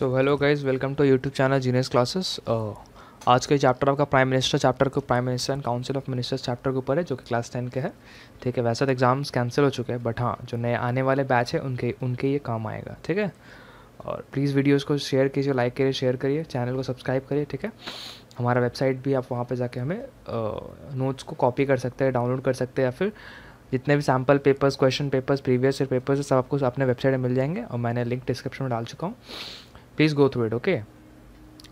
So hello guys welcome to YouTube channel genius classes आज का chapter आपका prime minister chapter को prime minister and council of ministers chapter के ऊपर है जो कि क्लास टेन के है ठीक है वैसे तो एग्ज़ाम्स कैंसिल हो चुके हैं बट हाँ जो नए आने वाले बैच है उनके उनके ये काम आएगा ठीक है और प्लीज़ वीडियोज़ को शेयर कीजिए लाइक करिए शेयर करिए चैनल को सब्सक्राइब करिए ठीक है हमारा वेबसाइट भी आप वहाँ पर जाके हमें नोट्स को कॉपी कर सकते हैं डाउनलोड कर सकते हैं या फिर जितने भी sample papers question papers previous year papers सब आपको अपने वेबसाइट में मिल जाएंगे और मैंने लिंक डिस्क्रिप्शन में डाल चुका हूँ please go through it okay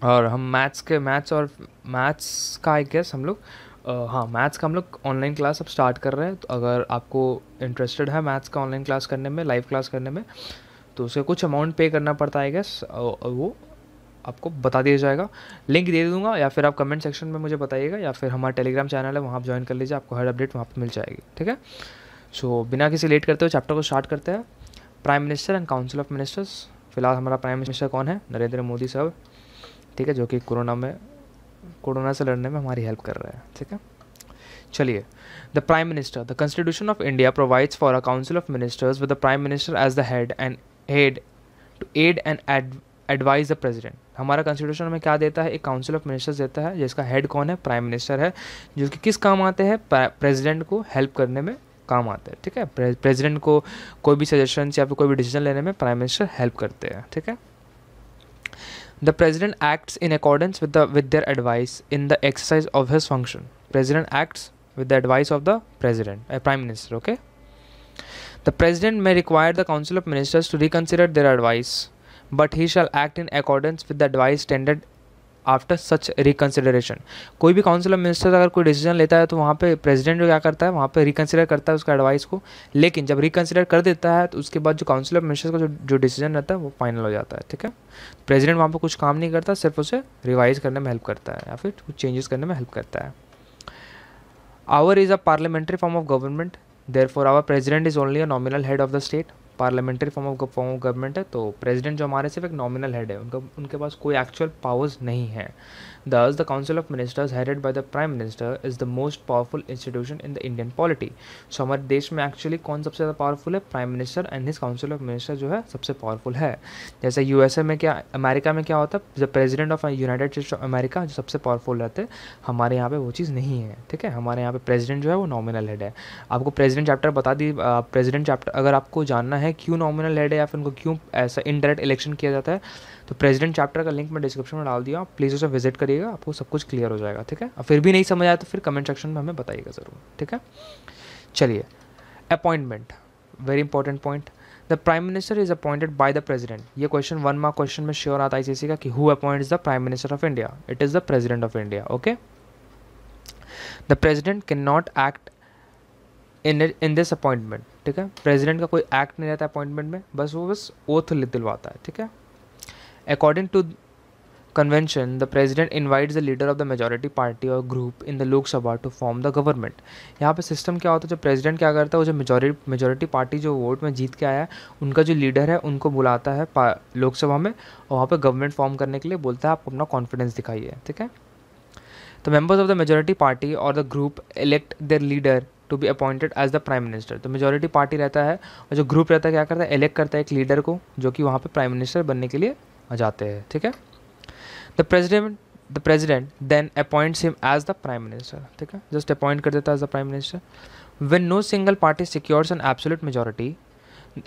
और हम मैथ्स के मैथ्स और मैथ्स का आई गेस हम लोग हाँ मैथ्स का हम लोग ऑनलाइन क्लास अब स्टार्ट कर रहे हैं तो अगर आपको इंटरेस्टेड है मैथ्स का ऑनलाइन क्लास करने में लाइव क्लास करने में तो उसके कुछ अमाउंट पे करना पड़ता है गैस वो आपको बता दिया जाएगा लिंक दे दूंगा या फिर आप कमेंट सेक्शन में मुझे बताइएगा या फिर हमारा टेलीग्राम चैनल है वहाँ आप ज्वाइन कर लीजिए आपको हर अपडेट वहाँ पर मिल जाएगी ठीक है सो so, बिना किसी लेट करते हुए चैप्टर को स्टार्ट करते हैं prime minister and council of ministers फिलहाल हमारा प्राइम मिनिस्टर कौन है नरेंद्र मोदी साहब ठीक है जो कि कोरोना में कोरोना से लड़ने में हमारी हेल्प कर रहे हैं ठीक है चलिए the prime minister the constitution of India provides for a council of ministers with the prime minister as the head and head to aid and advise the president हमारा कॉन्स्टिट्यूशन हमें क्या देता है एक काउंसिल ऑफ मिनिस्टर्स देता है जिसका head कौन है प्राइम मिनिस्टर है जो कि किस काम आते हैं प्रेजिडेंट को हेल्प करने में काम आते हैं ठीक है प्रेजिडेंट को कोई भी सजेशन या फिर कोई भी डिसीजन लेने में प्राइम मिनिस्टर हेल्प करते हैं ठीक है the president acts in accordance with the with their advice in the exercise of his function president acts with the advice of the president prime minister okay the president may require the council of ministers to reconsider their advice but he shall act in accordance with the advice tendered after such reconsideration कोई भी council of ministers अगर कोई decision लेता है तो वहाँ पे president क्या करता है वहाँ पे रिकन्सिडर करता है उसका एडवाइस को लेकिन जब रिकन्सिडर कर देता है तो उसके बाद जो काउंसिल ऑफ मिनिस्टर्स का जो जो डिसीजन रहता है वो फाइनल हो जाता है ठीक है प्रेजिडेंट वहाँ पर कुछ काम नहीं करता सिर्फ उसे रिवाइज करने में हेल्प करता है या फिर कुछ चेंजेस करने में हेल्प करता है our is a parliamentary form of government there for our president is only a nominal head of the state parliamentary form of form of government है तो प्रेसिडेंट जो हमारे सिर्फ एक नॉमिनल हेड है उनका उनके पास कोई एक्चुअल पावर्स नहीं है Thus, the Council of Ministers, headed by the Prime Minister, is the most powerful institution in the Indian polity. So हमारे देश में एक्चुअली कौन सबसे ज़्यादा पावरफुल है prime minister and his council of minister जो है सबसे पावरफुल है जैसे ए में क्या अमेरिका में क्या होता है the president of United States of America जो सबसे पावरफुल रहते हैं हमारे यहाँ पे वो चीज़ नहीं है ठीक है हमारे यहाँ पे प्रेजिडेंट जो है वो नॉमिनल हेड है आपको प्रेजिडेंट चैप्टर बता दी प्रेजिडेंट चैप्टर अगर आपको जानना है क्यों नॉमिनल हेड है या फिर उनको क्यों ऐसा इनडायरेक्ट इलेक्शन किया जाता है तो प्रेजिडेंट चैप्टर का लिंक मैं डिस्क्रिप्शन में डाल दिया आप प्लीज़ उसे विजिट करिएगा आपको सब कुछ क्लियर हो जाएगा ठीक है और फिर भी नहीं समझ आया तो फिर कमेंट सेक्शन में हमें बताइएगा ज़रूर ठीक है चलिए appointment very important point the prime minister is appointed by the president ये क्वेश्चन वन मार्क क्वेश्चन में श्योर आता है का कि who appoint the prime minister of India it is the president of India okay the president can not act in in this appointment ठीक है president का कोई एक्ट नहीं रहता अपॉइंटमेंट में बस वो बस ओथ दिलवाता है ठीक है according to convention the president invite the leader of the majority party or group in the Lok Sabha to form the government यहाँ पर सिस्टम क्या होता है जो प्रेजिडेंट क्या करता है वो जो मेजोरिटी मेजोरिटी पार्टी जो वोट में जीत के आया है उनका जो लीडर है उनको बुलाता है लोकसभा में और वहाँ पर गवर्नमेंट फॉर्म करने के लिए बोलता है आप अपना कॉन्फिडेंस दिखाइए ठीक है तो members of the majority party or the group elect their leader to be appointed as the prime minister तो मेजोरिटी पार्टी रहता है और जो ग्रुप रहता है क्या करता है इलेक्ट करता है एक लीडर को जो कि वहाँ पर प्राइम मिनिस्टर बनने के लिए जाते हैं ठीक है the president the president then appoints him as the prime minister ठीक है जस्ट अपॉइंट कर देता है as the prime minister when no single party secures an absolute majority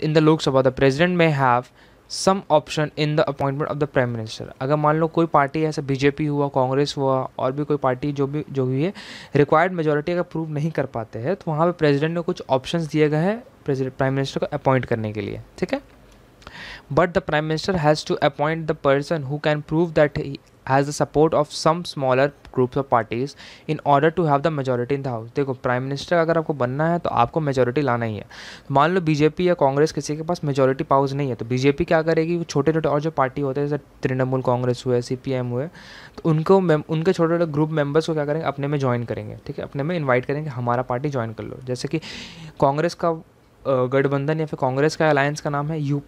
in the Lok Sabha the president may have some option in the appointment of the prime minister अगर मान लो कोई party ऐसा बीजेपी हुआ कांग्रेस हुआ और भी कोई पार्टी जो भी जो भी है रिक्वायर्ड मेजोरिटी अगर प्रूव नहीं कर पाते हैं तो वहाँ पर प्रेजिडेंट ने कुछ ऑप्शन दिए गए हैं प्राइम मिनिस्टर को अपॉइंट करने के लिए ठीक है but the prime minister has to appoint the person who can prove that he has the support of some smaller groups of parties in order to have the majority in the house देखो prime minister अगर आपको बनना है तो आपको majority लाना ही है मान लो बीजेपी या कांग्रेस किसी के पास मेजोरिटी पावर्स नहीं है तो बीजेपी क्या करेगी वो छोटे छोटे और जो पार्टी होते हैं जैसे तृणमूल कांग्रेस हुए सी पी एम हुए तो उनको उनके छोटे छोटे ग्रुप मेंबर्स को क्या करेंगे अपने में ज्वाइन करेंगे ठीक है अपने में इन्वाइट करेंगे हमारा पार्टी ज्वाइन कर लो जैसे कि कांग्रेस का गठबंधन या फिर कांग्रेस का अलायंस का नाम है यू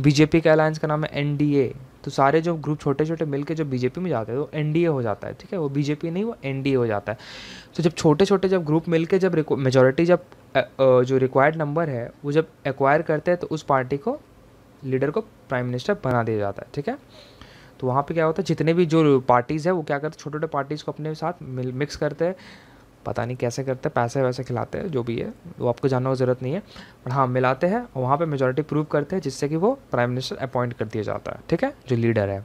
बीजेपी का अलायंस का नाम है एन तो सारे जो ग्रुप छोटे छोटे मिल जो जब बीजेपी में जाते हैं वो तो एन हो जाता है ठीक है वो बीजेपी नहीं वो एन हो जाता है तो जब छोटे छोटे जब ग्रुप मिल जब मेजोरिटी जब जो रिक्वायर्ड नंबर है वो जब एक्वायर करते हैं तो उस पार्टी को लीडर को प्राइम मिनिस्टर बना दिया जाता है ठीक है तो वहाँ पे क्या होता है जितने भी जो पार्टीज़ है वो क्या करते हैं छोटे छोटे पार्टीज़ को अपने साथ मिक्स करते हैं पता नहीं कैसे करते पैसे वैसे खिलाते हैं जो भी है वो आपको जानने की ज़रूरत नहीं है बट हाँ मिलाते हैं और वहाँ पर मेजोरिटी प्रूव करते हैं जिससे कि वो प्राइम मिनिस्टर अपॉइंट कर दिया जाता है ठीक है जो लीडर है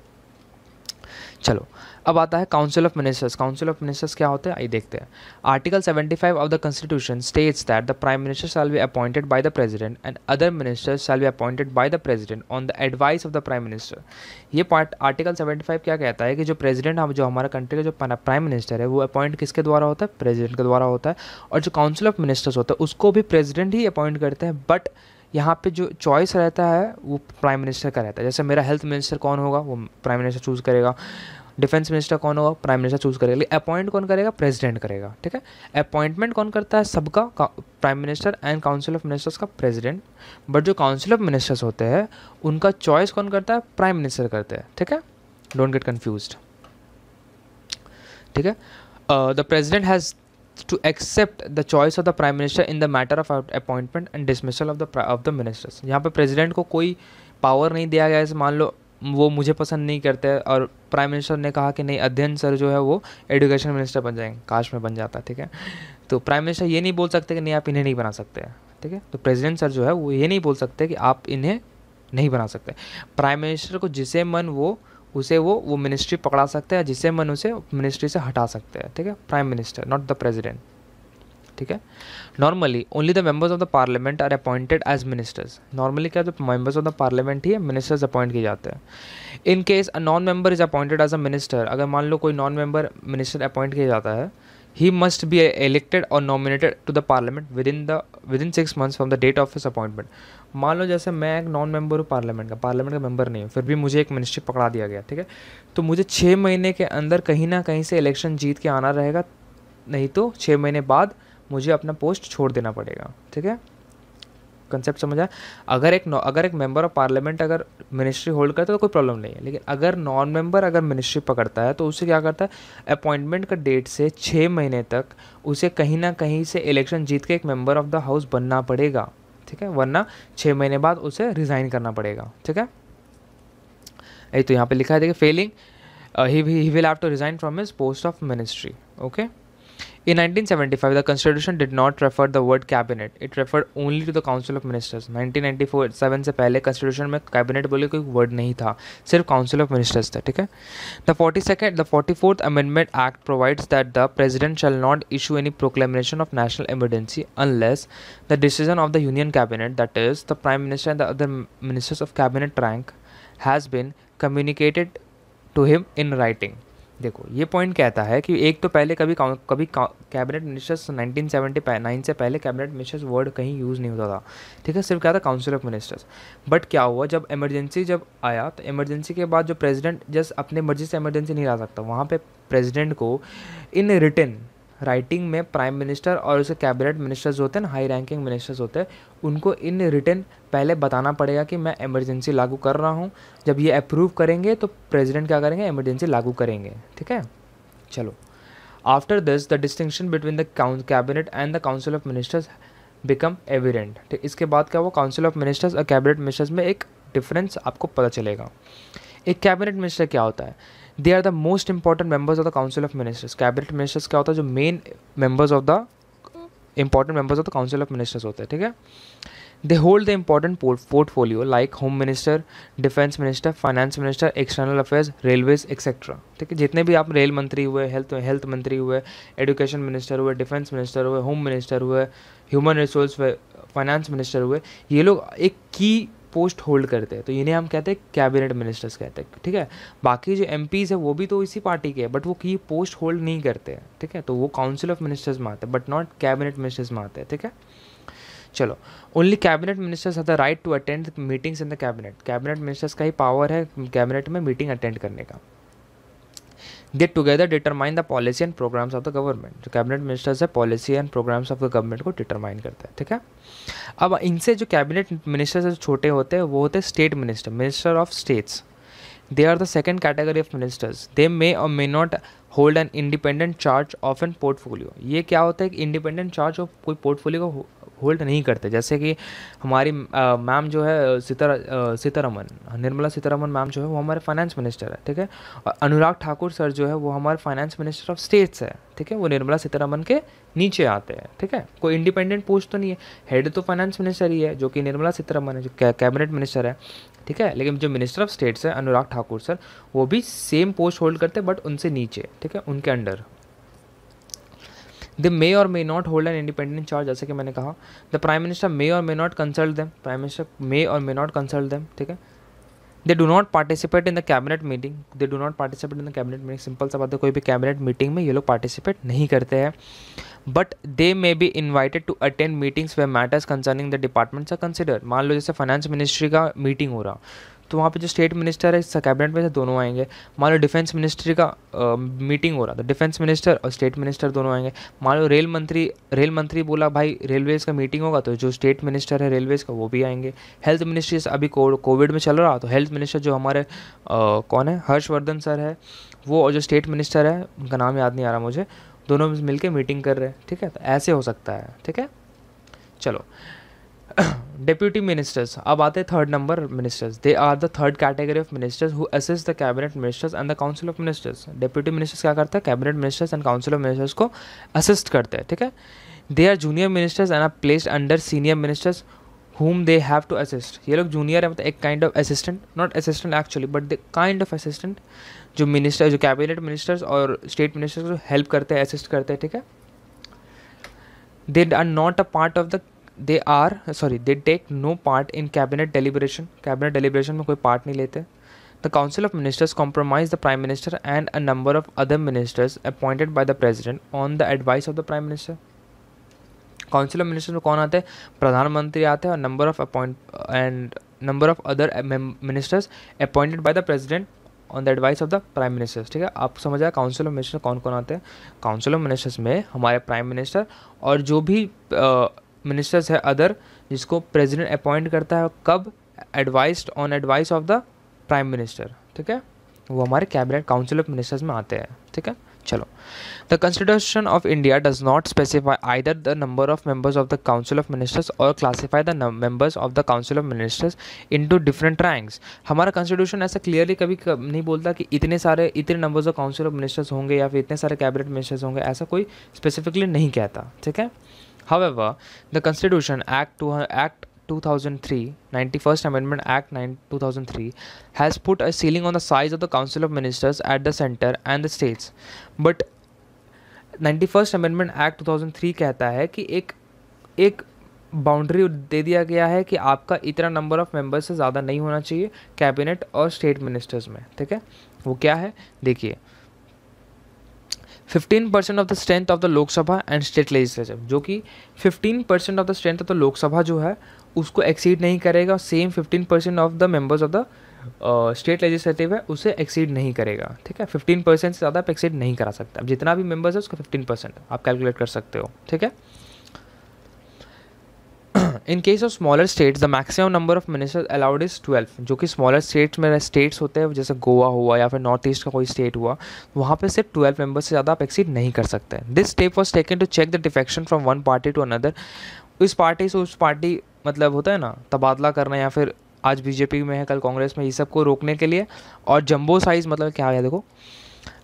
चलो अब आता है council of ministers council of ministers क्या होते हैं आइए देखते हैं article 75 of the constitution states that the prime minister shall be appointed by the president and other ministers shall be appointed by the president on the advice of the prime minister ये point article 75 क्या कहता है कि जो president हम जो हमारा country का जो प्राइम मिनिस्टर है वो अपॉइंट किसके द्वारा होता है प्रेसिडेंट के द्वारा होता है और जो काउंसिल ऑफ मिनिस्टर्स होता है उसको भी प्रेसिडेंट ही अपॉइंट करते हैं बट यहाँ पे जो चॉइस रहता है वो प्राइम मिनिस्टर का रहता है जैसे मेरा हेल्थ मिनिस्टर कौन होगा वो प्राइम मिनिस्टर चूज़ करेगा डिफेंस मिनिस्टर कौन होगा प्राइम मिनिस्टर चूज करेगा लेकिन अपॉइंट कौन करेगा प्रेसिडेंट करेगा ठीक है अपॉइंटमेंट कौन करता है सबका prime minister and council of ministers का प्रेसिडेंट बट जो काउंसिल ऑफ मिनिस्टर्स होते हैं उनका चॉइस कौन करता है प्राइम मिनिस्टर करते हैं ठीक है डोंट गेट कन्फ्यूज ठीक है the president has to accept the choice of the prime minister in the matter of appointment and dismissal of the of the ministers यहाँ पर प्रेजिडेंट को कोई पावर नहीं दिया गया है मान लो वो मुझे पसंद नहीं करते और प्राइम मिनिस्टर ने कहा कि नहीं अध्ययन सर जो है वो एजुकेशन मिनिस्टर बन जाएंगे काश में बन जाता ठीक है तो प्राइम मिनिस्टर ये नहीं बोल सकते कि नहीं आप इन्हें नहीं बना सकते ठीक है तो प्रेसिडेंट सर जो है वो ये नहीं बोल सकते कि आप इन्हें नहीं बना सकते प्राइम मिनिस्टर को जिसे मन वो उसे वो वो मिनिस्ट्री पकड़ा सकते हैं जिसे मन उसे मिनिस्ट्री से हटा सकते हैं ठीक है prime minister not the president ठीक है normally only the members of the parliament are appointed as ministers normally क्या तो मेंबर्स ऑफ द पार्लियामेंट ही मिनिस्टर्स अपॉइंट किए जाते हैं in case a non member is appointed as a minister अगर मान लो कोई नॉन मेंबर मिनिस्टर अपॉइंट किया जाता है he be elected or nominated to the parliament within the within six months from the date of his appointment मान लो जैसे मैं एक नॉन मेंबर हूँ पार्लियामेंट का पार्लियामेंट का मेंबर नहीं हूँ फिर भी मुझे एक मिनिस्ट्री पकड़ा दिया गया ठीक है तो मुझे छः महीने के अंदर कहीं ना कहीं से इलेक्शन जीत के आना रहेगा नहीं तो छः महीने बाद मुझे अपना पोस्ट छोड़ देना पड़ेगा ठीक है कंसेप्ट समझ अगर एक अगर एक मेंबर ऑफ पार्लियामेंट अगर मिनिस्ट्री होल्ड करता है तो कोई प्रॉब्लम नहीं है लेकिन अगर नॉन मेंबर अगर मिनिस्ट्री पकड़ता है तो उसे क्या करता है अपॉइंटमेंट का डेट से छः महीने तक उसे कहीं ना कहीं से इलेक्शन जीत के एक मेंबर ऑफ द हाउस बनना पड़ेगा ठीक है वरना छः महीने बाद उसे रिज़ाइन करना पड़ेगा ठीक है ये तो यहाँ पे लिखा है देखिए failing he will have to resign from his post of ministry okay In 1975, the Constitution did not refer the word cabinet. It referred only to the Council of Ministers. 1994 seven से पहले Constitution में cabinet बोले कोई word नहीं था सिर्फ Council of Ministers था ठीक है The 42nd, the 44th Amendment Act provides that the President shall not issue any proclamation of national emergency unless the decision of the Union Cabinet, that is, the Prime Minister and the other ministers of cabinet rank, has been communicated to him in writing. देखो ये point कहता है कि एक तो पहले कभी कभी कैबिनेट मिनिस्टर्स 1979 से पहले कैबिनेट मिनिस्टर्स वर्ड कहीं यूज़ नहीं होता था ठीक है सिर्फ क्या था काउंसिल ऑफ मिनिस्टर्स बट क्या हुआ जब इमरजेंसी जब आया तो इमरजेंसी के बाद जो प्रेसिडेंट जस्ट अपने मर्जी से इमरजेंसी नहीं ला सकता वहाँ पे प्रेसिडेंट को इन रिटर्न राइटिंग में प्राइम मिनिस्टर और उसके कैबिनेट मिनिस्टर्स होते हैं ना हाई रैंकिंग मिनिस्टर्स होते हैं उनको इन रिटर्न पहले बताना पड़ेगा कि मैं इमरजेंसी लागू कर रहा हूँ जब ये अप्रूव करेंगे तो प्रेजिडेंट क्या करेंगे इमरजेंसी लागू करेंगे ठीक है चलो after this the distinction between the cabinet and the council of ministers become evident ठीक इसके बाद क्या हुआ काउंसिल ऑफ मिनिस्टर्स और कैबिनेट मिनिस्टर्स में एक डिफरेंस आपको पता चलेगा एक कैबिनेट मिनिस्टर क्या होता है they are the most important members of the council of ministers cabinet ministers क्या होता है जो main members of the important members of the council of ministers होते हैं ठीक है they hold the important portfolio like home minister defence minister finance minister external affairs railways etcetera ठीक है जितने भी आप रेल मंत्री हुए हेल्थ हेल्थ मंत्री हुए एजुकेशन मिनिस्टर हुए डिफेंस मिनिस्टर हुए होम मिनिस्टर हुए ह्यूमन रिसोर्स फाइनेंस मिनिस्टर हुए ये लोग एक की पोस्ट होल्ड करते हैं तो इन्हें हम कहते हैं कैबिनेट मिनिस्टर्स कहते हैं ठीक है बाकी जो एम हैं वो भी तो इसी पार्टी के हैं बट वो की पोस्ट होल्ड नहीं करते हैं ठीक है तो वो काउंसिल ऑफ मिनिस्टर्स में आते हैं बट नॉट कैबिनेट मिनिस्टर्स में आते हैं ठीक है चलो only cabinet ministers have the right to attend meetings in the cabinet cabinet ministers का ही पावर है कैबिनेट में मीटिंग अटेंड करने का get together determine the policy and programmes of the government जो कैबिनेट मिनिस्टर्स है policy and programmes of the government को determine करता है ठीक है अब इनसे जो कैबिनेट मिनिस्टर्स है छोटे होते हैं वो होते हैं state minister minister of states they are the second category of ministers they may or may not hold an independent charge of an portfolio ये क्या होता है कि इंडिपेंडेंट चार्ज ऑफ कोई पोर्टफोलियो को होल्ड नहीं करते जैसे कि हमारी मैम जो है सीता सीतारमन निर्मला सीतारमन मैम जो है वो हमारे फाइनेंस मिनिस्टर है ठीक है और अनुराग ठाकुर सर जो है वो हमारे फाइनेंस मिनिस्टर ऑफ स्टेट्स है ठीक है वो निर्मला सीतारमन के नीचे आते हैं ठीक है कोई इंडिपेंडेंट पोस्ट तो नहीं है हेड तो फाइनेंस मिनिस्टर ही है जो कि निर्मला सीतारमन है जो कैबिनेट मिनिस्टर है ठीक है लेकिन जो मिनिस्टर ऑफ स्टेट्स है अनुराग ठाकुर सर वो भी सेम पोस्ट होल्ड करते हैं बट उनसे नीचे ठीक है उनके under they may or may not hold an independent charge जैसे कि मैंने कहा the prime minister may or may not consult them prime minister may or may not consult them ठीक है they do not participate in the cabinet meeting they do not participate in the cabinet meeting simple सा बात है कोई भी cabinet meeting में ये लोग पार्टिसिपेट नहीं करते हैं but they may be invited to attend meetings when matters concerning the departments are consider मान लो जैसे फाइनेंस मिनिस्ट्री का मीटिंग हो रहा तो वहाँ पे जो स्टेट मिनिस्टर है कैबिनेट में से दोनों आएंगे मान लो डिफेंस मिनिस्ट्री का मीटिंग हो रहा था डिफेंस मिनिस्टर और स्टेट मिनिस्टर दोनों आएंगे मान लो रेल मंत्री रेल मंत्री बोला भाई रेलवेज़ का मीटिंग होगा तो जो स्टेट मिनिस्टर है रेलवेज़ का वो भी आएंगे हेल्थ मिनिस्ट्री अभी कोविड में चल रहा तो हेल्थ मिनिस्टर जो हमारे आ, कौन है हर्षवर्धन सर है वो और जो स्टेट मिनिस्टर है उनका नाम याद नहीं आ रहा मुझे दोनों मिलकर मीटिंग कर रहे हैं ठीक है तो ऐसे हो सकता है ठीक है चलो डेप्यूटी मिनिस्टर्स अब आते हैं third number ministers they are the third category of ministers who assist the cabinet ministers and the council of ministers deputy ministers क्या करते हैं cabinet ministers and council of ministers को असिस्ट करते हैं ठीक है they are junior ministers and are placed under senior ministers whom they have to assist ये लोग जूनियर है मतलब एक kind of assistant not assistant actually but the kind of assistant जो मिनिस्टर जो कैबिनेट मिनिस्टर्स और स्टेट मिनिस्टर्स को help करते हैं असिस्ट करते हैं ठीक है they are not a part of the they are sorry they take no part in cabinet deliberation cabinet deliberation में कोई पार्ट नहीं लेते the council of ministers compromise the prime minister and a number of other ministers appointed by the president on the advice of the prime minister council of ministers में कौन आते हैं प्रधानमंत्री आते हैं और number of appoint and number of other ministers appointed by the president on the advice of the prime ministers ठीक है आप समझ आया काउंसिल ऑफ मिनिस्टर कौन कौन आते हैं काउंसिल ऑफ मिनिस्टर्स में हमारे प्राइम मिनिस्टर और जो भी मिनिस्टर्स है अदर जिसको प्रेसिडेंट अपॉइंट करता है कब advised on advice of the prime minister ठीक है वो हमारे कैबिनेट काउंसिल ऑफ मिनिस्टर्स में आते हैं ठीक है चलो the constitution of India does not specify either the number of members of the council of ministers और classify the members of the council of ministers into different ranks हमारा constitution ऐसा clearly कभी नहीं बोलता कि इतने सारे इतने numbers of council of ministers होंगे या फिर इतने सारे कैबिनेट मिनिस्टर्स होंगे ऐसा कोई स्पेसिफिकली नहीं कहता ठीक है However, the Constitution Act, to, Act 2003, 91st Amendment Act 9, 2003, has put a ceiling on the size of the Council of Ministers at the center and the states. But 91st Amendment Act 2003 कहता है कि एक एक boundary दे दिया गया है कि आपका इतना नंबर ऑफ मेंबर्स से ज़्यादा नहीं होना चाहिए कैबिनेट और स्टेट मिनिस्टर्स में ठीक है वो क्या है देखिए fifteen percent of the strength of the Lok Sabha and state legislature जो कि fifteen percent of the strength of the Lok Sabha जो है उसको एक्सीड नहीं करेगा same fifteen percent of the members of the state legislative है उसे एक्सीड नहीं करेगा ठीक है फिफ्टीन परसेंट से ज़्यादा आप एक्सीड नहीं करा सकते अब जितना भी मेम्बर्स है उसका फिफ्टीन परसेंट आप कैलकुलेट कर सकते हो ठीक है in case of smaller states the maximum number of minister allowed is twelve जो कि स्मॉलर स्टेट्स में स्टेट्स होते हैं जैसे गोवा हुआ या फिर नॉर्थ ईस्ट का कोई स्टेट हुआ वहाँ पर सिर्फ ट्वेल्व मेंबर्स से ज़्यादा आप एक्सीड नहीं कर सकते this step was taken to check the defection from one party to another इस पार्टी से उस पार्टी मतलब होता है ना तबादला करना या फिर आज बीजेपी में है कल कांग्रेस में ये सब को रोकने के लिए और जम्बो साइज़ मतलब क्या है देखो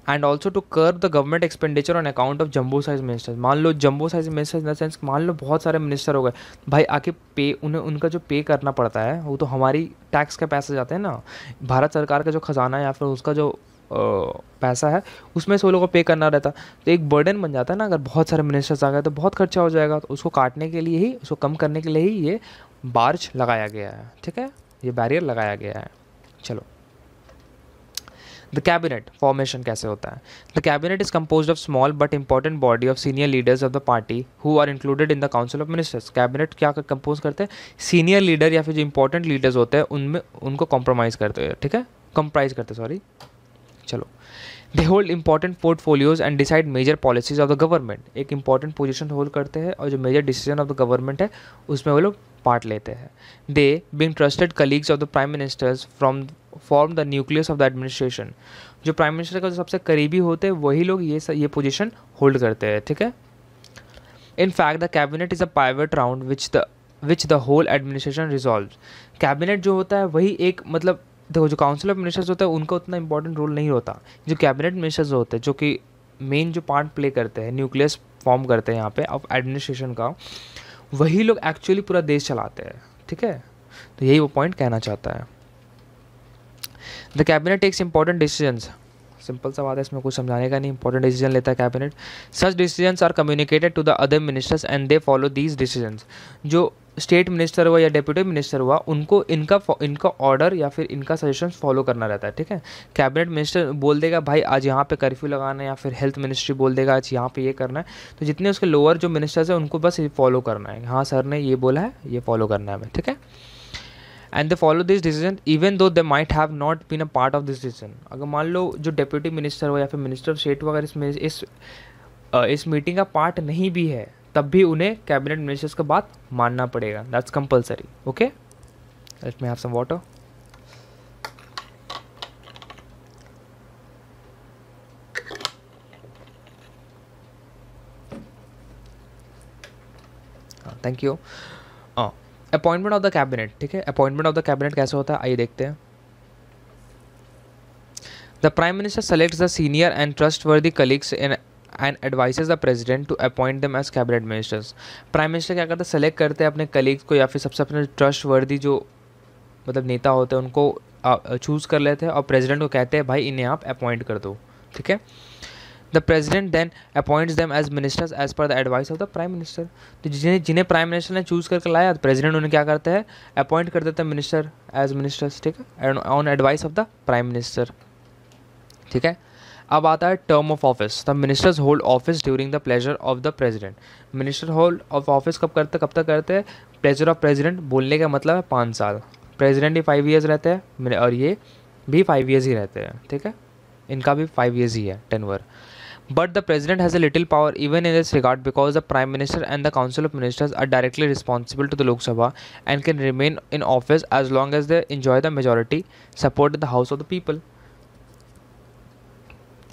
and also to curb the government expenditure on account of jumbo size ministers मान लो jumbo size ministers in the sense मान लो बहुत सारे मिनिस्टर हो गए भाई आके पे उन्हें उनका जो पे करना पड़ता है वो तो हमारी टैक्स के पैसे जाते हैं ना भारत सरकार का जो खजाना है या फिर उसका जो पैसा है उसमें से वो लोगों को पे करना रहता तो एक बर्डन बन जाता है ना अगर बहुत सारे मिनिस्टर्स आ गए तो बहुत खर्चा हो जाएगा तो उसको काटने के लिए ही उसको कम करने के लिए ही ये बार्च लगाया गया है ठीक है ये बैरियर लगाया गया है चलो द कैबिनेट फॉर्मेशन कैसे होता है the cabinet is compose of small but important body of senior leaders of the party who are included in the council of ministers cabinet क्या कंपोज करते हैं सीनियर लीडर या फिर जो इंपॉर्टेंट लीडर्स होते हैं उनमें उनको कॉम्प्रोमाइज़ करते हैं ठीक है कंप्राइज करते सॉरी चलो they hold important portfolios and decide major policies of the government एक इंपॉर्टेंट पोजिशन होल्ड करते हैं और जो major decision of the government है उसमें वो लोग पार्ट लेते हैं they being trusted colleagues of the prime ministers from form the nucleus of the administration जो प्राइम मिनिस्टर का जो सबसे करीबी होते हैं वही लोग ये ये पोजिशन होल्ड करते हैं ठीक है in fact the cabinet is a private round which the which the whole administration resolve cabinet जो होता है वही एक मतलब देखो जो काउंसिल ऑफ मिनिस्टर्स होता है उनका उतना इंपॉर्टेंट रोल नहीं होता जो कैबिनेट मिनिस्टर्स होते हैं जो कि मेन जो पार्ट प्ले करते हैं न्यूक्लियस फॉर्म करते हैं यहाँ पे ऑफ एडमिनिस्ट्रेशन का वही लोग एक्चुअली पूरा देश चलाते हैं ठीक है तो यही वो पॉइंट कहना चाहता है the cabinet takes important decisions simple सा बात है इसमें कुछ समझाने का नहीं इंपॉर्टेंट डिसीजन लेता है cabinet such decisions are communicated to the other ministers and they follow these decisions जो स्टेट मिनिस्टर हुआ या डिप्यूटी मिनिस्टर हुआ उनको इनका इनका ऑर्डर या फिर इनका सजेशन फॉलो करना रहता है ठीक है कैबिनेट मिनिस्टर बोल देगा भाई आज यहाँ पे कर्फ्यू लगाना है या फिर हेल्थ मिनिस्ट्री बोल देगा आज यहाँ पे ये करना है तो जितने उसके लोअर जो मिनिस्टर्स हैं उनको बस फॉलो करना है हाँ सर ने ये बोला है ये फॉलो करना है हमें ठीक है and they follow this decision even though they might have not been a part of this decision अगर मान लो जो डिप्यूटी मिनिस्टर हो या फिर मिनिस्टर ऑफ स्टेट हो अगर इस इस इस मीटिंग का पार्ट नहीं भी है तब भी उन्हें कैबिनेट मिनिस्टर्स का बात मानना पड़ेगा that's compulsory okay let me have some water thank you appointment of the cabinet ठीक है अपॉइंटमेंट ऑफ द कैबिनेट कैसे होता है आइए देखते हैं the prime minister selects the senior and trustworthy colleagues in and advises the president to appoint them as cabinet ministers prime minister क्या करते हैं सेलेक्ट करते हैं अपने कलीग्स को या फिर सबसे अपने ट्रस्ट वर्दी जो मतलब नेता होते हैं उनको चूज़ कर लेते हैं और प्रेजिडेंट को कहते हैं भाई इन्हें आप अपॉइंट कर दो ठीक है the president then appoints them as ministers as per the advice of the prime minister तो जिन्हें जिन्हें प्राइम मिनिस्टर ने चूज़ करके लाया तो प्रेजिडेंट उन्हें क्या करते हैं अपॉइंट कर देते हैं मिनिस्टर एज मिनिस्टर्स ठीक है on advice of the prime minister ठीक है अब आता है term of office the ministers hold office during the pleasure of the president minister hold of office कब करते कब तक करते हैं प्लेजर ऑफ प्रेजिडेंट बोलने का मतलब है पाँच साल प्रेजिडेंट ही फाइव ईयर्स रहते हैं और ये भी फाइव ईयर्स ही रहते हैं ठीक है इनका भी फाइव ईयर्स ही है tenure but the president has a little power even in this regard because the prime minister and the council of ministers are directly responsible to the Lok Sabha and can remain in office as long as they enjoy the majority support the house of the people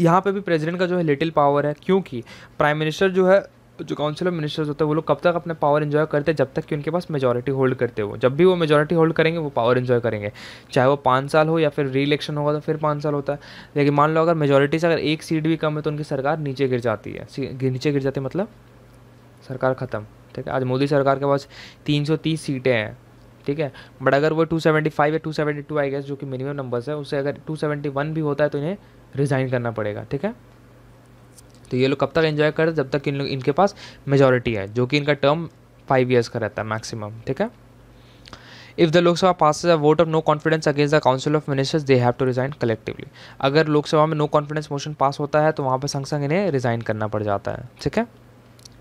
यहाँ पे भी president का जो है little power है क्योंकि prime minister जो है जो काउंसिल ऑफ मिनिस्टर्स होते हैं वो लोग कब तक अपने पावर इन्जॉय करते हैं जब तक कि उनके पास मेजोरिटी होल्ड करते हो जब भी वो मेजोरिटी होल्ड करेंगे वो पावर इन्जॉय करेंगे चाहे वो पाँच साल हो या फिर री इलेक्शन होगा तो फिर पाँच साल होता है लेकिन मान लो अगर मेजोरिटी से अगर एक सीट भी कम है तो उनकी सरकार नीचे गिर जाती है नीचे गिर जाती है मतलब सरकार ख़त्म ठीक है आज मोदी सरकार के पास तीन सीटें हैं ठीक है बट अगर वो 275 या 272 आई गेस जो कि मिनिमम नंबर्स है उससे अगर 271 भी होता है तो इन्हें रिज़ाइन करना पड़ेगा ठीक है तो ये लोग कब तक एंजॉय करें जब तक इन लोग इनके पास मेजोरिटी है जो कि इनका टर्म फाइव ईयर्स का रहता है मैक्सिमम ठीक है if the Lok Sabha pass a vote of no confidence against the council of ministers they have to resign collectively अगर लोकसभा में नो कॉन्फिडेंस मोशन पास होता है तो वहाँ पर संग संग इन्हें रिजाइन करना पड़ जाता है ठीक है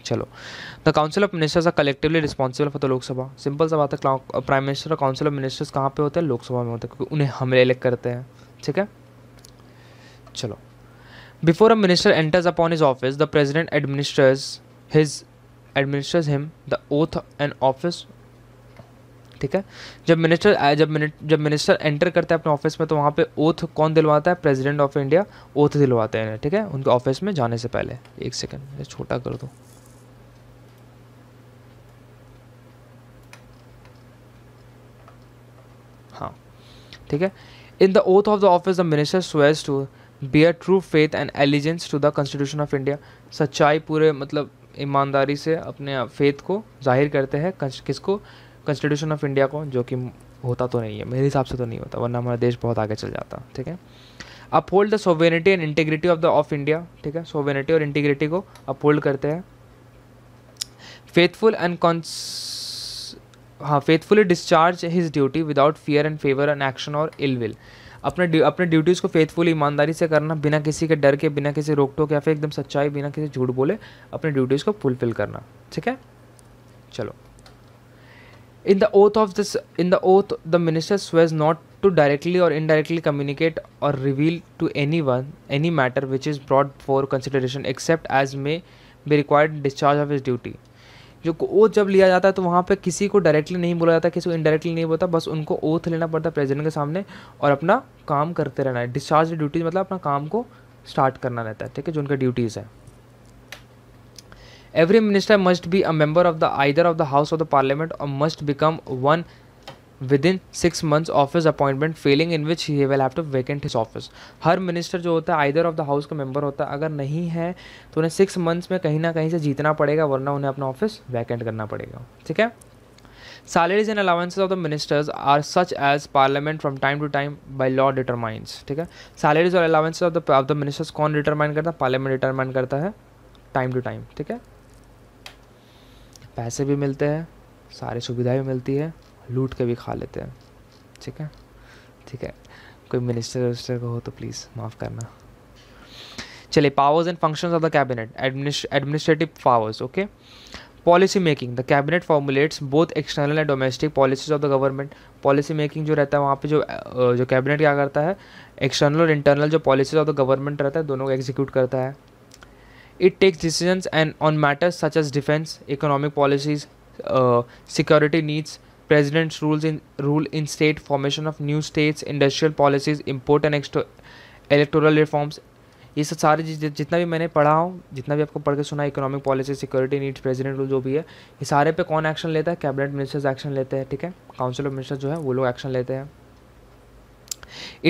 चलो the council of ministers are collectively responsible for the Lok Sabha simple सा बात है प्राइम मिनिस्टर uh, और काउंसिल ऑफ मिनिस्टर्स कहाँ पे होते हैं लोकसभा में होते हैं क्योंकि उन्हें हमें इलेक्ट करते हैं ठीक है चलो Before a minister enters upon his office, the president administers his administers him the oath and office ठीक है जब मिनिस्टर जब मिनट जब मिनिस्टर एंटर करते हैं अपने ऑफिस में तो वहाँ पे ओथ कौन दिलवाता है प्रेसिडेंट ऑफ इंडिया ओथ दिलवाते हैं ठीक है उनके ऑफिस में जाने से पहले एक सेकेंड छोटा कर दो हाँ ठीक है in the oath of the office the minister स्वेज to bear true faith and allegiance to the constitution of India सच्चाई पूरे मतलब ईमानदारी से अपने फेथ को जाहिर करते हैं किसको कॉन्स्टिट्यूशन ऑफ इंडिया को जो कि होता तो नहीं है मेरे हिसाब से तो नहीं होता वरना हमारा देश बहुत आगे चल जाता ठीक है uphold the sovereignty and integrity of the of India ठीक है सोवेनिटी और इंटीग्रिटी को अपहोल्ड करते हैं फेथफुल एंड कॉन्स हाँ faithfully discharge his duty without fear and favour and action और इल विल अपने अपने ड्यूटीज़ को फेथफुल ईमानदारी से करना बिना किसी के डर के बिना किसी रोक टोक या फिर एकदम सच्चाई बिना किसी झूठ बोले अपने ड्यूटीज़ को फुलफिल करना ठीक है चलो in the oath of this in the oath the minister vows not to directly और इनडायरेक्टली कम्युनिकेट और reveal to anyone any matter which is brought for consideration except as may be required discharge of his duty जो oath जब लिया जाता है तो वहाँ पर किसी को डायरेक्टली नहीं बोला जाता किसी को इनडायरेक्टली नहीं बोलता बस उनको ओथ लेना पड़ता है प्रेजिडेंट के सामने और अपना काम करते रहना है डिस्चार्ज ड्यूटीज मतलब अपना काम को स्टार्ट करना रहता है ठीक है जो उनका ड्यूटीज़ है every minister must be a member of the either of the house of the parliament और must become one within six months office appointment failing in which he will have to vacate his office हर minister जो होता है either of the house का member होता है अगर नहीं है तो उन्हें सिक्स मंथ्स में कहीं ना कहीं से जीतना पड़ेगा वरना उन्हें अपना ऑफिस वैकेंट करना पड़ेगा ठीक है salaries and allowances of the ministers are such as parliament from time to time by law determines ठीक है सैलरीज और allowances of the of the ministers कौन डिटरमाइन करता है पार्लियामेंट डिटरमाइन करता है टाइम टू टाइम ठीक है पैसे भी मिलते हैं सारी सुविधाएं मिलती है लूट के भी खा लेते हैं ठीक है ठीक है कोई मिनिस्टर विनिस्टर को हो तो प्लीज़ माफ़ करना चलिए powers and functions of the cabinet administrative powers okay policy making the cabinet formulates both external and domestic policies of the government policy making जो रहता है वहाँ पे जो जो कैबिनेट क्या करता है एक्सटर्नल और इंटरनल जो पॉलिसीज ऑफ द गवर्नमेंट रहता है दोनों को एग्जीक्यूट करता है it takes decisions and on matters such as defence economic policies security needs president's rules in rule in state formation of new states industrial policies import and electoral reforms ये सब सारे जितना भी मैंने पढ़ा हो जितना भी आपको पढ़ के सुना economic policy security needs president rule जो भी है ये सारे पे कौन एक्शन लेता है कैबिनेट मिनिस्टर्स एक्शन लेते हैं ठीक है काउंसिल ऑफ मिनिस्टर्स जो है वो लोग एक्शन लेते हैं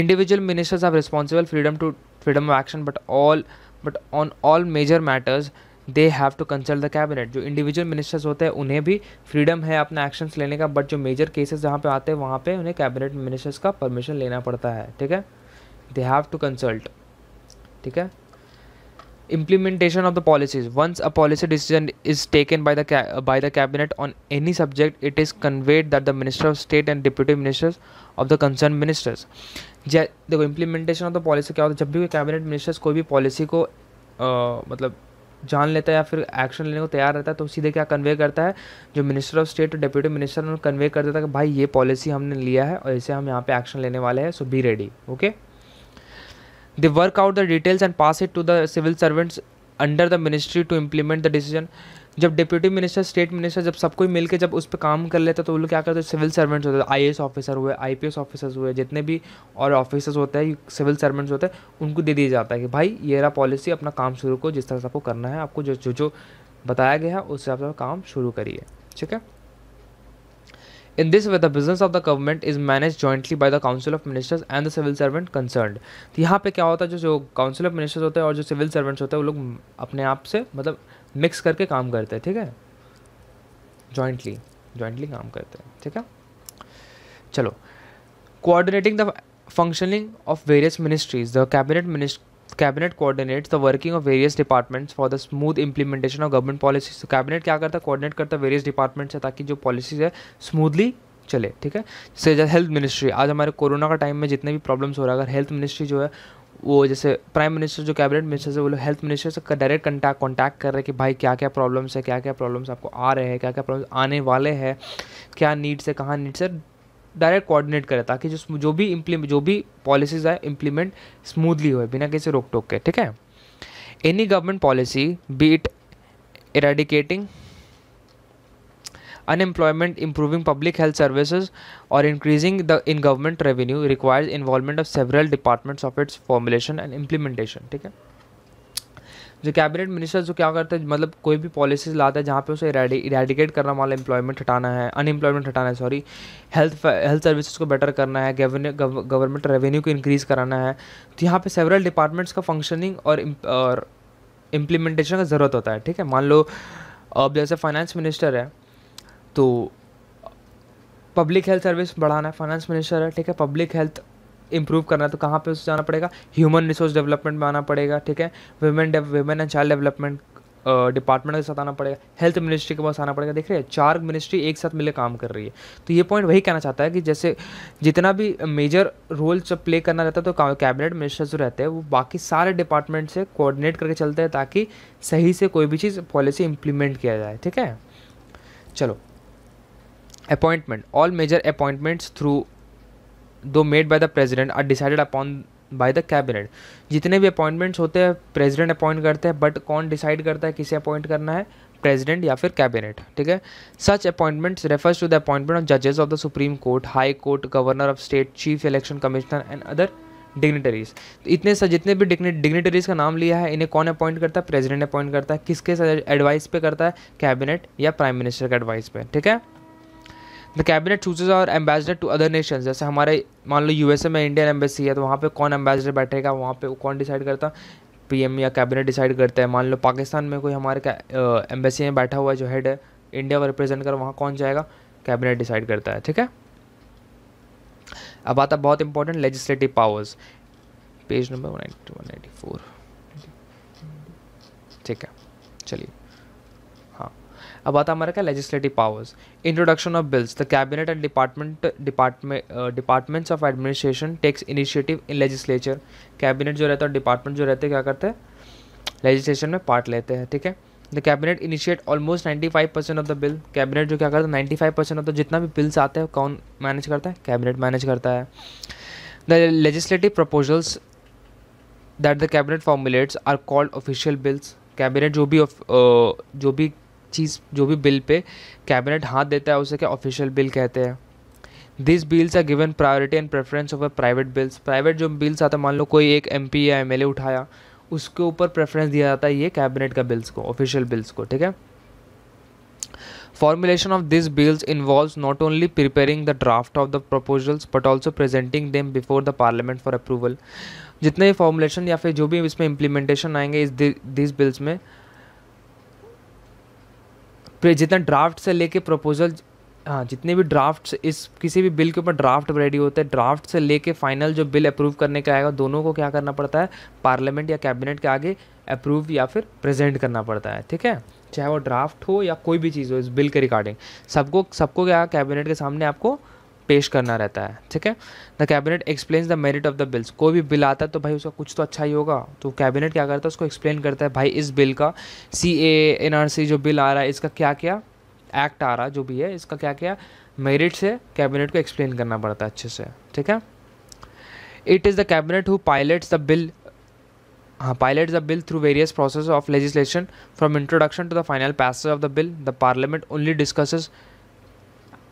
individual ministers are responsible freedom to freedom of action but all but on all major matters they have to consult the cabinet जो इंडिविजुअल मिनिस्टर्स होते हैं उन्हें भी फ्रीडम है अपना एक्शंस लेने का बट जो मेजर केसेस जहाँ पे आते हैं वहाँ पे उन्हें कैबिनेट मिनिस्टर्स का परमिशन लेना पड़ता है ठीक है दे हैव टू कंसल्ट ठीक है implementation of the policies once a policy decision is taken by the by the cabinet on any subject it is conveyed that the minister of state and deputy ministers of the concern ministers जै देखो implementation of the policy क्या होता है जब भी cabinet ministers कोई भी policy को uh, मतलब जान लेता है या फिर एक्शन लेने को तैयार रहता है तो सीधे क्या कन्वे करता है जो मिनिस्टर ऑफ स्टेट और डिप्यूटी मिनिस्टर उन्होंने कन्वे कर देता है कि भाई ये पॉलिसी हमने लिया है और इसे हम यहाँ पे एक्शन लेने वाले हैं so be ready okay they work out the details and pass it to the civil servants under the ministry to implement the decision जब डिप्यूटी मिनिस्टर स्टेट मिनिस्टर जब सब कोई मिलकर जब उस पर काम कर लेता तो वो लोग क्या करते सिविल सर्वेंट्स होते हैं आई तो ऑफिसर हुए आई ऑफिसर्स हुए जितने भी और ऑफिसर्स होते हैं सिविल सर्वेंट्स होते हैं उनको दे दिया जाता है कि भाई ये रहा पॉलिसी अपना काम शुरू करो जिस तरह से आपको करना है आपको जो जो जो बताया गया है उस हिसाब से काम शुरू करिए ठीक है in this way the business of the government is manage jointly by the council of ministers and the civil servant concern तो यहाँ पे क्या होता है जो जो काउंसिल ऑफ मिनिस्टर्स होते हैं और जो सिविल सर्वेंट्स होते हैं वो लोग अपने आप से मतलब मिक्स करके काम करते हैं ठीक है जॉइंटली जॉइंटली काम करते हैं ठीक है चलो coordinating the functioning of various ministries the cabinet minister cabinet coordinate the working of various departments for the smooth implementation of government policies तो कैबिनेट क्या करता है कोऑर्डिनेट करता है वेरियस डिपार्टमेंट्स है ताकि जो पॉलिसीज है स्मूथली चले ठीक है जैसे हेल्थ मिनिस्ट्री आज हमारे कोरोना का टाइम में जितने भी प्रॉब्लम्स हो रहा है अगर हेल्थ मिनिस्ट्री जो है वो जैसे प्राइम मिनिस्टर जो कैबिनेट मिनिस्टर से वो लोग हेल्थ मिनिस्टर से डायरेक्ट कंटैक्ट कॉन्टैक्ट कर रहे हैं कि भाई क्या क्या प्रॉब्लम्स है क्या क्या प्रॉब्लम्स आपको आ रहे हैं क्या क्या प्रॉब्लम्स आने वाले हैं क्या नीड्स है कहाँ नीड्स है डायरेक्ट कोऑर्डिनेट करें ताकि जो जो भी इम्प्लीमेंट जो भी पॉलिसीज़ है इम्प्लीमेंट स्मूथली हो बिना किसी रोक टोक के ठीक है any government policy be it eradicating unemployment improving public health services और increasing the in government revenue requires involvement of several departments of its formulation and implementation ठीक है जो कैबिनेट मिनिस्टर जो क्या करते हैं मतलब कोई भी पॉलिसीज लाता है जहाँ पे उसे इरेडिकेट करना वाला एम्प्लॉयमेंट हटाना है अनएम्प्लॉयमेंट हटाना है सॉरी हेल्थ हेल्थ सर्विसेज को बेटर करना है गवर्नमेंट रेवेन्यू को इंक्रीज़ कराना है तो यहाँ पे सेवरल डिपार्टमेंट्स का फंक्शनिंग और इम्प्लीमेंटेशन का ज़रूरत होता है ठीक है मान लो अब जैसे फाइनेंस मिनिस्टर है तो पब्लिक हेल्थ सर्विस बढ़ाना है फाइनेंस मिनिस्टर है ठीक है पब्लिक हेल्थ इम्प्रूव करना है तो कहाँ पे उसे जाना पड़ेगा ह्यूमन रिसोर्स डेवलपमेंट में आना पड़ेगा ठीक है women women and child development department के साथ आना पड़ेगा हेल्थ मिनिस्ट्री के पास आना पड़ेगा देख रहे हैं चार मिनिस्ट्री एक साथ मिले काम कर रही है तो ये पॉइंट वही कहना चाहता है कि जैसे जितना भी मेजर रोल जब प्ले करना रहता है तो कैबिनेट मिनिस्टर जो रहते हैं वो बाकी सारे डिपार्टमेंट से कोऑर्डिनेट करके चलते हैं ताकि सही से कोई भी चीज़ पॉलिसी इम्प्लीमेंट किया जाए ठीक है चलो appointment all major appointments through though made by the president are decided upon by the cabinet जितने भी अपॉइंटमेंट्स होते हैं प्रेसिडेंट अपॉइंट करते हैं बट कौन डिसाइड करता है किसे अपॉइंट करना है प्रेसिडेंट या फिर कैबिनेट ठीक है such appointments refers to the appointment of जजेस of the supreme court high court governor of state chief election commissioner and other dignitaries तो इतने सा जितने भी डिग्नेटरीज का नाम लिया है इन्हें कौन अपॉइंट करता है प्रेसिडेंट अपॉइंट करता है किसके एडवाइस पे करता है कैबिनेट या प्राइम मिनिस्टर के एडवाइस पे ठीक है the cabinet chooses our ambassador to other nation जैसे हमारे मान लो यू में इंडियन एम्बेसी है तो वहाँ पे कौन एम्बेसडर बैठेगा वहाँ पे कौन डिसाइड करता पी या कैबिनेट डिसाइड करता है मान लो पाकिस्तान में कोई हमारे एम्बेसी में बैठा हुआ जो हेड है इंडिया को रिप्रेजेंट कर वहाँ कौन जाएगा कैबिनेट डिसाइड करता है ठीक है अब आता बहुत important legislative powers page number one ninety four ठीक है चलिए अब आता हमारे क्या legislative powers introduction of bills the cabinet and department department departments of administration takes initiative in legislature cabinet जो रहता है और डिपार्टमेंट जो रहते हैं क्या करते हैं लेजिस्लेशन में पार्ट लेते हैं ठीक है the cabinet initiate almost ninety five percent of the bill cabinet जो क्या करता है ninety five percent of the जितना भी बिल्स आते हैं कौन मैनेज करता है कैबिनेट मैनेज करता है the legislative proposals that the cabinet formulates are called official bills cabinet जो भी uh, जो भी चीज़ जो भी बिल पे कैबिनेट हाथ देता है उसे क्या ऑफिशियल बिल कहते हैं this bills are given priority and preference over private bills private जो बिल्स आते हैं मान लो कोई एक एम या एम उठाया उसके ऊपर प्रेफरेंस दिया जाता है ये कैबिनेट का बिल्स को ऑफिशियल बिल्स को ठीक है formulation of this bills involve not only preparing the draft of the proposals but also presenting them before the parliament for approval जितने फॉर्मुलेशन या फिर जो भी इसमें इम्प्लीमेंटेशन आएंगे इस दिस बिल्स में जितना ड्राफ्ट से लेके प्रपोजल हाँ जितने भी ड्राफ्ट इस किसी भी बिल के ऊपर ड्राफ्ट रेडी होते हैं ड्राफ्ट से लेके फाइनल जो बिल अप्रूव करने का आएगा दोनों को क्या करना पड़ता है पार्लियामेंट या कैबिनेट के आगे अप्रूव या फिर प्रेजेंट करना पड़ता है ठीक है चाहे वो ड्राफ्ट हो या कोई भी चीज़ हो इस बिल के रिगार्डिंग सबको सबको क्या कैबिनेट के सामने आपको पेश करना रहता है ठीक है the cabinet explain the merit of the bills कोई भी बिल आता है तो भाई उसका कुछ तो अच्छा ही होगा तो कैबिनेट क्या करता है उसको एक्सप्लेन करता है भाई इस बिल का सी ए एन आर सी जो बिल आ रहा है इसका क्या क्या एक्ट आ रहा जो भी है इसका क्या क्या मेरिट से कैबिनेट को एक्सप्लेन करना पड़ता है अच्छे से ठीक है it is the cabinet who pilots the bill हाँ pilot the bill through various process of legislation from introduction to the final passage of the bill the parliament only discusses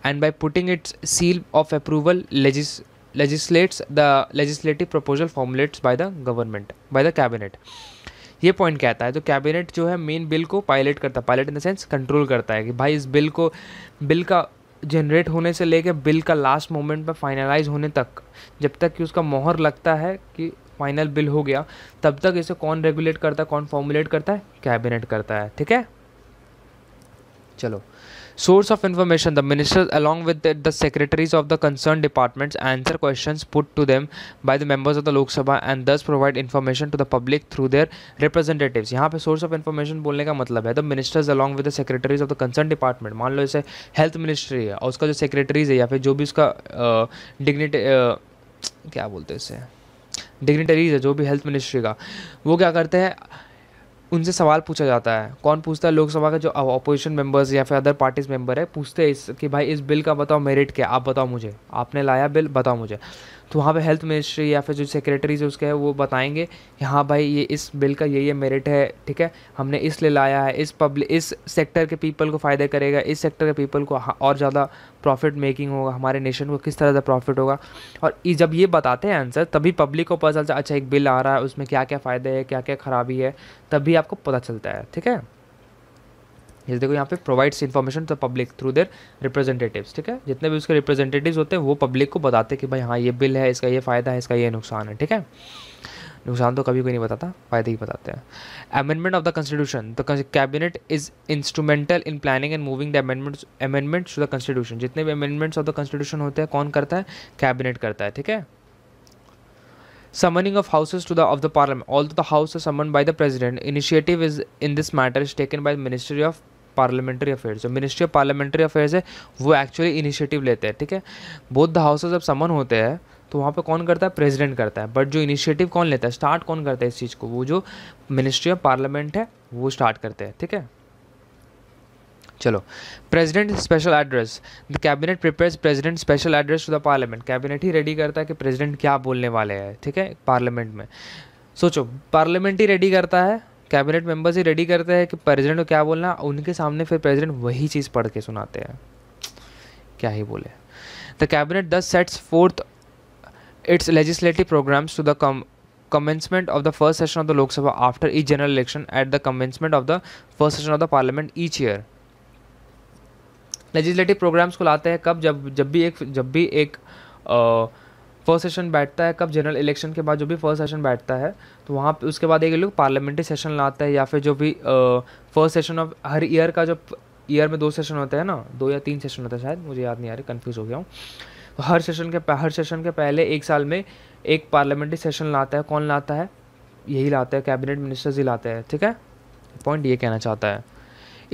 and by putting its seal of approval legis- legislates the legislative proposal formulates by the government by the cabinet ये point कहता है तो cabinet जो है main bill को pilot करता है pilot in the sense control करता है कि भाई इस बिल को बिल का जनरेट होने से लेके बिल का लास्ट मोमेंट पर फाइनलाइज होने तक जब तक कि उसका मोहर लगता है कि फाइनल बिल हो गया तब तक इसे कौन रेगुलेट करता है कौन फॉर्मुलेट करता है कैबिनेट करता है ठीक है चलो Source of information The ministers, along with the, the secretaries of the concerned departments, answer questions put to them by the members of the Lok Sabha and thus provide information to the public through their representatives. yahan pe source of information bolne ka matlab hai the ministers, along with the secretaries of the concerned department. maan lo जैसे health ministry hai aur uska jo secretaries hai ya फिर jo bhi uska dignity kya bolte hai बोलते हैं इसे dignitaries है जो भी health ministry का वो क्या करते हैं उनसे सवाल पूछा जाता है कौन पूछता है लोकसभा का जो अपोजिशन मेंबर्स या फिर अदर पार्टीज मेंबर है पूछते हैं इस कि भाई इस बिल का बताओ मेरिट क्या आप बताओ मुझे आपने लाया बिल बताओ मुझे तो वहाँ पे हेल्थ मिनिस्ट्री या फिर जो सेक्रेटरीज उसके हैं वो बताएंगे कि हाँ भाई ये इस बिल का ये ये मेरिट है ठीक है हमने इसलिए लाया है इस पब्लिक इस सेक्टर के पीपल को फ़ायदा करेगा इस सेक्टर के पीपल को और ज़्यादा प्रॉफिट मेकिंग होगा हमारे नेशन को किस तरह से प्रॉफिट होगा और जब ये बताते हैं आंसर तभी पब्लिक को पता चलता है अच्छा एक बिल आ रहा है उसमें क्या क्या फ़ायदे है क्या क्या ख़राबी है तभी आपको पता चलता है ठीक है जैसे देखो यहाँ पे provides information to public through their representatives ठीक है जितने भी उसके रिप्रेजेंटेटिव्स होते हैं वो पब्लिक को बताते हैं कि भाई हाँ ये बिल है इसका ये फ़ायदा है इसका ये नुकसान है ठीक है नुकसान तो कभी कोई नहीं बताता फ़ायदे ही बताते हैं amendment of the constitution the cabinet is instrumental in planning and moving the amendments amendments to the constitution जितने भी अमेंडमेंट्स ऑफ द कॉन्स्टिट्यूशन होते हैं कौन करता है कैबिनेट करता है ठीक है summoning of houses to the of the parliament all the house summon by the president initiative is in this matter is taken by the ministry of parliamentary affairs जो मिनिस्ट्री ऑफ पार्लियामेंट्री अफेयर्स है वो actually initiative लेते हैं ठीक है both the houses जब समन होते हैं तो वहाँ पे कौन करता है प्रेसिडेंट करता है बट जो इनिशिएटिव कौन लेता है स्टार्ट कौन करता है इस चीज़ को वो जो मिनिस्ट्री ऑफ पार्लियामेंट है वो स्टार्ट करते हैं ठीक है चलो president special address the cabinet prepares president special address to the parliament cabinet ही रेडी करता है कि प्रेसिडेंट क्या बोलने वाले हैं ठीक है पार्लियामेंट में सोचो पार्लियामेंट ही रेडी करता है कैबिनेट मेंबर्स ही रेडी करते हैं कि प्रेसिडेंट को क्या बोलना उनके सामने फिर प्रेसिडेंट वही चीज़ पढ़ के सुनाते हैं क्या ही बोले the cabinet thus sets forth its legislative programs to the com commencement of the first session of the Lok Sabha after each general election at the commencement of the first session of the parliament each year legislative programs को लाते हैं कब जब जब भी एक जब भी एक uh, फर्स्ट सेशन बैठता है कब जनरल इलेक्शन के बाद जो भी फर्स्ट सेशन बैठता है तो वहाँ पे उसके बाद एक लोग पार्लियामेंट्री सेशन लाते हैं या फिर जो भी फर्स्ट सेशन ऑफ हर ईयर का जो ईयर में दो सेशन होते हैं ना दो या तीन सेशन होते हैं शायद मुझे याद नहीं आ रही कन्फ्यूज़ हो गया हूँ तो हर सेशन के हर सेशन के पहले एक साल में एक पार्लियामेंट्री सेशन लाता है कौन लाता है यही लाता है कैबिनेट मिनिस्टर्स ही लाते हैं ठीक है पॉइंट ये कहना चाहता है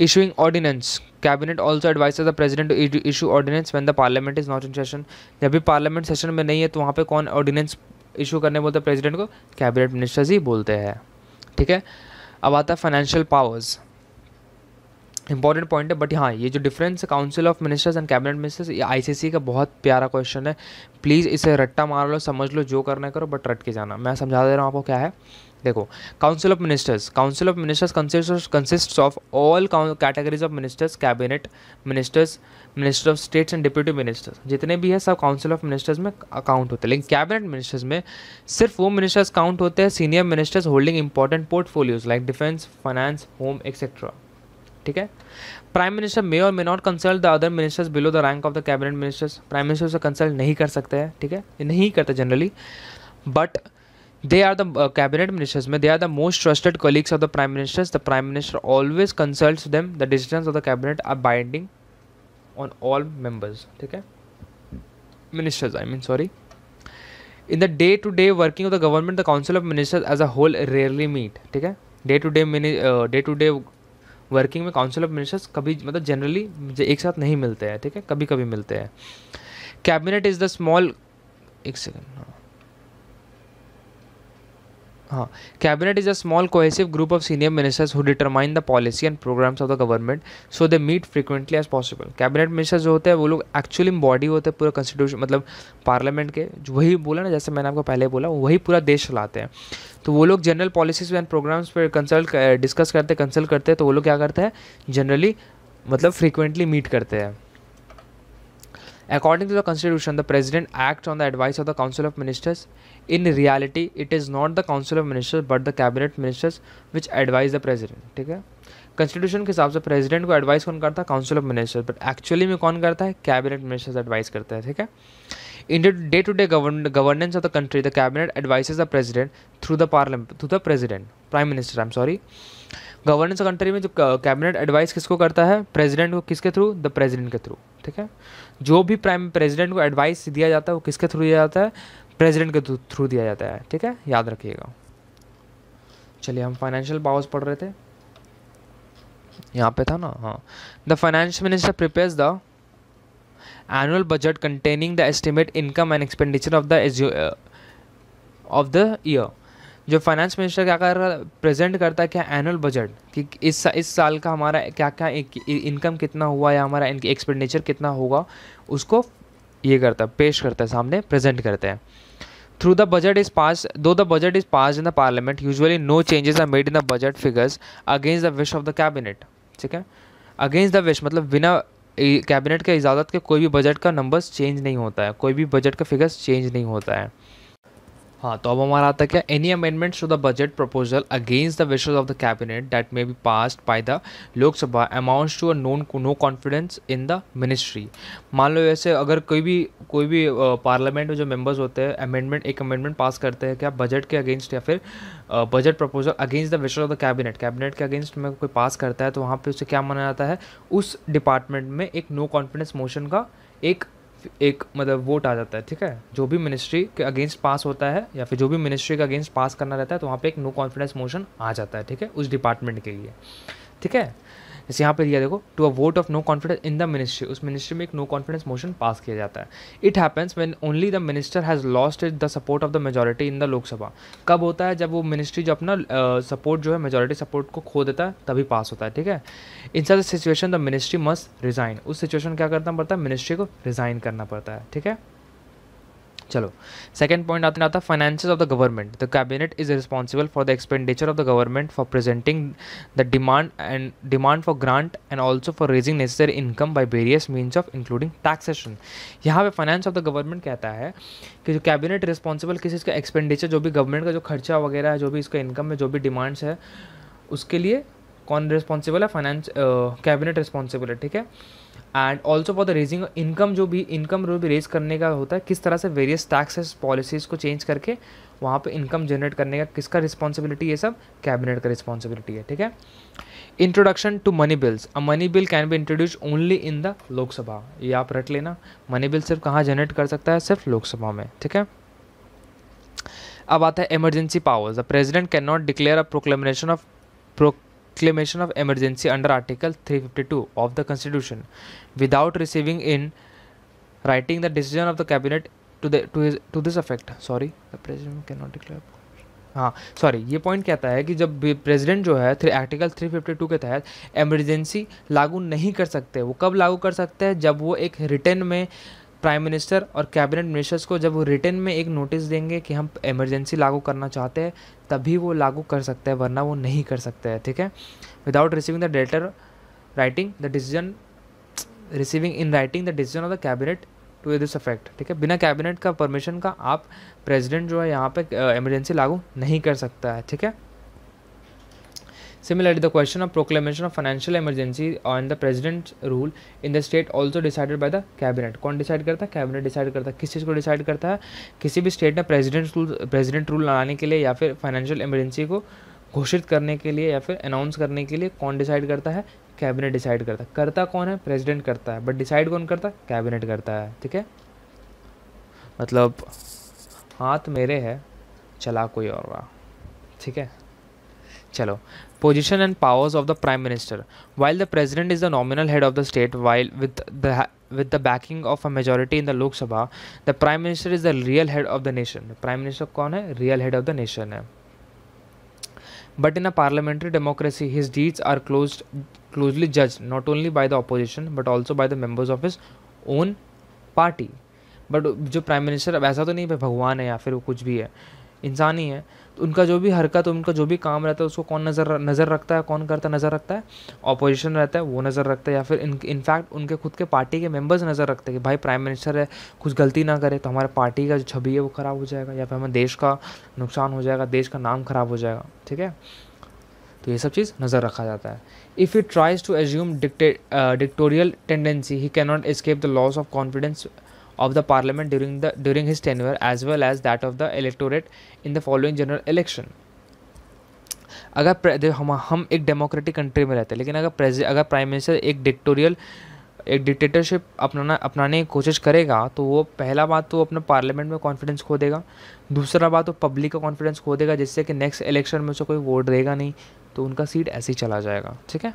issuing ordinance cabinet also advise the president to issue ordinance when the parliament is not in session जब भी पार्लियामेंट सेशन में नहीं है तो वहाँ पे कौन ऑर्डिनेंस इशू करने बोलते हैं प्रेजिडेंट को कैबिनेट मिनिस्टर्स ही बोलते हैं ठीक है अब आता है फाइनेंशियल पावर्स इंपॉर्टेंट पॉइंट है बट हाँ ये जो difference council of ministers and cabinet ministers ये आईसीसी का बहुत प्यारा क्वेश्चन है प्लीज़ इसे रट्टा मार लो समझ लो जो करना करो बट रट के जाना मैं समझा दे रहा हूँ आपको क्या है देखो council of ministers council of ministers consist of all categories of ministers cabinet ministers minister of states and deputy ministers जितने भी हैं सब काउंसिल ऑफ मिनिस्टर्स में अकाउंट होते हैं लेकिन कैबिनेट मिनिस्टर्स में सिर्फ वो मिनिस्टर्स काउंट होते हैं senior ministers holding important portfolios like defence finance home etcetera ठीक है prime minister may or may not consult the other ministers below the rank of the cabinet ministers prime minister से consult नहीं कर सकते हैं ठीक है नहीं करते generally but they are the cabinet ministers में they are the most trusted colleagues of the prime ministers the prime minister always consult them the decision of the cabinet are binding on all members ठीक है ministers I mean sorry in the day to day working of the government the council of ministers as a whole rarely meet ठीक है day to day day to day working में council of ministers कभी मतलब generally एक साथ नहीं मिलते हैं ठीक है कभी कभी मिलते हैं कैबिनेट इज द स्मॉल एक सेकेंड हाँ cabinet is a small cohesive group of senior ministers who determine the policy and programmes of the government so they meet frequently as possible cabinet minister जो होते हैं वो लोग actually body होते हैं पूरा कॉन्स्टिट्यूशन मतलब पार्लियामेंट के वही बोला ना जैसे मैंने आपको पहले बोला वही पूरा देश चलाते हैं तो वो लोग जनरल पॉलिसीज एंड प्रोग्राम्स पर कंसल्ट डिस्कस करते कंसल्ट करते हैं तो वो लोग क्या करते हैं जनरली मतलब फ्रिक्वेंटली मीट करते हैं According to the constitution, the president acts on the advice of the council of ministers. In reality, it is not the council of ministers but the cabinet ministers which advise the president. ठीक है constitution के हिसाब से President को advice कौन करता है Council of Ministers. But actually में कौन करता है Cabinet Ministers एडवाइस करता है ठीक है In the day to -day governance of the country, the cabinet advises the president through the parliament, through the president, prime minister. I'm sorry. Governance country में जो कैबिनेट एडवाइस किसको करता है president को किसके थ्रू द प्रेसिडेंट के through ठीक है जो भी प्राइम प्रेसिडेंट को एडवाइस दिया जाता है वो किसके थ्रू दिया जाता है प्रेसिडेंट के थ्रू दिया जाता है ठीक है याद रखिएगा चलिए हम फाइनेंशियल पावर्स पढ़ रहे थे यहाँ पे था ना हाँ the finance minister prepares the annual budget containing the estimate income and expenditure of the of the year जो फाइनेंस मिनिस्टर क्या कर प्रेजेंट करता है क्या एनुअल बजट कि इस इस साल का हमारा क्या क्या इनकम कितना हुआ या हमारा एक्सपेंडिचर कितना होगा उसको ये करता है पेश करता है सामने प्रेजेंट करते हैं through the budget is pass though the budget is pass in the parliament usually no changes are made in the budget figures against the wish of the cabinet ठीक है अगेंस्ट द विश मतलब बिना cabinet के इजाज़त के कोई भी budget का नंबर्स चेंज नहीं होता है कोई भी बजट का फिगर्स चेंज नहीं होता है हाँ तो अब हमारा आता क्या any amendments to the budget proposal against the wishes of the cabinet that may be passed by the Lok Sabha amounts to a none no confidence in the ministry मान लो ऐसे अगर कोई भी कोई भी पार्लियामेंट में जो मेंबर्स होते हैं अमेंडमेंट एक अमेंडमेंट पास करते हैं क्या बजट के अगेंस्ट या फिर budget proposal against the wishes of the cabinet cabinet के अगेंस्ट में कोई पास करता है तो वहाँ पर उसे क्या माना जाता है उस डिपार्टमेंट में एक नो कॉन्फिडेंस मोशन का एक एक मतलब वोट आ जाता है ठीक है जो भी मिनिस्ट्री के अगेंस्ट पास होता है या फिर जो भी मिनिस्ट्री के अगेंस्ट पास करना रहता है तो वहाँ पे एक नो कॉन्फिडेंस मोशन आ जाता है ठीक है उस डिपार्टमेंट के लिए ठीक है जैसे यहाँ पे दिया देखो to a vote of no confidence in the ministry उस मिनिस्ट्री में एक नो कॉन्फिडेंस मोशन पास किया जाता है it happens when only the minister has lost the support of the majority in the Lok Sabha कब होता है जब वो मिनिस्ट्री जो अपना सपोर्ट uh, जो है मेजोरिटी सपोर्ट को खो देता है तभी पास होता है ठीक है in such situation the ministry must resign उस सिचुएशन क्या करना पड़ता है मिनिस्ट्री को रिज़ाइन करना पड़ता है ठीक है चलो सेकेंड पॉइंट आता आता finance of the government the cabinet is responsible for the expenditure of the government for presenting the demand and demand for grant and also for raising necessary income by various means of including taxation यहाँ पे finance of the government कहता है कि जो cabinet responsible किसी इसका का expenditure जो भी गवर्नमेंट का जो खर्चा वगैरह है जो भी इसका इनकम है जो भी डिमांड्स है उसके लिए कौन रिस्पॉन्सिबल है फाइनेंस कैबिनेट रिस्पॉन्सिबल है ठीक है and also for the raising income जो भी इनकम जो भी रेज करने का होता है किस तरह से वेरियस टैक्सेस पॉलिसीज़ को चेंज करके वहाँ पे इनकम जनरेट करने का किसका रिस्पॉन्सिबिलिटी है सब कैबिनेट का रिस्पॉन्सिबिलिटी है ठीक है introduction to money bills a money bill can be introduce only in the Lok Sabha ये आप रट लेना मनी बिल सिर्फ कहाँ जनरेट कर सकता है सिर्फ लोकसभा में ठीक है अब आता है emergency powers the president can not declare a proclamation of declaration of emergency under Article 352 of the Constitution without receiving in writing the decision of the cabinet to the to his to this effect sorry the president cannot declare हाँ sorry ये point कहता है कि जब president जो है three article 352 के तहत इमरजेंसी लागू नहीं कर सकते वो कब लागू कर सकते हैं जब वो एक रिटर्न में प्राइम मिनिस्टर और कैबिनेट मिनिस्टर्स को जब वो रिटर्न में एक नोटिस देंगे कि हम इमरजेंसी लागू करना चाहते हैं तभी वो लागू कर सकते हैं वरना वो नहीं कर सकते हैं ठीक है without receiving the deter writing the decision receiving in writing the decision of the cabinet to this effect ठीक है बिना कैबिनेट का परमिशन का आप प्रेजिडेंट जो है यहाँ पर इमरजेंसी लागू नहीं कर सकता है ठीक है Similarly, the question of proclamation of financial emergency on the president's rule in the state also decided by the cabinet. kon decide karta cabinet decide karta kis cheez ko decide karta hai kisi bhi state ने president rule president rule lane ke liye ya fir financial emergency ko घोषित करने के लिए या फिर announce करने के लिए कौन डिसाइड करता है कैबिनेट डिसाइड करता है करता कौन है प्रेसिडेंट करता है बट डिसाइड कौन करता है कैबिनेट करता है ठीक है मतलब हाथ मेरे है चला कोई और रहा ठीक है चलो position and powers of the prime minister while the president is the nominal head of the state while with the with the backing of a majority in the lok sabha the prime minister is the real head of the nation prime minister kaun hai real head of the nation hai but in a parliamentary democracy his deeds are closed, closely judged not only by the opposition but also by the members of his own party but जो prime minister अब ऐसा तो नहीं भाई भगवान है या फिर वो कुछ भी है इंसान ही है उनका जो भी हरकत उनका जो भी काम रहता है उसको कौन नज़र नज़र रखता है कौन करता नज़र रखता है अपोजिशन रहता है वो नज़र रखता है या फिर इन इनफैक्ट उनके खुद के पार्टी के मेंबर्स नज़र रखते हैं कि भाई प्राइम मिनिस्टर है कुछ गलती ना करे तो हमारे पार्टी का जो छवि है वो ख़राब हो जाएगा या फिर हमारे देश का नुकसान हो जाएगा देश का नाम ख़राब हो जाएगा ठीक है तो ये सब चीज़ नज़र रखा जाता है if you tries to assume dictatorial tendency he can not escape the loss of confidence of the parliament during, the, during his tenure as well as that of the electorate in the following general election. अगर हम हम एक democratic country में रहते हैं लेकिन अगर अगर प्राइम मिनिस्टर एक डिक्टोरियल एक डिक्टेटरशिप अपनाना अपनाने की कोशिश करेगा तो वो पहला बात तो अपने पार्लियामेंट में कॉन्फिडेंस खो देगा दूसरा बात तो पब्लिक का कॉन्फिडेंस खो देगा जिससे कि नेक्स्ट इलेक्शन में उसे कोई वोट देगा नहीं तो उनका सीट ऐसे ही चला जाएगा ठीक है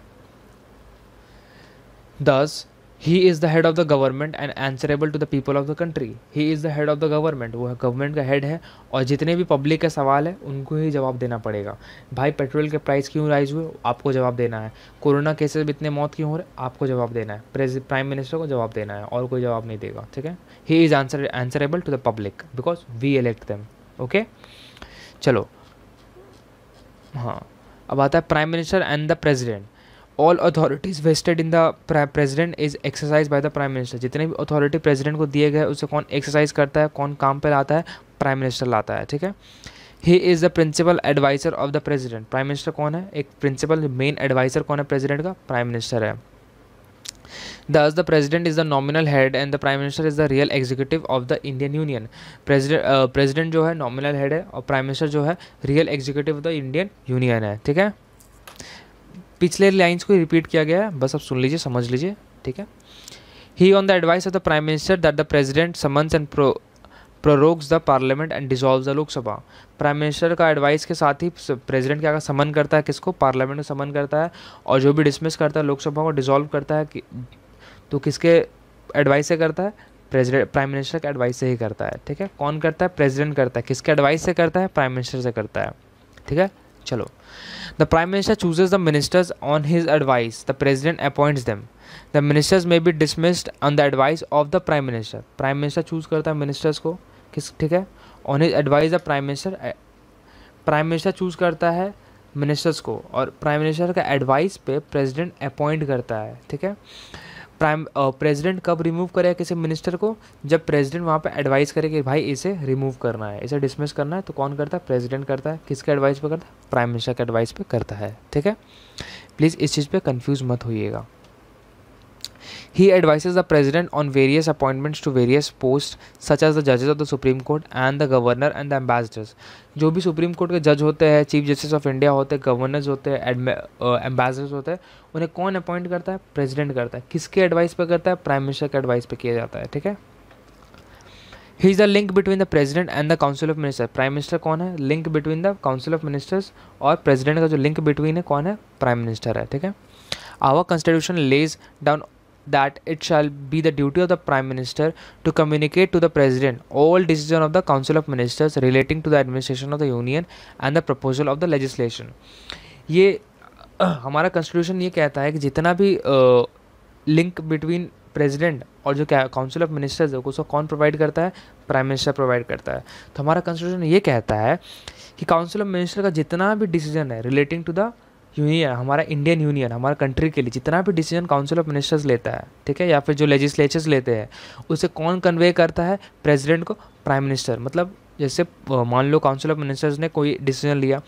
thus he is the head of the government and answerable to the people of the country he is the head of the government वो गवर्नमेंट का हेड है और जितने भी पब्लिक के सवाल है उनको ही जवाब देना पड़ेगा भाई पेट्रोल के प्राइस क्यों राइज हुए आपको जवाब देना है कोरोना केसेस में इतने मौत क्यों हो रहे आपको जवाब देना है प्रेस प्राइम मिनिस्टर को जवाब देना है और कोई जवाब नहीं देगा ठीक है he is answer answerable to the public because we elect them okay चलो हाँ अब आता है prime minister and the president all authorities vested in the president is exercise by the prime minister जितने भी अथॉरिटी प्रेजिडेंट को दिए गए उसे कौन एक्सरसाइज करता है कौन काम पर लाता है प्राइम मिनिस्टर लाता है ठीक है he is the principal adviser of the president prime minister कौन है एक प्रिंसिपल मेन एडवाइज़र कौन है प्रेजिडेंट का प्राइम मिनिस्टर है Thus, the president is the nominal head and the prime minister is the real executive of the Indian Union. President uh, president जो है nominal head है और prime minister जो है real executive of the Indian Union है ठीक है पिछले लाइन्स को रिपीट किया गया है बस आप सुन लीजिए समझ लीजिए ठीक है he on the advice of the prime minister that the president summons and pro prorogues the parliament and dissolve the Lok Sabha prime minister का एडवाइस के साथ ही प्रेजिडेंट क्या समन करता है किसको पार्लियामेंट को समन करता है और जो भी डिसमिस करता है लोकसभा को डिजॉल्व करता है कि तो किसके एडवाइस से करता है प्रेजिडेंट प्राइम मिनिस्टर के एडवाइस से ही करता है ठीक है कौन करता है प्रेजिडेंट करता है किसके एडवाइस से करता है प्राइम मिनिस्टर से करता है ठीक है चलो the prime minister chooses the ministers on his advice the president appoints them the ministers may be dismissed on the advice of the prime minister prime minister choose करता है मिनिस्टर्स को किस ठीक है on his advice the prime minister prime minister choose करता है ministers को और प्राइम मिनिस्टर का एडवाइस पे प्रेजिडेंट अपॉइंट करता है ठीक है प्राइम प्रेसिडेंट कब रिमूव करेगा किसी मिनिस्टर को जब प्रेसिडेंट वहाँ पे एडवाइस करे कि भाई इसे रिमूव करना है इसे डिसमिस करना है तो कौन करता है प्रेसिडेंट करता है किसके एडवाइस पे करता है प्राइम मिनिस्टर के एडवाइस पे करता है ठीक है प्लीज़ इस चीज़ पे कंफ्यूज मत होइएगा he advise the president on various appointments to various post such as the जजेज of the supreme court and the governor and the ambassadors जो भी सुप्रीम कोर्ट के जज होते हैं चीफ जस्टिस ऑफ इंडिया होते हैं गवर्नर्स होते हैं एम्बेसडर्स होते हैं उन्हें कौन अपॉइंट करता है प्रेजिडेंट करता है किसके एडवाइस पर करता है प्राइम मिनिस्टर के एडवाइस पर किया जाता है ठीक है he is the link between the president and the council of minister prime minister कौन है link between the council of ministers और प्रेजिडेंट का जो लिंक बिटवीन है कौन है प्राइम मिनिस्टर है ठीक है our constitution lays down that it shall be the duty of the prime minister to communicate to the president all decision of the council of ministers relating to the administration of the union and the proposal of the legislation ये हमारा constitution ये कहता है कि जितना भी link between president और जो क्या काउंसिल ऑफ मिनिस्टर्स है उसको कौन प्रोवाइड करता है प्राइम मिनिस्टर प्रोवाइड करता है तो हमारा कॉन्स्टिट्यूशन ये कहता है कि काउंसिल ऑफ मिनिस्टर का जितना भी डिसीजन है रिलेटिंग टू द यूनियन हमारा इंडियन यूनियन हमारा कंट्री के लिए जितना भी डिसीजन काउंसिल ऑफ मिनिस्टर्स लेता है ठीक है या फिर जो लेजिस्लेचर्स लेते हैं उसे कौन कन्वे करता है प्रेसिडेंट को प्राइम मिनिस्टर मतलब जैसे मान लो काउंसिल ऑफ मिनिस्टर्स ने कोई डिसीजन लिया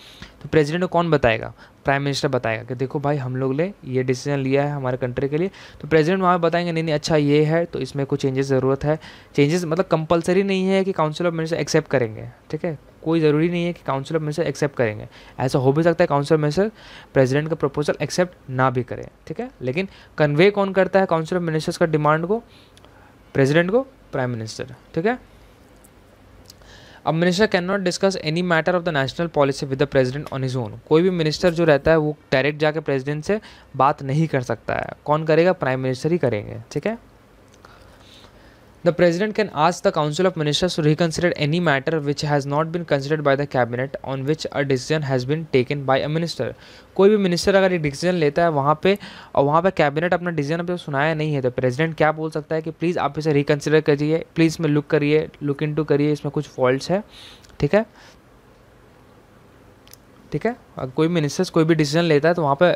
तो प्रेसिडेंट को कौन बताएगा प्राइम मिनिस्टर बताएगा कि देखो भाई हम लोग ने ये डिसीजन लिया है हमारे कंट्री के लिए तो प्रेसिडेंट वहाँ बताएंगे नहीं नहीं अच्छा ये है तो इसमें कुछ चेंजेस ज़रूरत है चेंजेस मतलब कंपलसरी नहीं है कि काउंसिल ऑफ मिनिस्टर एक्सेप्ट करेंगे ठीक है कोई ज़रूरी नहीं है कि काउंसिल ऑफ मिनिस्टर एक्सेप्ट करेंगे ऐसा हो भी सकता है काउंसिल ऑफ मिनिस्टर प्रेजिडेंट का प्रपोजल एक्सेप्ट ना भी करें ठीक है लेकिन कन्वे कौन करता है काउंसिल ऑफ मिनिस्टर्स का डिमांड को प्रेजिडेंट को प्राइम मिनिस्टर ठीक है अब minister can not discuss any matter of the national policy with the president on his own कोई भी मिनिस्टर जो रहता है वो डायरेक्ट जाके प्रेसिडेंट से बात नहीं कर सकता है कौन करेगा प्राइम मिनिस्टर ही करेंगे ठीक है The President can ask the Council of Ministers to reconsider any matter which has not been considered by the Cabinet on which a decision has been taken by a minister. कोई भी minister अगर एक decision लेता है वहाँ पे और वहाँ पे कैबिनेट अपना डिसीजन अभी सुनाया नहीं है तो प्रेसिडेंट क्या बोल सकता है कि प्लीज़ आप इसे रिकन्सिडर करिए प्लीज़ इसमें लुक करिए लुक इन टू करिए इसमें कुछ फॉल्ट है ठीक है ठीक है कोई मिनिस्टर्स कोई भी डिसीजन लेता है तो वहाँ पे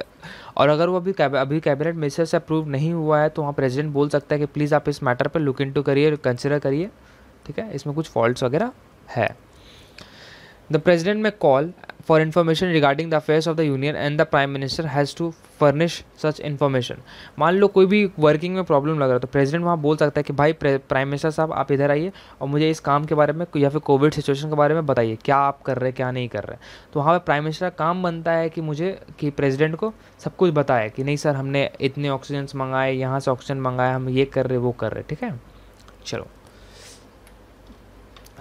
और अगर वो अभी अभी कैबिनेट मिनिस्टर से अप्रूव नहीं हुआ है तो वहाँ प्रेसिडेंट बोल सकता है कि प्लीज़ आप इस मैटर पर लुक इन टू करिए कंसिडर करिए ठीक है इसमें कुछ फॉल्ट वगैरह है The President may call for information regarding the affairs of the union and the prime minister has to furnish such information मान लो कोई भी वर्किंग में प्रॉब्लम लग रहा है तो प्रेजिडेंट वहाँ बोल सकता है कि भाई प्राइम मिनिस्टर साहब आप इधर आइए और मुझे इस काम के बारे में या फिर कोविड सिचुएशन के बारे में बताइए क्या आप कर रहे हैं क्या नहीं कर रहे हैं तो वहाँ पर प्राइम मिनिस्टर का काम बनता है कि मुझे कि प्रेजिडेंट को सब कुछ बताया कि नहीं सर हमने इतने ऑक्सीजन मंगाए यहाँ से ऑक्सीजन मंगाए हम ये कर रहे वो कर रहे ठीक है चलो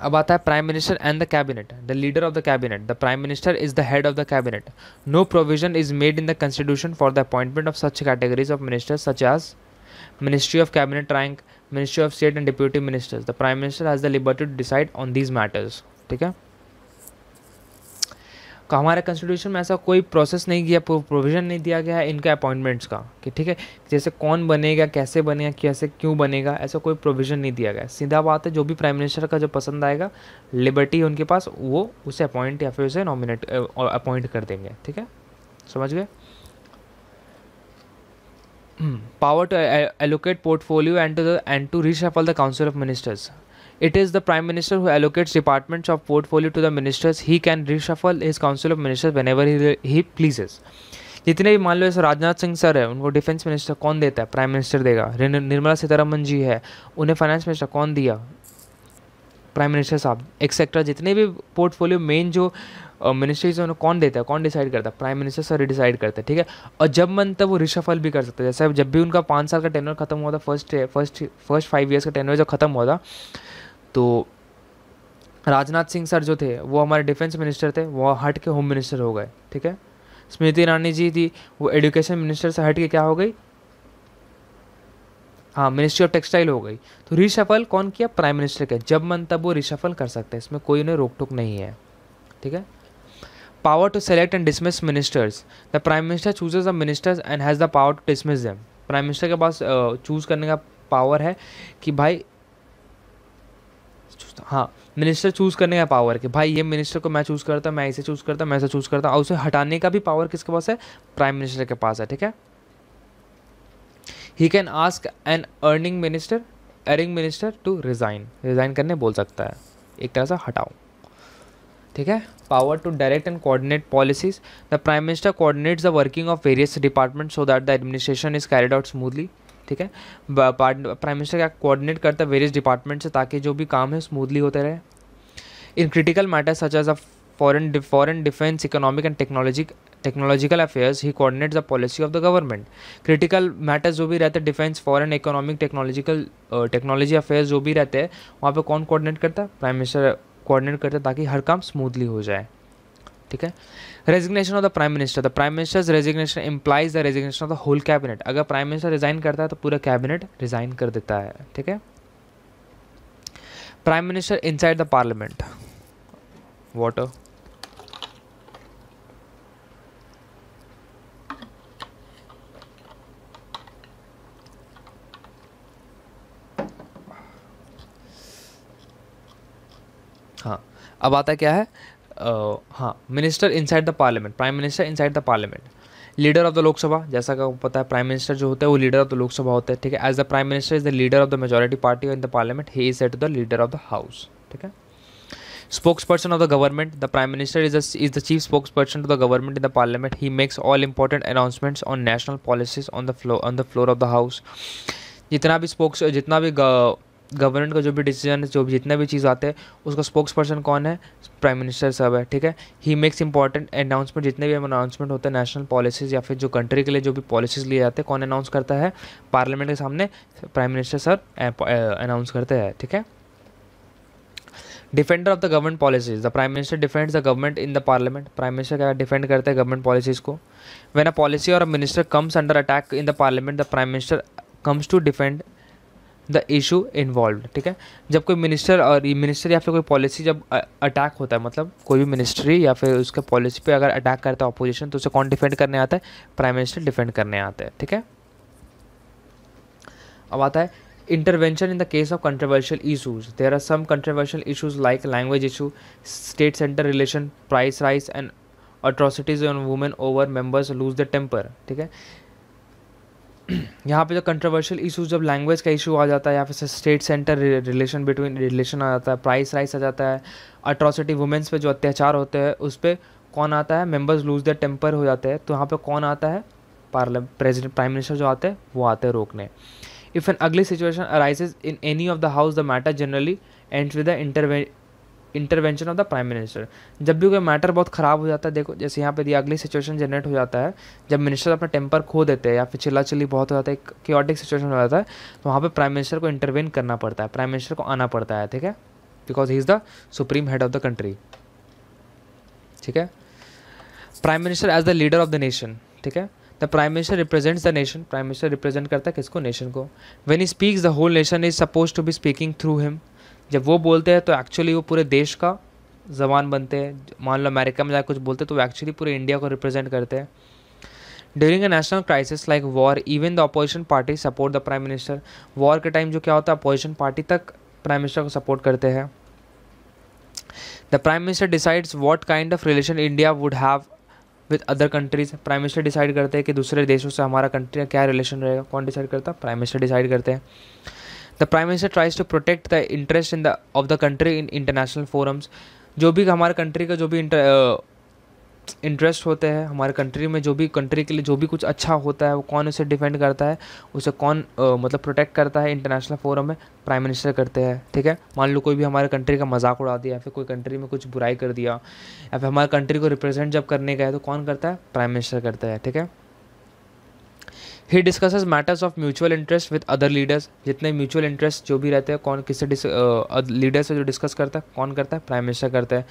about the prime minister and the cabinet the leader of the cabinet the prime minister is the head of the cabinet no provision is made in the constitution for the appointment of such categories of ministers such as ministry of cabinet rank ministry of state and deputy ministers the prime minister has the liberty to decide on these matters okay? का तो हमारे constitution में ऐसा कोई process नहीं किया provision नहीं दिया गया है इनके अपॉइंटमेंट्स का कि ठीक है जैसे कौन बनेगा कैसे बनेगा कैसे क्यों बनेगा ऐसा कोई प्रोविज़न नहीं दिया गया सीधा बात है जो भी प्राइम मिनिस्टर का जो पसंद आएगा लिबर्टी है उनके पास वो उसे अपॉइंट या फिर उसे नॉमिनेट अपॉइंट कर देंगे ठीक है समझ गए power to allocate portfolio and to the and to reshuffle the council of ministers it is the prime minister who allocates departments of portfolio to the ministers he can reshuffle his council of ministers whenever he pleases जितने भी मान लो ऐसे Rajnath Singh sir है उनको defence minister कौन देता है प्राइम मिनिस्टर देगा निर्मला सीतारमन जी है उन्हें फाइनेंस मिनिस्टर कौन दिया प्राइम मिनिस्टर साहब एक्सेट्रा जितने भी पोर्टफोलियो मेन जो मिनिस्ट्रीज है उन्हें कौन देता है कौन डिसाइड करता है प्राइम मिनिस्टर सर डिसाइड करता है ठीक है और जब मन तब वो रिशफल भी कर सकते हैं जैसे जब भी उनका पाँच साल का टेनर खत्म हुआ था first first first five years का टेनर जब खत्म हुआ था तो राजनाथ सिंह सर जो थे वो हमारे डिफेंस मिनिस्टर थे वो हट के होम मिनिस्टर हो गए ठीक है स्मृति ईरानी जी थी वो एजुकेशन मिनिस्टर से हट के क्या हो गई हाँ मिनिस्ट्री ऑफ टेक्सटाइल हो गई तो रिशफल कौन किया प्राइम मिनिस्टर के जब मन तब वो रिशफल कर सकते हैं इसमें कोई उन्हें रोक टोक नहीं है ठीक है power to select and dismiss ministers the prime minister chooses the ministers and has the power to dismiss them prime minister के पास चूज़ करने का पावर है कि भाई दोस्त हाँ मिनिस्टर चूज़ करने का पावर कि भाई ये मिनिस्टर को मैं चूज़ करता मैं इसे चूज़ करता मैं इसे चूज़ करता और उसे हटाने का भी पावर किसके पास है प्राइम मिनिस्टर के पास है ठीक है he can ask an erring minister erring minister to resign resign करने बोल सकता है एक तरह से हटाओ ठीक है power to direct and coordinate policies the prime minister coordinates the working of various department so that the administration is carried out smoothly ठीक है प्राइम मिनिस्टर क्या कोऑर्डिनेट करता है वेरियस डिपार्टमेंट से ताकि जो भी काम है स्मूथली होते रहे in critical matters such as a foreign foreign defence economic and technology technological affairs he coordinate the policy of the government critical matters जो भी रहते हैं defence foreign economic technological technology affairs जो भी रहते हैं वहाँ पे कौन कोऑर्डिनेट करता है प्राइम मिनिस्टर कोऑर्डिनेट करता है ताकि हर काम स्मूथली हो जाए ठीक है resignation of the prime minister the prime minister's resignation implies the resignation of the whole cabinet अगर प्राइम मिनिस्टर रिजाइन करता है तो पूरा कैबिनेट रिजाइन कर देता है ठीक है prime minister inside the parliament what हाँ अब आता क्या है हाँ minister inside the parliament prime minister inside the parliament leader of the Lok Sabha जैसा कि पता है प्राइम मिनिस्टर जो होता है वो लीडर ऑफ द लोकसभा होता है ठीक है as the prime minister is the leader of the majority party in the parliament he is set the leader of the house ठीक है spokesperson of the government the prime minister is is the chief spokesperson to the government in the parliament he makes all important announcements on national policies on the floor on the floor of the house जितना भी spokes जितना भी government का जो भी decision है जो भी जितना भी चीज़ आते हैं उसका स्पोक्स पर्सन कौन है प्राइम मिनिस्टर साहब है ठीक है ही मेक्स इंपॉर्टेंट अनाउंसमेंट जितने भी अनाउंसमेंट होते हैं नेशनल पॉलिसीज़ या फिर जो कंट्री के लिए जो भी पॉलिसीज़ लिए जाते हैं कौन अनाउंस करता है पार्लियामेंट के सामने प्राइम मिनिस्टर सर अनाउंस करते हैं ठीक है defender of the government policies the prime minister defends the government in the parliament prime minister क्या डिफेंड करते हैं गवर्नमेंट पॉलिसीज को वैन अ पॉलिसी और a minister comes under attack in the parliament the prime minister comes to defend the issue involve ठीक है जब कोई minister और मिनिस्टर या फिर कोई पॉलिसी जब अटैक होता है मतलब कोई भी मिनिस्ट्री या फिर उसके पॉलिसी पे अगर अटैक करता है अपोजिशन तो उसे कौन डिफेंड करने आता है प्राइम मिनिस्टर डिफेंड करने आता है ठीक है अब आता है intervention in the case of controversial issues there are some controversial issues like language issue state centre relation price rise and atrocities on women over members lose the temper ठीक है यहाँ पे जो कंट्रोवर्शियल इशू जब language का issue आ जाता है या फिर state centre relation between relation आ जाता है प्राइस राइस आ जाता है अट्रॉसिटी वुमेंस पे जो अत्याचार होते हैं उस पर कौन आता है मेंबर्स लूज द टेम्पर हो जाते हैं तो यहाँ पे कौन आता है पार्लियामेंट प्रेजिडेंट प्राइम मिनिस्टर जो आते हैं वो आते हैं रोकने if an ugly situation arises in any of the house the matter generally end with the intervene intervention of the prime minister जब भी कोई मैटर बहुत ख़राब हो जाता है देखो जैसे यहाँ पे दिया अगली सिचुएशन जनरेट हो जाता है जब मिनिस्टर अपना टेम्पर खो देते हैं या फिर चिल्ला चिल्ली बहुत हो जाता है एक क्योटिक सिचुएशन हो जाता है तो वहाँ पर प्राइम मिनिस्टर को इंटरवेन करना पड़ता है प्राइम मिनिस्टर को आना पड़ता है ठीक है because he is the supreme head of the country ठीक है prime minister as the leader of the nation ठीक है the prime minister represents the nation prime minister represent करता है किसको नेशन को when he speaks the whole nation is suppose to be speaking through him जब वो बोलते हैं तो एक्चुअली वो पूरे देश का जबान बनते हैं मान लो अमेरिका में जाकर कुछ बोलते हैं तो वो एक्चुअली पूरे इंडिया को रिप्रेजेंट करते हैं during a national crisis like war even the opposition party support the prime minister war के टाइम जो क्या होता है अपोजिशन पार्टी तक प्राइम मिनिस्टर को सपोर्ट करते हैं the prime minister decides what kind of relation India would have with other countries prime minister decide करते हैं कि दूसरे देशों से हमारा कंट्री का क्या रिलेशन रहेगा कौन डिसाइड करता है प्राइम मिनिस्टर डिसाइड करते हैं the prime minister tries to protect the interest in the of the country in international forums जो भी हमारे कंट्री का जो भी इंटरेस्ट uh, होते हैं हमारे कंट्री में जो भी कंट्री के लिए जो भी कुछ अच्छा होता है वो कौन उसे डिफेंड करता है उसे कौन आ, uh, मतलब प्रोटेक्ट करता है इंटरनेशनल फोरम में प्राइम मिनिस्टर करते हैं ठीक है मान लो कोई भी हमारे कंट्री का मजाक उड़ा दिया या फिर कोई कंट्री में कुछ बुराई कर दिया या फिर हमारे कंट्री को रिप्रेजेंट जब करने गए तो कौन करता है प्राइम मिनिस्टर करता है ठीक है he discusses matters of mutual interest with other leaders जितने म्यूचुअल इंटरेस्ट जो भी रहते हैं कौन किससे लीडर्स से जो डिस्कस करता है कौन करता है प्राइम मिनिस्टर करता है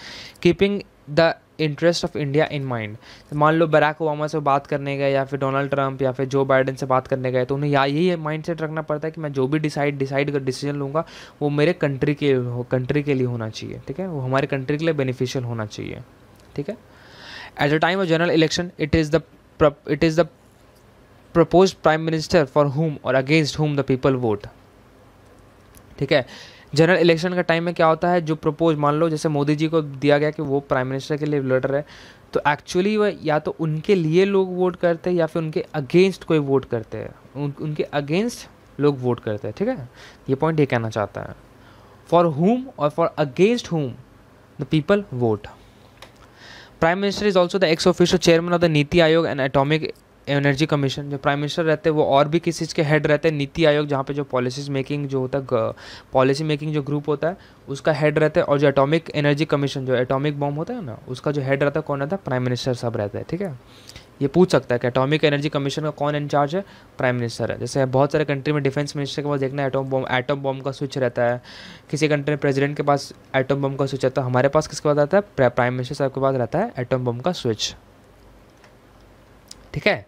keeping the interest of India in mind मान लो बराक ओबामा से बात करने गए या फिर डोनाल्ड ट्रंप या फिर जो बाइडन से बात करने गए तो उन्हें या यही माइंड सेट रखना पड़ता है कि मैं जो भी डिसाइड डिसाइड कर डिसीजन लूँगा वो मेरे कंट्री के कंट्री के लिए होना चाहिए ठीक है वो हमारे कंट्री के लिए बेनिफिशियल होना चाहिए ठीक है at the time of general election it is the it is the propose prime minister for whom और against whom the people vote ठीक है जनरल इलेक्शन का टाइम में क्या होता है जो प्रपोज मान लो जैसे मोदी जी को दिया गया कि वो प्राइम मिनिस्टर के लिए लड़ रहे तो एक्चुअली वह या तो उनके लिए लोग वोट करते हैं या फिर उनके अगेंस्ट कोई वोट करते हैं उन, उनके अगेंस्ट लोग वोट करते हैं ठीक है ये पॉइंट ये कहना चाहता है फॉर हुम और for against whom the people vote prime minister is also the ex official chairman of the NITI Aayog and atomic energy commission जो प्राइम मिनिस्टर रहते हैं वो और भी किस चीज़ के हेड रहते हैं नीति आयोग जहाँ पे जो पॉलिसीज मेकिंग जो होता है पॉलिसी मेकिंग जो ग्रुप होता है उसका हेड रहता है और जो एटॉमिक एनर्जी कमीशन जो एटॉमिक बॉम्ब होता है ना उसका जो हेड रहता है कौन रहता है प्राइम मिनिस्टर साहब रहता है ठीक है ये पूछ सकता है कि एटॉमिक एनर्जी कमीशन का कौन इंचार्ज है प्राइम मिनिस्टर है जैसे बहुत सारे कंट्री में डिफेंस मिनिस्टर के पास देखना एटम बॉम्ब एटम बॉम्ब का स्विच रहता है किसी कंट्री में प्रेसिडेंट के पास एटम बॉम्ब का स्विच रहता है हमारे पास किसके पास रहता है प्राइम मिनिस्टर साहब के पास रहता है एटम बॉम्ब का स्विच ठीक है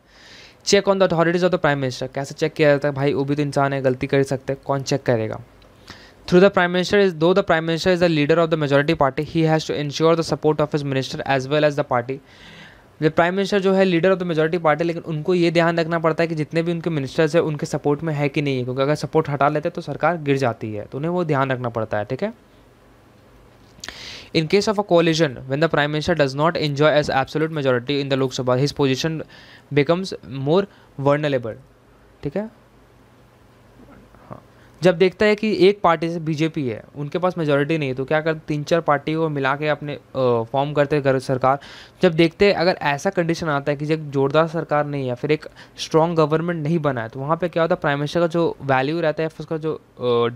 check on the authorities of the prime minister कैसे चेक किया जाता है भाई वो भी तो इंसान है गलती कर सकते हैं कौन चेक करेगा through the prime minister is though the prime minister is the leader of the majority party he has to ensure the support of his minister as well as the party prime minister जो है leader of the majority party लेकिन उनको ये ध्यान रखना पड़ता है कि जितने भी उनके मिनिस्टर्स हैं उनके सपोर्ट में है कि नहीं है क्योंकि अगर सपोर्ट हटा लेते हैं तो सरकार गिर जाती है तो उन्हें वो ध्यान रखना पड़ता है ठीक है In case of a coalition, when the Prime Minister does not enjoy as absolute majority in the Lok Sabha, his position becomes more vulnerable. ठीक है जब देखता है कि एक पार्टी से बीजेपी है उनके पास मेजोरिटी नहीं है तो क्या कर तीन चार पार्टी को मिला के अपने फॉर्म करते हैं सरकार जब देखते हैं अगर ऐसा कंडीशन आता है कि जब जोरदार सरकार नहीं है फिर एक स्ट्रॉन्ग गवर्नमेंट नहीं बना है तो वहाँ पर क्या होता है प्राइम मिनिस्टर का जो वैल्यू रहता है उसका जो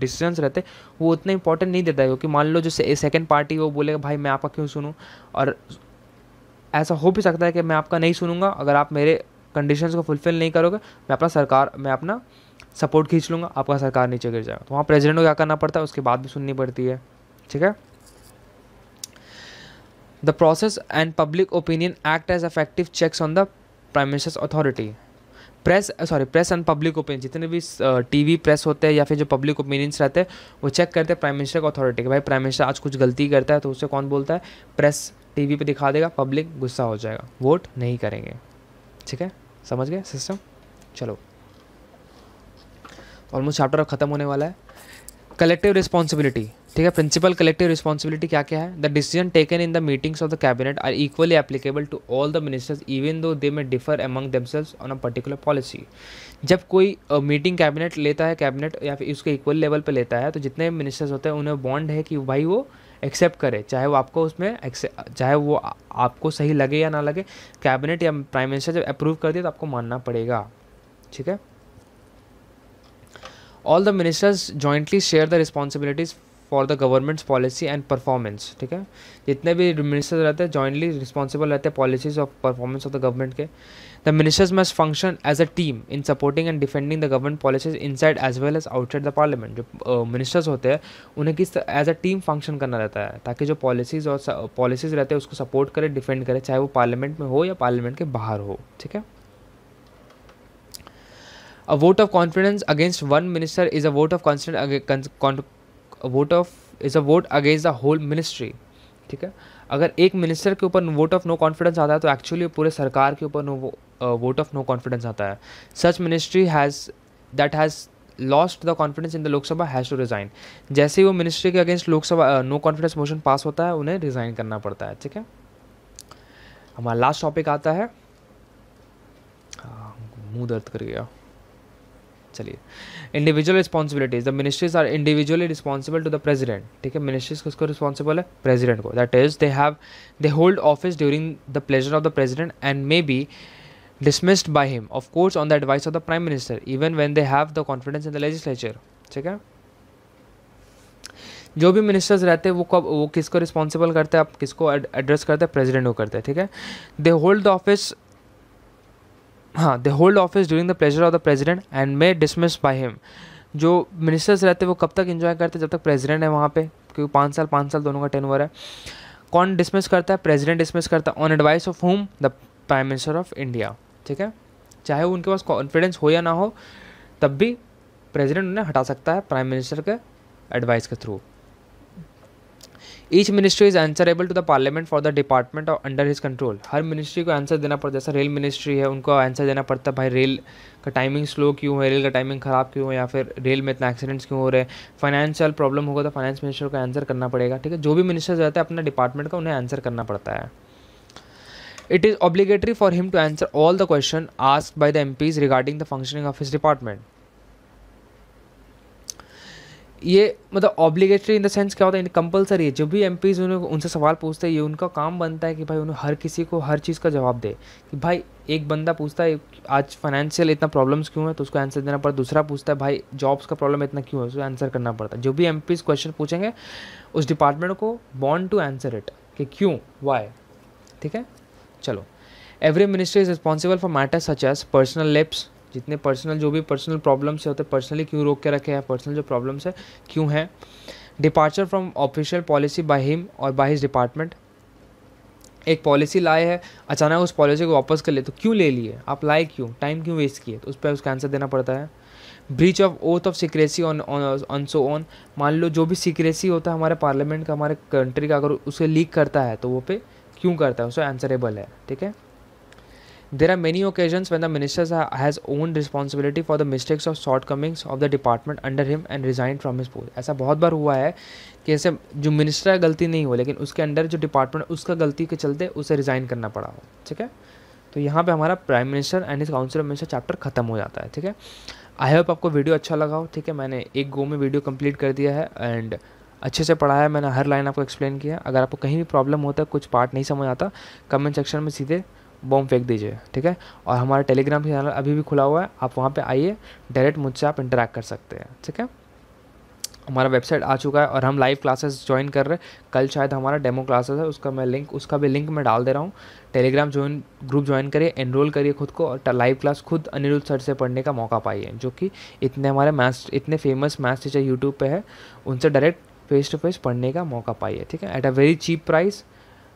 डिसीजन रहते हैं वो उतना इंपॉर्टेंट नहीं देता है क्योंकि मान लो जो सेकेंड पार्टी वो बोलेगा भाई मैं आपका क्यों सुनूँ और ऐसा हो भी सकता है कि मैं आपका नहीं सुनूंगा अगर आप मेरे कंडीशंस को फुलफिल नहीं करोगे मैं अपना सरकार मैं अपना सपोर्ट खींच लूँगा आपका सरकार नीचे गिर जाएगा तो वहाँ प्रेजिडेंट को क्या करना पड़ता है उसकी बात भी सुननी पड़ती है ठीक है the process and public opinion act as effective checks on the prime minister's authority press sorry press and public opinion जितने भी टी वी प्रेस होते हैं या फिर जो पब्लिक ओपिनियंस रहते हैं वो चेक करते हैं प्राइम मिनिस्टर की अथॉरिटी के भाई प्राइम मिनिस्टर आज कुछ गलती करता है तो उसे कौन बोलता है प्रेस टी वी पर दिखा देगा पब्लिक गुस्सा हो जाएगा वोट नहीं करेंगे ठीक है समझ गए सिस्टम चलो ऑलमोस्ट चैप्टर अब ख़त्म होने वाला है कलेक्टिव रिस्पॉन्सिबिलिटी ठीक है प्रिंसिपल कलेक्टिव रिस्पॉन्सिबिलिटी क्या क्या है the decision taken in the meetings of the cabinet are equally applicable to all the ministers even though they may differ among selves on a particular policy जब कोई meeting cabinet लेता है cabinet या फिर उसके इक्वल लेवल पर लेता है तो जितने मिनिस्टर्स होते हैं उन्हें बॉन्ड है कि भाई वो एक्सेप्ट करे चाहे वो आपको उसमें चाहे वो आपको सही लगे या ना लगे कैबिनेट या प्राइम मिनिस्टर जब अप्रूव कर दिए तो आपको मानना पड़ेगा ठीक है all the ministers jointly share the responsibilities for the government's policy and performance ठीक है जितने भी मिनिस्टर्स रहते हैं जॉइंटली रिस्पॉन्सिबल रहते हैं policies of performance of the government के the ministers must function as a team in supporting and defending the government policies inside as well as outside the parliament जो ministers uh, होते हैं उन्हें किस as a team function करना रहता है ताकि जो पॉलिसीज और पॉलिसीज रहते हैं उसको सपोर्ट करे डिफेंड करें चाहे वो पार्लियामेंट में हो या पार्लियामेंट के बाहर हो ठीक है a vote of confidence against one minister is a vote of confidence vote of is a vote against the whole ministry ठीक है अगर एक मिनिस्टर के ऊपर वोट ऑफ नो कॉन्फिडेंस आता है तो एक्चुअली पूरे सरकार के ऊपर वोट ऑफ नो कॉन्फिडेंस आता है such ministry has that has lost the confidence in the Lok Sabha has to resign जैसे ही वो मिनिस्ट्री के against Lok Sabha no confidence motion pass होता है उन्हें रिज़ाइन करना पड़ता है ठीक है हमारा लास्ट टॉपिक आता है मुँह दर्द कर गया चलिए individual responsibilities the ministries are individually responsible to the president ठीक है मिनिस्ट्रीज किसको रिस्पॉन्सिबल है प्रेजिडेंट को that is they have they hold office during the pleasure of the president and may be dismissed by him of course on the advice of the prime minister even when they have the confidence in the legislature ठीक है जो भी ministers रहते हैं वो कब वो किसको रिस्पॉन्सिबल करते हैं आप किसको एड्रेस करते हैं प्रेजिडेंट को करते हैं ठीक है दे होल्ड द ऑफिस हाँ they hold office during the pleasure of the president and may dismiss by him जो मिनिस्टर्स रहते हैं वो कब तक इन्जॉय करते जब तक प्रेजिडेंट है वहाँ पे क्योंकि पाँच साल पाँच साल दोनों का टेन ओवर है कौन डिसमिस करता है प्रेजिडेंट डिसमिस करता है on advice of home the prime minister of India ठीक है चाहे वो उनके पास कॉन्फिडेंस हो या ना हो तब भी प्रेजिडेंट उन्हें हटा सकता है प्राइम मिनिस्टर के एडवाइस के through each ministry is answerable to the parliament for the department और अंडर हिज कंट्रोल हर मिनिस्ट्री को आंसर देना पड़ता है जैसा रेल मिनिस्ट्री है उनको आंसर देना पड़ता है भाई रेल का टाइमिंग स्लो क्यों है रेल का टाइमिंग ख़राब क्यों है या फिर रेल में इतना एक्सीडेंट्स क्यों हो रहे हैं फाइनेंशियल प्रॉब्लम होगा तो फाइनेंस मिनिस्टर को आंसर करना पड़ेगा ठीक है जो भी मिनिस्टर रहते है अपना डिपार्टमेंट का उन्हें आंसर करना पड़ता है it is obligatory for him to answer all the question ask by the M Ps regarding the functioning of his department ये मतलब ऑब्लिगेटरी इन द सेंस क्या होता है कंपलसरी है जो भी एम पीज उन्हें उनसे सवाल पूछते हैं ये उनका काम बनता है कि भाई उन्हें हर किसी को हर चीज़ का जवाब दे कि भाई एक बंदा पूछता है आज फाइनेंशियल इतना प्रॉब्लम्स क्यों है तो उसको आंसर देना पड़ता दूसरा पूछता है भाई जॉब्स का प्रॉब्लम इतना क्यों है उसको आंसर करना पड़ता है जो भी एम क्वेश्चन पूछेंगे उस डिपार्टमेंट को बॉन्ड टू आंसर इट कि क्यों वाई ठीक है चलो every ministry is responsible for matters such as personal lips जितने पर्सनल जो भी पर्सनल प्रॉब्लम्स होते हैं पर्सनली क्यों रोक के रखे हैं पर्सनल जो प्रॉब्लम्स है क्यों हैं departure from official policy by him or by his department एक पॉलिसी लाए है अचानक उस पॉलिसी को वापस कर ले तो क्यों ले लिए आप लाए क्यों टाइम क्यों वेस्ट किए तो उस पर उसका आंसर देना पड़ता है breach of oath of secrecy on on so on मान लो जो भी सीक्रेसी होता है हमारे पार्लियामेंट का हमारे कंट्री का अगर उसे लीक करता है तो वो पे क्यों करता है उसका आंसरेबल है ठीक है There are many occasions when the minister has owned responsibility for the mistakes or shortcomings of the department under him and resigned from his post. ऐसा बहुत बार हुआ है कि ऐसे जो मिनिस्टर है गलती नहीं हो लेकिन उसके अंडर जो डिपार्टमेंट उसका गलती के चलते उसे रिज़ाइन करना पड़ा हो ठीक है तो यहाँ पे हमारा प्राइम मिनिस्टर एंड इस काउंसिल ऑफ मिनिस्टर चैप्टर खत्म हो जाता है ठीक है आई होप आपको वीडियो अच्छा लगा हो ठीक है मैंने एक गो में वीडियो कंप्लीट कर दिया है एंड अच्छे से पढ़ाया मैंने हर लाइन आपको एक्सप्लेन किया अगर आपको कहीं भी प्रॉब्लम होता है कुछ पार्ट नहीं समझ आता कमेंट सेक्शन में सीधे बॉम्ब फेंक दीजिए ठीक है और हमारा टेलीग्राम चैनल अभी भी खुला हुआ है आप वहाँ पर आइए डायरेक्ट मुझसे आप इंटरेक्ट कर सकते हैं ठीक है हमारा वेबसाइट आ चुका है और हम लाइव क्लासेस ज्वाइन कर रहे हैं कल शायद हमारा डेमो क्लासेस है उसका मैं लिंक उसका भी लिंक मैं डाल दे रहा हूँ टेलीग्राम ज्वाइन ग्रुप ज्वाइन करिए एनरोल करिए खुद को और लाइव क्लास खुद अनिरुद्ध सर से पढ़ने का मौका पाइए जो कि इतने हमारे मैथ्स इतने फेमस मैथ्स टीचर यूट्यूब पर है उनसे डायरेक्ट फेस टू फेस पढ़ने का मौका पाइए ठीक है at a very cheap price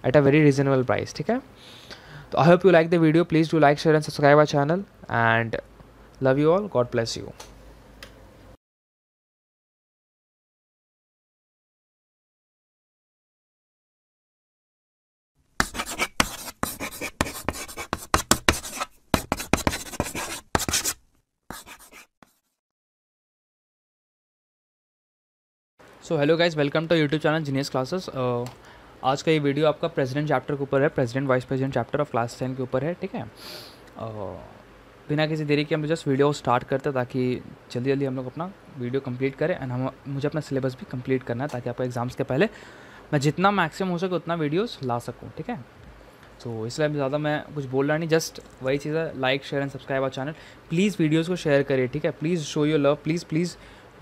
at a very reasonable price ठीक है So I hope you like the video. Please do like, share and subscribe our channel. And love you all. God bless you. so hello guys welcome to youtube channel genius classes uh, आज का ये video आपका president chapter के ऊपर है president vice president chapter of class ten के ऊपर है ठीक है बिना किसी देरी के हम जस्ट वीडियो स्टार्ट करते हैं ताकि जल्दी जल्दी हम लोग अपना वीडियो कंप्लीट करें एंड हम मुझे अपना सिलेबस भी कंप्लीट करना है ताकि आपको एग्ज़ाम्स के पहले मैं जितना मैक्सिमम हो सके उतना वीडियोस ला सकूँ ठीक है तो इसलिए ज़्यादा मैं कुछ बोल रहा नहीं जस्ट वही चीज़ है like share and subscribe our channel please videos को शेयर करिए ठीक है please show your love please please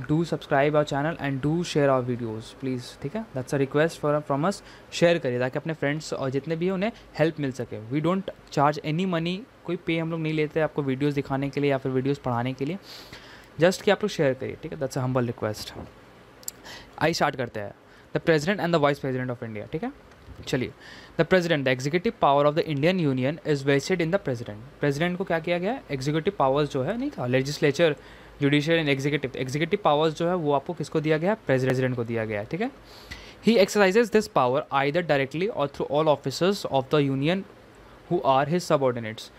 do subscribe our channel and do share our videos please ठीक है that's a request for from us share करिए ताकि अपने friends और जितने भी हैं उन्हें हेल्प मिल सके we don't charge any money कोई पे हम लोग नहीं लेते आपको वीडियोज़ दिखाने के लिए या फिर वीडियोज़ पढ़ाने के लिए जस्ट कि आप लोग शेयर करिए ठीक है that's a humble request I start करते हैं the president and the vice president of India ठीक है चलिए the president the executive power of the Indian union is vested in the president president को क्या किया गया एग्जीक्यूटिव पावर्स जो है नहीं था legislature judicial and executive executive powers जो है वो आपको किसको दिया गया है प्रेजिडेंट को दिया गया है ठीक है he exercises this power either directly or through all officers of the union who are his subordinates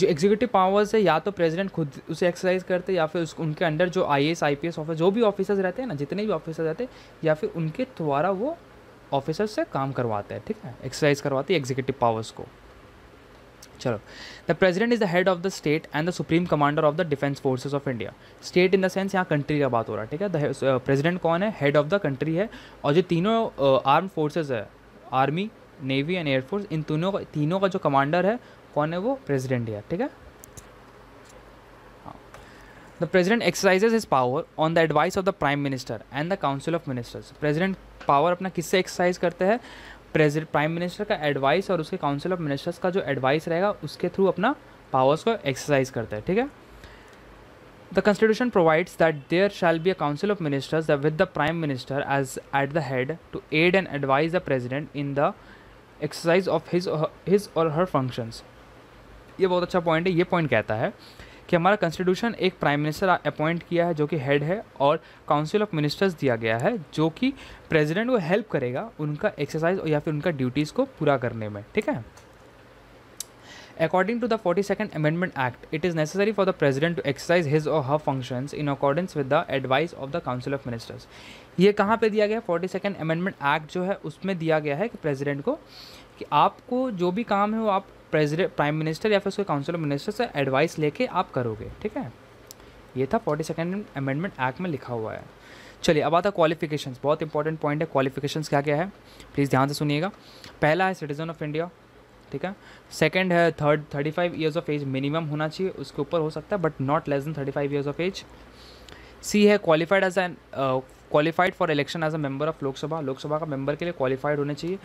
जो एग्जीक्यूटिव पावर्स है या तो प्रेजिडेंट खुद उसे एक्सरसाइज करते या फिर उस उनके अंडर जो I S I P S officer जो भी ऑफिसर्स रहते हैं ना जितने भी ऑफिसर्स रहते हैं या फिर उनके द्वारा वो ऑफिसर्स से काम करवाते हैं ठीक है एक्सरसाइज करवाते हैं एग्जीक्यूटिव पावर्स को चलो the president is the head of the state and the supreme commander of the defence forces of India state in the sense यहाँ कंट्री का बात हो रहा है ठीक है प्रेजिडेंट uh, कौन है हेड ऑफ द कंट्री है और जो तीनों आर्म uh, फोर्सेज है आर्मी नेवी एंड एयरफोर्स इन तीनों का तीनों का जो कमांडर है कौन है वो प्रेजिडेंट है ठीक है the president exercises is power on the advice of the prime minister and the council of ministers president power अपना किससे एक्सरसाइज करते हैं प्रेजिडेंट प्राइम मिनिस्टर का एडवाइस और उसके काउंसिल ऑफ मिनिस्टर्स का जो एडवाइस रहेगा उसके थ्रू अपना पावर्स को एक्सरसाइज करता है ठीक है the constitution provides that there shall be a council of ministers with the prime minister as at the head to aid and advise the president in the exercise of his his और her functions ये बहुत अच्छा point है ये point कहता है कि हमारा कॉन्स्टिट्यूशन एक प्राइम मिनिस्टर अपॉइंट किया है जो कि हेड है और काउंसिल ऑफ मिनिस्टर्स दिया गया है जो कि प्रेसिडेंट को हेल्प करेगा उनका एक्सरसाइज या फिर उनका ड्यूटीज़ को पूरा करने में ठीक है According to the second amendment act it is necessary for the president to exercise his और her function in accordance with the advice of the council of ministers ये कहाँ पर दिया गया फोर्टी सेकेंड अमेंडमेंट एक्ट जो है उसमें दिया गया है कि प्रेजिडेंट को कि आपको जो भी काम है वो आप प्रेजिडेंट प्राइम मिनिस्टर या फिर उसके काउंसिल ऑफ मिनिस्टर से एडवाइस लेके आप करोगे ठीक है ये था फोर्टी सेकेंड अमेंडमेंट एक्ट में लिखा हुआ है चलिए अब आता है क्वालिफिकेशंस बहुत इंपॉर्टेंट पॉइंट है क्वालिफिकेशंस क्या क्या है प्लीज़ ध्यान से सुनिएगा पहला है सिटीज़न ऑफ इंडिया ठीक है सेकंड है third thirty five years of as minimum होना चाहिए उसके ऊपर हो सकता है but not less then thirty five years of as सी है qualified as an qualified for election as a member of Lok Sabha Lok Sabha का मेंबर के लिए क्वालिफाइड होने चाहिए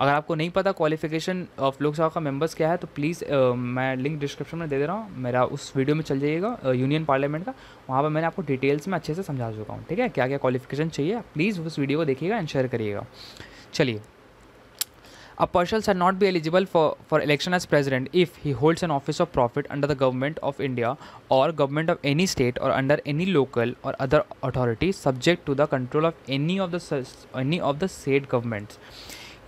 अगर आपको नहीं पता क्वालिफिकेशन ऑफ लोकसभा का मेंबर्स क्या है तो प्लीज़ मैं लिंक डिस्क्रिप्शन में दे दे रहा हूँ मेरा उस वीडियो में चल जाइएगा यूनियन पार्लियामेंट का वहाँ पर मैंने आपको डिटेल्स में अच्छे से समझा चुका हूँ ठीक है क्या क्या क्वालिफिकेशन चाहिए प्लीज़ उस वीडियो को देखिएगा एंड शेयर करिएगा चलिए a person sir not be eligible for for election as president if he holds an office of profit under the government of India or government of any state or under any local or other authority subject to the control of any of the any of the state governments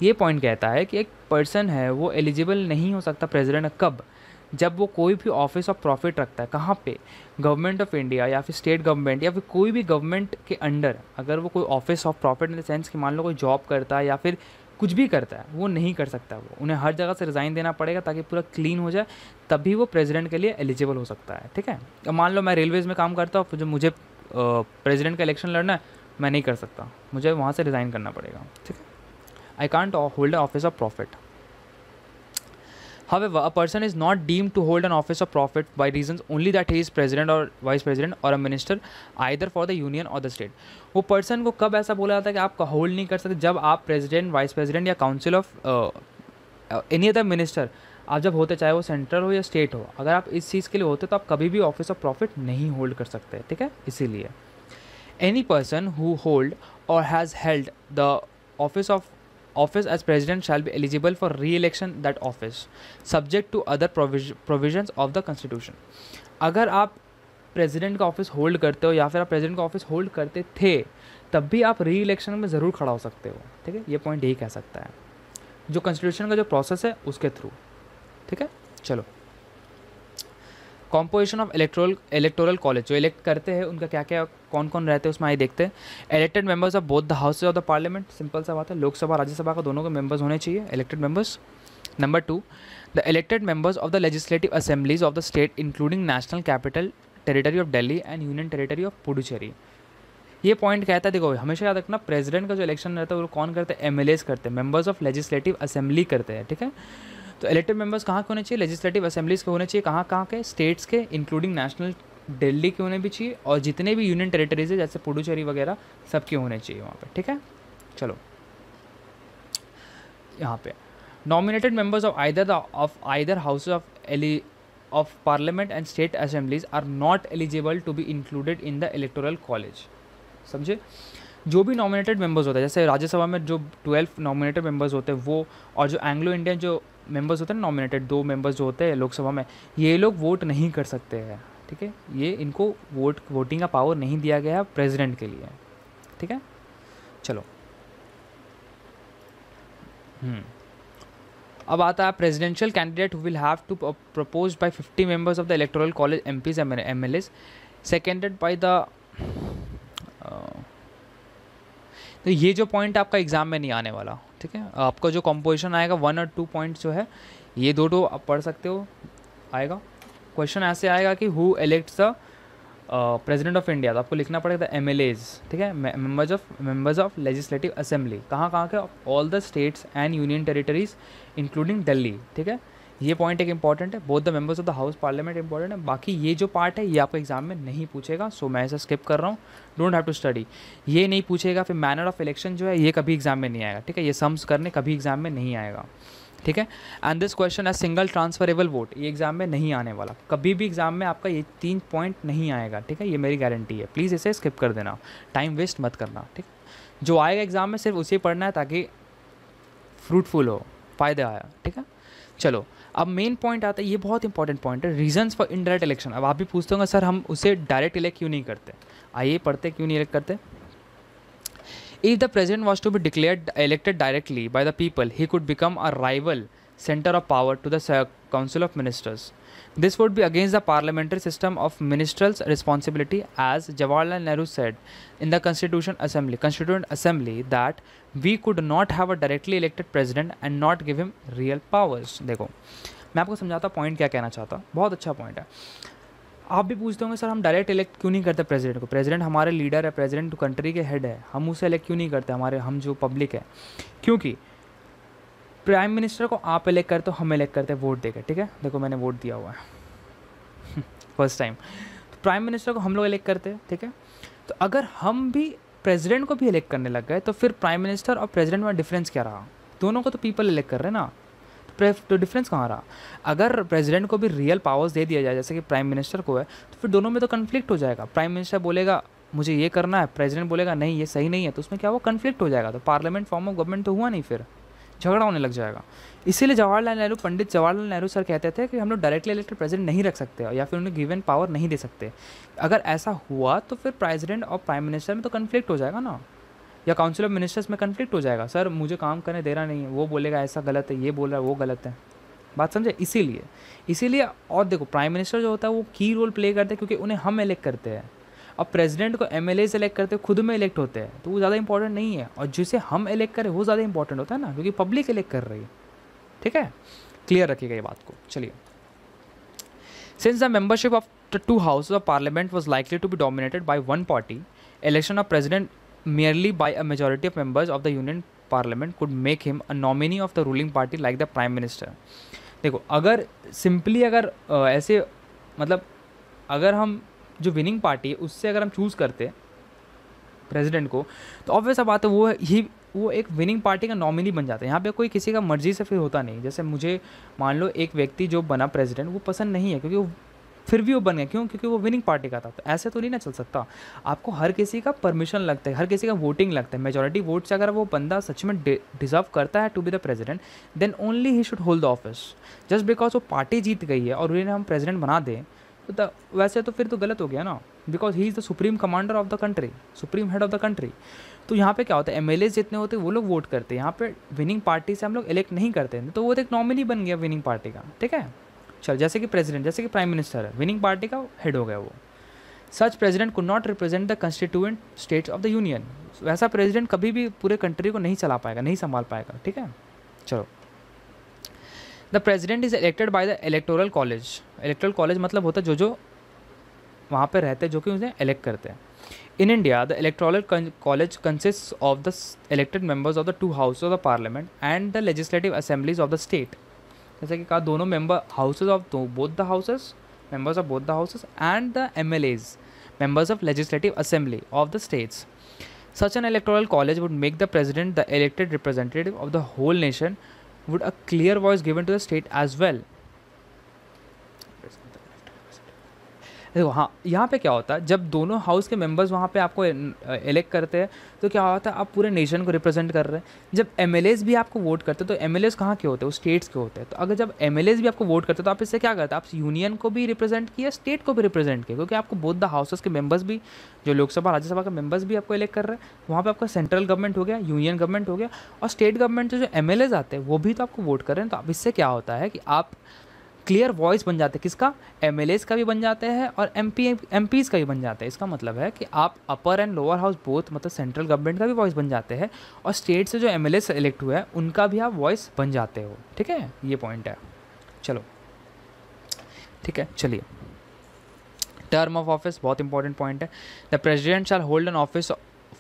ये point कहता है कि एक person है वो eligible नहीं हो सकता प्रेसिडेंट कब जब वो कोई भी ऑफिस ऑफ प्रॉफिट रखता है कहाँ पे गवर्नमेंट ऑफ इंडिया या फिर स्टेट गवर्नमेंट या फिर कोई भी गवर्नमेंट के अंडर अगर वो कोई office of profit in the sense कि मान लो कोई जॉब करता है या फिर कुछ भी करता है वो नहीं कर सकता वो उन्हें हर जगह से रिज़ाइन देना पड़ेगा ताकि पूरा क्लीन हो जाए तभी वो प्रेसिडेंट के लिए एलिजिबल हो सकता है ठीक है तो मान लो मैं रेलवेज़ में काम करता हूँ जो मुझे प्रेसिडेंट का इलेक्शन लड़ना है मैं नहीं कर सकता मुझे वहाँ से रिज़ाइन करना पड़ेगा ठीक है I can't hold an office of profit. However, a person is not deemed to hold an office of profit by reasons only that he is president or vice president or a minister either for the union or the state. वो person को कब ऐसा बोला जाता है कि आप hold नहीं कर सकते जब आप president, vice president या council of uh, any other minister आप जब होते चाहे वो सेंट्रल हो या स्टेट हो अगर आप इस चीज़ के लिए होते तो आप कभी भी ऑफिस ऑफ प्रॉफिट नहीं होल्ड कर सकते ठीक है इसीलिए any person who hold or has held the office of office as president shall be eligible for reelection that office subject to other provisions of the constitution अगर आप president का office hold करते हो या फिर आप president का office hold करते थे तब भी आप री इलेक्शन में ज़रूर खड़ा हो सकते हो ठीक है ये पॉइंट यही कह सकता है जो कॉन्स्टिट्यूशन का जो प्रोसेस है उसके थ्रू ठीक है चलो composition of electoral electoral college जो इलेक्ट करते हैं उनका क्या क्या कौन कौन रहते हैं उसमें आइए देखते हैं elected members of both the houses of the parliament simple सा बात है लोकसभा राज्यसभा का दोनों के मेंबर्स होने चाहिए elected members number two the elected members of the legislative assemblies of the state including national capital territory of Delhi and union territory of Puducherry ये point कहता है देखो हमेशा याद रखना प्रेसिडेंट का जो इलेक्शन रहता है वो कौन करते हैं एम करते हैं मेंबर्स ऑफ लेजिस्लेटिव असेंबली करते हैं ठीक है तो इलेक्टेड मेंबर्स कहाँ के होने चाहिए लेजिस्लेटिव असेंबलीज के होने चाहिए कहाँ कहाँ के स्टेट्स के इंक्लूडिंग नेशनल दिल्ली के होने भी चाहिए और जितने भी यूनियन टेरिटरीज है जैसे पुडुचेरी वगैरह सबके होने चाहिए वहाँ पर ठीक है चलो यहाँ पे nominated members of either the of either house of एली of parliament and state assemblies are not eligible to be included in the electoral college समझे जो भी नॉमिनेटेड मेंबर्स होते हैं जैसे राज्यसभा में जो ट्वेल्व नॉमिनेटेड मेंबर्स होते हैं वो और जो एंग्लो इंडियन जो मेंबर्स होते हैं नॉमिनेटेड दो मेंबर्स जो होते हैं लोकसभा में ये लोग वोट नहीं कर सकते हैं ठीक है ये इनको वोट वोटिंग का पावर नहीं दिया गया है प्रेसिडेंट के लिए ठीक है चलो हम्म। अब आता है presidential candidate who will have to propose by fifty members of the electoral college M Ps M L As seconded by the तो ये जो पॉइंट आपका एग्ज़ाम में नहीं आने वाला ठीक है आपका जो कंपोजिशन आएगा वन और टू पॉइंट जो है ये दो दो आप पढ़ सकते हो आएगा क्वेश्चन ऐसे आएगा कि who elects the president of India तो आपको लिखना पड़ेगा एम एल एज ठीक है members of members of legislative assembly कहाँ कहाँ के all the states and union territories including Delhi ठीक है ये पॉइंट एक इंपॉर्टेंट है both the members of the house parliament important है बाकी ये जो पार्ट है ये आपको एग्जाम में नहीं पूछेगा सो so मैं इसे स्किप कर रहा हूँ डोंट हैव टू स्टडी ये नहीं पूछेगा फिर मैनर ऑफ इलेक्शन जो है ये कभी एग्जाम में नहीं आएगा ठीक है ये सम्स करने कभी एग्जाम में नहीं आएगा ठीक है एंड दिस क्वेश्चन है सिंगल ट्रांसफरेबल वोट ये एग्जाम में नहीं आने वाला कभी भी एग्जाम में आपका ये तीन पॉइंट नहीं आएगा ठीक है ये मेरी गारंटी है प्लीज़ इसे स्किप कर देना टाइम वेस्ट मत करना ठीक जो आएगा एग्ज़ाम में सिर्फ उसे पढ़ना है ताकि फ्रूटफुल हो फ़ायदा आया ठीक है चलो अब मेन पॉइंट आता है ये बहुत इंपॉर्टेंट पॉइंट है रीजंस फॉर इनडायरेक्ट इलेक्शन अब आप भी पूछते होंगे सर हम उसे डायरेक्ट इलेक्ट क्यों नहीं करते आइए पढ़ते क्यों नहीं इलेक्ट करते if the president was to be declare elected directly by the people he could become a rival centre of power to the council of ministers this would be against the parliamentary system of ministers responsibility as Jawaharlal Nehru set in the constitution assembly Constituent assembly that we could not have a directly elected president and not give him real powers देखो मैं आपको समझाता point क्या कहना चाहता हूँ बहुत अच्छा पॉइंट है आप भी पूछते होंगे सर हम डायरेक्ट इलेक्ट क्यों नहीं करते प्रेसिडेंट को प्रेसिडेंट हमारे लीडर है प्रेसिडेंट कंट्री के हेड है हम उसे इलेक्ट क्यों नहीं करते हमारे हम जो पब्लिक है क्योंकि प्राइम मिनिस्टर को आप इलेक्ट करते हो हम इलेक्ट करते हैं वोट देकर ठीक है देखो मैंने वोट दिया हुआ है फर्स्ट टाइम तो प्राइम मिनिस्टर को हम लोग इलेक्ट करते हैं ठीक है तो अगर हम भी प्रेसिडेंट को भी इलेक्ट करने लग गए तो फिर प्राइम मिनिस्टर और प्रेसिडेंट में डिफरेंस क्या रहा दोनों को तो पीपल इलेक्ट कर रहे हैं ना तो डिफरेंस तो कहाँ रहा अगर प्रेसिडेंट को भी रियल पावर्स दे दिया जाए जैसे कि प्राइम मिनिस्टर को है तो फिर दोनों में तो कन्फ्लिक्ट हो जाएगा प्राइम मिनिस्टर बोलेगा मुझे ये करना है प्रेसिडेंट बोलेगा नहीं ये सही नहीं है तो उसमें क्या वो कन्फ्लिक्ट हो जाएगा तो पार्लियामेंट फॉर्म ऑफ गवर्नमेंट तो हुआ नहीं फिर झगड़ा होने लग जाएगा इसीलिए जवाहरलाल नेहरू पंडित जवाहरलाल नेहरू सर कहते थे कि हम लोग डायरेक्टली इलेक्टेड प्रेसिडेंट नहीं रख सकते या फिर उन्हें गिवन पावर नहीं दे सकते अगर ऐसा हुआ तो फिर प्रेसिडेंट और प्राइम मिनिस्टर में तो कन्फ्लिक्ट हो जाएगा ना या काउंसिल ऑफ मिनिस्टर्स में कन्फ्लिक्ट हो जाएगा सर मुझे काम करने दे रहा नहीं है वो बोलेगा ऐसा गलत है ये बोल रहा है वो गलत है बात समझे इसीलिए इसीलिए और देखो प्राइम मिनिस्टर जो होता है वो की रोल प्ले करते हैं क्योंकि उन्हें हम इलेक्ट करते हैं और प्रेसिडेंट को एम एल करते खुद में इलेक्ट होते हैं तो वो ज़्यादा इंपॉर्टेंट नहीं है और जिसे हम इलेक्ट करें वो ज़्यादा इंपॉर्टेंट होता है ना क्योंकि पब्लिक इलेक्ट कर रही है ठीक है क्लियर रखिएगा ये बात को चलिए since the membership of the two house of parliament was likely to be dominated by one party election of president merely by a majority of members of the union parliament could make him a nominee of the ruling party like the prime minister देखो अगर simply अगर ऐसे मतलब अगर हम जो winning party है उससे अगर हम चूज़ करते प्रेसिडेंट को तो ऑब्वियस बात है वो ही वो एक विनिंग पार्टी का नॉमिनी बन जाता है यहाँ पे कोई किसी का मर्जी से फिर होता नहीं जैसे मुझे मान लो एक व्यक्ति जो बना प्रेसिडेंट वो पसंद नहीं है क्योंकि वो फिर भी वो बन गया क्यों क्योंकि वो विनिंग पार्टी का था तो ऐसे तो नहीं ना चल सकता आपको हर किसी का परमिशन लगता है हर किसी का वोटिंग लगता है मेजोरिटी वोट से अगर वो बंदा सच में डिजर्व करता है to be the president then only he should hold the office just because वो पार्टी जीत गई है और उन्हें हम प्रेजिडेंट बना दें तो वैसे तो फिर तो गलत हो गया ना because he is the supreme commander of the country supreme head of the country तो यहाँ पे क्या होता है एम जितने होते हैं वो लोग वोट करते हैं यहाँ पे विनिंग पार्टी से हम लोग इलेक्ट नहीं करते हैं तो वो तो एक नॉमिनी बन गया विनिंग पार्टी का ठीक है चल जैसे कि प्रेसिडेंट जैसे कि प्राइम मिनिस्टर है विनिंग पार्टी का हेड हो गया वो सच प्रेसिडेंट को not represent the constituent state of the union वैसा प्रेसिडेंट कभी भी पूरे कंट्री को नहीं चला पाएगा नहीं संभाल पाएगा ठीक है चलो the president is elected by the electoral college electoral college मतलब होता है जो जो वहाँ पर रहते हैं जो कि उन्हें इलेक्ट करते हैं in India the electoral college consist of the elected members of the two house of the parliament and the legislative assemblies of the state जैसे कि कहा दोनों member houses of both the houses both the houses and the M L As members of Legislative assembly of the states such an electoral college would make the president the elected representative of the whole nation would a clear voice given to the state as well देखो हाँ यहाँ पे क्या होता है जब दोनों house के मेंबर्स वहाँ पे आपको इलेक्ट करते हैं तो क्या होता है आप पूरे नेशन को रिप्रेजेंट कर रहे हैं जब एम भी आपको वोट करते हैं तो एम एल कहाँ के होते हैं वो स्टेट्स के होते हैं तो अगर जब एम भी आपको वोट करते हैं तो आप इससे क्या करते हैं आप यूनियन को भी रिप्रेजेंट किया स्टेट को भी रिप्रेजेंट किया क्योंकि आपको बोध द हाउसेस के मेंबर्स भी जो लोकसभा राज्यसभा के मेंबर्स भी आपको इलेक्ट कर रहे हैं वहाँ पर आपका सेंट्रल गवर्नमेंट हो गया यूनियन गवर्नमेंट हो गया और स्टेट गवर्नमेंट जो एम आते हैं वो भी तो आपको वोट कर रहे हैं तो आप इससे क्या होता है कि आप क्लियर वॉइस बन जाते हैं किसका एम का भी बन जाते हैं और एम पी का भी बन जाते हैं इसका मतलब है कि आप upper and lower house both मतलब सेंट्रल गवर्नमेंट का भी वॉइस बन जाते हैं और स्टेट से जो एम एल इलेक्ट हुए हैं उनका भी आप वॉइस बन जाते हो ठीक है ये पॉइंट है चलो ठीक है चलिए टर्म ऑफ ऑफिस बहुत इंपॉर्टेंट पॉइंट है the president shall hold an office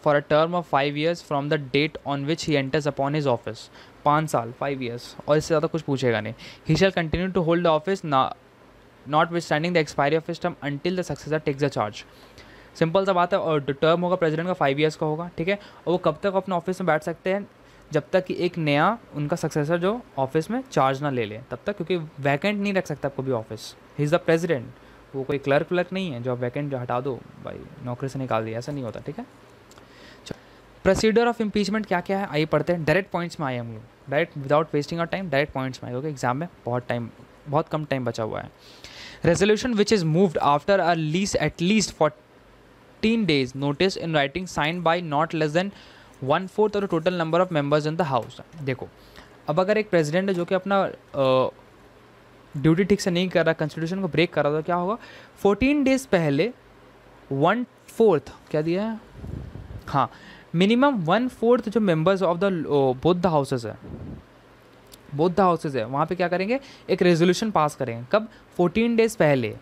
for a term of five years from the date on which he enters upon his office पाँच साल फाइव ईयर्स और इससे ज़्यादा कुछ पूछेगा नहीं he shall continue to hold the office notwithstanding the expiry of this term until the successor takes the charge simple सा बात है और टर्म होगा प्रेसिडेंट का फाइव ईयर्स का होगा ठीक है और वो कब तक अपने ऑफिस में बैठ सकते हैं जब तक कि एक नया उनका सक्सेसर जो ऑफिस में चार्ज ना ले ले तब तक क्योंकि वैकेंट नहीं रख सकता आपको भी office he is the president वो कोई क्लर्क व्लर्क नहीं है जो आप वैकेंट जो हटा दो भाई नौकरी से निकाल दिया ऐसा नहीं होता ठीक है प्रोसीडर ऑफ इम्पीचमेंट क्या क्या है आइए पढ़ते हैं डायरेक्ट पॉइंट्स में आए हम लोग direct without wasting our time direct points में आए क्योंकि एग्जाम में बहुत टाइम बहुत कम टाइम बचा हुआ है resolution which is moved after a at least least 14 days notice in writing sign by not less than one fourth और total number of members in the house देखो अब अगर एक प्रेसिडेंट है जो कि अपना ड्यूटी ठीक से नहीं कर रहा कॉन्स्टिट्यूशन को ब्रेक कर रहा तो क्या होगा फोर्टीन डेज पहले वन फोर्थ क्या दिया है हाँ मिनिमम वन फोर्थ जो members of the both houses है बुद्ध हाउसेज है वहाँ पे क्या करेंगे एक रेजोल्यूशन पास करेंगे कब फोर्टीन डेज पहले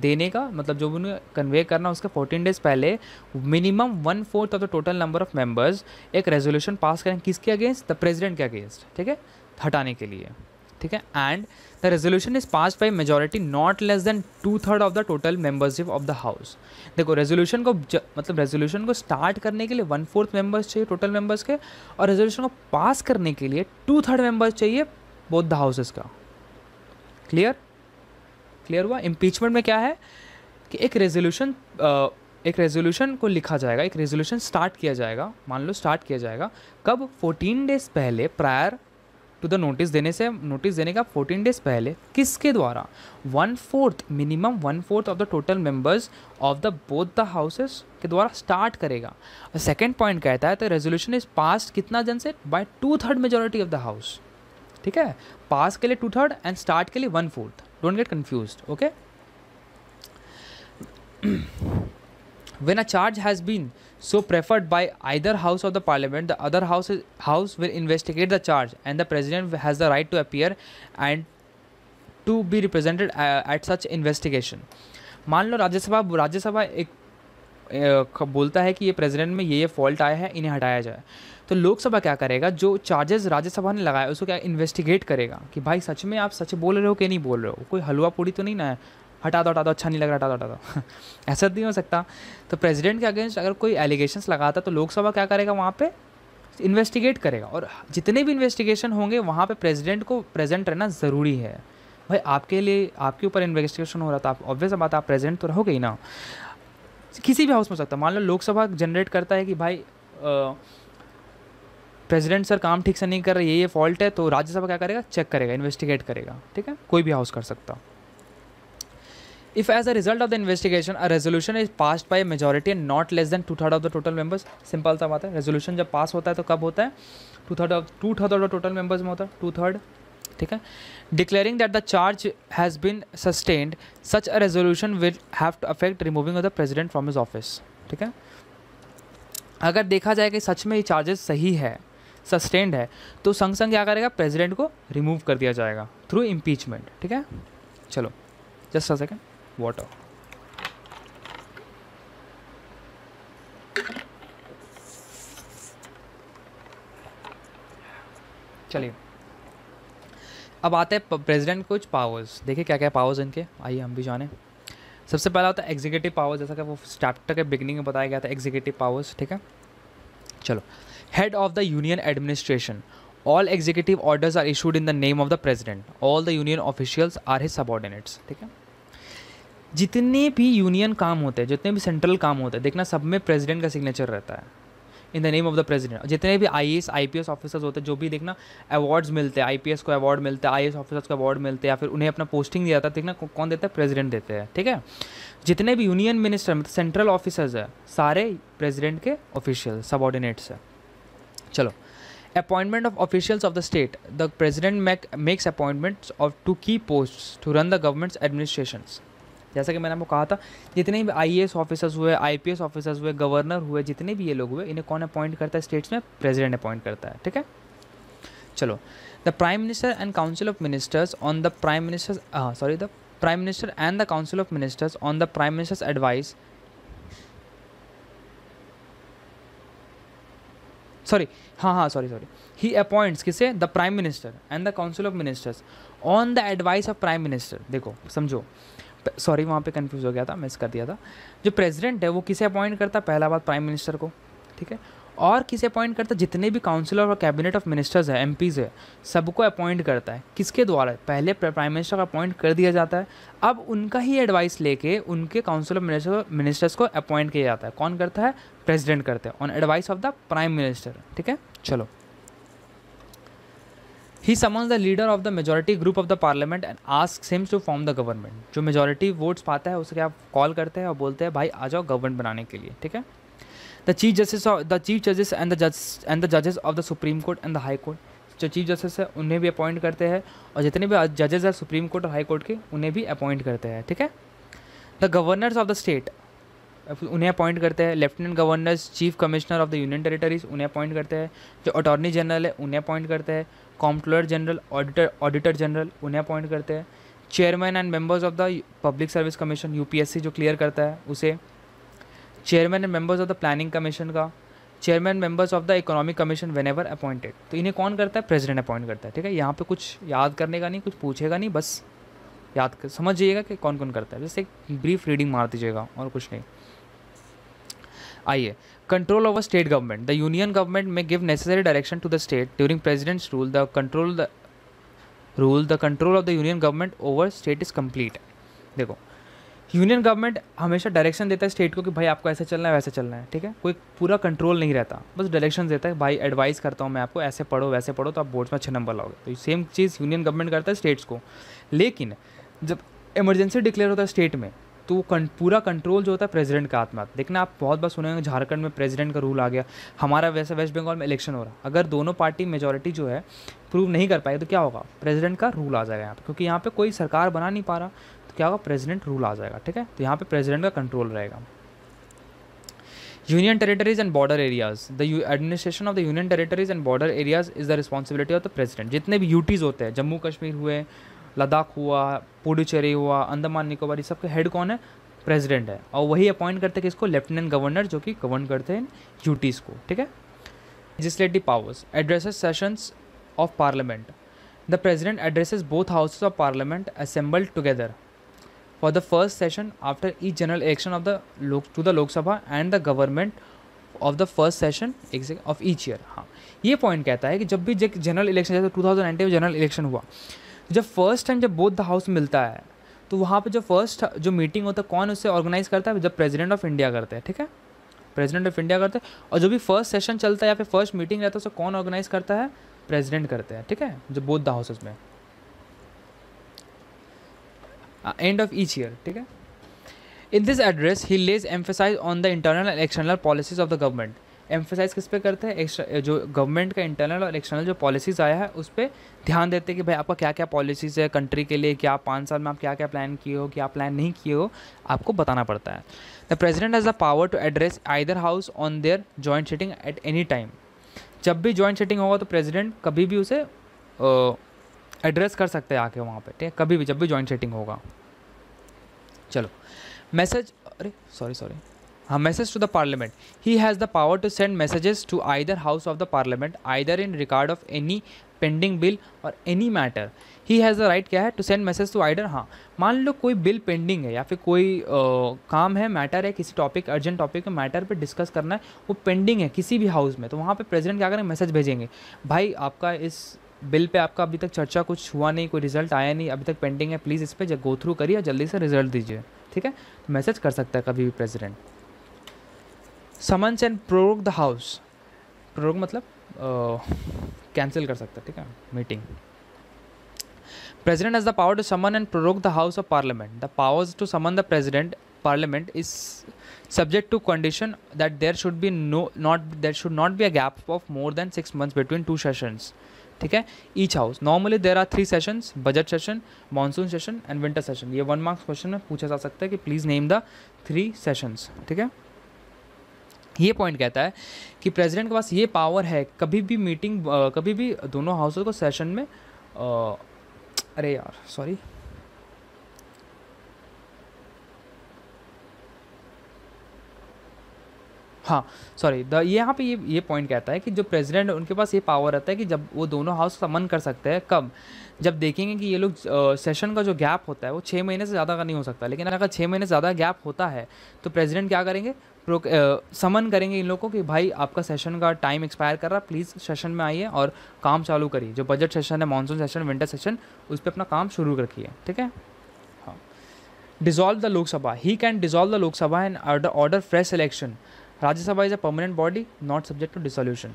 देने का मतलब जो उन्हें कन्वे करना उसके फोर्टीन डेज पहले minimum one fourth of the total number of members एक रेजोल्यूशन पास करें किसके अगेंस्ट द प्रेजिडेंट के अगेंस्ट ठीक है हटाने के लिए ठीक है and The resolution is passed by majority not less than two third of the total membership of the house देखो रेजोल्यूशन को ज, मतलब रेजोल्यूशन को स्टार्ट करने के लिए वन फोर्थ मेंबर्स चाहिए टोटल मेंबर्स के और रेजोल्यूशन को पास करने के लिए टू थर्ड मेंबर्स चाहिए बोथ द हाउसेस का क्लियर क्लियर हुआ इम्पीचमेंट में क्या है कि एक रेजोल्यूशन एक रेजोल्यूशन को लिखा जाएगा एक रेजोल्यूशन स्टार्ट किया जाएगा मान लो स्टार्ट किया जाएगा कब 14 डेज पहले प्रायर टू द नोटिस देने से नोटिस देने का फोर्टीन डेज पहले किसके द्वारा one fourth minimum one fourth of the total members of the both the houses के द्वारा स्टार्ट करेगा और सेकेंड पॉइंट कहता है तो रेजोल्यूशन इज पास कितना जन से by two third majority of the house ठीक है पास के लिए टू थर्ड एंड स्टार्ट के लिए one fourth don't get confuse okay When a charge has been so preferred by either house of the parliament, the other house, is, house will investigate the charge and the president has the right to appear and to be represented uh, at such investigation. मान लो राज्यसभा राज्यसभा एक बोलता है कि ये president में ये ये fault आया है इन्हें हटाया जाए तो लोकसभा क्या करेगा जो चार्जेस राज्यसभा ने लगाया उसको क्या इन्वेस्टिगेट करेगा कि भाई सच में आप सच बोल रहे हो कि नहीं बोल रहे हो कोई हलवा पूड़ी तो नहीं ना है हटा दो हटा दो अच्छा नहीं लग रहा हटा दो हटा दो ऐसा नहीं हो सकता तो प्रेसिडेंट के अगेंस्ट अगर कोई एलिगेशन लगाता तो लोकसभा क्या करेगा वहाँ पर इन्वेस्टिगेट करेगा और जितने भी इन्वेस्टिगेशन होंगे वहाँ पर प्रेजिडेंट को प्रेजेंट रहना ज़रूरी है भाई आपके लिए आपके ऊपर इन्वेस्टिगेशन हो रहा था तो आप ऑब्वियस बात आप प्रेजेंट तो रहोगे ही ना किसी भी हाउस में हो सकता मान लो लोकसभा जनरेट करता है कि भाई प्रेसिडेंट सर काम ठीक से नहीं कर रहे ये ये फॉल्ट है तो राज्यसभा क्या करेगा चेक करेगा इन्वेस्टिगेट करेगा ठीक है कोई भी हाउस कर सकता if as a result of the investigation a resolution is pass by majority and not less than two third of the total members simple सा बात है रेजोल्यूशन जब पास होता है तो कब होता है two third of two third of the total members में होता है टू थर्ड ठीक है declaring that the charge has been sustained such a resolution will have to affect removing of the president from his office ठीक है अगर देखा जाए कि सच में ये चार्जेस सही है सस्टेंड है तो संग संग क्या करेगा प्रेसिडेंट को रिमूव कर दिया जाएगा थ्रू इम्पीचमेंट ठीक है चलो जस्ट अ सेकेंड water. चलिए अब आते हैं प्रेसिडेंट कुछ पावर्स देखिए क्या क्या पावर्स इनके आइए हम भी जाने सबसे पहला होता है एग्जीक्यूटिव पावर्स जैसा कि वो चैप्टर के बिगनिंग में बताया गया था एग्जीक्यूटिव पावर्स ठीक है चलो head of the union administration all executive orders are issued in the name of the president all the union officials are his subordinates ठीक है जितने भी यूनियन काम होते हैं जितने भी सेंट्रल काम होते हैं देखना सब में प्रेसिडेंट का सिग्नेचर रहता है in the name of the president जितने भी I S I P S officers होते हैं जो भी देखना अवार्ड्स मिलते हैं आई पी एस को अवार्ड मिलते हैं आई एस ऑफिसर्स को अवार्ड मिलते हैं या फिर उन्हें अपना पोस्टिंग दिया जाता है देखना कौन देता है प्रेजिडेंट देते हैं ठीक है जितने भी यूनियन मिनिस्टर मतलब सेंट्रल ऑफिसर्स है सारे प्रेजिडेंट के ऑफिशियल सबॉर्डिनेट्स हैं चलो appointment of officials of the state the president make, makes appointments of to key posts to run the government's administrations जैसा कि मैंने आपको कहा था जितने भी आई ऑफिसर्स हुए आई ऑफिसर्स हुए गवर्नर हुए जितने भी ये लोग हुए इन्हें कौन अपॉइंट करता है स्टेट्स में प्रेजिडेंट अपॉइंट करता है ठीक है चलो the prime minister and council of ministers on the prime minister sorry the prime minister and the council of ministers on the prime minister's advice sorry हाँ हाँ सॉरी सॉरी ही अपॉइंट्स किसे the prime minister and the council of ministers on the advice of prime minister देखो समझो sorry वहाँ पे confuse हो गया था मिस कर दिया था जो प्रेसिडेंट है वो किसे अपॉइंट करता पहला बात प्राइम मिनिस्टर को ठीक है और किसे अपॉइंट करता जितने भी काउंसिलर और कैबिनेट ऑफ मिनिस्टर्स है एम है सबको अपॉइंट करता है किसके द्वारा पहले प्राइम मिनिस्टर को अपॉइंट कर दिया जाता है अब उनका ही एडवाइस लेके उनके काउंसिल ऑफ मिनिस्टर मिनिस्टर्स को अपॉइंट किया जाता है कौन करता है प्रेसिडेंट करते हैं on advice of the prime minister ठीक है चलो he summons the leader of the majority group of the parliament and ask सेम्स टू फॉर्म द गवर्नमेंट जो मेजोरिटी वोट्स पाता है उसके आप कॉल करते हैं और बोलते हैं भाई आ जाओ गवर्नमेंट बनाने के लिए ठीक है the chief justice of the chief जजेस एंड द जज एंड द जजेस of the supreme court and the high court जो चीफ जस्टिस है उन्हें भी अपॉइंट करते हैं और जितने भी जजेस हैं सुप्रीम कोर्ट और हाई कोर्ट के उन्हें भी अपॉइंट करते हैं ठीक है the governors of the state उन्हें अपॉइंट करते हैं lieutenant governors chief commissioner of the union territories उन्हें अपॉइंट करते हैं जो अटॉर्नी जनरल है उन्हें अपॉइंट करते हैं comptroller general auditor auditor general उन्हें अपॉइंट करते हैं chairman and members of the public service commission UPSC जो क्लियर करता है उसे chairman and members of the planning commission का chairman members of the economic commission whenever appointed तो इन्हें कौन करता है प्रेसिडेंट अपॉइंट करता है ठीक है यहाँ पे कुछ याद करने का नहीं कुछ पूछेगा नहीं बस याद कर समझ जाइएगा कि कौन कौन करता है जैसे एक ब्रीफ रीडिंग मार दीजिएगा और कुछ नहीं आइए Control over state government. The union government may give necessary direction to the state during president's rule. The control the rule the control of the union government over state is complete. देखो union government हमेशा direction देता है state को कि भाई आपको ऐसे चलना है वैसे चलना है ठीक है कोई पूरा कंट्रोल नहीं रहता बस डायरेक्शन देता है भाई एडवाइस करता हूँ मैं आपको ऐसे पढ़ो वैसे पढ़ो तो आप बोर्ड्स में अच्छे नंबर लाओगे तो सेम चीज़ यूनियन गवर्नमेंट करता है स्टेट्स को लेकिन जब इमरजेंसी डिक्लेयर होता है स्टेट में तो कं, पूरा कंट्रोल जो होता है प्रेसिडेंट का हाथ में आता देखना आप बहुत बार सुनेंगे झारखंड में प्रेसिडेंट का रूल आ गया हमारा वैसे वेस्ट बंगाल में इलेक्शन हो रहा अगर दोनों पार्टी मेजोरिटी जो है प्रूव नहीं कर पाई तो क्या होगा प्रेसिडेंट का रूल आ जाएगा यहाँ पर क्योंकि यहाँ पर कोई सरकार बना नहीं पा रहा तो क्या होगा प्रेजिडेंट रूल आ जाएगा ठीक है तो यहाँ पर प्रेजिडेंट का कंट्रोल रहेगा union territories and border areas the administration of the union territories and border areas is the responsibility of the president जितने भी यूटीज़ होते हैं जम्मू कश्मीर हुए लद्दाख हुआ पुडुचेरी हुआ अंदमान निकोबार ये सबके हेड कौन है प्रेसिडेंट है और वही अपॉइंट करते हैं किसको लेफ्टिनेंट गवर्नर जो कि गवर्न करते हैं यूटीज को ठीक है legislative powers addresses sessions of parliament the president addresses both houses of parliament assembled together for the first session after each general election of the Lok to the Lok Sabha and the government of the first session of each year हाँ ये point कहता है कि जब भी general election जैसे two thousand nineteen में general election हुआ जब फर्स्ट टाइम जब बोथ द हाउस मिलता है तो वहाँ पे जो फर्स्ट जो मीटिंग होता है कौन उसे ऑर्गेनाइज करता है जब प्रेसिडेंट ऑफ इंडिया करते हैं ठीक है प्रेसिडेंट ऑफ इंडिया करते हैं और जो भी फर्स्ट सेशन चलता है या फिर फर्स्ट मीटिंग रहता है उसे कौन ऑर्गेनाइज करता है प्रेजिडेंट करते हैं ठीक है जो बोथ द हाउसेज में एंड ऑफ ईच ईयर ठीक है in this address he lays emphasize on the internal and external policies of the government emphasize किस पे करते हैं जो गवर्नमेंट का इंटरनल और एक्सटर्नल जो पॉलिसीज़ आया है उस पर ध्यान देते हैं कि भाई आपका क्या क्या पॉलिसीज़ है कंट्री के लिए क्या पाँच साल में आप क्या क्या प्लान किए हो क्या प्लान नहीं किए हो आपको बताना पड़ता है the president has the power to address either house on their joint sitting at any time जब भी जॉइंट सीटिंग होगा तो प्रेजिडेंट कभी भी उसे एड्रेस कर सकते हैं आके वहाँ पर ठीक है कभी भी जब भी जॉइंट सीटिंग होगा चलो मैसेज अरे सॉरी सॉरी हाँ message to the parliament he has the power to send messages to either house of the parliament either in record of any pending bill और any matter he has the right क्या है to send message to either हाँ मान लो कोई bill pending है या फिर कोई आ, काम है मैटर है किसी टॉपिक अर्जेंट टॉपिक में मैटर पर डिस्कस करना है वो पेंडिंग है किसी भी हाउस में तो वहाँ पर प्रेजिडेंट क्या करें मैसेज भेजेंगे भाई आपका इस बिल पे आपका अभी तक चर्चा कुछ हुआ नहीं कोई रिजल्ट आया नहीं अभी तक पेंडिंग है प्लीज़ इस पर गो थ्रू करिए और जल्दी से रिजल्ट दीजिए ठीक है मैसेज तो कर सकता है कभी भी president summons and prorogue the house prorogue मतलब कैंसिल कर सकता ठीक है meeting president has the power to summon and prorogue the house of parliament the powers to summon the president parliament is subject to condition that there should be no not there should not be a gap of more than six months between two sessions ठीक है each house normally there are three sessions budget session monsoon session and winter session ये one marks question में पूछा जा सकता है कि please name the three sessions ठीक है ये पॉइंट कहता है कि प्रेसिडेंट के पास ये पावर है कभी भी मीटिंग कभी भी दोनों हाउसेज को सेशन में आ, अरे यार सॉरी हाँ सॉरी द ये यहाँ पे ये ये पॉइंट कहता है कि जो प्रेसिडेंट उनके पास ये पावर रहता है कि जब वो दोनों हाउस समन कर सकते हैं कब जब देखेंगे कि ये लोग सेशन का जो गैप होता है वो छः महीने से ज़्यादा का नहीं हो सकता लेकिन अगर छः महीने से ज़्यादा गैप होता है तो प्रेसिडेंट क्या करेंगे समन करेंगे इन लोगों को कि भाई आपका सेशन का टाइम एक्सपायर कर रहा है प्लीज़ सेशन में आइए और काम चालू करिए जो बजट सेशन है मानसून सेशन विंटर सेशन उस पर अपना काम शुरू रखिए ठीक है dissolve the Lok Sabha he can dissolve the Lok Sabha and order fresh election Rajya Sabha is a permanent body not subject to dissolution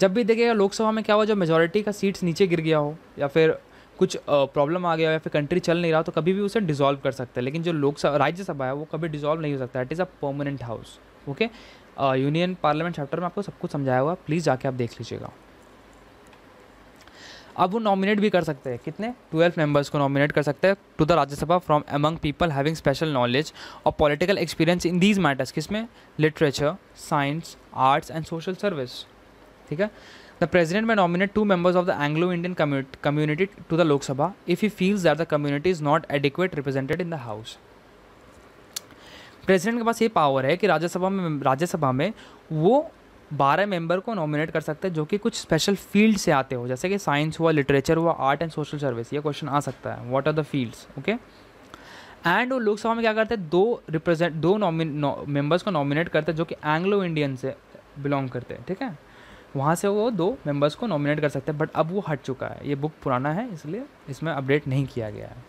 जब भी देखिएगा लोकसभा में क्या हुआ जब मेजोरिटी का सीट्स नीचे गिर गया हो या फिर कुछ प्रॉब्लम आ गया या फिर कंट्री चल नहीं रहा तो कभी भी उसे डिजोल्व कर सकते हैं लेकिन जो लोकसभा राज्यसभा है वो कभी डिजोल्व नहीं हो सकता it is a permanent house okay union parliament chapter में आपको सब कुछ समझाया हुआ प्लीज़ जाके आप देख लीजिएगा अब वो नॉमिनेट भी कर सकते हैं कितने ट्वेल्व मेंबर्स को नॉमिनेट कर सकते हैं to the Rajya Sabha from among people having special knowledge और political experience in these matters किसमें literature science arts and social service ठीक है the president may nominate two members of the Anglo Indian community to the Lok Sabha if if feels that the community is not adequate represented in the house president president के पास ये power है कि राज्यसभा में राज्यसभा में वो बारह मेंबर को नॉमिनेट कर सकते हैं जो कि कुछ स्पेशल फील्ड से आते हो जैसे कि साइंस हुआ लिटरेचर हुआ आर्ट एंड सोशल सर्विस ये क्वेश्चन आ सकता है what are the fields okay and वो लोकसभा में क्या करते हैं दो रिप्रेजेंट दो मेंबर्स को नॉमिनेट करते हैं जो कि एंग्लो इंडियन से बिलोंग करते हैं ठीक है वहाँ से वो दो मेंबर्स को नॉमिनेट कर सकते हैं बट अब वो हट चुका है ये बुक पुराना है इसलिए इसमें अपडेट नहीं किया गया है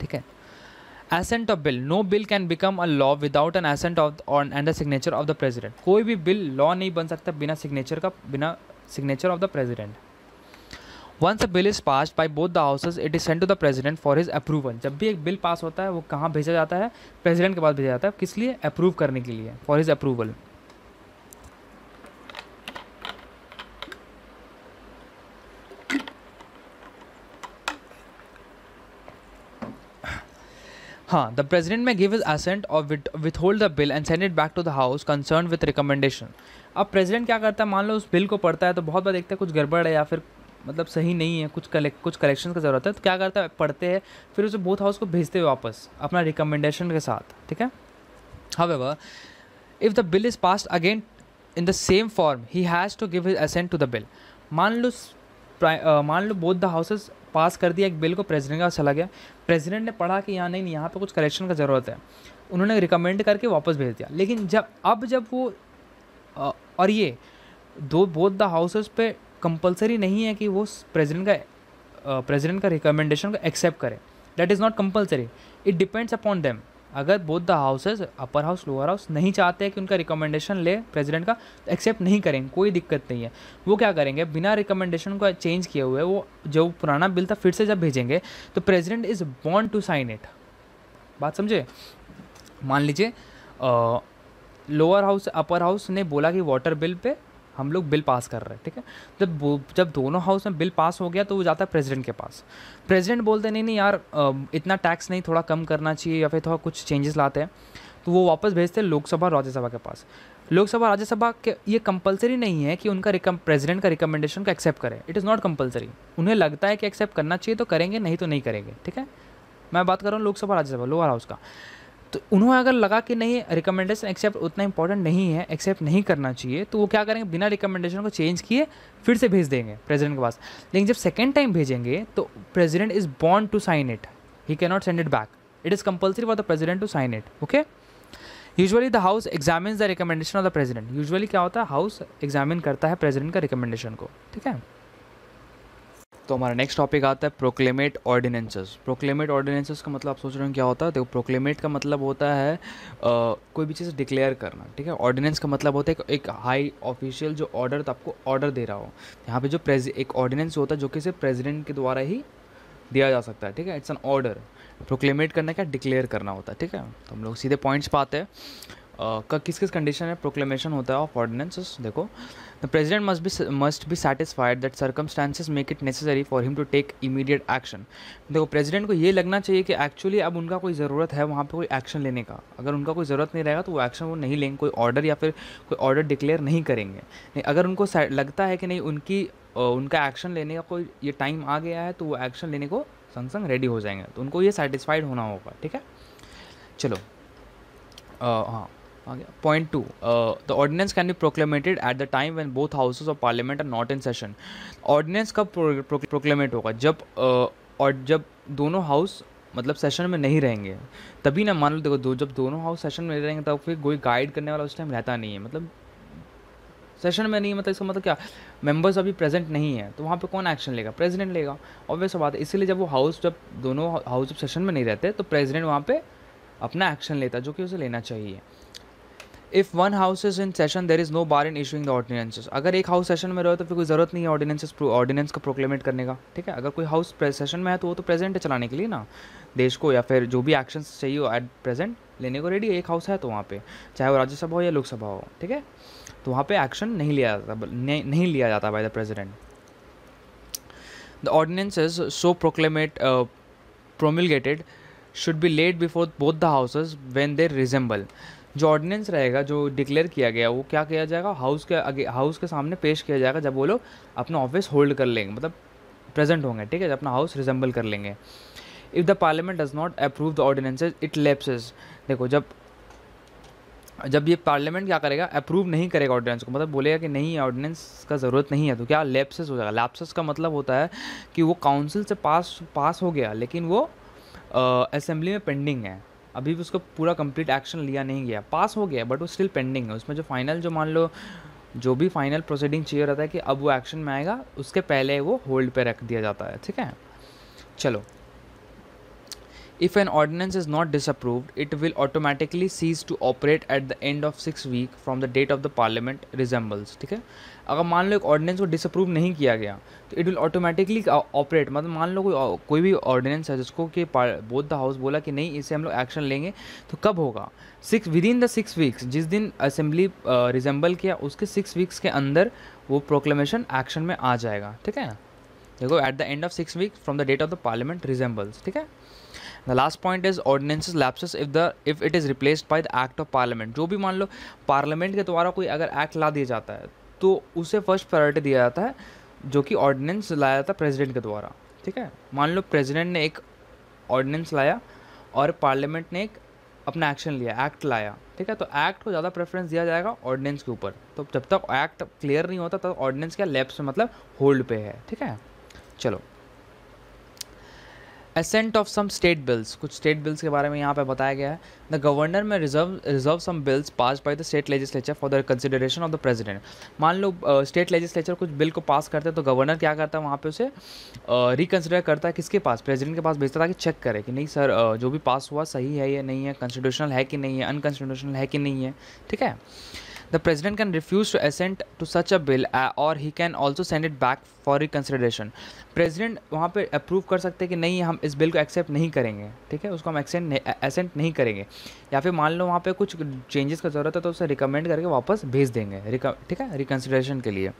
ठीक है assent of bill no bill can become a law without an assent of on and the signature of the president कोई भी बिल लॉ नहीं बन सकता बिना सिग्नेचर का बिना signature of the president once a bill is pass by both the houses it is send to the president for his approval जब भी एक बिल पास होता है वो कहाँ भेजा जाता है प्रेजिडेंट के पास भेजा जाता है किस लिए अप्रूव करने के लिए फॉर हिज अप्रूवल Huh, हाँ, the president may give his assent or withhold the bill and send it back to the house concern with recommendation अब प्रेजिडेंट क्या करता है मान लो उस बिल को पढ़ता है तो बहुत बार देखता है कुछ गड़बड़ है या फिर मतलब सही नहीं है कुछ कलेक्ट कुछ कलेक्शन की ज़रूरत है तो क्या करता है पढ़ते हैं फिर उसे बोथ हाउस को भेजते हैं वापस अपना रिकमेंडेशन के साथ ठीक है however if the bill is pass again in the same form he has to give his assent to the bill मान लो मान लो बोथ द हाउसेज पास कर दिया एक बिल को प्रेसिडेंट का चला गया प्रेसिडेंट ने पढ़ा कि यहाँ नहीं यहाँ पे कुछ करेक्शन का ज़रूरत है उन्होंने रिकमेंड करके वापस भेज दिया लेकिन जब अब जब वो और ये दो बोथ द हाउसेस पे कंपलसरी नहीं है कि वो प्रेसिडेंट का प्रेसिडेंट का रिकमेंडेशन को एक्सेप्ट करें that is not compulsory it depends upon them अगर both the houses upper house lower house नहीं चाहते कि उनका रिकमेंडेशन ले प्रेसिडेंट का तो एक्सेप्ट नहीं करेंगे कोई दिक्कत नहीं है वो क्या करेंगे बिना रिकमेंडेशन को चेंज किए हुए वो जो पुराना बिल था फिर से जब भेजेंगे तो president is bound to sign it बात समझे मान लीजिए लोअर हाउस अपर हाउस ने बोला कि वाटर बिल पे हम लोग बिल पास कर रहे हैं ठीक है जब जब दोनों हाउस में बिल पास हो गया तो वो जाता है प्रेसिडेंट के पास प्रेसिडेंट बोलते नहीं नहीं यार इतना टैक्स नहीं थोड़ा कम करना चाहिए या फिर थोड़ा कुछ चेंजेस लाते हैं तो वो वापस भेजते हैं लोकसभा राज्यसभा के पास लोकसभा राज्यसभा के ये कंपलसरी नहीं है कि उनका रिकम प्रेजिडेंट का रिकमेंडेशन को एक्सेप्ट करें इट इज़ नॉट कंपलसरी उन्हें लगता है कि एक्सेप्ट करना चाहिए तो करेंगे नहीं तो नहीं करेंगे ठीक है मैं बात कर रहा हूँ लोकसभा राज्यसभा लोअर हाउस का तो उन्हें अगर लगा कि नहीं रिकमेंडेशन एक्सेप्ट उतना इंपॉर्टेंट नहीं है एक्सेप्ट नहीं करना चाहिए तो वो क्या करेंगे बिना रिकमेंडेशन को चेंज किए फिर से भेज देंगे प्रेजिडेंट के पास लेकिन जब सेकेंड टाइम भेजेंगे तो president is bound to sign it he can not send it back it is compulsory for the president to sign it okay usually the house examine the recommendation of the president usually क्या होता है house examine करता है president का recommendation को ठीक है तो हमारा नेक्स्ट टॉपिक आता है प्रोक्लेमेट ऑर्डिनेंसेस प्रोक्लेमेट ऑर्डिनेंसेस का मतलब आप सोच रहे हो क्या होता है देखो प्रोक्लेमेट का मतलब होता है आ, कोई भी चीज़ डिक्लेयर करना ठीक है ऑर्डिनेंस का मतलब होता है एक हाई ऑफिशियल जो ऑर्डर तो आपको ऑर्डर दे रहा हो यहाँ पे जो एक ऑर्डिनेंस होता है जो कि सिर्फ प्रेजिडेंट के द्वारा ही दिया जा सकता है ठीक है इट्स एन ऑर्डर प्रोक्लेमेट करना क्या डिक्लेयर करना होता है ठीक है तो हम लोग सीधे पॉइंट्स पाते हैं का किस किस कंडीशन में प्रोक्लेमेशन होता है ऑफ ऑर्डिनेंसेस देखो the president must be must be satisfied that circumstances make it necessary for him to take immediate action देखो प्रेजिडेंट को ये लगना चाहिए कि एक्चुअली अब उनका कोई ज़रूरत है वहाँ पर कोई एक्शन लेने का अगर उनका कोई ज़रूरत नहीं रहेगा तो वो एक्शन वो नहीं लेंगे कोई ऑर्डर या फिर कोई ऑर्डर डिक्लेयर नहीं करेंगे नहीं अगर उनको लगता है कि नहीं उनकी उनका एक्शन लेने का कोई ये टाइम आ गया है तो वो एक्शन लेने को संग संग रेडी हो जाएंगे तो उनको ये सेटिस्फाइड होना होगा ठीक है चलो हाँ point to the the can can be at the time time both houses of parliament parliament not in session session. Ordinance कब प्रोक्लेमेट होगा जब uh, और जब दोनों हाउस मतलब सेशन में नहीं रहेंगे तभी ना मान लो देखो दो जब दोनों हाउस सेशन में रहेंगे तब फिर कोई गाइड करने वाला उस टाइम रहता नहीं है मतलब सेशन में नहीं है मतलब इसका मतलब क्या मेंबर्स अभी प्रेजेंट नहीं है तो वहाँ पे कौन एक्शन लेगा प्रेसिडेंट लेगा ऑब्वियस बात है इसीलिए जब वो हाउस जब दोनों हाउस जब सेशन में नहीं रहते तो प्रेसिडेंट वहाँ पे अपना एक्शन लेता जो कि उसे लेना चाहिए if one house is in session there is no bar in issuing the ordinances अगर एक हाउस सेशन में रहो तो फिर कोई ज़रूरत नहीं है ऑर्डिनेस ऑर्डिनेंस का प्रोक्लेमेट करने का ठीक है अगर कोई हाउस सेशन में है तो वो तो प्रेजेंट है चलाने के लिए ना देश को या फिर जो भी एक्शन चाहिए हो एट प्रेजेंट लेने को रेडी एक हाउस है तो वहाँ पे चाहे वो राज्यसभा हो या लोकसभा हो ठीक है तो वहाँ पे एक्शन नहीं लिया जाता नहीं लिया जाता by the president the ordinances so proclaimed promulgated should be laid before both the houses when they reassemble जो ऑर्डिनेंस रहेगा जो डिक्लेयर किया गया वो क्या किया जाएगा हाउस के आगे हाउस के सामने पेश किया जाएगा जब वो लोग अपना ऑफिस होल्ड कर लेंगे मतलब प्रेजेंट होंगे ठीक है जब अपना हाउस रिजेंबल कर लेंगे if the parliament does not approve the ordinances it lapses देखो जब जब ये पार्लियामेंट क्या करेगा अप्रूव नहीं करेगा ऑर्डिनेंस को मतलब बोलेगा कि नहीं ऑर्डिनेंस का ज़रूरत नहीं है तो क्या लैप्सेस हो जाएगा लैप्सेस का मतलब होता है कि वो काउंसिल से पास पास हो गया लेकिन वो असेंबली में पेंडिंग है अभी भी उसको पूरा कंप्लीट एक्शन लिया नहीं गया पास हो गया बट वो स्टिल पेंडिंग है उसमें जो फाइनल जो मान लो जो भी फाइनल प्रोसीडिंग चाहिए रहता है कि अब वो एक्शन में आएगा उसके पहले वो होल्ड पे रख दिया जाता है ठीक है चलो if an ordinance is not disapproved it will automatically cease to operate at the end of six week from the date of the parliament reassembles ठीक है अगर मान लो एक ऑर्डिनेंस को डिसअप्रूव नहीं किया गया तो इट विल ऑटोमेटिकली ऑपरेट मतलब मान लो कोई uh, कोई भी ऑर्डिनेंस है जिसको कि बोथ द हाउस बोला कि नहीं इसे हम लोग एक्शन लेंगे तो कब होगा six within the six weeks जिस दिन असेंबली रिजेंबल uh, किया उसके सिक्स वीक्स के अंदर वो प्रोक्लेमेशन एक्शन में आ जाएगा ठीक है देखो at the end of six week from the date of the parliament reassembles ठीक है the last point is ordinances lapses if the if it is replaced by the act of parliament जो भी मान लो पार्लियामेंट के द्वारा कोई अगर act ला दिया जाता है तो उसे फर्स्ट प्रायोरिटी दिया जाता है जो कि ऑर्डिनेंस लाया जाता है प्रेजिडेंट के द्वारा ठीक है मान लो प्रेजिडेंट ने एक ऑर्डिनेंस लाया और पार्लियामेंट ने एक अपना एक्शन लिया एक्ट लाया ठीक है तो एक्ट को ज़्यादा प्रेफरेंस दिया जाएगा ऑर्डिनेंस के ऊपर तो जब तक एक्ट क्लियर नहीं होता तब तो ऑर्डिनेंस क्या लेप्स मतलब होल्ड पे है ठीक है चलो assent of some state bills कुछ स्टेट बिल्स के बारे में यहाँ पे बताया गया है the governor may reserve reserve some bills pass by the state legislature for the consideration of the president मान लो स्टेट लेजिस्लेचर कुछ बिल को पास करते हैं तो गवर्नर क्या करता है वहाँ पे उसे रिकन्सिडर uh, करता है किसके पास प्रेजिडेंट के पास भेजता था कि चेक करे कि नहीं सर uh, जो भी पास हुआ सही है या नहीं है कंस्टिट्यूशनल है कि नहीं है अनकंस्टिट्यूशनल है कि नहीं है ठीक है the president can refuse to assent to such a bill और he can also send it back for reconsideration president वहाँ पर अप्रूव कर सकते हैं कि नहीं हम इस बिल को एक्सेप्ट नहीं करेंगे ठीक है उसको हम एक्सेंट असेंट uh, नहीं करेंगे या फिर मान लो वहाँ पर कुछ चेंजेस का ज़रूरत है तो उसे रिकमेंड करके वापस भेज देंगे ठीक है रिकन्सिडरेशन के लिए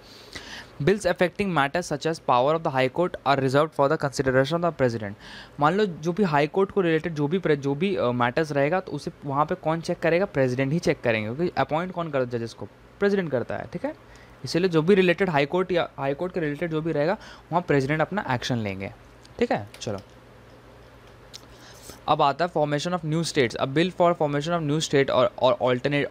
bills affecting matters such as power of the high court are reserve for the consideration of the president मान लो जो भी हाई कोर्ट को रिलेटेड जो भी जो भी मैटर्स uh, रहेगा तो उसे वहाँ पे कौन चेक करेगा प्रेजिडेंट ही चेक करेंगे क्योंकि अपॉइंट कौन करता है जजेस को प्रेजिडेंट करता है ठीक है इसीलिए जो भी रिलेटेड हाई कोर्ट या हाई कोर्ट के रिलेटेड जो भी रहेगा वहाँ प्रेजिडेंट अपना एक्शन लेंगे ठीक है चलो अब आता है फॉर्मेशन ऑफ न्यू स्टेट्स अब bill for formation of new state और alternate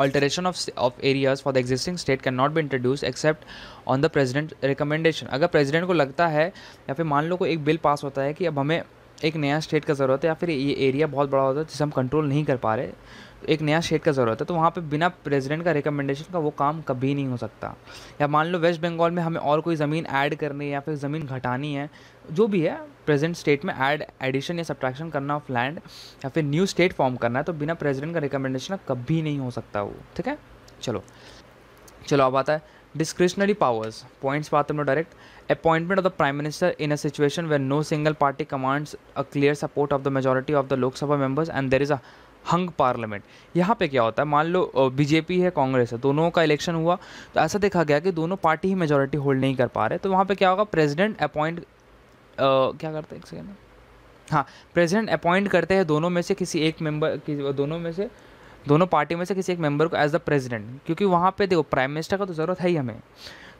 alteration of of areas for the existing state can not be introduce except on the president recommendation अगर प्रेजिडेंट को लगता है या फिर मान लो को एक बिल पास होता है कि अब हमें एक नया स्टेट का ज़रूरत है या फिर ये एरिया बहुत बड़ा होता है जिसे हम कंट्रोल नहीं कर पा रहे एक नया स्टेट का ज़रूरत है तो वहाँ पे बिना प्रेसिडेंट का रिकमेंडेशन का वो काम कभी नहीं हो सकता या मान लो वेस्ट बंगाल में हमें और कोई ज़मीन ऐड करनी है या फिर ज़मीन घटानी है जो भी है प्रेजेंट स्टेट में ऐड एडिशन या सब्ट्रैक्शन करना ऑफ लैंड या फिर न्यू स्टेट फॉर्म करना है तो बिना प्रेजिडेंट का रिकमेंडेशन कभी नहीं हो सकता वो ठीक है चलो चलो अब आता है डिस्क्रिशनरी पावर्स पॉइंट्स बात हम लोग direct appointment of the prime minister in a situation where no single party commands a clear support of the majority of the Lok Sabha members and there is a hung parliament यहाँ पे क्या होता है मान लो BJP है कांग्रेस है दोनों का इलेक्शन हुआ तो ऐसा देखा गया कि दोनों पार्टी ही मेजोरिटी होल्ड नहीं कर पा रहे तो वहाँ पे क्या होगा प्रेसिडेंट अपॉइंट क्या करते हैं एक सेकेंड हाँ प्रेसिडेंट अपॉइंट करते हैं दोनों में से किसी एक मेंबर दोनों में से दोनों पार्टी में से किसी एक मेंबर को एज द प्रेसिडेंट क्योंकि वहाँ पे देखो प्राइम मिनिस्टर का तो ज़रूरत है ही हमें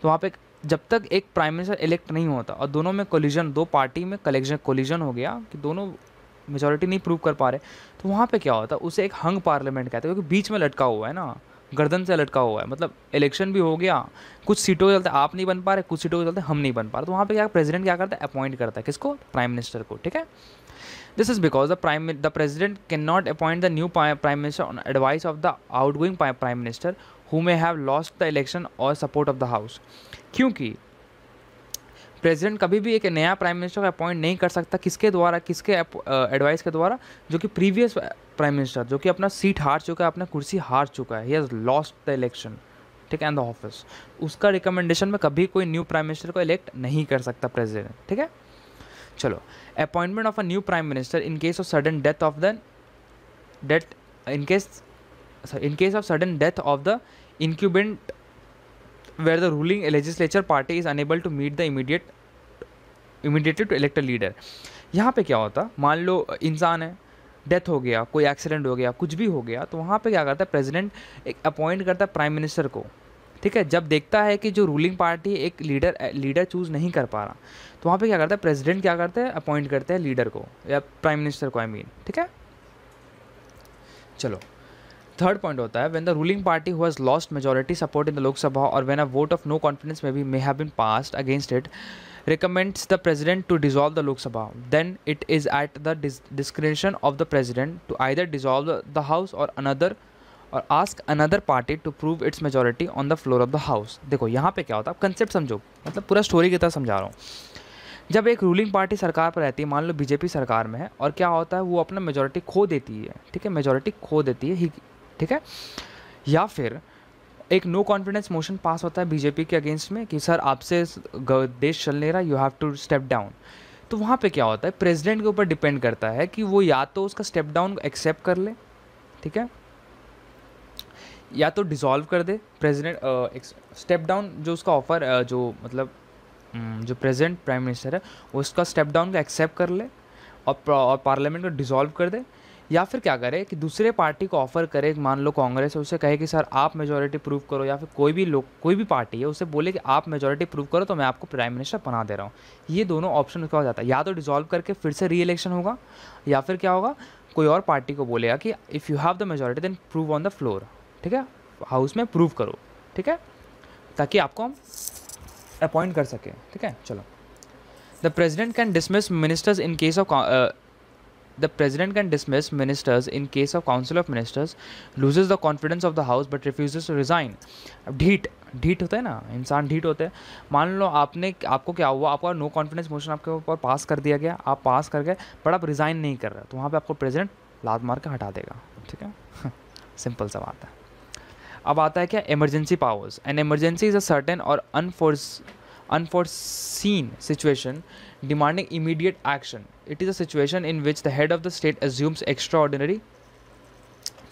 तो वहाँ पे जब तक एक प्राइम मिनिस्टर इलेक्ट नहीं होता और दोनों में कोलिजन दो पार्टी में कलेक्शन कोलिजन हो गया कि दोनों मेजोरिटी नहीं प्रूव कर पा रहे तो वहाँ पे क्या होता है उसे एक हंग पार्लियामेंट कहते हैं क्योंकि बीच में लटका हुआ है ना गर्दन से लटका हुआ है मतलब इलेक्शन भी हो गया कुछ सीटों के चलते आप नहीं बन पा रहे कुछ सीटों के चलते हम नहीं बन पा रहे तो वहाँ पे क्या प्रेसिडेंट क्या करता है अपॉइंट करता है किसको प्राइम मिनिस्टर को ठीक है this is because the prime the president can not appoint the new prime minister on advice of the outgoing prime minister who may have lost the election और support of the house क्योंकि president कभी भी एक नया prime minister को appoint नहीं कर सकता किसके द्वारा किसके एडवाइस के द्वारा जो कि प्रीवियस प्राइम मिनिस्टर जो कि अपना सीट हार चुका है अपना कुर्सी हार चुका है he has lost the election ठीक है एंड द ऑफिस उसका रिकमेंडेशन में कभी कोई न्यू प्राइम मिनिस्टर को इलेक्ट नहीं कर सकता प्रेजिडेंट ठीक है चलो appointment of a new prime minister in case of sudden death of the death in case in case of sudden death of the incumbent where the ruling legislature party is unable to meet the immediate immediately to elect a leader यहाँ पे क्या होता मान लो इंसान है death हो गया कोई एक्सीडेंट हो गया कुछ भी हो गया तो वहाँ पे क्या करता है प्रेसिडेंट एक अपॉइंट करता है प्राइम मिनिस्टर को ठीक है जब देखता है कि जो रूलिंग पार्टी एक लीडर लीडर चूज़ नहीं कर पा रहा तो वहाँ पे क्या करता है प्रेसिडेंट क्या करता है अपॉइंट करते हैं लीडर को या प्राइम मिनिस्टर को आई मीन ठीक है चलो थर्ड पॉइंट होता है when the ruling party who's lost majority support in the Lok Sabha और when a vote of no confidence may be may have been pass against it recommends the president to dissolve the Lok Sabha then it is at the the of the president to either dissolve the house और another और ask another party to prove its majority on the floor of the house देखो यहाँ पे क्या होता है concept समझो मतलब पूरा स्टोरी की तरह समझा रहा हूँ जब एक रूलिंग पार्टी सरकार पर रहती है मान लो बीजेपी सरकार में है और क्या होता है वो अपना मेजोरिटी खो देती है ठीक है मेजोरिटी खो देती है ठीक है या फिर एक नो कॉन्फिडेंस मोशन पास होता है बीजेपी के अगेंस्ट में कि सर आपसे देश चल नहीं रहा you have to step down तो वहाँ पे क्या होता है प्रेसिडेंट के ऊपर डिपेंड करता है कि वो या तो उसका स्टेप डाउन एक्सेप्ट कर ले ठीक है या तो डिसॉल्व कर दे प्रेसिडेंट स्टेप डाउन जो उसका ऑफर uh, जो मतलब जो प्रेजिडेंट प्राइम मिनिस्टर है उसका स्टेप डाउन का एक्सेप्ट कर ले और, और पार्लियामेंट को डिसॉल्व कर दे या फिर क्या करे कि दूसरे पार्टी को ऑफर करे मान लो कांग्रेस उसे कहे कि सर आप मेजोरिटी प्रूव करो या फिर कोई भी लोग कोई भी पार्टी है उसे बोले कि आप मेजोरिटी प्रूव करो तो मैं आपको प्राइम मिनिस्टर बना दे रहा हूँ ये दोनों ऑप्शन उसका हो जाता है या तो डिजॉल्व करके फिर से री इलेक्शन होगा या फिर क्या होगा कोई और पार्टी को बोलेगा कि if you have the majority then prove on the floor ठीक है हाउस में प्रूव करो ठीक है ताकि आपको हम अपॉइंट कर सकें ठीक है चलो the president can dismiss ministers in case of president can dismiss ministers in case of council of ministers ministers the confidence of the house but refuse to resign अब ढीट ढीट होता है ना इंसान ढीट होते हैं मान लो आपने आपको क्या हुआ आपका नो कॉन्फिडेंस मोशन आपके ऊपर पास कर दिया गया आप पास कर गए बट आप रिज़ाइन नहीं कर रहे तो वहाँ पर आपको प्रेजिडेंट लात मार के हटा देगा ठीक है सिंपल सा बात है अब आता है क्या emergency powers an emergency is a certain और unforeseen unforeseen situation demanding immediate action. It is a in which the head of the state state extraordinary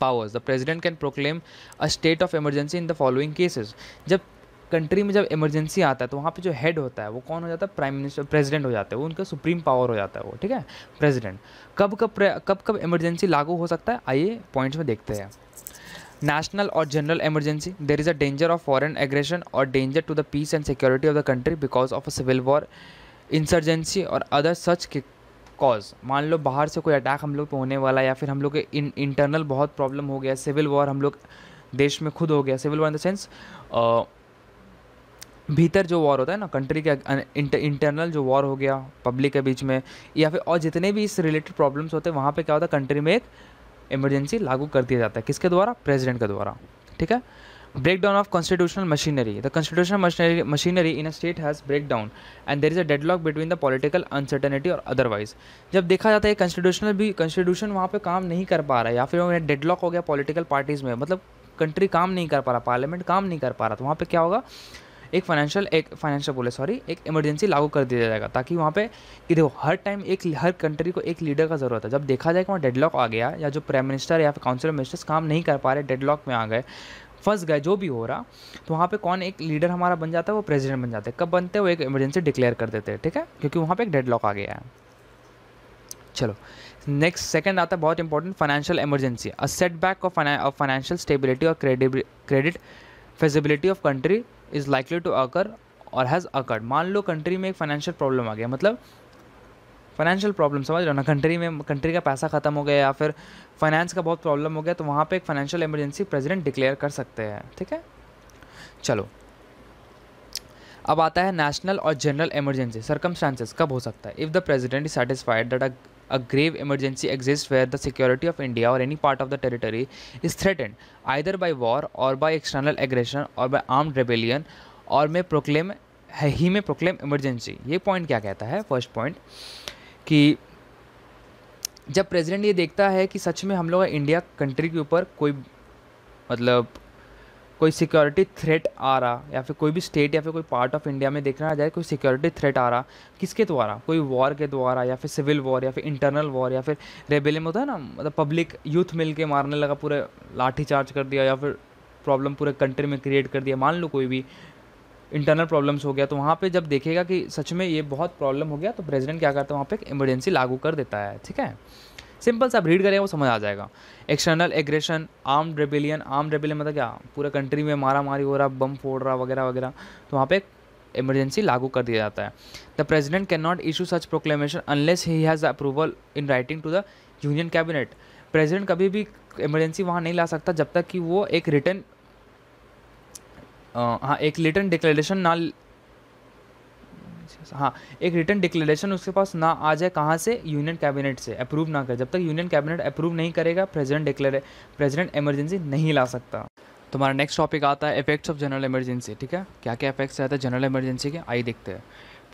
powers the president can proclaim a state of emergency in the following cases जब country में जब emergency आता है तो वहाँ पे जो head होता है वो कौन हो जाता है प्राइम मिनिस्टर प्रेसिडेंट हो जाता है वो उनका सुप्रीम पावर हो जाता है वो ठीक है प्रेसिडेंट कब कब कब कब इमरजेंसी लागू हो सकता है आइए पॉइंट्स में देखते हैं नेशनल और general emergency there is a danger of foreign aggression और danger to the peace and security of the country because of a civil war insurgency और अदर सच के कॉज मान लो बाहर से कोई अटैक हम लोग पे होने वाला या फिर हम लोग के इन, इंटरनल बहुत प्रॉब्लम हो गया सिविल वॉर हम लोग देश में खुद हो गया civil war in the sense भीतर जो वॉर होता है ना कंट्री के इंटर, अं, इंटरनल जो वॉर हो गया पब्लिक के बीच में या फिर और जितने भी इस रिलेटेड प्रॉब्लम्स होते हैं वहाँ पे क्या होता है कंट्री में एक इमरजेंसी लागू कर दिया जाता है किसके द्वारा प्रेसिडेंट के द्वारा ठीक है breakdown of constitutional machinery the constitutional machinery, machinery in a state has breakdown and there is a deadlock between the political uncertainty or otherwise जब देखा जाता है constitutional भी constitution वहाँ पे काम नहीं कर पा रहा है या फिर डेडलॉक हो गया political parties में मतलब कंट्री काम नहीं कर पा रहा पार्लियामेंट काम नहीं कर पा रहा तो वहाँ पर क्या होगा एक फाइनेंशियल एक फाइनेंशियल बोले सॉरी एक इमरजेंसी लागू कर दिया जाएगा ताकि वहाँ पे कि देखो हर टाइम एक हर कंट्री को एक लीडर का ज़रूरत है जब देखा जाए कि वहाँ डेडलॉक आ गया या जो प्राइम मिनिस्टर या फिर काउंसिल मिनिस्टर्स काम नहीं कर पा रहे डेडलॉक में आ गए फंस गए जो भी हो रहा तो वहाँ पे कौन एक लीडर हमारा बन जाता है वो प्रेसिडेंट बन जाते हैं कब बनते हैं वो एक इमरजेंसी डिक्लेयर कर देते हैं ठीक है क्योंकि वहाँ पे एक डेड आ गया है चलो नेक्स्ट सेकंड आता है बहुत important financial emergency a setback of financial stability और credit feasibility of country is likely to occur और हैज़ अकर्ड मान लो कंट्री में एक फाइनेंशियल प्रॉब्लम आ गया मतलब फाइनेंशियल प्रॉब्लम समझ रहे ना कंट्री में कंट्री का पैसा खत्म हो गया या फिर फाइनेंस का बहुत प्रॉब्लम हो गया तो वहाँ पर एक फाइनेंशियल इमरजेंसी प्रेजिडेंट डिक्लेयर कर सकते हैं ठीक है चलो अब आता है नेशनल और जनरल इमरजेंसी सर्कमस्टांसिस कब हो सकता है if the president is satisfied that a grave emergency exist where the security of India और any part of the territory is threatened either by war और बाई एक्सटर्नल एग्रेशन और by arm rebellion और may proclaim है ही में proclaim emergency ये point क्या कहता है फर्स्ट पॉइंट कि जब प्रेसिडेंट ये देखता है कि सच में हम लोग इंडिया कंट्री के ऊपर कोई मतलब कोई सिक्योरिटी थ्रेट आ रहा या फिर कोई भी स्टेट या फिर कोई पार्ट ऑफ इंडिया में देखना जाए कोई सिक्योरिटी थ्रेट आ रहा किसके द्वारा कोई वॉर के द्वारा या फिर सिविल वॉर या फिर इंटरनल वॉर या फिर रेबेले में होता है ना मतलब पब्लिक यूथ मिल के मारने लगा पूरे लाठी चार्ज कर दिया या फिर प्रॉब्लम पूरे कंट्री में क्रिएट कर दिया मान लो कोई भी इंटरनल प्रॉब्लम्स हो गया तो वहाँ पे जब देखेगा कि सच में ये बहुत प्रॉब्लम हो गया तो प्रेसिडेंट क्या करता है वहाँ पे एक इमरजेंसी लागू कर देता है ठीक है सिंपल सा आप रीड करें वो समझ आ जाएगा external aggression arm rebellion arm rebellion मतलब क्या पूरे कंट्री में मारा मारी हो रहा बम फोड़ रहा वगैरह वगैरह तो वहाँ पे इमरजेंसी लागू कर दिया जाता है the president can not issue such proclamation unless he has approval in writing to the union cabinet president कभी भी इमरजेंसी वहाँ नहीं ला सकता जब तक कि वो एक रिटर्न हाँ एक रिटर्न डिक्लेरेशन ना हाँ एक रिटर्न डिक्लेरेशन उसके पास ना आ जाए कहाँ से यूनियन कैबिनेट से अप्रूव ना करे जब तक यूनियन कैबिनेट अप्रूव नहीं करेगा प्रेजिडेंट डिक्लेरे प्रेजिडेंट इमरजेंसी नहीं ला सकता तुम्हारा नेक्स्ट टॉपिक आता है इफेक्ट्स ऑफ जनरल इमरजेंसी ठीक है क्या क्या इफेक्ट्स आते हैं जनरल इमरजेंसी के आई देखते हैं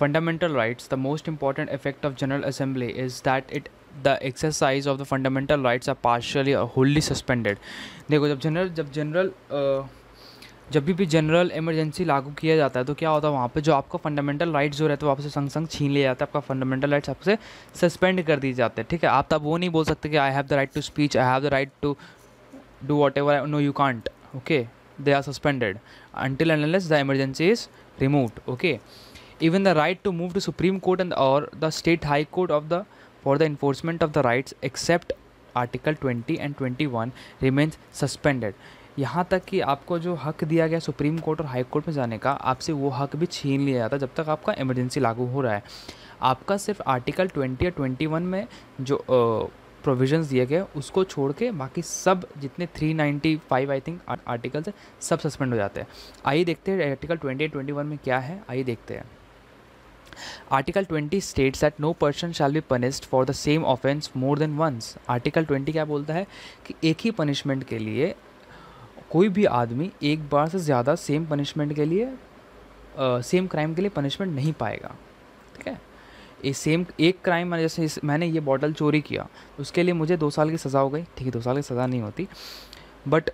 fundamental rights the most important effect of general assembly is that it the exercise of the fundamental rights are partially wholly suspended देखो जब जनरल जब जनरल जब भी जनरल इमरजेंसी लागू किया जाता है तो क्या होता है वहाँ पर जो आपका फंडामेंटल राइट्स जो रहते हैं वो आपसे संग संग छीन लिया जाता है आपका फंडामेंटल राइट्स आपसे सस्पेंड कर दिए जाते हैं ठीक है आप तब वो नहीं बोल सकते कि I have the right to speech I have the right to do whatever no you can't okay they are suspended until unless the emergency is remove okay the right to move to supreme court and or the state high court of the for the enforcement of the rights except article twenty 20 twenty 21 remains suspended यहाँ तक कि आपको जो हक दिया गया supreme court और high court में जाने का आपसे वो हक भी छीन लिया जाता है जब तक आपका इमरजेंसी लागू हो रहा है आपका सिर्फ आर्टिकल ट्वेंटी या ट्वेंटी वन में जो प्रोविजंस दिए गए उसको छोड़ के बाकी सब जितने 395 आई थिंक आर्टिकल्स है सब सस्पेंड हो जाते हैं आइए देखते हैं आर्टिकल 20 21 में क्या है आइए देखते हैं article 20 states that no person shall be punished for the same offence more than once article 20 क्या बोलता है कि एक ही पनिशमेंट के लिए कोई भी आदमी एक बार से ज़्यादा सेम पनिशमेंट के लिए आ, सेम क्राइम के लिए पनिशमेंट नहीं पाएगा ठीक है ये सेम एक क्राइम मैंने जैसे इस, मैंने ये बॉटल चोरी किया उसके लिए मुझे दो साल की सज़ा हो गई ठीक है दो साल की सज़ा नहीं होती बट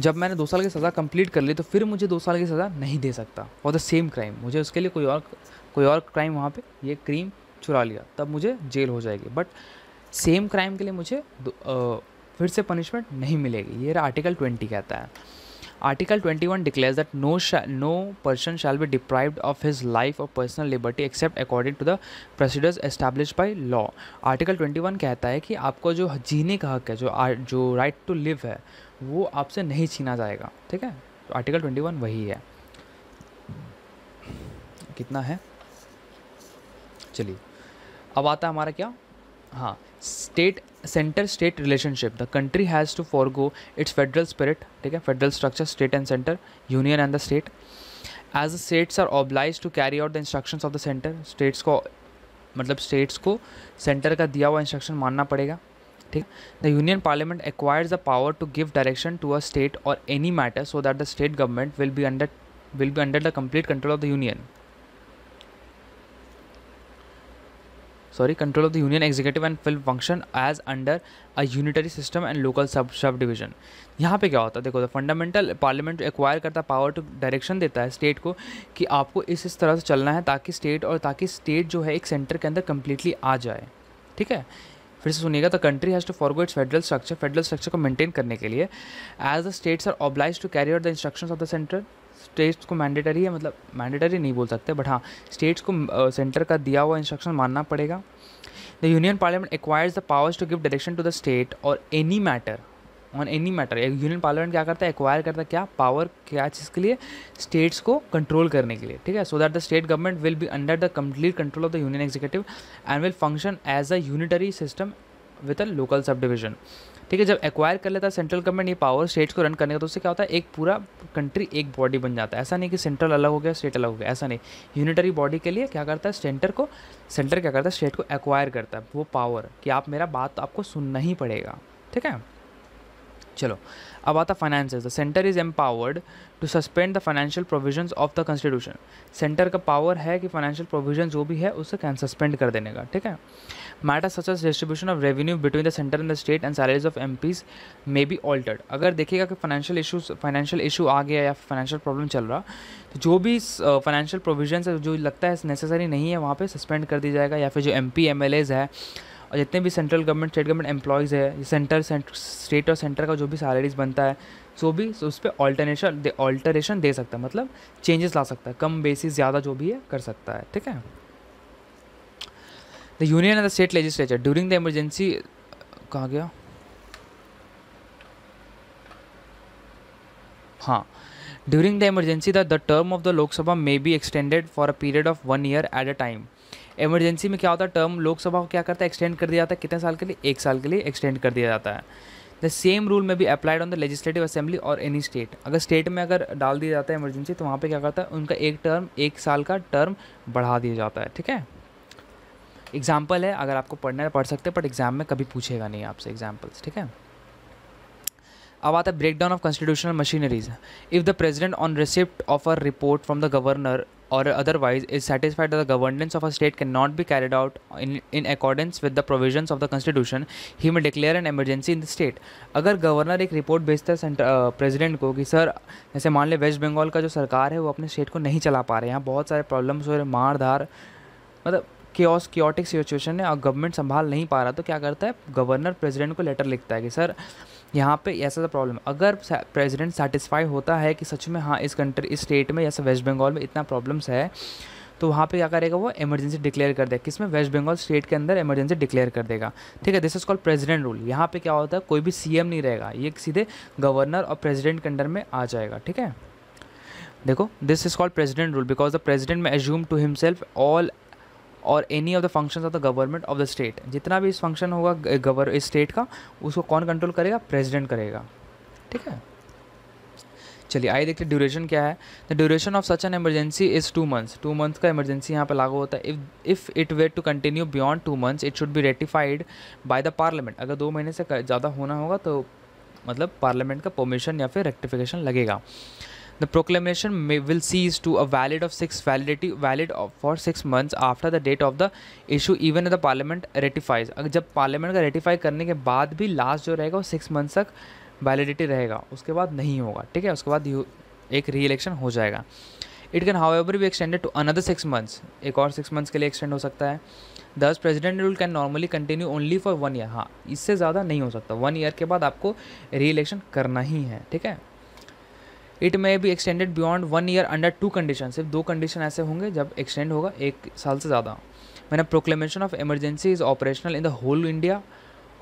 जब मैंने दो साल की सज़ा कंप्लीट कर ली तो फिर मुझे दो साल की सज़ा नहीं दे सकता फॉर द सेम क्राइम मुझे उसके लिए कोई और कोई और क्राइम वहाँ पे ये क्रीम चुरा लिया तब मुझे जेल हो जाएगी बट सेम क्राइम के लिए मुझे फिर से पनिशमेंट नहीं मिलेगी ये आर्टिकल ट्वेंटी कहता है article twenty one declare that no no person shall be deprive of his life or personal liberty except according to the procedures establish by law article twenty one कहता है कि आपको जो जीने का हक है जो जो राइट टू लिव है वो आपसे नहीं छीना जाएगा ठीक है आर्टिकल ट्वेंटी वन वही है कितना है चलिए अब आता है हमारा क्या हाँ state centre state relationship the country has to forgo its federal spirit ठीक है federal structure state and centre union and the state as the states are obliged to carry out the instructions of the centre states को मतलब states को centre का दिया हुआ instruction मानना पड़ेगा ठीक the union parliament acquires the power to give direction to a state or any matter so that the state government will be under will be under the complete control of the union sorry control of the union executive and film function as under a unitary system and local sub sub division यहाँ पे क्या होता है देखो तो fundamental parliament acquire करता है power to direction देता है स्टेट को कि आपको इस इस तरह से चलना है ताकि स्टेट और ताकि स्टेट जो है एक सेंटर के अंदर कंप्लीटली आ जाए ठीक है फिर से सुनिएगा the country has to forgo its federal structure federal structure को मेंटेन करने के लिए as the states are obliged to carry out the instructions of the centre states को मैंडेटरी है मतलब मैंडेटरी नहीं बोल सकते बट हाँ स्टेट्स को सेंटर का दिया हुआ इंस्ट्रक्शन मानना पड़ेगा the union parliament acquires the powers to give direction to the state or any matter on any matter union parliament क्या करता है एक्वायर करता है क्या पावर क्या चीज़ के लिए स्टेट्स को कंट्रोल करने के लिए ठीक है so that the state government will be under the complete control of the union executive and will function as a unitary system with a local sub division ठीक है जब एक्वायर कर लेता है सेंट्रल गवर्नमेंट ये पावर स्टेट्स को run करने का तो उससे क्या होता है एक पूरा कंट्री एक बॉडी बन जाता है ऐसा नहीं कि सेंट्रल अलग हो गया स्टेट अलग हो गया ऐसा नहीं यूनिटरी बॉडी के लिए क्या करता है सेंटर को सेंटर क्या करता है स्टेट को एक्वायर करता है वो पावर कि आप मेरा बात तो आपको सुनना ही पड़ेगा ठीक है चलो About the finances, the center is empowered to suspend the financial provisions of the constitution. Center का power है कि financial provision जो भी है उसे कैन सस्पेंड कर देने का ठीक है matter such as distribution of revenue between the centre and the state and salaries of M MPs may be altered अगर देखिएगा कि फाइनेंशियल इशूज फाइनेंशियल इशू आ गया या फाइनेंशियल प्रॉब्लम चल रहा तो जो भी फाइनेंशियल प्रोविजन जो लगता है नेसेसरी नहीं है वहाँ पर सस्पेंड कर दिया जाएगा या फिर जो M P M L As है और जितने भी central government state government employees है सेंटर स्टेट और सेंटर का जो भी सैलरीज बनता है जो भी उस पर ऑल्टरनेशन ऑल्टरेशन दे सकता है मतलब चेंजेस ला सकता है कम बेसिस ज़्यादा जो भी है कर सकता है ठीक है the union and the state legislature during the emergency कहाँ गया हाँ during the emergency the term of the Lok Sabha may be extended for a period of one year at a time emergency में क्या होता है टर्म लोकसभा को क्या करता है एक्सटेंड कर दिया जाता है कितने साल के लिए एक साल के लिए एक्सटेंड कर दिया जाता है द सेम रूल में भी applied on the legislative assembly or any state अगर स्टेट में अगर डाल दिया जाता है इमरजेंसी तो वहाँ पर क्या करता है उनका एक टर्म एक साल का टर्म बढ़ा दिया जाता है ठीक है एग्जाम्पल है अगर आपको पढ़ना है पढ़ सकते हैं बट एग्जाम में कभी पूछेगा नहीं आपसे एग्जाम्पल्स ठीक है अब आता है breakdown of constitutional machineries if the president on receipt of a report from the governor or otherwise is satisfied that the governance of a state cannot be carried out in, in accordance with the provisions of the constitution he may declare an emergency in the state agar governor अगर governor एक report भेजता है president को कि sir जैसे मान ले waste Bengal का जो सरकार है वो अपने स्टेट को नहीं चला पा रहे यहाँ बहुत सारे प्रॉब्लम्स हो रहे मार धार मतलब क्योस क्योटिक सिचुएशन है और गवर्नमेंट संभाल नहीं पा रहा तो क्या करता है गवर्नर प्रेसिडेंट को लेटर लिखता है कि सर यहाँ पे ऐसा तो सा प्रॉब्लम अगर प्रेसिडेंट सेटिस्फाई होता है कि सच में हाँ इस कंट्री इस स्टेट में जैसे वेस्ट बंगाल में इतना प्रॉब्लम्स है तो वहाँ पे क्या करेगा वो इमरजेंसी डिक्लेयर कर देगा किसमें वेस्ट बंगाल स्टेट के अंदर इमरजेंसी डिक्लेयर कर देगा ठीक है this is called president rule यहाँ पे क्या होता है कोई भी सीएम नहीं रहेगा ये सीधे गवर्नर और प्रेसिडेंट के अंडर में आ जाएगा ठीक है देखो this is called president rule because the president may assume to himself all और any of the function of the government of the state जितना भी इस फंक्शन होगा गवर इस स्टेट का उसको कौन कंट्रोल करेगा प्रेजिडेंट करेगा ठीक है चलिए आइए देखते ड्यूरेशन क्या है the duration of such an emergency is two months two months का इमरजेंसी यहाँ पर लागू होता है if it wait to continue beyond two months it should be ratified by the parliament अगर दो महीने से ज़्यादा होना होगा तो मतलब पार्लियामेंट का परमिशन या फिर रेक्टिफिकेशन लगेगा The proclamation may, will cease to a valid of six validity valid of, for six months after the date of the issue even if the parliament ratifies. अगर जब parliament का ratify करने के बाद भी last जो रहेगा वो six months तक वैलिडिटी रहेगा उसके बाद नहीं होगा ठीक है उसके बाद एक री इलेक्शन हो जाएगा it can however be extended to another six months एक और सिक्स मंथ्स के लिए एक्सटेंड हो सकता है thus president rule can normally continue only for one year हाँ इससे ज़्यादा नहीं हो सकता वन ईयर के बाद आपको री इलेक्शन करना ही है ठीक है it may be extended beyond one year under two condition सिर्फ दो कंडीशन ऐसे होंगे जब एक्सटेंड होगा एक साल से ज़्यादा मैंने proclamation of emergency is operational in the whole India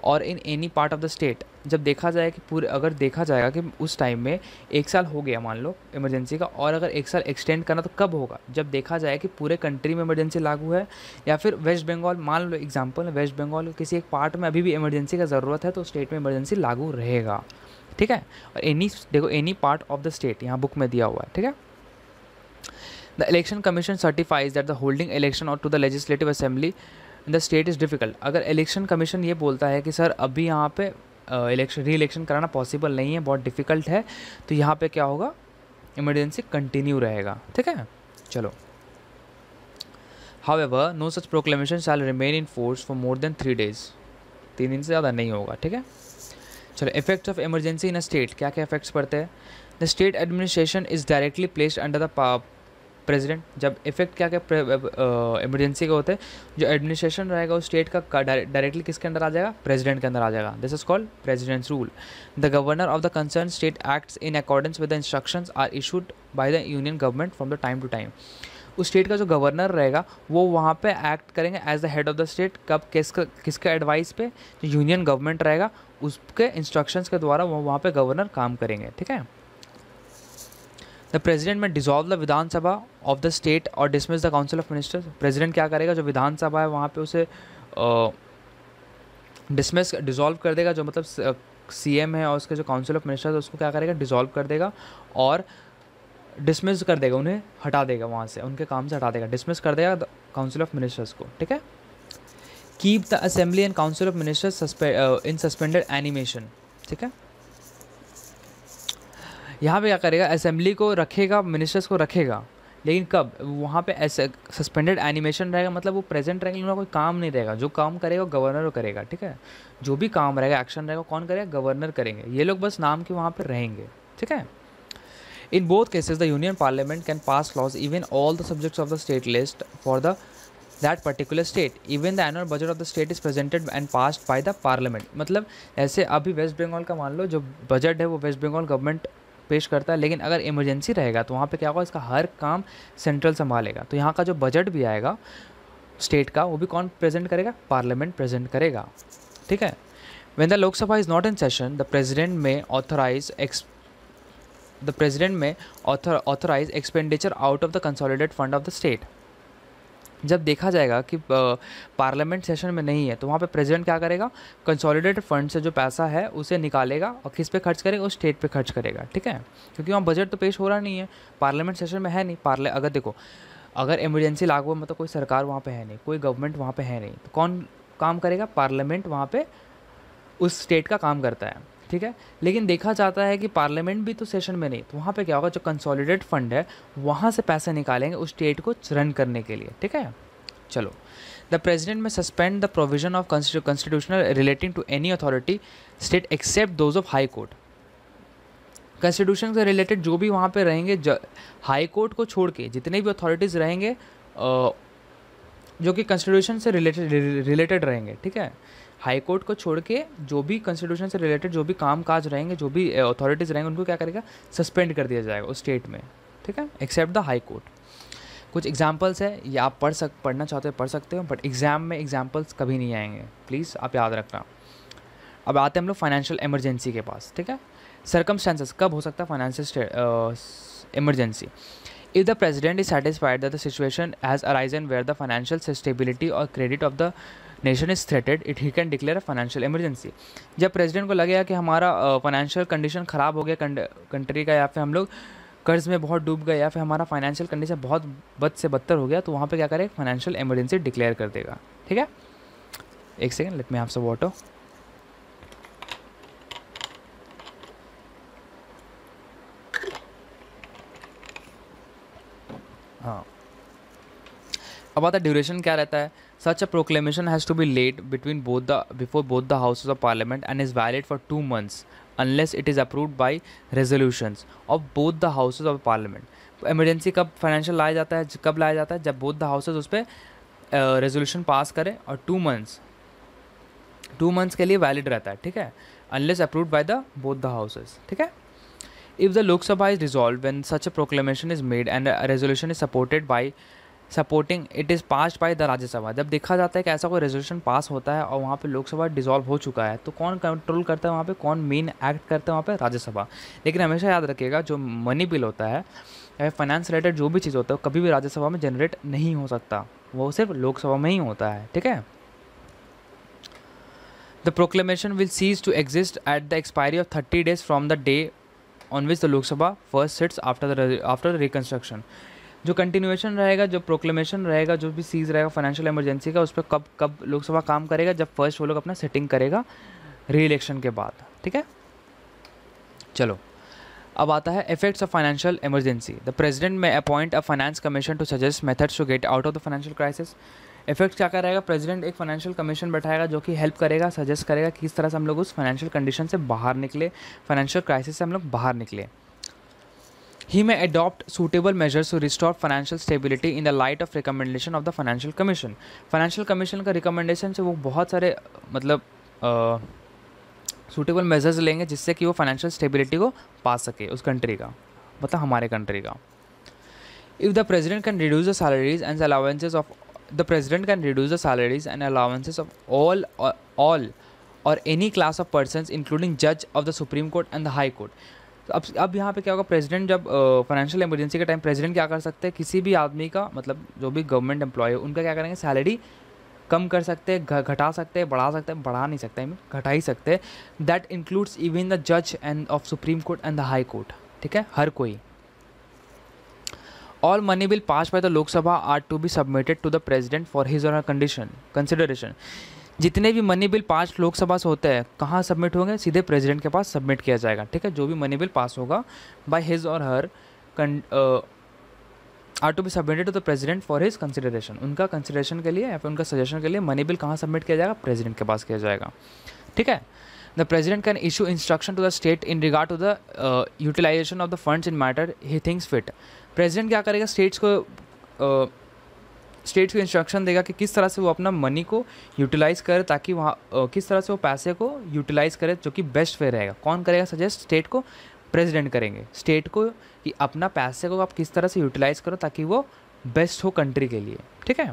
or in any part of the state जब देखा जाए कि पूरे अगर देखा जाएगा कि उस टाइम में एक साल हो गया मान लो इमरजेंसी का और अगर एक साल एक्सटेंड करना तो कब होगा जब देखा जाए कि पूरे कंट्री में इमरजेंसी लागू है या फिर वेस्ट बंगाल मान लो एग्जाम्पल वेस्ट बंगाल किसी एक पार्ट में अभी भी इमरजेंसी का ज़रूरत है तो स्टेट में इमरजेंसी लागू रहेगा ठीक है और एनी देखो any part of the state यहाँ बुक में दिया हुआ है ठीक है the election commission certifies that the holding election or to the legislative assembly in the state is difficult अगर इलेक्शन कमीशन ये बोलता है कि सर अभी यहाँ पे इलेक्शन री इलेक्शन कराना पॉसिबल नहीं है बहुत डिफ़िकल्ट है तो यहाँ पे क्या होगा इमरजेंसी कंटिन्यू रहेगा ठीक है चलो ever no such proclamation shall remain in force for more than three days तीन दिन से ज़्यादा नहीं होगा ठीक है चलो effects of emergency in a state क्या क्या इफेक्ट्स पड़ते हैं the state administration is directly placed under the president जब इफेक्ट क्या क्या इमरजेंसी uh, uh, का होते हैं जो एडमिनिस्ट्रेशन रहेगा उस स्टेट का डायरेक्टली किसके अंदर आ जाएगा प्रेजिडेंट के अंदर आ जाएगा this is called president's rule the governor of the concern state acts in accordance with the instruction are issued by the union government from the time to time उस स्टेट का जो गवर्नर रहेगा वो वहाँ पे एक्ट करेंगे as the head of the state कब किस किसके एडवाइस पे जो यूनियन गवर्नमेंट रहेगा उसके इंस्ट्रक्शंस के द्वारा वो वहाँ पे गवर्नर काम करेंगे ठीक है the president may dissolve the Vidhan Sabha of the state or dismiss the council of ministers president क्या करेगा जो विधानसभा है वहाँ पे उसे डिसमिस डिजॉल्व कर देगा जो मतलब सी एम है और उसके जो काउंसिल ऑफ मिनिस्टर्स उसको क्या करेगा डिजॉल्व कर देगा और डिसमिस कर देगा उन्हें हटा देगा वहाँ से उनके काम से हटा देगा डिसमिस कर देगा काउंसिल ऑफ मिनिस्टर्स को ठीक है keep the assembly and council of minister in suspended animation ठीक है यहाँ पे क्या करेगा असेंबली को रखेगा मिनिस्टर्स को रखेगा लेकिन कब वहाँ पे ऐसे सस्पेंडेड एनिमेशन रहेगा मतलब वो प्रेजेंट रहेगा लेकिन कोई काम नहीं रहेगा जो काम करेगा गवर्नर वो करेगा ठीक है जो भी काम रहेगा एक्शन रहेगा कौन करेगा गवर्नर करेंगे ये लोग बस नाम के वहाँ पर रहेंगे ठीक है in both cases the union parliament can pass laws even all the subjects of the state list for the that particular state even the annual budget of the state is presented and passed by the parliament मतलब ऐसे अभी waste Bengal का मान लो जो budget है वो waste Bengal government पेश करता है लेकिन अगर इमरजेंसी रहेगा तो वहाँ पे क्या होगा इसका हर काम सेंट्रल संभालेगा तो यहाँ का जो बजट भी आएगा स्टेट का वो भी कौन प्रेजेंट करेगा पार्लियामेंट प्रेजेंट करेगा ठीक है when the Lok Sabha is not in session the president may authorise ex the president may authorise expenditure out of the consolidate fund of the state जब देखा जाएगा कि पार्लियामेंट सेशन में नहीं है तो वहाँ पे प्रेसिडेंट क्या करेगा कंसोलिडेटेड फंड से जो पैसा है उसे निकालेगा और किस पे खर्च करेगा उस स्टेट पे खर्च करेगा ठीक है क्योंकि वहाँ बजट तो पेश हो रहा नहीं है पार्लियामेंट सेशन में है नहीं पार्ले अगर देखो अगर इमरजेंसी लागू है मतलब कोई सरकार वहाँ पर है नहीं कोई गवर्नमेंट वहाँ पर है नहीं तो कौन काम करेगा पार्लियामेंट वहाँ पर उस स्टेट का काम करता है ठीक है लेकिन देखा जाता है कि पार्लियामेंट भी तो सेशन में नहीं तो वहाँ पे क्या होगा जो कंसोलिडेट फंड है वहाँ से पैसे निकालेंगे उस स्टेट को रन करने के लिए ठीक है चलो the president may suspend the provision of constitutional relating to any authority state except those of high court constitution से रिलेटेड जो भी वहाँ पे रहेंगे हाई कोर्ट को छोड़ के जितने भी अथॉरिटीज़ रहेंगे जो कि कॉन्स्टिट्यूशन से रिलेटेड रिलेटेड रहेंगे ठीक है हाई कोर्ट को छोड़ के जो भी कॉन्स्टिट्यूशन से रिलेटेड जो भी काम काज रहेंगे जो भी अथॉरिटीज़ रहेंगे उनको क्या करेगा सस्पेंड कर दिया जाएगा उस स्टेट में ठीक है एक्सेप्ट द हाई कोर्ट कुछ एग्जाम्पल्स है ये आप पढ़ सक पढ़ना चाहते हो पढ़ सकते हो बट एग्ज़ाम में एग्जाम्पल्स कभी नहीं आएंगे प्लीज़ आप याद रखना अब आते हैं हम लोग फाइनेंशियल इमरजेंसी के पास ठीक है सर्कमस्टांसेस कब हो सकता है financial emergency if the president is satisfied the situation has arisen where the financial stability और credit of the nation is threatened it he can declare a financial emergency जब president को लगेगा कि हमारा फाइनेंशियल कंडीशन ख़राब हो गया country का या फिर हम लोग कर्ज़ में बहुत डूब गए या फिर हमारा फाइनेंशियल कंडीशन बहुत बद से बदतर हो गया तो वहाँ पे क्या करे फाइनेंशियल इमरजेंसी डिक्लेयर कर देगा ठीक है एक second let me have sub auto हाँ अब आता है ड्यूरेशन क्या रहता है Such a proclamation has to be laid between both the before both the houses of parliament and is valid for 2 months unless it is approved by resolutions of both the houses of parliament. Emergency कब financial लाया जाता है कब लाया जाता है जब both the houses उस पर रेजोल्यूशन पास करें और टू मंथ्स टू मंथ्स के लिए वैलिड रहता है ठीक है unless approved by the both the houses ठीक है if the Lok Sabha is resolve and such a proclamation is made and resolution is supported by supporting it is pass by the Rajya Sabha जब देखा जाता है कि ऐसा कोई रेजोल्यूशन पास होता है और वहाँ पे लोकसभा डिसॉल्व हो चुका है तो कौन कंट्रोल करता है वहाँ पे कौन मेन एक्ट करता है वहाँ पे राज्यसभा लेकिन हमेशा याद रखिएगा जो मनी बिल होता है या फाइनेंस रिलेटेड जो भी चीज़ होता है कभी भी राज्यसभा में जनरेट नहीं हो सकता वो सिर्फ लोकसभा में ही होता है ठीक है the proclamation will cease to exist at the expiry of thirty days from the day on which the Lok Sabha first sits after the after the reconstruction जो कंटिन्यूएशन रहेगा जो प्रोक्लेमेशन रहेगा जो भी सीज रहेगा फाइनेंशियल इमरजेंसी का उस पर कब कब लोकसभा काम करेगा जब फर्स्ट वो लोग अपना सेटिंग करेगा री इलेक्शन के बाद ठीक है चलो अब आता है effects of financial emergency the president may appoint a finance commission to suggest methods to get out of the financial crisis effect क्या करेगा प्रेजिडेंट एक फाइनेंशियल कमीशन बैठाएगा जो कि हेल्प करेगा सजेस्ट करेगा किस तरह से हम लोग उस फाइनेंशियल कंडीशन से बाहर निकले फाइनेंशियल क्राइसिस से हम लोग बाहर निकले ही may adopt suitable measures to restore financial stability in the light of recommendation of the financial commission financial commission का रिकमेंडेशन से वो बहुत सारे मतलब सूटेबल मेजर्स लेंगे जिससे कि वो फाइनेंशियल स्टेबिलिटी को पा सके उस कंट्री का मतलब हमारे कंट्री का if the president can reduce the salaries and allowances of the president can reduce the salaries and allowances of all all और any class of person including जज of the supreme court and the high court अब अब यहाँ पे क्या होगा president जब financial emergency के टाइम प्रेसिडेंट क्या कर सकते हैं किसी भी आदमी का मतलब जो भी गवर्नमेंट एम्प्लॉय है उनका क्या करेंगे सैलरी कम कर सकते हैं घटा सकते हैं बढ़ा सकते हैं बढ़ा नहीं सकते घटा ही सकते दैट इंक्लूड्स इवन द जज and of supreme court and the high court ठीक है हर कोई all money bill pass by the Lok Sabha are to be submitted to the president for his और कंडीशन कंसिडरेशन जितने भी मनी बिल पाँच लोकसभा से होते हैं कहाँ सबमिट होंगे सीधे प्रेसिडेंट के पास सबमिट किया जाएगा ठीक है जो भी मनी बिल पास होगा बाय हिज और her are to be submitted to the president for his consideration उनका कंसिडरेशन के लिए या फिर उनका सजेशन के लिए मनी बिल कहाँ सबमिट किया जाएगा प्रेसिडेंट के पास किया जाएगा ठीक है the president can issue instruction to the state in regard to the utilization of the funds in matter he things fit president क्या करेगा स्टेट्स को uh, स्टेट्स को इंस्ट्रक्शन देगा कि किस तरह से वो अपना मनी को यूटिलाइज़ करे ताकि वहाँ किस तरह से वो पैसे को यूटिलाइज़ करे जो कि बेस्ट वे रहेगा कौन करेगा सजेस्ट स्टेट को प्रेसिडेंट करेंगे स्टेट को कि अपना पैसे को आप किस तरह से यूटिलाइज़ करो ताकि वो बेस्ट हो कंट्री के लिए ठीक है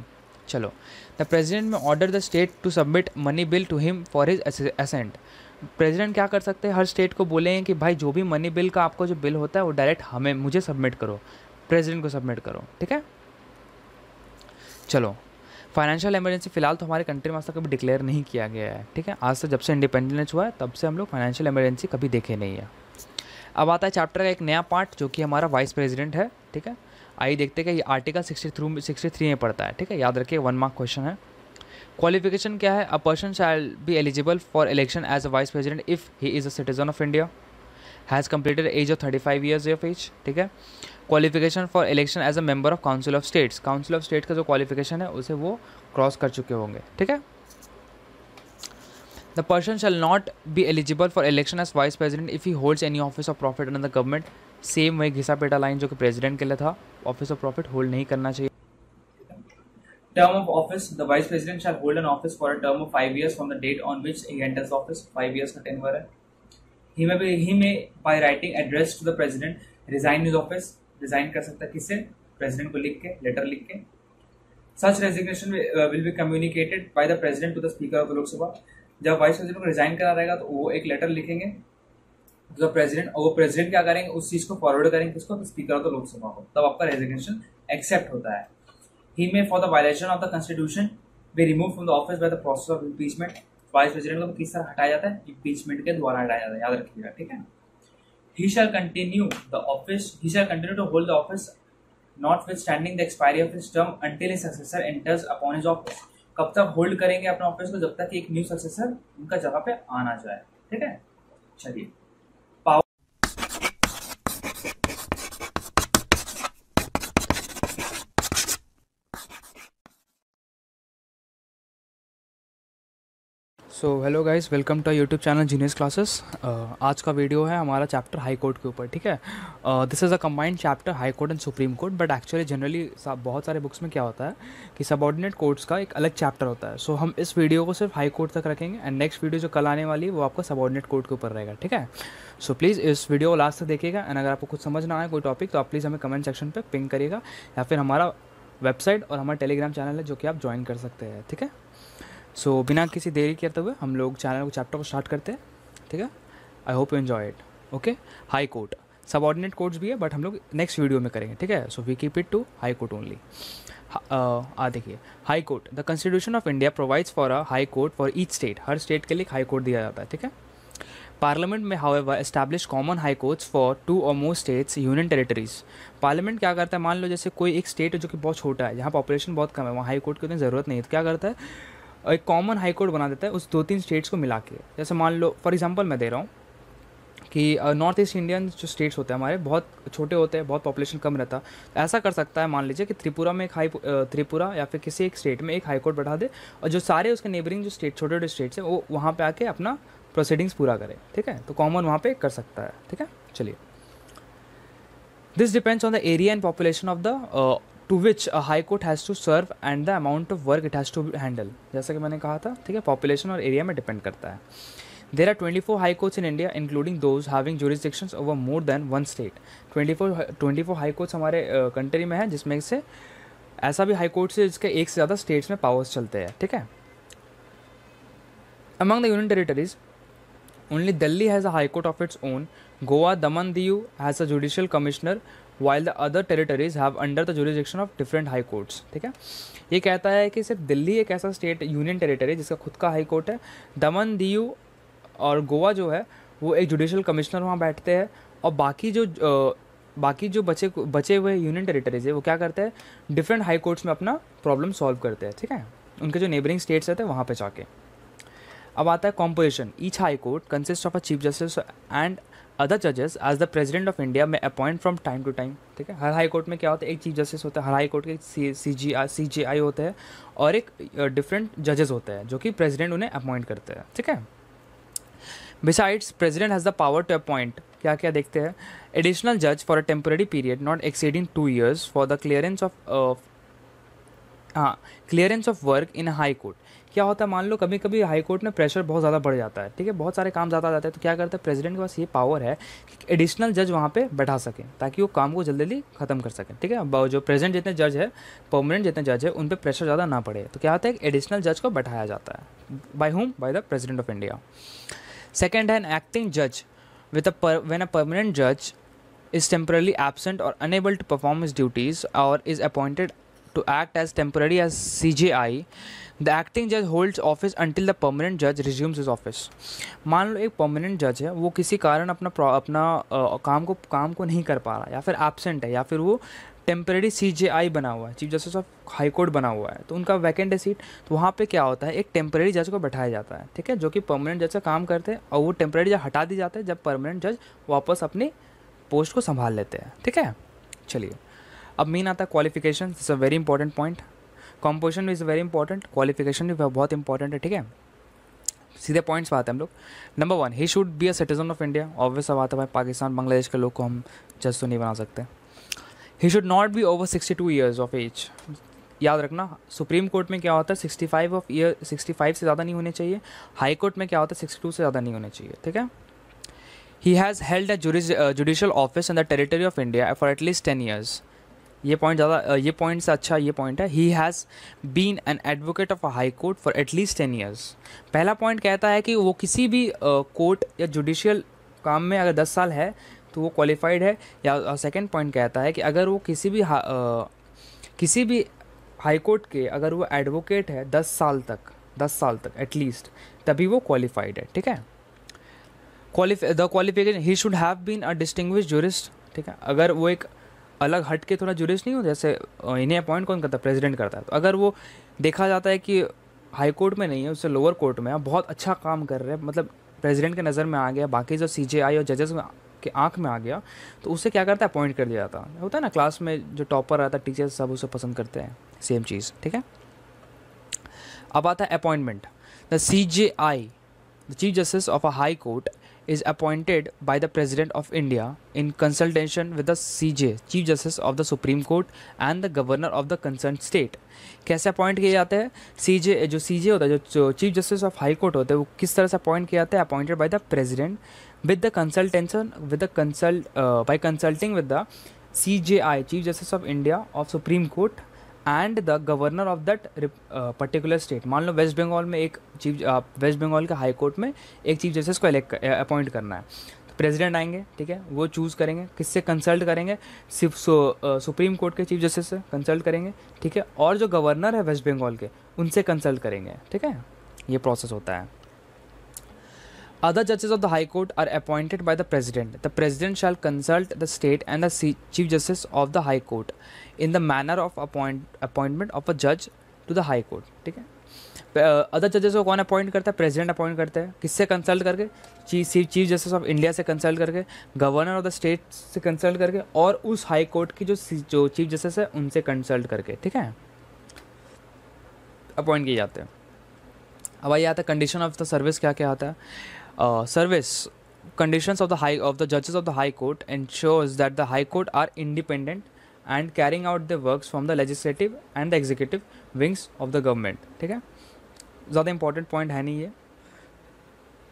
चलो the president may order the state to submit money bill to him for his assent president क्या कर सकते हैं हर स्टेट को बोलेंगे कि भाई जो भी मनी बिल का आपको जो बिल होता है वो डायरेक्ट हमें मुझे सबमिट करो प्रेजिडेंट को सबमिट करो ठीक है चलो फाइनेंशियल एमरजेंसी फ़िलहाल तो हमारे कंट्री में आज तक कभी डिक्लेयर नहीं किया गया है ठीक है आज से जब से इंडिपेंडेंस हुआ है तब से हम लोग फाइनेंशियल एमरजेंसी कभी देखे नहीं है अब आता है चैप्टर का एक नया पार्ट जो कि हमारा वाइस प्रेसिडेंट है ठीक है आइए देखते हैं कि ये article sixty through sixty three में पड़ता है ठीक है याद रखिए वन मार्क क्वेश्चन है क्वालिफिकेशन क्या है a person shall be eligible for election as a vice president if he is a citizen of India has completed age of thirty five years of age ठीक है qualification for election as a member of council of states council of state का जो qualification है उसे वो cross कर चुके होंगे ठीक है the person shall not be eligible for election as vice president if he holds any office of profit under the government same वही घिसा पेटा लाइन जो कि प्रेजिडेंट के लिए था ऑफिस ऑफ प्रॉफिट होल्ड नहीं करना चाहिए term of office the vice president shall hold an office for a term of 5 years from the date on which he enters office 5 years ka tenure hai he may he may by writing address to the president resign his office resign कर सकता है किससे president को लिख के letter लिख के such resignation will be communicated by the president to the speaker of the Lok Sabha जब वाइस प्रेसिडेंट को रिजाइन करा रहेगा तो वो एक लेटर लिखेंगे टू द प्रेसिडेंट और वो प्रेसिडेंट क्या करेंगे उस चीज को फॉरवर्ड करेंगे किसको तो स्पीकर ऑफ द लोकसभा को तब आपका रेजिग्नेशन एक्सेप्ट होता है he may for the violation of the constitution be remove from the office by the process of impeachment vice president को किस तरह हटाया जाता है इम्पीचमेंट के द्वारा हटाया जाता है याद रखिएगा ठीक है he shall continue the office he shall continue to hold the office notwithstanding the expiry of his term until his successor enters upon his office कब तक होल्ड करेंगे अपने ऑफिस को जब तक एक न्यू सक्सेसर उनका जगह पे आना जाए ठीक है चलिए so hello guys welcome to YouTube channel genius classes आज का वीडियो है हमारा चैप्टर हाई कोर्ट के ऊपर ठीक है this is a combined chapter high court and supreme court but actually generally बहुत सारे बुक्स में क्या होता है कि सबॉर्डिनेट कोर्ट्स का एक अलग चैप्टर होता है सो so, हम इस वीडियो को सिर्फ हाई कोर्ट तक रखेंगे एंड नेक्स्ट वीडियो जो कल आने वाली है वो आपका सबॉर्डिनेट कोर्ट के ऊपर रहेगा ठीक है सो so, प्लीज़ इस वीडियो को लास्ट तक देखिएगा एंड अगर आपको कुछ समझ ना आए कोई टॉपिक तो आप प्लीज़ हमें कमेंट सेक्शन पर पिंक करिएगा या फिर हमारा वेबसाइट और हमारा टेलीग्राम चैनल है जो कि आप ज्वाइन कर सकते हैं ठीक है सो so, बिना किसी देरी करते हुए हम लोग चैनल को चैप्टर को स्टार्ट करते हैं ठीक है I hope you enjoy it okay high court ordinate courts भी है बट हम लोग नेक्स्ट वीडियो में करेंगे ठीक है so we keep it to high court only आ देखिए high court the constitution of India provides for a high court for each state हर स्टेट के लिए हाई कोर्ट दिया जाता है ठीक है पार्लियामेंट में however establish common high courts for two और more states union territories parliament क्या करता है मान लो जैसे कोई एक स्टेट है जो कि बहुत छोटा है जहाँ पॉपुलेशन बहुत कम है वहाँ हाई कोर्ट की उतनी ज़रूरत नहीं है तो क्या करता है एक कॉमन हाई कोर्ट बना देता है उस दो तीन स्टेट्स को मिला के जैसे मान लो फॉर एग्जांपल मैं दे रहा हूँ कि नॉर्थ ईस्ट इंडियन जो स्टेट्स होते हैं हमारे बहुत छोटे होते हैं बहुत पॉपुलेशन कम रहता है ऐसा कर सकता है मान लीजिए कि त्रिपुरा में एक हाई त्रिपुरा या फिर किसी एक स्टेट में एक हाई कोर्ट बैठा दे और जो सारे उसके नेबरिंग जो स्टेट छोटे छोटे स्टेट्स हैं वो वहाँ पर आके अपना प्रोसीडिंग्स पूरा करें ठीक है तो कॉमन वहाँ पर कर सकता है ठीक है चलिए this depends on the area and population of the to which high court has to serve and the amount of work it has to handle जैसा कि मैंने कहा था ठीक है पॉपुलेशन और एरिया में डिपेंड करता है there are twenty four high courts in India including those having jurisdiction over more than one state twenty four twenty four high courts हमारे कंट्री uh, में है जिसमें से ऐसा भी हाई कोर्ट्स है जिसके एक से ज़्यादा स्टेट्स में पावर्स चलते हैं ठीक है among the union territories only Delhi has a high court of its own Goa Daman diu has a judicial commissioner while the other territories have under the jurisdiction of different high courts ठीक है ये कहता है कि सिर्फ दिल्ली एक ऐसा स्टेट यूनियन टेरिटरी जिसका खुद का हाई कोर्ट है दमन दीव और गोवा जो है वो एक जुडिशल कमिश्नर वहाँ बैठते हैं और बाकी जो बाकी जो बचे बचे हुए यूनियन टेरिटरीज है वो क्या करते हैं डिफरेंट हाई कोर्ट्स में अपना प्रॉब्लम सॉल्व करते हैं ठीक है उनके जो नेबरिंग स्टेट्स रहते हैं वहाँ पर जाके अब आता है composition each high court consist of a chief justice and other जजेस as the president of India may appoint from time to time ठीक है हर हाई कोर्ट में क्या होता है एक चीफ जस्टिस होता है हर हाई कोर्ट के सी जी आई सी जी आई होते हैं और एक डिफरेंट जजेस होते हैं जो कि प्रेजिडेंट उन्हें अपॉइंट करते हैं ठीक है besides president has the power to appoint क्या क्या देखते हैं एडिशनल जज for a temporary period not exceeding two years for the clearance of हाँ clearance of work in high court क्या होता है मान लो कभी कभी हाईकोर्ट में प्रेशर बहुत ज़्यादा बढ़ जाता है ठीक है बहुत सारे काम ज़्यादा जाते हैं तो क्या करता है प्रेसिडेंट के पास ये पावर है कि एडिशनल जज वहाँ पर बैठा सकें ताकि वो काम को जल्दी जल्दी खत्म कर सकें ठीक है जो प्रेजेंट जितने जज है परमानेंट जितने जज है उन पर प्रेशर ज़्यादा ना पड़े तो क्या होता है एडिशनल जज को बैठाया जाता है by home by the president of India second है एन एक्टिंग जज विद वेन अ परमानेंट जज इज judge एबसेंट और absent to perform is duties और is appointed to act as temporary as C J I the acting जज holds office until the permanent जज resumes is office मान लो एक permanent जज है वो किसी कारण अपना अपना आ, काम को काम को नहीं कर पा रहा या फिर एबसेंट है या फिर वो टेम्प्रेरी सी जे आई बना हुआ है chief justice of high court बना हुआ है तो उनका वैकेंट है सीट तो वहाँ पे क्या होता है एक टेम्प्रेरी जज को बैठाया जाता है ठीक है जो कि परमानेंट जज का काम करते हैं और वो टेम्प्रेरी जज हटा दी जाता है जब परमानेंट जज वापस अपनी पोस्ट को संभाल लेते हैं ठीक है चलिए अब मेन आता है qualification it's a very important point composition is very important qualification भी बहुत इंपॉर्टेंट है ठीक है सीधे पॉइंट्स बात है हम लोग number one he should be a citizen of India obvious अब आता है पाकिस्तान बांग्लादेश के लोग को हम जज तो नहीं बना सकते he should not be over sixty two years of age याद रखना सुप्रीम कोर्ट में क्या होता है sixty five of year sixty five से ज़्यादा नहीं होने चाहिए हाई कोर्ट में क्या होता है सिक्सटी टू से ज़्यादा नहीं होने चाहिए ठीक है he has held a judicial office in the territory of India for at least ten years ये पॉइंट ज़्यादा ये पॉइंट से अच्छा ये पॉइंट है he has been an advocate of a high court for at least ten years पहला point कहता है कि वो किसी भी कोर्ट या जुडिशियल काम में अगर दस साल है तो वो क्वालिफाइड है या सेकेंड पॉइंट कहता है कि अगर वो किसी भी आ, किसी भी हाई कोर्ट के अगर वो एडवोकेट है दस साल तक दस साल तक एटलीस्ट तभी वो क्वालिफाइड है ठीक है क्वालिफ the qualification he should have been a distinguished jurist ठीक है अगर वो एक अलग हट के थोड़ा जुडिस नहीं हो जैसे इन्हें अपॉइंट कौन करता है प्रेजिडेंट करता है तो अगर वो देखा जाता है कि हाई कोर्ट में नहीं है उससे लोअर कोर्ट में आप बहुत अच्छा काम कर रहे हैं मतलब प्रेजिडेंट के नज़र में आ गया बाकी जो सी और जजेस में के आँख में आ गया तो उसे क्या करता है अपॉइंट कर दिया जाता होता है ना क्लास में जो टॉपर आता है टीचर सब उसे पसंद करते हैं सेम चीज़ ठीक है अब आता है appointment the C J I the chief justice of a high court is appointed by the President of India in consultation with the CJ, Chief Justice of the Supreme Court and the Governor of the concerned state. कैसे appoint किए जाते हैं C जो C होता है जो chief justice of high court होते हैं वो किस तरह से अपॉइंट किया जाता है appointed by the president with the consultation with the consult by consulting with the chief justice of India of supreme court and the governor of that particular state मान लो वेस्ट बंगाल में एक चीफ वेस्ट बंगाल के high court में एक chief justice को elect appoint uh, करना है तो प्रेजिडेंट आएंगे ठीक है वो चूज़ करेंगे किससे कंसल्ट करेंगे सिर्फ सुप्रीम कोर्ट के चीफ जस्टिस से कंसल्ट करेंगे ठीक है और जो गवर्नर है वेस्ट बंगाल के उनसे कंसल्ट करेंगे ठीक है ये प्रोसेस होता है Other judges of the High Court are appointed by the President. The President shall consult the State and the Chief Justice of the High Court in the manner of appoint, appointment of a judge to the High Court. ठीक है other जजेस को कौन appoint करता है president appoint करता है किससे कंसल्ट करके chief chief justice of India से कंसल्ट करके गवर्नर ऑफ द स्टेट से कंसल्ट करके और उस हाई कोर्ट की जो जो चीफ जस्टिस है उनसे कंसल्ट करके ठीक है अपॉइंट किए जाते हैं अब आइए आता है कंडीशन ऑफ द सर्विस क्या क्या आता है uh, service conditions of the high of the judges of the high court ensures that the high court are independent and carrying out their works from the legislative and the executive wings of the government ठीक है ज़्यादा important point है नहीं ये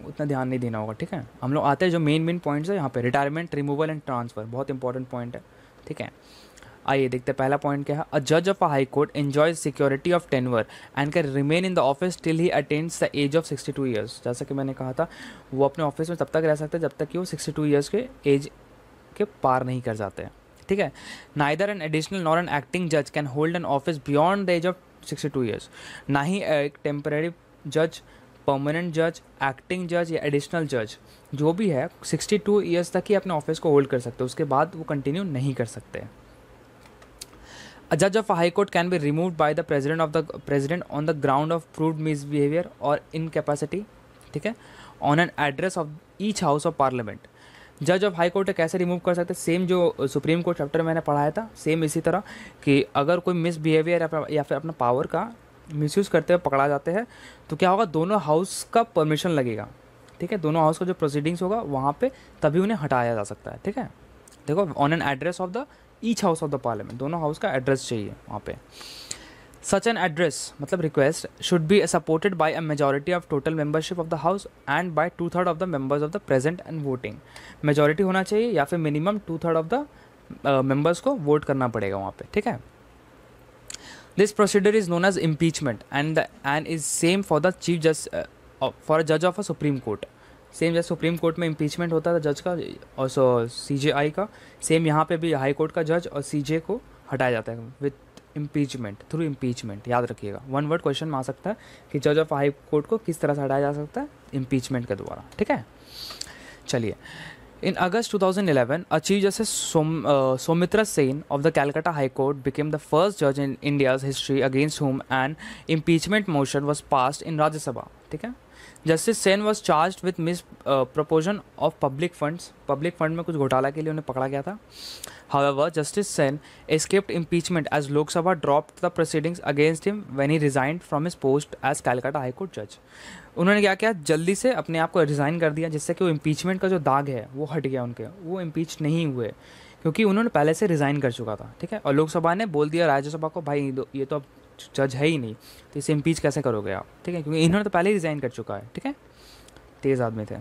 उतना ध्यान नहीं देना होगा ठीक है हम लोग आते हैं जो मेन मेन पॉइंट्स है यहाँ पे रिटायरमेंट रिमूवल एंड ट्रांसफ़र बहुत इंपॉर्टेंट पॉइंट है ठीक है आइए देखते पहला पॉइंट क्या है अ जज of a high court enjoy security of tenure and can remain in the office till he attends the age of 62 two years जैसा कि मैंने कहा था वो अपने ऑफिस में तब तक रह सकते हैं जब तक कि वो 62 टू ईयर्स के एज के पार नहीं कर जाते हैं ठीक है neither an additional nor an acting जज can hold an office beyond the age of sixty two years ना ही एक टेम्परेरी जज परमानेंट जज एक्टिंग जज या एडिशनल जज जो भी है सिक्सटी टू ईयर्स तक ही अपने ऑफिस को होल्ड कर सकते हैं उसके बाद वो कंटिन्यू नहीं कर सकते जज of high court can be remove be the president of the president on the ground of prove misbehaviour और इनकेपेसिटी ठीक है on an address of each house of parliament जज ऑफ हाई कोर्ट कैसे remove कर सकते same जो supreme court chapter मैंने पढ़ाया था सेम इसी तरह कि अगर कोई मिसबिहेवियर या फिर अपना पावर का यूज़ करते हुए पकड़ा जाते हैं तो क्या होगा दोनों हाउस का परमिशन लगेगा ठीक है दोनों हाउस का जो प्रोसीडिंग्स होगा वहाँ पे तभी उन्हें हटाया जा सकता है ठीक है देखो on an address of the each house of the parliament दोनों हाउस का एड्रेस चाहिए वहाँ पे सच एन एड्रेस मतलब request should be supported by a majority of total membership of the house and by two third of the members of the present and voting majority होना चाहिए या फिर minimum two third of the members को vote करना पड़ेगा वहाँ पे ठीक है this procedure is known as impeachment and and is same for the chief just for a जज of a supreme court same जैसे सुप्रीम कोर्ट में इम्पीचमेंट होता था जज का और सी जे आई का सेम यहाँ पे भी हाई कोर्ट का जज और सी जे को हटाया जाता है विथ इम्पीचमेंट थ्रू इम्पीचमेंट याद रखिएगा वन वर्ड क्वेश्चन में आ सकता है कि जज ऑफ हाई कोर्ट को किस तरह से हटाया जा सकता है इम्पीचमेंट के द्वारा ठीक है चलिए इन अगस्त 2011 अचीव जैसे Soumitra Sen of the Calcutta high court became the first जज in India's history against whom and impeachment motion was pass in Rajya Sabha ठीक है justice Sen was charge with misappropriation of public funds public fund में कुछ घोटाला के लिए उन्हें पकड़ा गया था however justice Sen escaped impeachment as Lok Sabha drop the proceedings against him when he resign from his post as Calcutta high court जज उन्होंने क्या किया जल्दी से अपने आप को रिज़ाइन कर दिया जिससे कि वो इम्पीचमेंट का जो दाग है वो हट गया उनके वो इम्पीच नहीं हुए क्योंकि उन्होंने पहले से रिज़ाइन कर चुका था ठीक है और लोकसभा ने बोल दिया राज्यसभा को भाई ये तो, तो अब जज है ही नहीं तो इसे इम्पीच कैसे करोगे आप ठीक है क्योंकि इन्होंने तो पहले ही रिज़ाइन कर चुका है ठीक है तेज़ आदमी थे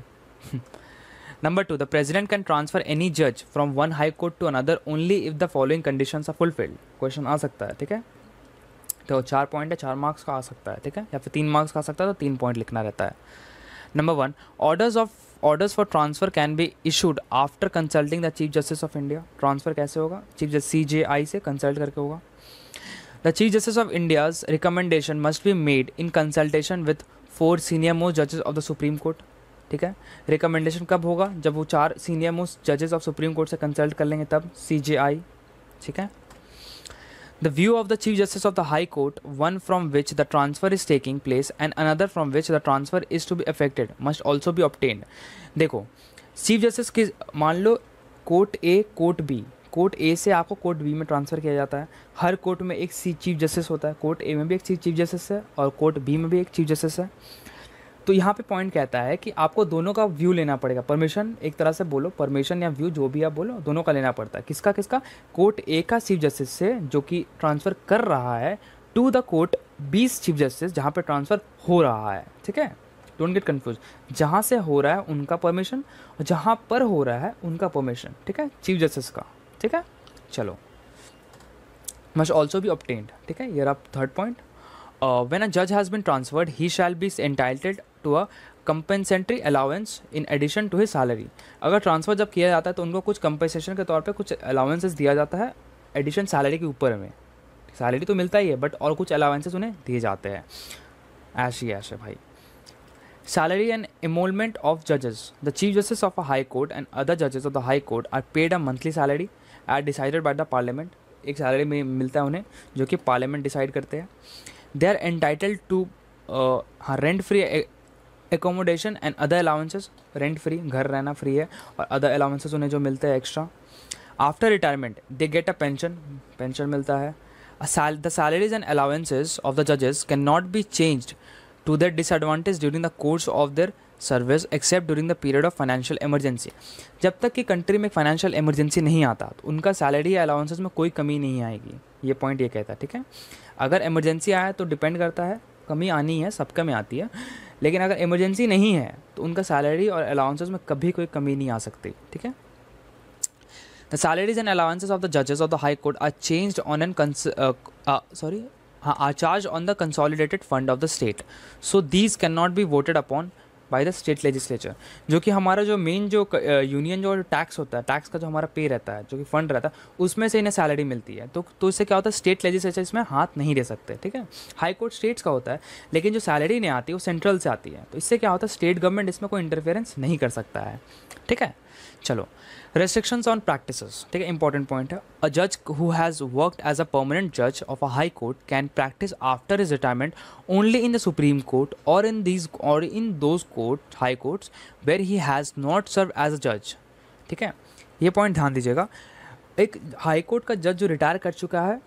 number two the president can transfer any जज from one high court to another only if the following condition are fulfilled question आ सकता है ठीक है तो चार पॉइंट है चार मार्क्स का आ सकता है ठीक है या फिर तीन मार्क्स का आ सकता है तो तीन पॉइंट लिखना रहता है number one orders of orders for transfer can be issued after consulting the chief justice of India transfer कैसे होगा चीफ जस्टिस सी जे आई से कंसल्ट करके होगा the chief justice of India's recommendation must be made in consultation with four senior most जजेस of the supreme court ठीक है recommendation कब होगा जब वो चार सीनियर मोस्ट जजेस ऑफ सुप्रीम कोर्ट से कंसल्ट कर लेंगे तब सी जे आई ठीक है the view of the chief justice of the high court one from which the transfer is taking place and another from which the transfer is to be affected must also be obtained देखो chief justice की मान लो court A court B court A से आपको court B में transfer किया जाता है हर कोर्ट में एक सी चीफ जस्टिस होता है कोर्ट ए में भी एक चीफ जस्टिस है और कोर्ट बी में भी एक चीफ जस्टिस है तो यहाँ पे पॉइंट कहता है कि आपको दोनों का व्यू लेना पड़ेगा परमिशन एक तरह से बोलो परमिशन या व्यू जो भी आप बोलो दोनों का लेना पड़ता है किसका किसका कोर्ट ए का चीफ जस्टिस से जो कि ट्रांसफ़र कर रहा है to the court B's chief justice जहाँ पर ट्रांसफ़र हो रहा है ठीक है डोंट गेट कन्फ्यूज जहाँ से हो रहा है उनका परमिशन और जहाँ पर हो रहा है उनका परमिशन ठीक है चीफ जस्टिस का ठीक है चलो मस्ट ऑल्सो भी ऑप्टेंड ठीक है यर आप थर्ड पॉइंट वेन अ जज has been transferred he shall be entitled to a compensatory allowance in addition to he salary अगर ट्रांसफ़र जब किया जाता है तो उनको कुछ कंपनसेशन के तौर पर कुछ अलाउंसेस दिया जाता है एडिशन सैलरी के ऊपर में सैलरी तो मिलता ही है बट और कुछ अलाउंसेज उन्हें दिए जाते हैं ऐश ही ऐश है भाई सैलरी एंड एमोलमेंट ऑफ जजेस the chief justice of a high court and other जजेस of the high court are paid a monthly salary are decided by the parliament एक सैलरी में मिलता है उन्हें जो कि पार्लियामेंट डिसाइड करते हैं दे आर एंटाइटल्ड टू हाँ rent free accommodation and other allowances rent free घर रहना फ्री है और अदर अलाउंसेस उन्हें जो मिलते हैं extra after retirement they get a pension pension मिलता है the salaries and allowances of the जजेस can not be change to their disadvantage during the course of their service except during the period of financial emergency जब तक कि country में financial emergency नहीं आता तो उनका सैलरी या अलाउंसेस में कोई कमी नहीं आएगी ये पॉइंट ये कहता है ठीक है अगर इमरजेंसी आया तो डिपेंड करता है कमी आनी है सबका में आती है लेकिन अगर इमरजेंसी नहीं है तो उनका सैलरी और अलाउंसेज में कभी कोई कमी नहीं आ सकती ठीक है the salaries and allowances of the जजेस of the high court are change on an sorry हाँ are charge on the consolidated fund of the state so these can not be voted upon by the state legislature जो कि हमारा जो main जो union uh, जो tax होता है tax का जो हमारा पे रहता है जो कि फंड रहता है उसमें से इन्हें सैलरी मिलती है तो तो इससे क्या होता है स्टेट लेजिस्लेचर इसमें हाथ नहीं दे सकते ठीक है हाई कोर्ट स्टेट्स का होता है लेकिन जो सैलरी नहीं आती वो सेंट्रल से आती है तो इससे क्या होता है स्टेट गवर्नमेंट इसमें कोई इंटरफेरेंस नहीं कर सकता है ठीक है चलो रेस्ट्रिक्शंस ऑन प्रैक्टिस ठीक है इंपॉर्टेंट पॉइंट है अ जज who has worked as a permanent जज of a high court can practice after is retirement only in the supreme court और इन दीज और in those court high courts where he has not serve as a जज ठीक है ये point ध्यान दीजिएगा एक हाई कोर्ट का जज जो रिटायर कर चुका है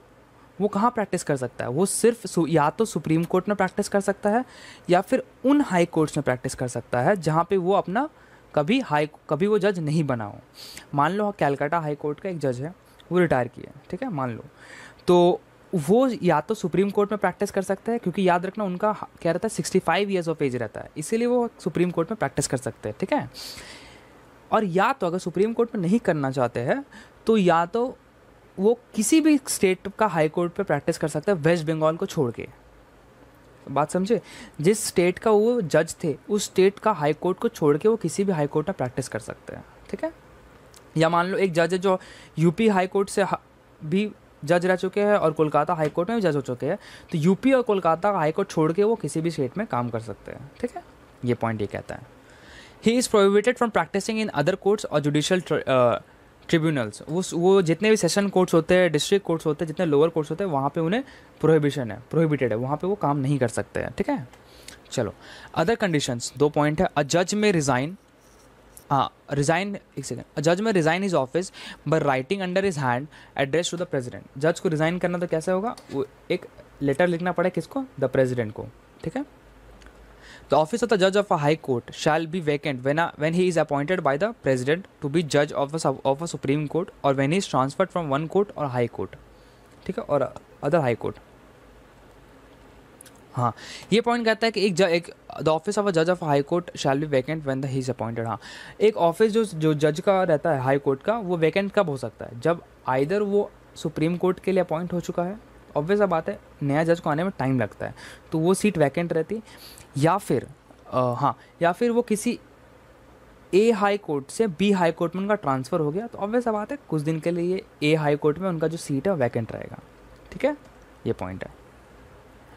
वो कहाँ प्रैक्टिस कर सकता है वो सिर्फ या तो सुप्रीम कोर्ट में प्रैक्टिस कर सकता है या फिर उन हाई कोर्ट्स में प्रैक्टिस कर सकता है जहाँ पे वो अपना कभी हाई कभी वो जज नहीं बना हो मान लो हाँ, कैलकाटा हाई कोर्ट का एक जज है वो रिटायर किए ठीक है मान लो तो वो या तो सुप्रीम कोर्ट में प्रैक्टिस कर सकते हैं क्योंकि याद रखना उनका क्या रहता है sixty five years of age रहता है इसीलिए वो सुप्रीम कोर्ट में प्रैक्टिस कर सकते हैं ठीक है और या तो अगर सुप्रीम कोर्ट में नहीं करना चाहते हैं तो या तो वो किसी भी स्टेट का हाई कोर्ट पे प्रैक्टिस कर सकते हैं वेस्ट बंगाल को छोड़ के बात समझे जिस स्टेट का वो जज थे उस स्टेट का हाई कोर्ट को छोड़ के वो किसी भी हाई कोर्ट में प्रैक्टिस कर सकते हैं ठीक है या मान लो एक जज है जो यूपी हाई कोर्ट से भी जज रह चुके हैं और कोलकाता हाई कोर्ट में भी जज हो चुके हैं तो यूपी और कोलकाता हाई कोर्ट छोड़ के वो किसी भी स्टेट में काम कर सकते हैं ठीक है ये पॉइंट ये कहता है he is prohibited from practicing in other courts or judicial tribunals उस वो जितने भी सेशन कोर्ट्स होते हैं डिस्ट्रिक्ट कोर्ट्स होते हैं जितने लोअर कोर्ट्स होते हैं वहाँ पे उन्हें प्रोहिबिशन है प्रोहिबिटेड है वहाँ पे वो काम नहीं कर सकते हैं ठीक है चलो अदर कंडीशंस दो पॉइंट है अ जज में रिज़ाइन हाँ रिज़ाइन एक सेकेंड अ जज में resign is office but writing under is hand address to the president जज को रिज़ाइन करना तो कैसे होगा वो एक लेटर लिखना पड़े किसको द प्रेजिडेंट को ठीक है The office of the judge of a high court shall be vacant when, a, when he is appointed by the president to be judge of a, of a supreme court or when he is transferred from one court or high court ठीक है और other high court हाँ ये point कहता है कि एक एक द ऑफिस ऑफ अ जज of high court shall be vacant when the he is appointed हाँ एक ऑफिस जो जो जज का रहता है हाई कोर्ट का वो वैकेंट कब हो सकता है जब आइदर वो सुप्रीम कोर्ट के लिए अपॉइंट हो चुका है ऑब्वियस अब बात है नया जज को आने में टाइम लगता है तो वो सीट वैकेंट रहती या फिर आ, हाँ या फिर वो किसी ए हाई कोर्ट से बी हाई कोर्ट में उनका ट्रांसफ़र हो गया तो ऑब्वियस बात है कुछ दिन के लिए ए हाई कोर्ट में उनका जो सीट है वैकेंट रहेगा ठीक है ये पॉइंट है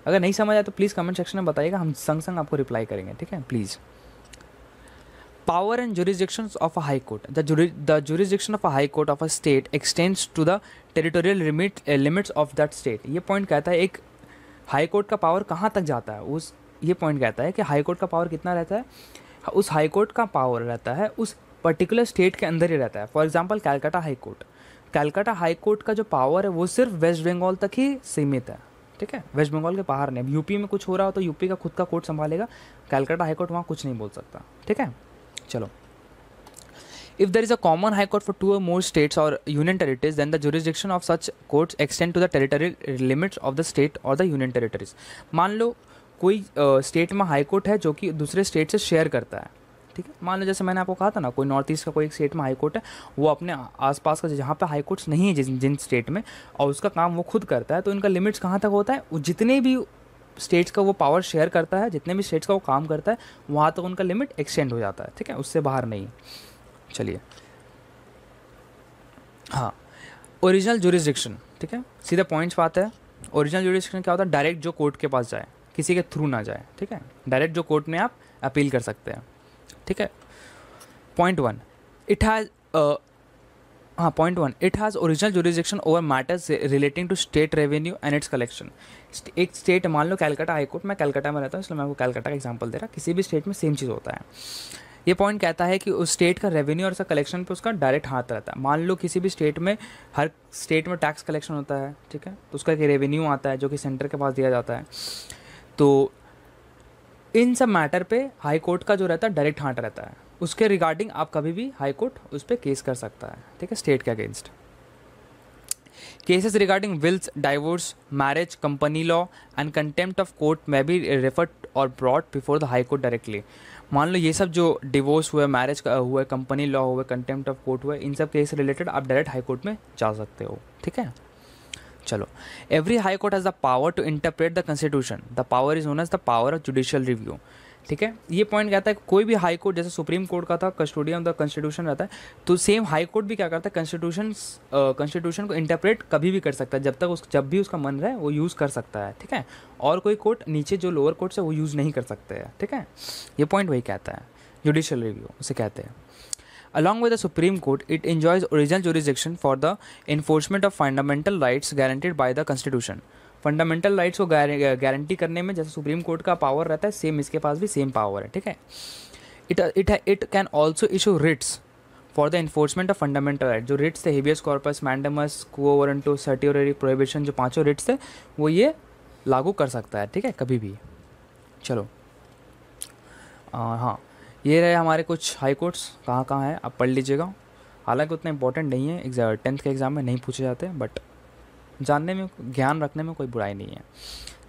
अगर नहीं समझ आया तो प्लीज़ कमेंट सेक्शन में बताइएगा हम संग संग आपको रिप्लाई करेंगे ठीक है please power and jurisdictions of a high court. The juri- the jurisdiction of a high court of a state extends to the territorial limit, uh, limits of that ये पॉइंट कहता है एक हाई कोर्ट का power कहाँ तक जाता है उस ये पॉइंट कहता है कि हाई कोर्ट का पावर कितना रहता है उस हाई कोर्ट का पावर रहता है उस पर्टिकुलर स्टेट के अंदर ही रहता है for example Calcutta high court Calcutta high court का जो पावर है वो सिर्फ वेस्ट बंगाल तक ही सीमित है ठीक है वेस्ट बंगाल के बाहर नहीं यूपी में कुछ हो रहा हो तो यूपी का खुद का कोर्ट संभालेगा कैलकाटा हाई कोर्ट वहाँ कुछ नहीं बोल सकता ठीक है चलो if there is a common high court for two more states or union territories then the jurisdiction of such court extend to the territory limits of the state or the union territories मान लो कोई state में high court है जो कि दूसरे state से share करता है ठीक है मान लो जैसे मैंने आपको कहा था ना कोई नॉर्थ ईस्ट का कोई एक स्टेट में हाई कोर्ट है वो अपने आसपास का जहाँ पे हाई कोर्ट्स नहीं है जिन जिन स्टेट में और उसका काम वो खुद करता है तो इनका लिमिट्स कहाँ तक होता है वो जितने भी स्टेट्स का वो पावर शेयर करता है जितने भी स्टेट्स का वो काम करता है वहाँ तक तो उनका लिमिट एक्सटेंड हो जाता है ठीक है उससे बाहर नहीं चलिए हाँ ओरिजिनल जुरिस्डिक्शन ठीक है सीधे पॉइंट्स बात है ओरिजिनल जुरिस्डिक्शन क्या होता है डायरेक्ट जो कोर्ट के पास जाए किसी के थ्रू ना जाए ठीक है डायरेक्ट जो कोर्ट में आप अपील कर सकते हैं ठीक है पॉइंट वन इट हैज़ हाँ point one it has original jurisdiction over matters relating to state revenue and its collection एक स्टेट मान लो कैलकाटा हाईकोर्ट मैं कैलकाटा में रहता हूँ इसलिए मैं आपको कैलकाटा का एग्जाम्पल दे रहा किसी भी स्टेट में सेम चीज़ होता है ये पॉइंट कहता है कि उस स्टेट का रेवेन्यू और उसका कलेक्शन पे उसका डायरेक्ट हाथ रहता है मान लो किसी भी स्टेट में हर स्टेट में टैक्स कलेक्शन होता है ठीक है तो उसका एक रेवेन्यू आता है जो कि सेंटर के पास दिया जाता है तो इन सब मैटर पे हाई कोर्ट का जो रहता है डायरेक्ट हाथ रहता है उसके रिगार्डिंग आप कभी भी हाई कोर्ट उस पर केस कर सकता है ठीक है स्टेट के against cases regarding wills divorce marriage company law and contempt of court may be referred or brought before the high court directly मान लो ये सब जो डिवोर्स हुए मैरिज हुए कंपनी लॉ हुए कंटेम्प्ट ऑफ कोर्ट हुए इन सब केस रिलेटेड आप डायरेक्ट हाई कोर्ट में जा सकते हो ठीक है चलो every high court has the power to interpret the constitution the power is known as the power of judicial review ठीक है ये पॉइंट कहता है कोई भी हाई कोर्ट जैसे सुप्रीम कोर्ट का था कस्टोडियन ऑफ द कॉन्स्टिट्यूशन रहता है तो सेम हाई कोर्ट भी क्या करता है कॉन्स्टिट्यूशन कॉन्स्टिट्यूशन uh, को इंटरप्रेट कभी भी कर सकता है जब तक उस जब भी उसका मन रहे वो यूज़ कर सकता है ठीक है और कोई कोर्ट नीचे जो लोअर कोर्ट्स है वो यूज़ नहीं कर सकते हैं ठीक है ये पॉइंट वही कहता है जुडिशल रिव्यू उसे कहते हैं along with the Supreme Court, it enjoys original jurisdiction for the enforcement of fundamental rights guaranteed by the Constitution. Fundamental rights को गारंटी करने में जैसे सुप्रीम कोर्ट का पावर रहता है सेम इसके पास भी सेम पावर है ठीक है it it it can also issue writs for the enforcement of fundamental right जो रिट्स थे habeas corpus mandamus quo warranto certiorari prohibition जो पाँचों रिट्स थे वो ये लागू कर सकता है ठीक है कभी भी चलो आ, हाँ ये रहे हमारे कुछ हाई कोर्ट्स कहाँ कहाँ हैं आप पढ़ लीजिएगा हालांकि उतना इंपॉर्टेंट नहीं है एग्जाम टेंथ के एग्ज़ाम में नहीं पूछे जाते बट जानने में ज्ञान रखने में कोई बुराई नहीं है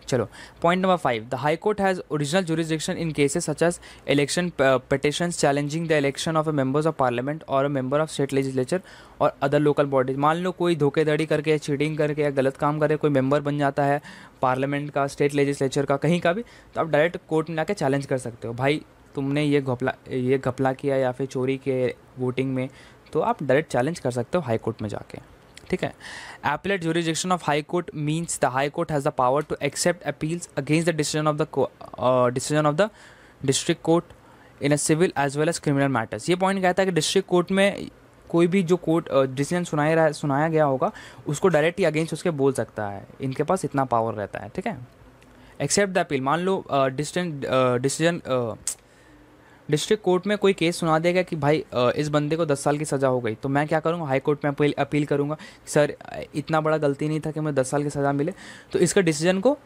चलो point number five the high court has original jurisdiction in cases such as election petition challenging the election of a members of parliament or a member of state legislature or other local bodies मान लो कोई धोखेधड़ी करके या cheating करके या गलत काम करके कोई मेंबर बन जाता है पार्लियामेंट का स्टेट लेजिस्लेचर का कहीं का भी तो आप डायरेक्ट कोर्ट में जाकर चैलेंज कर सकते हो भाई तुमने ये घपला ये घपला किया या फिर चोरी के वोटिंग में तो आप डायरेक्ट चैलेंज कर सकते हो हाई कोर्ट में जाके ठीक है appellate jurisdiction of high court means the high court has the power to accept appeals against the decision of the decision of the district court in a civil as well as criminal matters ये point कहता है कि district court में कोई भी जो court decision uh, सुनाया सुनाया गया होगा उसको डायरेक्टली अगेंस्ट उसके बोल सकता है इनके पास इतना पावर रहता है ठीक है एक्सेप्ट द अपील मान लो distant decision uh, uh, uh district court में कोई केस सुना देगा कि भाई इस बंदे को दस साल की सज़ा हो गई तो मैं क्या करूँगा हाई कोर्ट में अपील अपील करूँगा सर इतना बड़ा गलती नहीं था कि मुझे दस साल की सज़ा मिले तो इसका डिसीजन को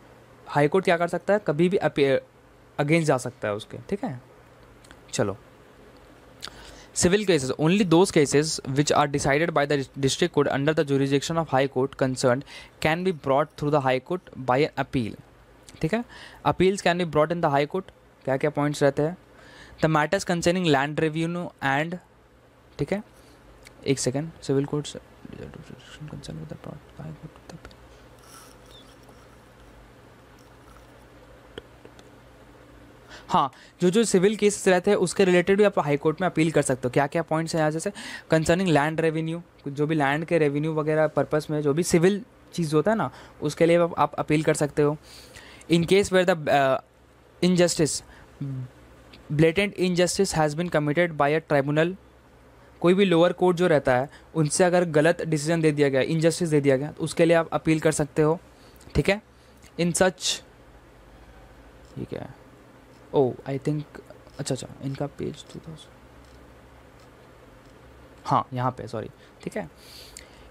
हाई कोर्ट क्या कर सकता है कभी भी अगेंस्ट जा सकता है उसके ठीक है चलो civil cases only those cases which are decided by the district court under the jurisdiction of high court concern can be brought through the high court by appeal ठीक है appeals can be brought in the high court क्या क्या points रहते हैं the matters concerning land review and ठीक है एक second civil court हाँ जो जो सिविल केसेस रहते हैं उसके रिलेटेड भी आप हाई कोर्ट में अपील कर सकते हो क्या क्या पॉइंट्स हैं यहाँ जैसे कंसर्निंग लैंड रेवेन्यू जो भी लैंड के रेवेन्यू वगैरह पर्पस में जो भी सिविल चीज़ होता है ना उसके लिए आप, आप अपील कर सकते हो in case where the injustice blatant injustice has been committed by a tribunal कोई भी लोअर कोर्ट जो रहता है उनसे अगर गलत डिसीजन दे दिया गया इनजस्टिस दे दिया गया तो उसके लिए आप अपील कर सकते हो ठीक है इन सच ठीक है ओ आई थिंक अच्छा अच्छा इनका पेज टू थाउजेंड हाँ यहाँ पे सॉरी ठीक है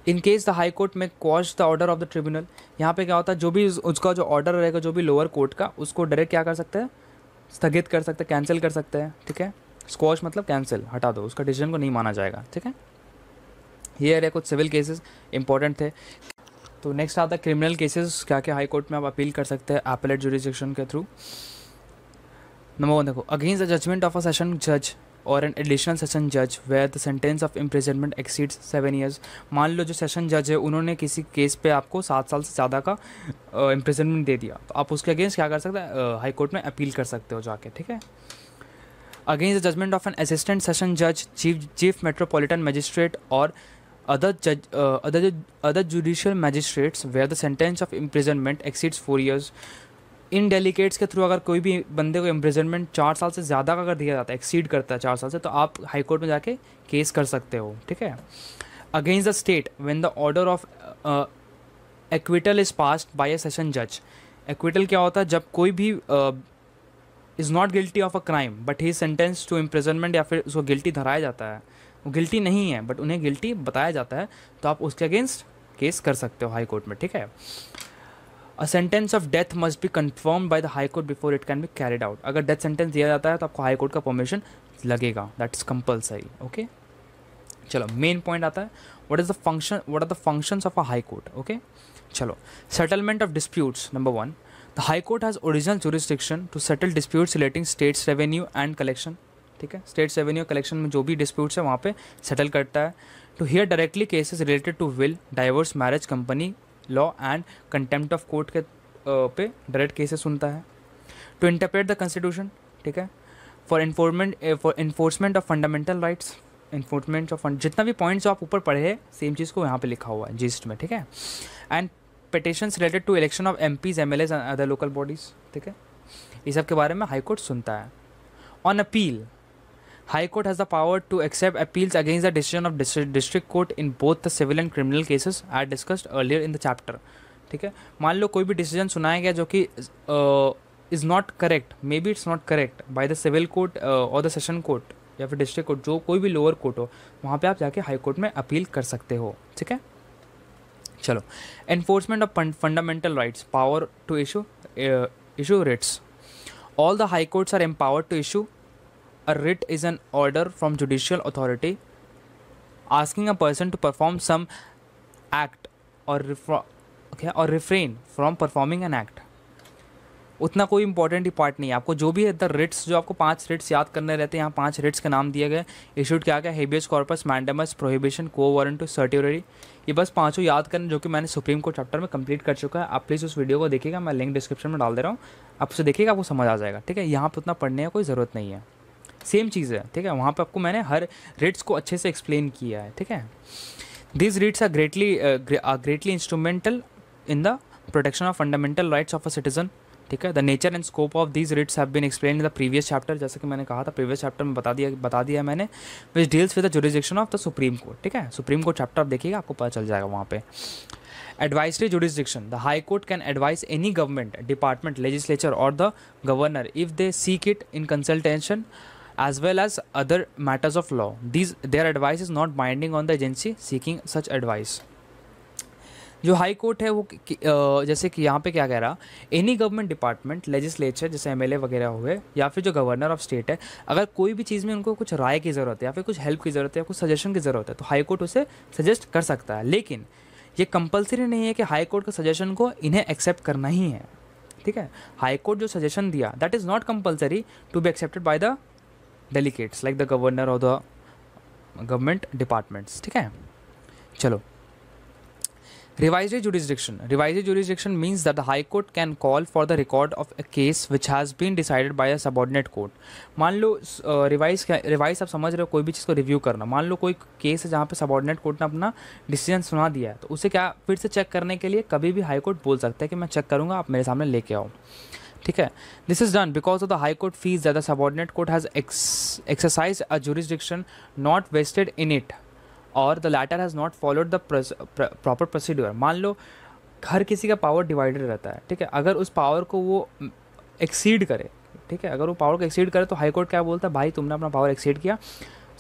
in case the high court में cause the order of the tribunal यहाँ पे क्या होता है जो भी उसका जो ऑर्डर रहेगा जो भी लोअर कोर्ट का उसको डायरेक्ट क्या कर सकते हैं स्थगित कर सकते हैं कैंसिल कर सकते हैं ठीक है स्क्वॉश मतलब कैंसिल हटा दो उसका डिसीजन को नहीं माना जाएगा ठीक है ये अरे कुछ सिविल केसेस इंपॉर्टेंट थे तो नेक्स्ट आता है क्रिमिनल केसेस क्या क्या हाई कोर्ट में आप अपील कर सकते हैं एपलेट जुडिसिक्शन के थ्रू नंबर वन देखो against the judgment of a session जज और एन एडिशनल सेशन जज where the sentence of imprisonment exceeds seven years मान लो जो सेशन जज है उन्होंने किसी केस पे आपको सात साल से ज़्यादा का इम्प्रिजनमेंट दे दिया तो आप उसके अगेंस्ट क्या कर सकते हैं हाई कोर्ट में अपील कर सकते हो जाके ठीक है against the judgment of an assistant session जज चीफ चीफ मेट्रोपोलिटन मजिस्ट्रेट और अदर जज other other judicial judicial magistrates the sentence of of exceeds four years in delicates के थ्रू अगर कोई भी बंदे को इम्प्रिजनमेंट चार साल से ज़्यादा का अगर दिया जाता है एक्सीड करता है चार साल से तो आप हाईकोर्ट में जाके केस कर सकते हो ठीक है against the state when the order of acquittal is pass by a session जज एक्विटल क्या होता है जब कोई भी is not guilty of a crime but he sentence to imprisonment या फिर उसको गिल्टी धराया जाता है वो गिल्टी नहीं है बट उन्हें गिल्टी बताया जाता है तो आप उसके अगेंस्ट केस कर सकते हो हाई कोर्ट में ठीक है a sentence of death must be confirm by the high court before it can be carried out अगर डेथ सेंटेंस दिया जाता है तो आपको हाई कोर्ट का परमिशन लगेगा दैट इज कंपल्सरी ओके चलो मेन पॉइंट आता है what is the function what are the functions of a high court okay चलो settlement of disputes number one the high court has original jurisdiction to settle disputes relating states revenue and collection ठीक है states revenue collection में जो भी disputes है वहाँ पे settle करता है to hear directly cases related to will divorce marriage company law and contempt of court के पे डायरेक्ट केसेस सुनता है टू इंटरप्रेट द कॉन्स्टिट्यूशन ठीक है for informant for enforcement of fundamental rights enforcement of जितना भी पॉइंट्स आप ऊपर पढ़े हैं सेम चीज़ को यहाँ पे लिखा हुआ है जिस्ट में ठीक है and petitions related to election of M Ps M L As other local bodies ठीक है ये सब के बारे में हाईकोर्ट सुनता है on appeal high court has the power to accept appeals against the decision of district court in both the civil and criminal cases are discussed earlier in the chapter ठीक है मान लो कोई भी डिसीजन सुनाया गया जो कि is not correct may be it's not correct by the civil court और द सेशन कोर्ट या फिर डिस्ट्रिक्ट कोर्ट जो कोई भी लोअर कोर्ट हो वहाँ पर आप जाके हाई कोर्ट में अपील कर सकते हो ठीक है चलो enforcement of fundamental rights power to issue issue writs all the high courts are empowered to issue A writ is an order from judicial authority asking a person to perform some act or refra- okay, or refrain from performing an act. उतना कोई important ही part नहीं है आपको जो भी है the Ritz जो आपको पांच रिट्स याद करने रहते हैं यहाँ पांच रिट्स के नाम दिए गए इशूड क्या गया habeas corpus mandamus prohibition quo warranto certiorari ये बस पांचों याद करने जो कि मैंने सुप्रीम कोर्ट चैप्टर में कंप्लीट कर चुका है आप प्लीज़ उस वीडियो को देखिएगा मैं लिंक डिस्क्रिप्शन में डाल दे रहा हूँ आप उसे देखिएगा आपको समझ आ जाएगा ठीक है यहाँ पर उतना पढ़ने का कोई ज़रूरत नहीं है सेम चीज़ है ठीक है वहाँ पर आपको मैंने हर रिट्स को अच्छे से एक्सप्लेन किया है ठीक है this writs are greatly are greatly instrumental in the protection of fundamental rights of a citizen ठीक है the nature and scope of these writs have been explain in the previous chapter जैसे कि मैंने कहा था प्रीवियस चैप्टर में बता दिया बता दिया मैंने which deals with the jurisdiction of the supreme court ठीक है सुप्रीम कोर्ट चैप्टर आप देखिएगा आपको पता चल जाएगा वहाँ पे advisory jurisdiction the high court can advise any government department legislature और the governor if they seek it in consultation as well as other matters of law. These, their advice is not binding on the agency seeking such advice. जो high court है वो जैसे कि यहाँ पे क्या कह रहा एनी गवर्नमेंट डिपार्टमेंट लेजिस्लेचर जैसे एमएलए वगैरह हुए या फिर जो गवर्नर ऑफ स्टेट है अगर कोई भी चीज़ में उनको कुछ राय की ज़रूरत है या फिर कुछ हेल्प की ज़रूरत है या कुछ सजेशन की ज़रूरत है तो हाई कोर्ट उसे सजेस्ट कर सकता है लेकिन ये कंपलसरी नहीं है कि हाई कोर्ट का सजेशन को इन्हें एक्सेप्ट करना ही है ठीक है हाई कोर्ट जो सजेशन दिया that is not compulsory to be accepted by the delegates like the governor of the government departments ठीक है चलो revise jurisdiction revise jurisdiction means that the high court can call for the record of a case which has been decided by a subordinate court मान लो revise uh, revise आप समझ रहे हो कोई भी चीज़ को रिव्यू करना मान लो कोई केस है जहाँ पे सबॉर्डिनेट कोर्ट ने अपना डिसीजन सुना दिया है तो उसे क्या फिर से चेक करने के लिए कभी भी हाई कोर्ट बोल सकता है कि मैं चेक करूँगा आप मेरे सामने लेके आओ ठीक है this is done because of the high court fees the subordinate court has exercise a jurisdiction not vested in it और the latter has not followed the proper procedure मान लो हर किसी का पावर डिवाइडेड रहता है ठीक है अगर उस पावर को वो एक्सीड करे ठीक है अगर वो पावर को एक्सीड करे तो हाई कोर्ट क्या बोलता है भाई तुमने अपना पावर एक्सीड किया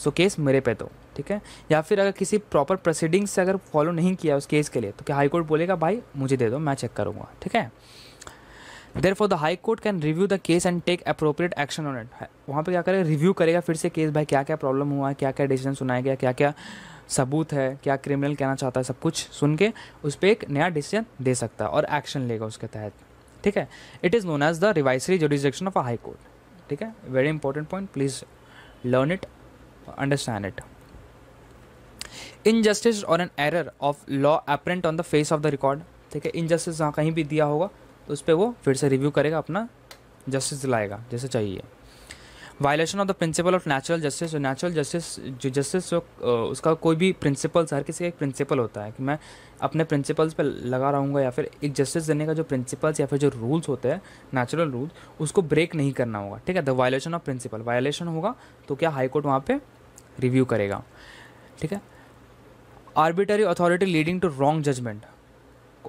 सो केस मेरे पे दो ठीक है या फिर अगर किसी प्रॉपर प्रोसीडिंग से अगर फॉलो नहीं किया उस केस के लिए तो क्या हाई कोर्ट बोलेगा भाई मुझे दे दो मैं चेक करूँगा ठीक है there for the high court can review the case and take appropriate action on it वहाँ पर क्या करेगा रिव्यू करेगा फिर से केस भाई क्या क्या प्रॉब्लम हुआ है क्या क्या डिसीजन सुनाया गया क्या क्या सबूत है क्या क्रिमिनल कहना चाहता है सब कुछ सुन के उस पर एक नया डिसीजन दे सकता है और एक्शन लेगा उसके तहत ठीक है it is known as the revisory jurisdiction of a high court ठीक है very important point please learn it understand it injustice और an error of law apparent on the face of the record ठीक है injustice जहाँ कहीं भी दिया होगा तो उस पर वो फिर से रिव्यू करेगा अपना जस्टिस दिलाएगा जैसे चाहिए violation of the principle of natural justice natural justice जो जस्टिस उसका कोई भी प्रिंसिपल हर किसी का एक प्रिंसिपल होता है कि मैं अपने प्रिंसिपल्स पे लगा रहूँगा या फिर एक जस्टिस देने का जो प्रिंसिपल्स या फिर जो रूल्स होते हैं नेचुरल रूल्स उसको ब्रेक नहीं करना होगा ठीक है the violation of principle violation होगा तो क्या हाईकोर्ट वहाँ पर रिव्यू करेगा ठीक है arbitrary authority leading to wrong judgment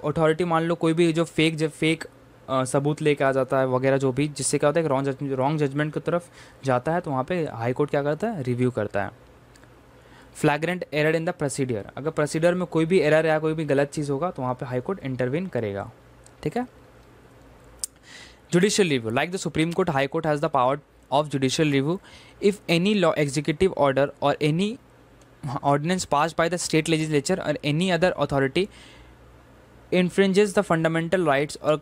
authority मान लो कोई भी जो फेक जब फेक सबूत लेके आ जाता है वगैरह जो भी जिससे क्या होता है रॉन्ग जजमेंट रॉन्ग जजमेंट की तरफ जाता है तो वहाँ पे हाई कोर्ट क्या करता है रिव्यू करता है flagrant error in the procedure अगर प्रोसीडियर में कोई भी एरर या कोई भी गलत चीज़ होगा तो वहाँ पे हाई कोर्ट इंटरवीन करेगा ठीक है judicial review like the supreme court high court has the power of judicial review if any law executive order और any ordinance pass by the state legislature और any other authority infringes the fundamental rights or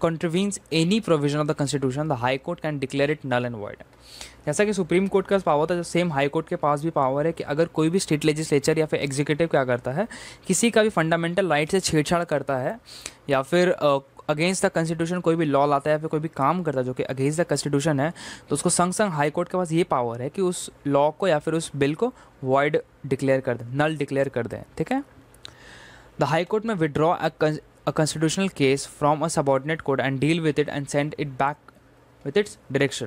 contravenes any provision of the constitution the high court can declare it null and void जैसा कि supreme court का power था जो same high court के पास भी power है कि अगर कोई भी स्टेट लेजिस्लेचर या फिर एग्जीक्यूटिव क्या करता है किसी का भी फंडामेंटल राइट से छेड़छाड़ करता है या फिर अगेंस्ट द कॉन्स्टिट्यूशन कोई भी लॉ लाता है या फिर कोई भी काम करता है जो कि अगेंस्ट द कॉन्स्टिट्यूशन है तो उसको संग संग हाई कोर्ट के पास ये पावर है कि उस लॉ को या फिर उस बिल को वॉइड डिक्लेयर कर दें नल डिक्लेयर कर दें ठीक है द हाई कोर्ट में withdraw a, con- a constitutional case from a subordinate court and deal with it and send it back with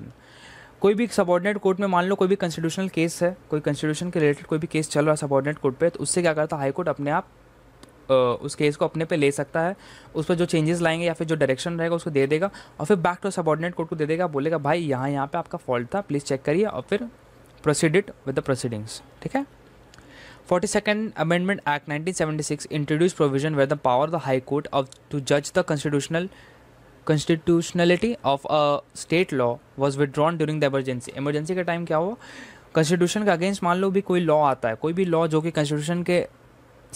कोई भी सबॉर्डिनेट कोर्ट में मान लो कोई भी कॉन्स्टिट्यूशनल केस है कोई कॉन्स्टिट्यूशन के रिलेटेड कोई भी केस चल रहा है सबॉर्डिनेट कोर्ट पे तो उससे क्या करता है हाई कोर्ट अपने आप उस केस को अपने पे ले सकता है उस पर जो चेंजेस लाएंगे या फिर जो डायरेक्शन रहेगा उसको दे देगा और फिर बैक टू सबॉर्डिनेट कोर्ट को दे देगा बोलेगा भाई यहाँ यहाँ पे आपका फॉल्ट था प्लीज़ चेक करिए और फिर proceed it with the proceedings ठीक है forty second amendment act nineteen seventy six introduce provision where the power the high court of to जज the constitutional constitutionality of a state law was withdrawn during the emergency emergency का time क्या हुआ constitution का against मान लो भी कोई law आता है कोई भी लॉ जो कि कंस्टिट्यूशन के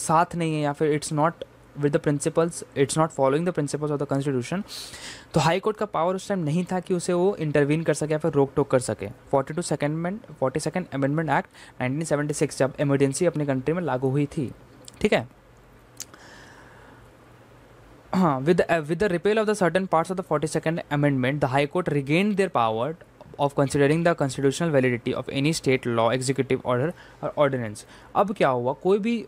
साथ नहीं है या फिर it's not with the principles it's not following the principles of the constitution तो हाई कोर्ट का पावर उस टाइम नहीं था कि उसे वो इंटरवीन कर सके या फिर रोक टोक कर सके forty two secondment forty second amendment act nineteen seventy six जब इमरजेंसी अपनी कंट्री में लागू हुई थी ठीक है हाँ with with the repeal of the certain parts of the forty second amendment the high court regain their power of considering the constitutional validity of any state law executive order और ordinance अब क्या हुआ कोई भी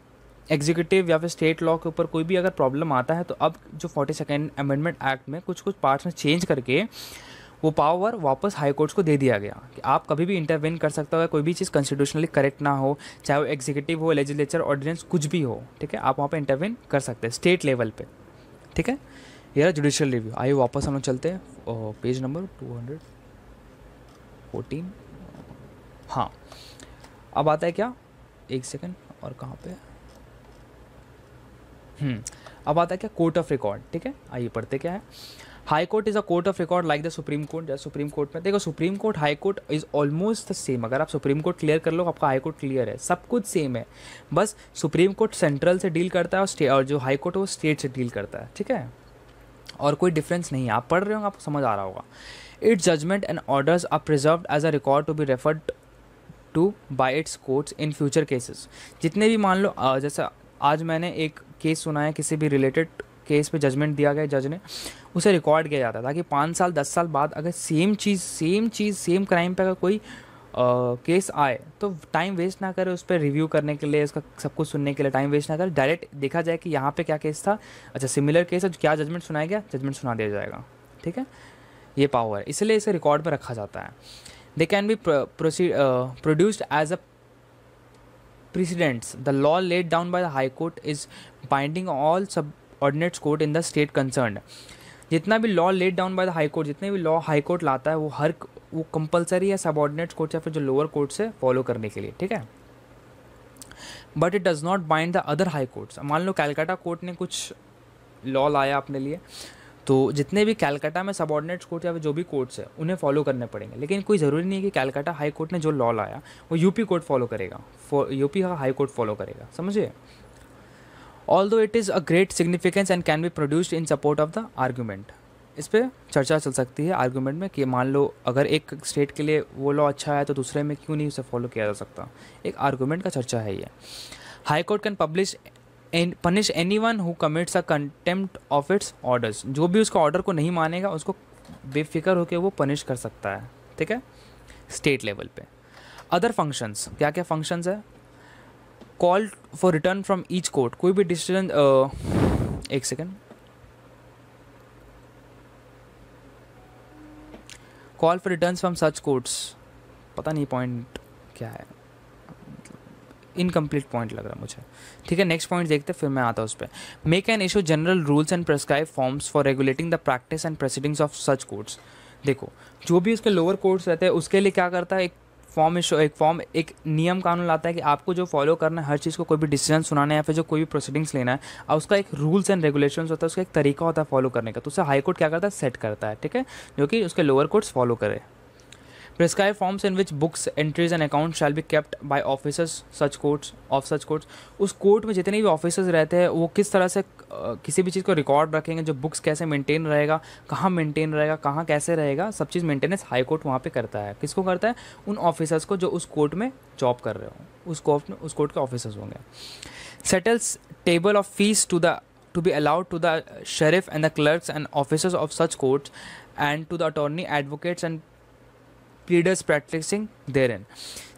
executive या फिर state law के ऊपर कोई भी अगर प्रॉब्लम आता है तो अब जो फोर्टी सेकेंड अमेंडमेंट एक्ट में कुछ कुछ पार्ट्स में चेंज करके वो पावर वापस हाई कोर्ट्स को दे दिया गया कि आप कभी भी इंटरवेन कर सकते हो कोई भी चीज़ कॉन्स्टिट्यूशनली करेक्ट ना हो चाहे वो एग्जीक्यूटिव हो लेजिस्लेचर ऑर्डिनेंस कुछ भी हो ठीक है आप वहाँ पर इंटरवेन कर सकते हैं स्टेट लेवल पर ठीक है ये जुडिशियल रिव्यू आइए वापस हम लोग चलते हैं page number two hundred fourteen हाँ अब आता है क्या एक सेकेंड और कहाँ पर हम्म। अब आता है क्या कोर्ट ऑफ रिकॉर्ड ठीक है आइए पढ़ते क्या है high court is a court of record like the supreme court जैसे सुप्रीम कोर्ट में देखो supreme court high court is almost the same अगर आप सुप्रीम कोर्ट क्लियर कर लो आपका हाई कोर्ट क्लियर है सब कुछ सेम है बस सुप्रीम कोर्ट सेंट्रल से डील करता है और स्टे और जो हाई कोर्ट है वो स्टेट से डील करता है ठीक है और कोई डिफरेंस नहीं है आप पढ़ रहे होंगे आपको समझ आ रहा होगा its judgment and orders are preserve as a record to be referred to by its courts in future cases जितने भी मान लो जैसा आज मैंने एक केस सुनाया किसी भी रिलेटेड केस पे जजमेंट दिया गया जज ने उसे रिकॉर्ड किया जाता है ताकि पाँच साल दस साल बाद अगर सेम चीज़ सेम चीज़ सेम क्राइम पे अगर कोई केस uh, आए तो टाइम वेस्ट ना करें उस पर रिव्यू करने के लिए उसका सब कुछ सुनने के लिए टाइम वेस्ट ना करें डायरेक्ट देखा जाए कि यहाँ पे क्या केस था अच्छा सिमिलर केस है क्या जजमेंट सुनाया गया जजमेंट सुना दिया जाएगा ठीक है ये पावर है इसलिए इसे रिकॉर्ड पर रखा जाता है they can be proceed produced as a precedents. The law laid down by the High Court is binding all subordinate court in the state concerned. जितना भी law laid down by the high court जितने भी law high court लाता है वो हर वो compulsory है subordinate court या फिर जो लोअर कोर्ट से फॉलो करने के लिए ठीक है but it does not bind the other high courts मान लो कैलकाटा कोर्ट ने कुछ लॉ लाया अपने लिए तो जितने भी कैलकाटा में सबॉर्डिनेट्स कोर्ट या जो भी कोर्ट्स है उन्हें फॉलो करने पड़ेंगे लेकिन कोई ज़रूरी नहीं है कि कैलकाटा हाई कोर्ट ने जो लॉ लाया वो यूपी कोर्ट फॉलो करेगा यूपी का हाई कोर्ट फॉलो करेगा समझिए although it is a great significance and can be produced in support of the argument इस पर चर्चा चल सकती है आर्ग्यूमेंट में कि मान लो अगर एक स्टेट के लिए वो लॉ अच्छा है तो दूसरे में क्यों नहीं उसे फॉलो किया जा सकता एक आर्ग्यूमेंट का चर्चा है ये high court can publish and punish anyone who commits a contempt of its orders जो भी उसका ऑर्डर को नहीं मानेगा उसको बेफिक्र होकर वो पनिश कर सकता है ठीक है स्टेट लेवल पे अदर फंक्शंस क्या क्या फंक्शंस है call for return from each court कोई भी डिसीजन एक second call for return from such courts पता नहीं पॉइंट क्या है इनकम्प्लीट पॉइंट लग रहा है मुझे ठीक है नेक्स्ट पॉइंट देखते फिर मैं आता हूँ उस पर make an issue general rules and prescribe forms for regulating the practice and proceedings of such courts देखो जो भी उसके लोअर कोर्ट्स रहते हैं उसके लिए क्या करता है एक फॉर्म इशो एक फॉर्म एक नियम कानून लाता है कि आपको जो फॉलो करना है हर चीज़ को कोई भी डिसीजन सुनाना है या फिर जो कोई भी प्रोसीडिंग्स लेना है और उसका एक रूल्स एंड रेगुलेशंस होता है उसका एक तरीका होता है फॉलो करने का तो उसे हाई कोर्ट क्या करता है सेट करता है ठीक है जो कि उसके लोअर कोर्ट्स फॉलो करे prescribe forms in which books entries and account shall be kept by officers such courts of such courts उस कोर्ट में जितने भी ऑफिसर्स रहते हैं वो किस तरह से किसी भी चीज़ को रिकॉर्ड रखेंगे जो बुक्स कैसे मेंटेन रहेगा कहाँ मेंटेन रहेगा कहाँ कैसे रहेगा सब चीज़ मेंटेनेंस हाई कोर्ट वहाँ पे करता है किसको करता है उन ऑफिसर्स को जो उस कोर्ट में जॉब कर रहे हो उस कोर्ट में उस कोर्ट के ऑफिसर्स होंगे settles table of fees to the to be allowed to the sheriff and the clerks and officers of such court and to the attorney advocates and pleaders practising therein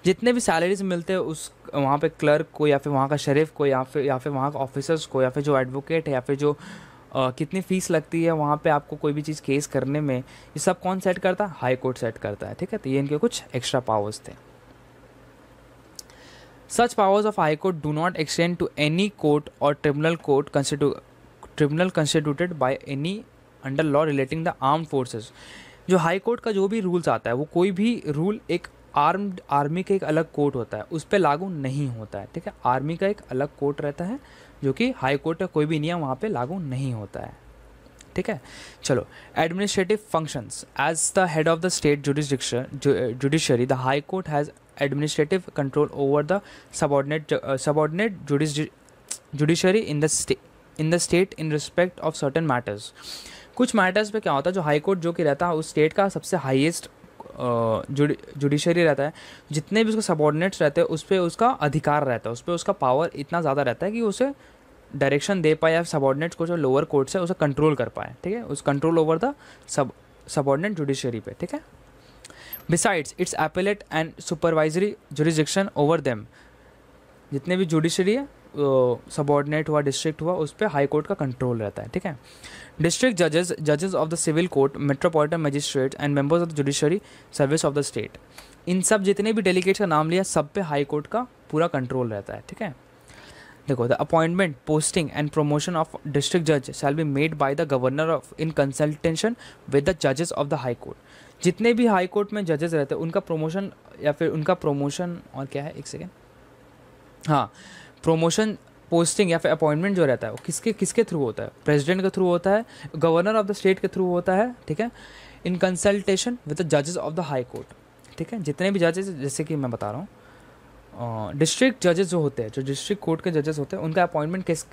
जितने भी salaries मिलते हैं उस वहाँ पे clerk को या फिर वहाँ का शरीफ को या फिर या फिर वहाँ का ऑफिसर्स को या फिर जो एडवोकेट है या फिर जो Uh, कितनी फ़ीस लगती है वहाँ पे आपको कोई भी चीज़ केस करने में ये सब कौन सेट करता है हाई कोर्ट सेट करता है ठीक है तो ये इनके कुछ एक्स्ट्रा पावर्स थे such powers of high court do not extend to any court और tribunal court tribunal constituted by any under law relating the arm forces जो हाई कोर्ट का जो भी रूल्स आता है वो कोई भी रूल एक आर्म्ड आर्मी का एक अलग कोर्ट होता है उस पर लागू नहीं होता है ठीक है आर्मी का एक अलग कोर्ट रहता है जो कि हाई कोर्ट का कोई भी नियम वहाँ पे लागू नहीं होता है ठीक है चलो administrative functions as the head of the state judiciary the high court has administrative control over the subordinate subordinate judiciary in the state in the state in respect of certain matters कुछ matters पे क्या होता है जो high court जो कि रहता है उस स्टेट का सबसे हाईएस्ट जुडिशरी रहता है जितने भी उसके सबॉर्डिनेट्स रहते हैं उस पर उसका अधिकार रहता है उस पर उसका पावर इतना ज़्यादा रहता है कि उसे डायरेक्शन दे पाए या सबॉर्डिनेट्स को जो लोअर कोर्ट से उसे कंट्रोल कर पाए ठीक है उस control over the sub subordinate judiciary पे ठीक है besides its appellate and supervisory jurisdiction over them जितने भी जुडिशरी है सबॉर्डिनेट हुआ डिस्ट्रिक्ट हुआ उस पर हाई कोर्ट का कंट्रोल रहता है ठीक है डिस्ट्रिक्ट जजेस जजेस of the civil court metropolitan magistrate and members of the judiciary service of the state इन सब जितने भी डेलीगेट्स का नाम लिया सब पे हाई कोर्ट का पूरा कंट्रोल रहता है ठीक है देखो the appointment posting and promotion of district जज shall be made by the governor of in consultation with the जजेस ऑफ द हाई कोर्ट जितने भी हाई कोर्ट में जजेस रहते हैं उनका प्रमोशन या फिर उनका प्रमोशन और क्या है एक सेकेंड हाँ प्रमोशन पोस्टिंग या फिर अपॉइंटमेंट जो रहता है वो किसके किसके थ्रू होता है प्रेसिडेंट के थ्रू होता है गवर्नर ऑफ द स्टेट के थ्रू होता है ठीक है इन कंसल्टेशन विद द जजेस ऑफ द हाई कोर्ट ठीक है जितने भी जजेस जैसे कि मैं बता रहा हूँ डिस्ट्रिक्ट जजेस जो होते हैं जो डिस्ट्रिक्ट कोर्ट के जजेस होते हैं उनका अपॉइंटमेंट किस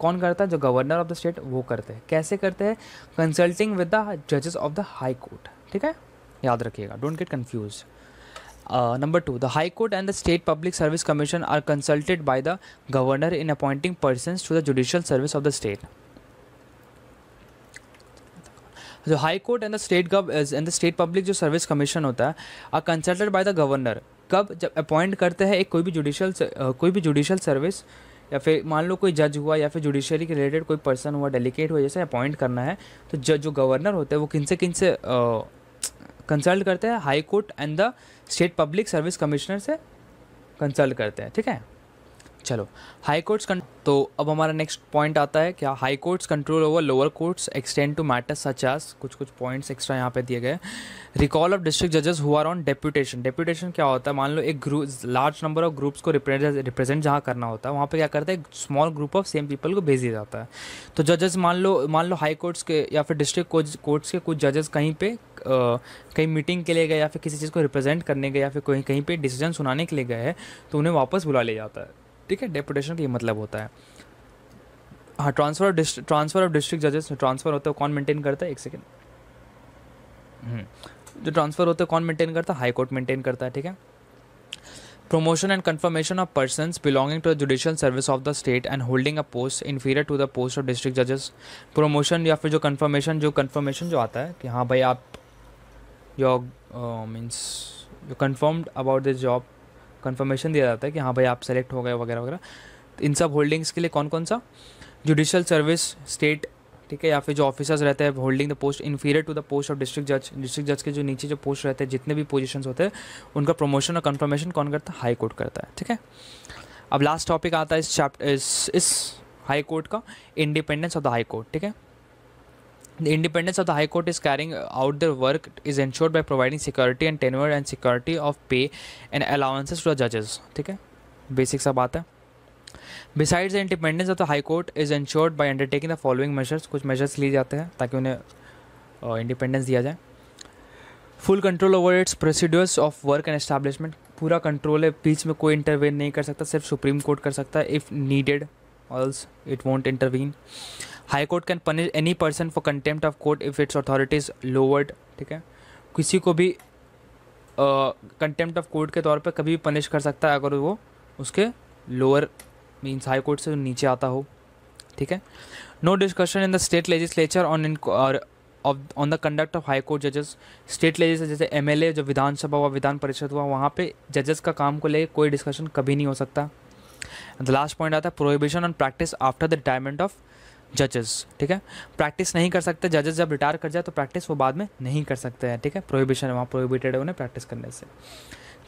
कौन करता है जो गवर्नर ऑफ द स्टेट वो करते हैं कैसे करते हैं कंसल्टिंग विद द जजेस ऑफ द हाई कोर्ट ठीक है याद रखिएगा don't get confuse number two the high court and the state public service commission are consulted by the governor in appointing person to the judicial service of the state जो high court and the state gov and the state public जो service commission होता है are consulted by the governor कब जब appoint करते हैं एक कोई भी जुडिशल uh, कोई भी जुडिशल सर्विस या फिर मान लो कोई जज हुआ या फिर जुडिशरी के रिलेटेड कोई पर्सन हुआ डेलीकेट हुआ जैसे अपॉइंट करना है तो जज जो गवर्नर होते हैं वो किन से किन से uh, कंसल्ट करते हैं high court and the state public service commissioner से कंसल्ट करते हैं ठीक है चलो हाई कोर्ट्स तो अब हमारा नेक्स्ट पॉइंट आता है क्या high courts control over lower courts extend to matter such as कुछ कुछ पॉइंट्स एक्स्ट्रा यहाँ पे दिए गए रिकॉल ऑफ डिस्ट्रिक्ट जजेस हुआ आर ऑन डेप्यूटेशन डेप्यूटेशन क्या होता है मान लो एक group large number of groups को रिप्रेजेंट जहाँ करना होता है वहाँ पर क्या करता है small group of same people को भेज दिया जाता है तो जजेस मान लो मान लो हाई कोर्ट्स के या फिर डिस्ट्रिक्ट कोर्ट्स के कुछ जजेस कहीं पर कहीं मीटिंग के लिए गए या फिर किसी चीज़ को रिप्रेजेंट करने गए या फिर कहीं कहीं पर डिसीजन सुनाने के लिए गए हैं तो उन्हें वापस बुला लिया जाता है ठीक है डेपुटेशन का ये मतलब होता है हाँ transfer of district transfer of district जजेस ट्रांसफर होते हो कौन मेंटेन करता है एक सेकेंड हम्म, जो ट्रांसफर होते हो कौन मेंटेन करता है हाई कोर्ट मेंटेन करता है ठीक है promotion and confirmation of person belonging to the judicial service of the state and holding a post inferior to the post of district जजेस प्रमोशन या फिर जो कन्फर्मेशन जो कन्फर्मेशन जो आता है कि हाँ भाई आप your means you confirmed about this job confirmation दिया जाता है कि हाँ भाई आप सेलेक्ट हो गए वगैरह वगैरह तो इन सब होल्डिंग्स के लिए कौन कौन सा जुडिशल सर्विस स्टेट ठीक है या फिर जो ऑफिसर्स रहते हैं holding the post inferior to the post of district जज डिस्ट्रिक्ट जज के जो नीचे जो पोस्ट रहते हैं जितने भी पोजिशन होते हैं उनका प्रमोशन और कन्फर्मेशन कौन करता है हाई कोर्ट करता है ठीक है अब लास्ट टॉपिक आता है इस चैप्टर इस, इस हाई कोर्ट का independence of the high court ठीक है The independence of the High Court is carrying out their work is ensured by providing security and tenure and security of pay and allowances to the judges. ठीक है basic सा बात है besides the independence of the high court is ensured by undertaking the following measures कुछ measures लिए जाते हैं ताकि उन्हें इंडिपेंडेंस दिया जाए full control over its procedures of work and establishment पूरा कंट्रोल है बीच में कोई इंटरवीन नहीं कर सकता सिर्फ सुप्रीम कोर्ट कर सकता है if needed else it won't intervene high court can punish any person for contempt of court if its authorities lowered ठीक है किसी को भी कंटेम्प्ट ऑफ कोर्ट के तौर पर कभी भी पनिश कर सकता है अगर वो उसके लोअर मीन्स हाई कोर्ट से नीचे आता हो ठीक है no discussion in the state legislature on in on the conduct of high court जजेस स्टेट लेजिस्लेचर जैसे एम एल ए जो विधानसभा हुआ विधान परिषद हुआ वहाँ पे जजेस का काम को लेकर कोई डिस्कशन कभी नहीं हो सकता द लास्ट पॉइंट आता है prohibition on practice after the retirement of जजेस ठीक है प्रैक्टिस नहीं कर सकते जजेस जब रिटायर कर जाए तो प्रैक्टिस वो बाद में नहीं कर सकते हैं ठीक है प्रोहिबिशन वहाँ प्रोहिबिटेड है उन्हें प्रैक्टिस करने से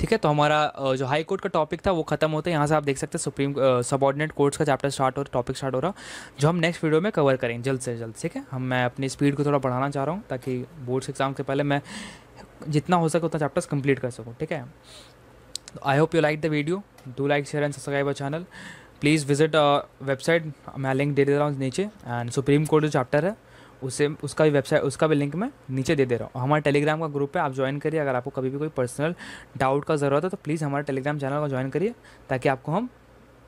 ठीक है तो हमारा जो हाई कोर्ट का टॉपिक था वो खत्म होता है यहाँ से आप देख सकते हैं सुप्रीम सबॉर्डिनेट कोर्ट्स का चैप्टर स्टार्ट हो रहा टॉपिक स्टार्ट हो रहा जो हम नेक्स्ट वीडियो में कवर करें जल्द से जल्द ठीक है हम मैं अपनी स्पीड को थोड़ा बढ़ाना चाह रहा हूँ ताकि बोर्ड्स एग्जाम से पहले मैं जितना हो सके उतना चैप्टर्स कंप्लीट कर सकूँ ठीक है I hope you like the video do like share and subscribe our channel please visit website मैं लिंक दे दे रहा हूँ नीचे एंड सुप्रीम कोर्ट जो चैप्टर है उसे उसका भी वेबसाइट उसका भी लिंक मैं नीचे दे दे रहा हूँ हमारे टेलीग्राम का ग्रुप है आप ज्वाइन करिए अगर आपको कभी भी कोई पर्सनल डाउट का ज़रूरत है तो प्लीज़ हमारे टेलीग्राम चैनल का ज्वाइन करिए ताकि आपको हम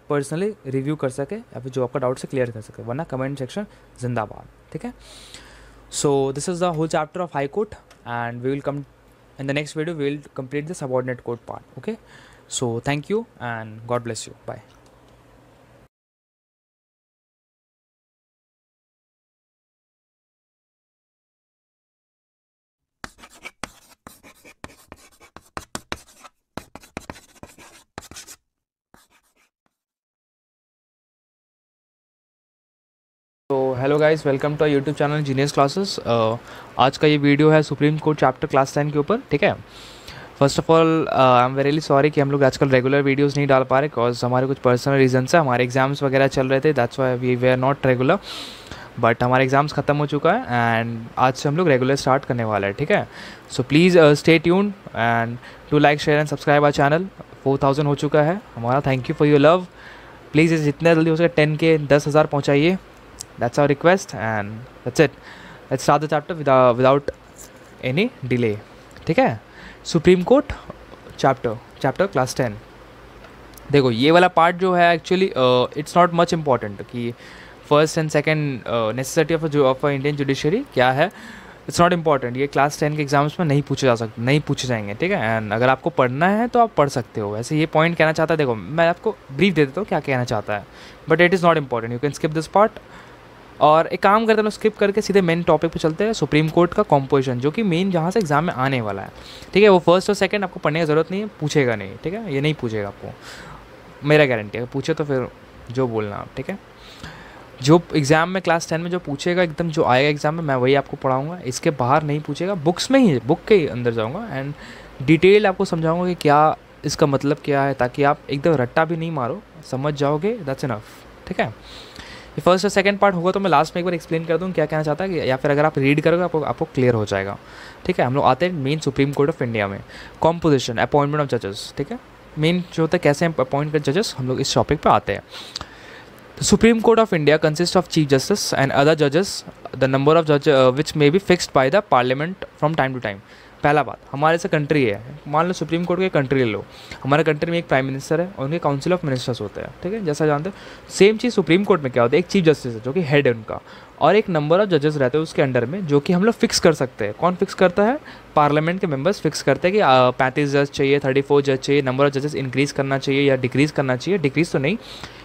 पर्सनली रिव्यू कर सके या फिर जो आपका डाउट से क्लियर कर सके वरना कमेंट सेक्शन जिंदाबाद ठीक है so this is the whole chapter of high court and we will come in the next video we will complete the subordinate court part okay so thank you and God bless you bye hello guys welcome to our YouTube channel genius classes आज का ये वीडियो है supreme court chapter class ten के ऊपर ठीक है first of all I am verily sorry कि हम लोग आजकल रेगुलर वीडियोस नहीं डाल पा रहे बिकॉज हमारे कुछ पर्सनल रीजन से हमारे एग्जाम्स वगैरह चल रहे थे that's why we we are not regular but हमारे एग्ज़ाम्स ख़त्म हो चुका है एंड आज से हम लोग रेगुलर स्टार्ट करने वाला है ठीक है so please stay tune and to like share and subscribe our channel four thousand हो चुका है हमारा thank you for your love please जितना जल्दी हो सके टेन के दस हज़ार पहुँचाइए that's our request and that's it let's start the chapter without without any delay ठीक है supreme court chapter chapter class ten देखो ये वाला पार्ट जो है actually it's not much important कि first and second necessity of of Indian judiciary क्या है इट्स नॉट इम्पॉर्टेंट ये क्लास टेन के एग्जाम्स में नहीं पूछे जा सकते नहीं पूछे जाएंगे ठीक है एंड अगर आपको पढ़ना है तो आप पढ़ सकते हो वैसे ये पॉइंट कहना चाहता है देखो मैं आपको ब्रीफ दे देता हूँ क्या कहना चाहता है but it is not important you can skip this part और एक काम करते हैं स्किप करके सीधे मेन टॉपिक पे चलते हैं सुप्रीम कोर्ट का कॉम्पोजिशन जो कि मेन जहाँ से एग्जाम में आने वाला है ठीक है वो फर्स्ट और सेकंड आपको पढ़ने की ज़रूरत नहीं है पूछेगा नहीं ठीक है ये नहीं पूछेगा आपको मेरा गारंटी है पूछे तो फिर जो बोलना आप ठीक है जो एग्ज़ाम में क्लास टेन में जो पूछेगा एकदम जो आएगा एग्ज़ाम में मैं वही आपको पढ़ाऊँगा इसके बाहर नहीं पूछेगा बुक्स में ही बुक के ही अंदर जाऊँगा एंड डिटेल आपको समझाऊँगा कि क्या इसका मतलब क्या है ताकि आप एकदम रट्टा भी नहीं मारो समझ जाओगे दैट्स इनफ ठीक है ये फर्स्ट और सेकंड पार्ट होगा तो मैं लास्ट में एक बार एक्सप्लेन कर दूँ क्या कहना चाहता है या फिर अगर आप रीड करोगे आपको आपको क्लियर हो जाएगा ठीक है हम लोग आते हैं main supreme court of India में कॉम्पोजिशन अपॉइंटमेंट ऑफ जजेस ठीक है मेन जो होता है कैसे अपॉइंट कर जजेस हम लोग इस टॉपिक पर आते हैं supreme court of India consist of chief justice and other जजेस द नंबर ऑफ जज विच may be fixed bye the parliament from time to time पहला बात हमारे से कंट्री है मान लो सुप्रीम कोर्ट के कंट्री ले लो हमारे कंट्री में एक प्राइम मिनिस्टर है और उनके काउंसिल ऑफ मिनिस्टर्स होते हैं ठीक है जैसा जानते हो सेम चीज़ सुप्रीम कोर्ट में क्या होता है एक चीफ जस्टिस है जो कि हेड है उनका और एक नंबर ऑफ जजेस रहते हैं उसके अंडर में जो कि हम लोग फिक्स कर सकते हैं कौन फिक्स करता है पार्लियामेंट के मेंबर्स फिक्स करते हैं कि पैंतीस जज चाहिए थर्टी फोर जज चाहिए नंबर ऑफ जजेस इंक्रीज़ करना चाहिए या डिक्रीज़ करना चाहिए डिक्रीज़ तो नहीं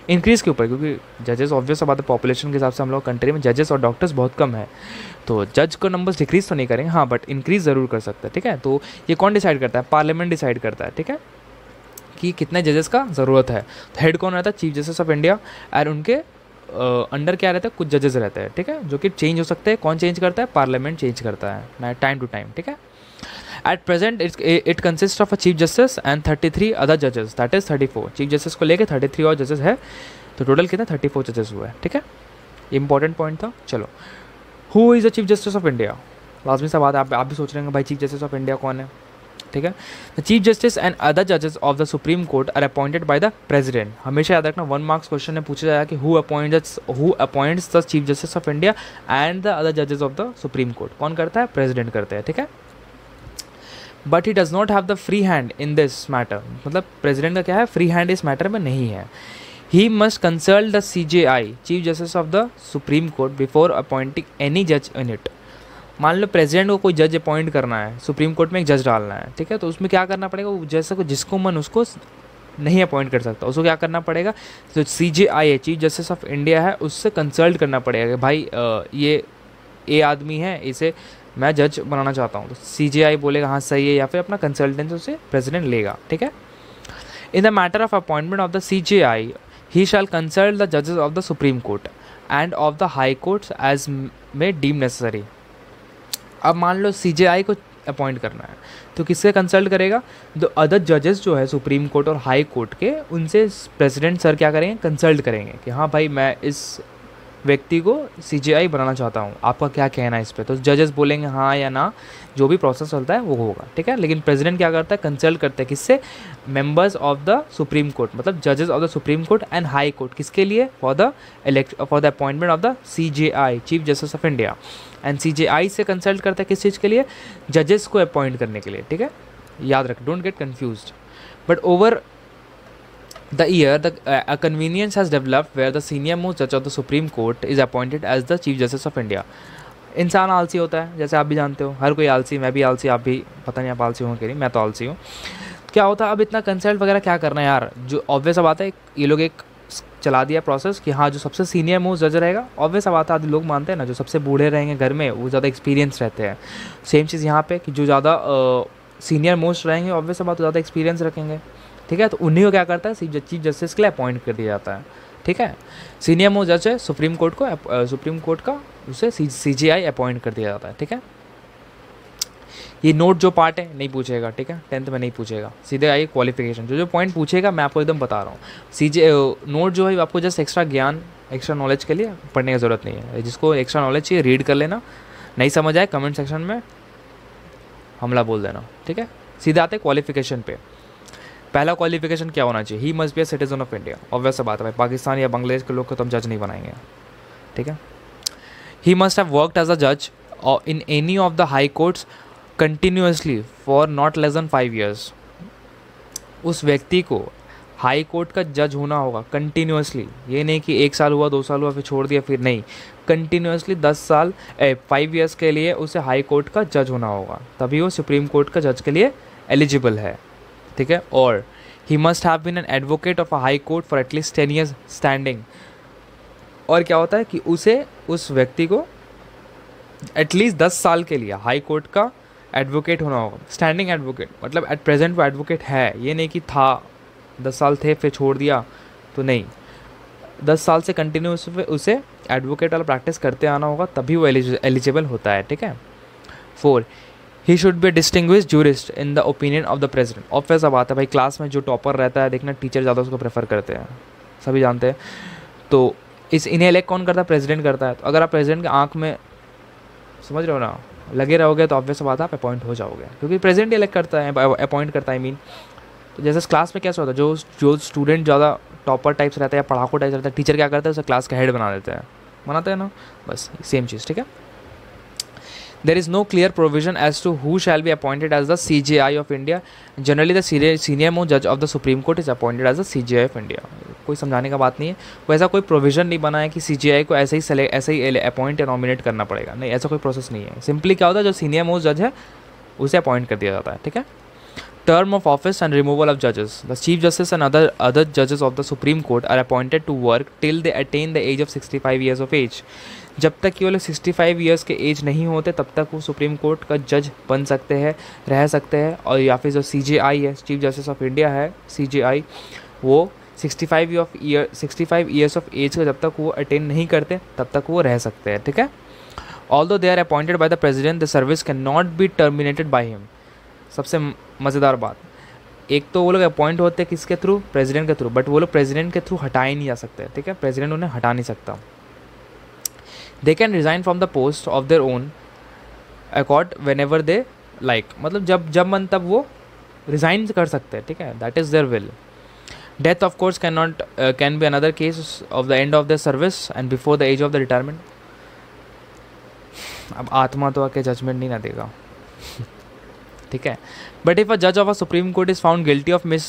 इंक्रीज़ के ऊपर क्योंकि जजेस ऑब्वियस बात है पॉपुलेशन के हिसाब से हम लोग कंट्री में जजेस और डॉक्टर्स बहुत कम है तो जज को नंबर्स डिक्रीज़ तो नहीं करेंगे हाँ बट इंक्रीज़ ज़रूर कर सकता है ठीक है तो ये कौन डिसाइड करता है पार्लियामेंट डिसाइड करता है ठीक है कि कितने जजेस का ज़रूरत है तो हेड कौन रहता है चीफ जस्टिस ऑफ इंडिया और उनके अंडर क्या रहता है कुछ जजेस रहते हैं ठीक है जो कि चेंज हो सकते हैं कौन चेंज करता है पार्लियामेंट चेंज करता है टाइम टू टाइम ठीक है at present it it consist of a chief justice and thirty three other जजेस that is thirty four chief justice को लेकर थर्टी थ्री और जजेस है तो टोटल कितना थर्टी फोर जजेस हुए ठीक है इंपॉर्टेंट पॉइंट था चलो who is the chief justice of India लाजमी सा बात आप आप भी सोच रहे हैं भाई चीफ जस्टिस ऑफ इंडिया कौन है ठीक है the chief justice and other जजेस of the supreme court are appointed by the president हमेशा याद रखना वन मार्क्स क्वेश्चन में पूछा जाएगा कि who appoint who appoints the chief justice of India and the other जजेस ऑफ द सुप्रीम कोर्ट कौन करता है प्रेजिडेंट करते हैं ठीक है but he does not have the free hand in this matter मतलब प्रेजिडेंट का क्या है फ्री हैंड इस मैटर में नहीं है he must consult the C J I chief justice of the supreme court before appointing any जज in it मान लो प्रेसिडेंट को कोई जज अपॉइंट करना है सुप्रीम कोर्ट में एक जज डालना है ठीक है तो उसमें क्या करना पड़ेगा वो जैसे को जिसको मन उसको नहीं अपॉइंट कर सकता उसको क्या करना पड़ेगा जो सी जे आई है चीफ जस्टिस ऑफ इंडिया है उससे कंसल्ट करना पड़ेगा कि भाई ये ए आदमी है इसे मैं जज बनाना चाहता हूँ तो सी जे आई बोलेगा हाँ सही है या फिर अपना कंसल्टेंस उसे प्रेसिडेंट लेगा ठीक है in the matter of appointment of the C J I he shall consult the जजेस of the supreme court and of the high court as may deem necessary. अब मान लो सी जे आई को अपॉइंट करना है तो किससे कंसल्ट करेगा द अदर जजेस जो है सुप्रीम कोर्ट और हाई कोर्ट के उनसे प्रेसिडेंट सर क्या करेंगे कंसल्ट करेंगे कि हाँ भाई मैं इस व्यक्ति को सी बनाना चाहता हूँ आपका क्या कहना है इस पर तो जजेस बोलेंगे हाँ या ना जो भी प्रोसेस चलता है वो होगा ठीक है लेकिन प्रेसिडेंट क्या करता है कंसल्ट करता है किससे members of the supreme court मतलब जजेस of the supreme court and high court किसके लिए for the elect for the appointment of the C chief justice of India and C से कंसल्ट करता है किस चीज़ के लिए जजेस को अपॉइंट करने के लिए ठीक है याद रख don't get confuse but over the year, the, uh, a convenience has developed where the senior most judge of the Supreme Court is appointed as the Chief Justice of India. इंसान आलसी होता है जैसे आप भी जानते हो हर कोई आलसी मैं भी आलसी आप भी पता नहीं आप आलसी हो कि नहीं मैं तो आलसी हूँ क्या होता है अब इतना कंसल्ट वगैरह क्या करना है यार जो ऑब्वियस बात है ये लोग एक चला दिया प्रोसेस कि हाँ जो सबसे सीनियर मोस्ट जज रहेगा ऑब्वियस बात है आदि लोग मानते हैं ना जो सबसे बूढ़े रहेंगे घर में वो ज़्यादा एक्सपीरियंस रहते हैं सेम चीज़ यहाँ पे कि जो ज़्यादा सीनियर मोस्ट रहेंगे ऑब्वियस बात ज़्यादा एक्सपीरियंस रखेंगे ठीक है तो उन्हीं को क्या करता है चीफ जस्टिस के लिए अपॉइंट कर दिया जाता है ठीक है सीनियर मोस्ट जज है सुप्रीम कोर्ट को सुप्रीम कोर्ट का उसे सी जी आई अपॉइंट कर दिया जाता है ठीक है ये नोट जो पार्ट है नहीं पूछेगा ठीक है टेंथ में नहीं पूछेगा सीधे आइए क्वालिफिकेशन जो जो पॉइंट पूछेगा मैं आपको एकदम बता रहा हूँ सी जे नोट जो है आपको जस्ट एक्स्ट्रा ज्ञान एक्स्ट्रा नॉलेज के लिए पढ़ने की ज़रूरत नहीं है जिसको एक्स्ट्रा नॉलेज चाहिए रीड कर लेना नहीं समझ आए कमेंट सेक्शन में हमला बोल देना ठीक है सीधे आते क्वालिफिकेशन पे पहला क्वालिफिकेशन क्या होना चाहिए he must be a citizen of India obvious बात है पाकिस्तान या बांग्लादेश के लोग को तो हम जज नहीं बनाएंगे ठीक है he must have worked as a जज in any of the high courts continuously for not less than five years उस व्यक्ति को हाई कोर्ट का जज होना होगा कंटिन्यूसली ये नहीं कि एक साल हुआ दो साल हुआ फिर छोड़ दिया फिर नहीं कंटिन्यूसली दस साल फाइव ईयर्स के लिए उसे हाई कोर्ट का जज होना होगा तभी वो सुप्रीम कोर्ट का जज के लिए एलिजिबल है ठीक है और he must have been an advocate of a high court for at least ten years standing और क्या होता है कि उसे उस व्यक्ति को एटलीस्ट दस साल के लिए हाई कोर्ट का एडवोकेट होना होगा स्टैंडिंग एडवोकेट मतलब एट प्रेजेंट वो एडवोकेट है ये नहीं कि था दस साल थे फिर छोड़ दिया तो नहीं दस साल से कंटिन्यू उसे एडवोकेट वाला प्रैक्टिस करते आना होगा तभी वो एलिजिबल होता है ठीक है four he should be distinguish jurist in the opinion of the president of बात है भाई क्लास में जो टॉपर रहता है देखना टीचर ज़्यादा उसको प्रेफर करते हैं सभी जानते हैं तो इस इन्हें इलेक्ट कौन करता है प्रेजिडेंट करता है तो अगर आप प्रेजिडेंट के आँख में समझ रहे हो ना लगे रहोगे तो ऑब्वियस बात है आप अपॉइंट हो जाओगे क्योंकि प्रेजिडेंट इलेक्ट करता है अपॉइंट करता है आई मीन तो जैसे क्लास में कैसा होता है जो जो स्टूडेंट ज़्यादा टॉपर टाइप्स रहता है या पढ़ाकू टाइप्स रहता है टीचर क्या करता है उसे क्लास का हेड बना देता है बनाते हैं ना बस सेम चीज़ ठीक है there is no clear provision as to who shall be appointed as the CJI of India. Generally, the senior senior most judge of the Supreme Court is appointed as the CJI of India. कोई समझाने का बात नहीं है वैसा कोई provision नहीं बना है कि सी जी आई को ऐसे ही सेलेक्ट ऐसे ही अपॉइंट नॉमिनेट करना पड़ेगा नहीं ऐसा कोई प्रोसेस नहीं है सिंपली क्या होता है जो सीनियर मोस्ट जज है उसे अपॉइंट कर दिया जाता है ठीक है term of office and removal of जजेस the chief justice and other other जजेस of the supreme court are appointed to work till they attain the age of sixty five of as जब तक कि वो लोग सिक्सटी फाइव ईयर्स के as नहीं होते तब तक वो सुप्रीम कोर्ट का जज बन सकते हैं रह सकते हैं और या फिर जो सी जे आई है चीफ जस्टिस ऑफ इंडिया है सी जे आई वो sixty five of year sixty five years of age को जब तक वो अटेंड नहीं करते तब तक वो रह सकते हैं ठीक है although they are appointed by the president the service can not be terminated by him सबसे मज़ेदार बात एक तो वो लोग अपॉइंट होते हैं किसके थ्रू प्रेसिडेंट के थ्रू बट वो लोग प्रेसिडेंट के थ्रू हटा ही नहीं जा सकते ठीक है प्रेसिडेंट उन्हें हटा नहीं सकता they can resign from the post of their own accord whenever they like मतलब जब जब मन तब वो रिज़ाइन कर सकते हैं ठीक है that is there will death of course can not can be another case of the end of the service and before the age of the retirement अब आत्मा तो आके जजमेंट नहीं ना देगा ठीक है बट इफ अ जज of a supreme court is found guilty of mis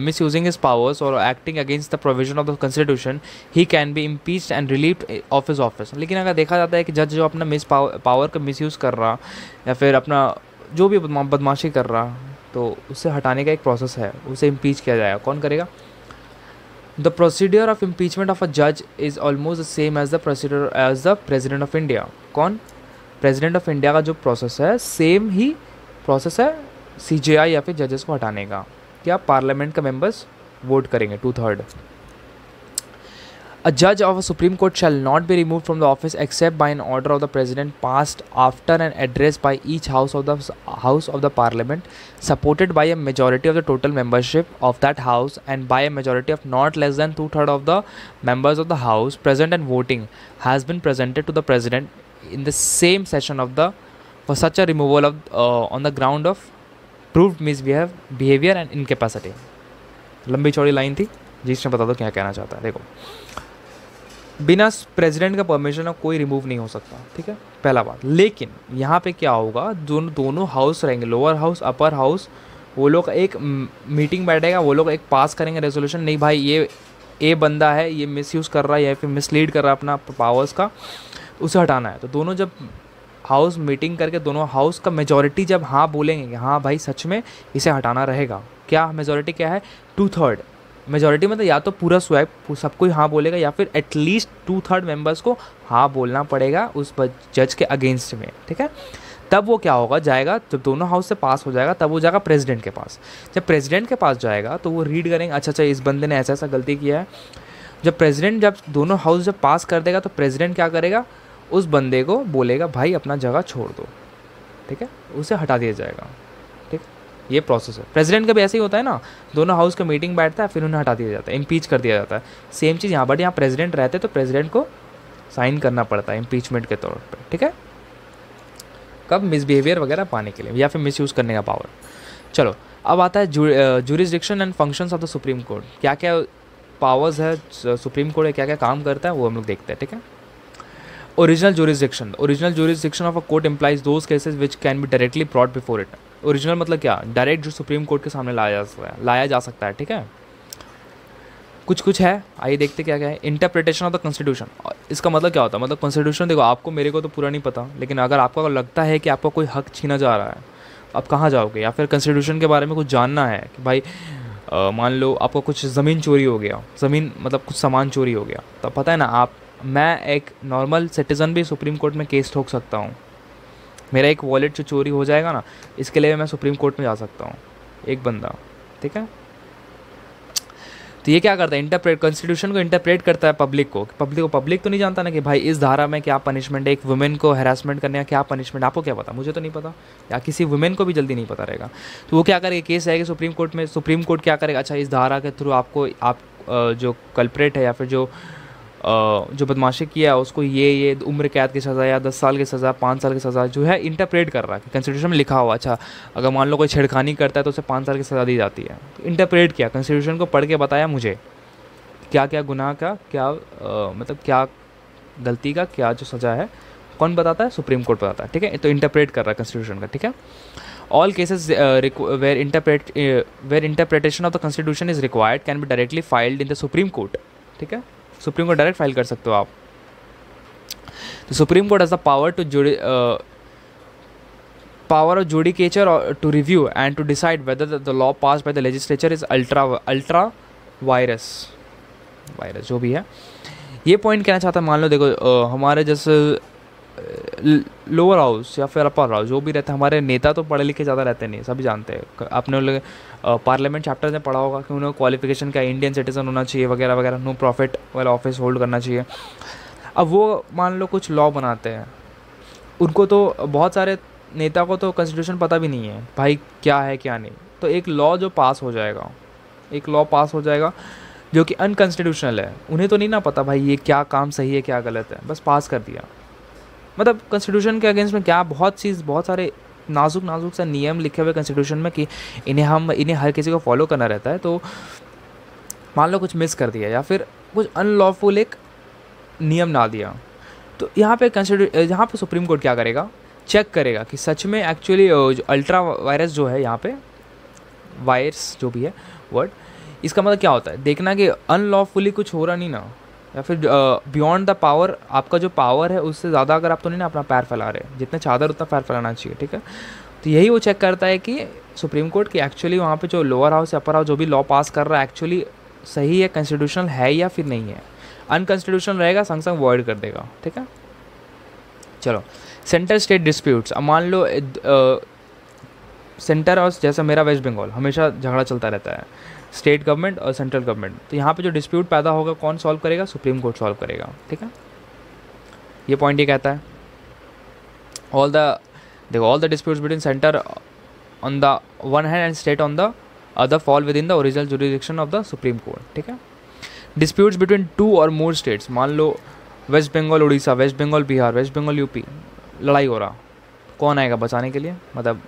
misusing his powers or acting against the provision of the Constitution, he can be impeach and relieve of his office लेकिन अगर देखा जाता है कि जज जो अपना मिस पावर का मिस कर रहा या फिर अपना जो भी बदमाशी कर रहा तो उसे हटाने का एक प्रोसेस है उसे इम्पीच किया जाएगा कौन करेगा the procedure of impeachment of a जज is almost the same as the procedure as the president of India कौन प्रेजिडेंट ऑफ इंडिया का जो प्रोसेस है सेम ही प्रोसेस है सी जे आई या फिर जजेस को हटाने का क्या पार्लियामेंट का मेंबर्स वोट करेंगे टू थर्ड अ जज of a supreme court shall not be remove from the office except by an order of the president passed after an address by each house of the house of the parliament supported by a majority of the total membership of that house and by a majority of not less than two third of the members of the house present and voting has been presented to the president in the same session of the for such a removal of on the ground of proved have behaviour and incapacity लंबी चौड़ी line थी जिसने बता दो क्या कहना चाहता है देखो बिना प्रेसिडेंट का परमिशन कोई रिमूव नहीं हो सकता ठीक है पहला बात लेकिन यहाँ पे क्या होगा जो दोनों हाउस रहेंगे लोअर हाउस अपर हाउस वो लोग एक मीटिंग बैठेगा वो लोग एक पास करेंगे रेजोल्यूशन नहीं भाई ये ए बंदा है ये मिसयूज़ कर रहा है या फिर मिसलीड कर रहा है अपना पावर्स का उसे हटाना है तो दोनों जब हाउस मीटिंग करके दोनों हाउस का मेजोरिटी जब हाँ बोलेंगे कि हाँ भाई सच में इसे हटाना रहेगा क्या मेजोरिटी क्या है टू थर्ड मेजोरिटी मतलब या तो पूरा स्वैप सबको हाँ बोलेगा या फिर एटलीस्ट टू थर्ड मेंबर्स को हाँ बोलना पड़ेगा उस जज के अगेंस्ट में ठीक है तब वो क्या होगा जाएगा जब दोनों हाउस से पास हो जाएगा तब वो जाएगा प्रेसिडेंट के पास जब प्रेसिडेंट के पास जाएगा तो वो रीड करेंगे अच्छा अच्छा इस बंदे ने ऐसा ऐसा गलती किया है जब प्रेसिडेंट जब दोनों हाउस जब पास कर देगा तो प्रेसिडेंट क्या करेगा उस बंदे को बोलेगा भाई अपना जगह छोड़ दो ठीक है उसे हटा दिया जाएगा ठीक ये प्रोसेस है प्रेसिडेंट का भी ऐसे ही होता है ना दोनों हाउस का मीटिंग बैठता है फिर उन्हें हटा दिया जाता है इम्पीच कर दिया जाता है सेम चीज़ यहाँ बट यहाँ प्रेसिडेंट रहते तो प्रेसिडेंट को साइन करना पड़ता है इम्पीचमेंट के तौर पर ठीक है कब मिसबिहेवियर वगैरह पाने के लिए या फिर मिसयूज़ करने का पावर चलो अब आता है jurisdiction and functions of the supreme court क्या क्या पावर्स है सुप्रीम कोर्ट क्या क्या काम करता है वो हम लोग देखते हैं ठीक है original jurisdiction original jurisdiction of a court implies those cases which can be directly brought before it original मतलब क्या डायरेक्ट जो सुप्रीम कोर्ट के सामने लाया जा सकता है लाया जा सकता है ठीक है कुछ कुछ है आइए देखते क्या क्या है इंटरप्रिटेशन ऑफ द कॉन्स्टिट्यूशन इसका मतलब क्या होता है मतलब कॉन्स्टिट्यूशन देखो आपको मेरे को तो पूरा नहीं पता लेकिन अगर आपको लगता है कि आपका कोई हक छीना जा रहा है आप कहाँ जाओगे या फिर कॉन्स्टिट्यूशन के बारे में कुछ जानना है कि भाई मान लो आपका कुछ ज़मीन चोरी हो गया ज़मीन मतलब कुछ सामान चोरी हो गया तो पता है ना आप मैं एक नॉर्मल सिटीज़न भी सुप्रीम कोर्ट में केस ठोक सकता हूँ मेरा एक वॉलेट जो चोरी हो जाएगा ना इसके लिए मैं सुप्रीम कोर्ट में जा सकता हूँ एक बंदा ठीक है तो ये क्या करता है इंटरप्रेट कॉन्स्टिट्यूशन को इंटरप्रेट करता है पब्लिक को पब्लिक को पब्लिक तो नहीं जानता ना कि भाई इस धारा में क्या पनिशमेंट है एक वुमेन को हैरासमेंट करने का क्या पनिशमेंट आपको क्या पता मुझे तो नहीं पता या किसी वुमेन को भी जल्दी नहीं पता रहेगा तो वो क्या करेगा केस आएगा सुप्रीम कोर्ट में सुप्रीम कोर्ट क्या करेगा अच्छा इस धारा के थ्रू आपको आप जो कल्परेट है या फिर जो जो बदमाशी किया है उसको ये ये उम्र कैद की सज़ा या दस साल की सज़ा पाँच साल की सज़ा जो है इंटरप्रेट कर रहा है कंस्टिट्यूशन में लिखा हुआ अच्छा अगर मान लो कोई छेड़खानी करता है तो उसे पाँच साल की सज़ा दी जाती है तो इंटरप्रेट किया कंस्टिट्यूशन को पढ़ के बताया मुझे क्या क्या गुनाह का क्या आ, मतलब क्या गलती का क्या जो सज़ा है कौन बताता है सुप्रीम कोर्ट बताता है ठीक है तो इंटरप्रेट कर रहा है कंस्टिट्यूशन का ठीक है all cases where interpret where interpretation of the of is required can be directly filed in the supreme court ठीक है सुप्रीम कोर्ट डायरेक्ट फाइल कर सकते हो आप तो supreme court has the power to jud power of judicature to review and to decide whether the law pass by the legislature is ultra ultra vires vires जो भी है ये point कहना चाहता है मान लो देखो uh, हमारे जैसे लोअर हाउस या फिर अपर हाउस जो भी रहते हैं हमारे नेता तो पढ़े लिखे ज़्यादा रहते नहीं सभी जानते हैं आपने पार्लियामेंट चैप्टर में पढ़ा होगा कि उन्हें क्वालिफिकेशन क्या इंडियन सिटीज़न होना चाहिए वगैरह वगैरह नो प्रॉफिट वाला ऑफिस होल्ड करना चाहिए अब वो मान लो कुछ लॉ बनाते हैं उनको तो बहुत सारे नेता को तो कॉन्स्टिट्यूशन पता भी नहीं है भाई क्या है क्या नहीं तो एक लॉ जो पास हो जाएगा एक लॉ पास हो जाएगा जो कि अनकॉन्स्टिट्यूशनल है उन्हें तो नहीं ना पता भाई ये क्या काम सही है क्या गलत है बस पास कर दिया मतलब कॉन्स्टिट्यूशन के अगेंस्ट में क्या बहुत चीज बहुत सारे नाजुक नाजुक सा नियम लिखे हुए कॉन्स्टिट्यूशन में कि इन्हें हम इन्हें हर किसी को फॉलो करना रहता है तो मान लो कुछ मिस कर दिया या फिर कुछ अनलॉफुल एक नियम ना दिया तो यहाँ पे कंस्टिट्यू यहाँ पे सुप्रीम कोर्ट क्या करेगा चेक करेगा कि सच में एक्चुअली अल्ट्रा वायरस जो है यहाँ पे वायरस जो भी है वर्ड इसका मतलब क्या होता है देखना कि अनलॉफुली कुछ हो रहा नहीं ना या फिर बियॉन्ड द पावर आपका जो पावर है उससे ज़्यादा अगर आप तो नहीं ना अपना पैर फैला रहे जितना चादर उतना पैर फैलाना चाहिए ठीक है तो यही वो चेक करता है कि सुप्रीम कोर्ट की एक्चुअली वहाँ पे जो लोअर हाउस या अपर हाउस जो भी लॉ पास कर रहा है एक्चुअली सही है कॉन्स्टिट्यूशनल है या फिर नहीं है अनकॉन्स्टिट्यूशनल रहेगा संग संग वॉइड कर देगा ठीक है चलो सेंटर स्टेट डिस्प्यूट्स अब मान लो सेंटर और जैसा मेरा वेस्ट बंगाल हमेशा झगड़ा चलता रहता है स्टेट गवर्नमेंट और सेंट्रल गवर्नमेंट तो यहाँ पे जो डिस्प्यूट पैदा होगा कौन सॉल्व करेगा सुप्रीम कोर्ट सॉल्व करेगा ठीक है ये पॉइंट ये कहता है ऑल द देखो all the disputes between centre on the one hand and state on the other fall within the original jurisdiction of the supreme court ठीक है डिस्प्यूट्स बिटवीन टू और मोर स्टेट्स मान लो West Bengal Orissa West Bengal Bihar West Bengal UP लड़ाई हो रहा कौन आएगा बचाने के लिए मतलब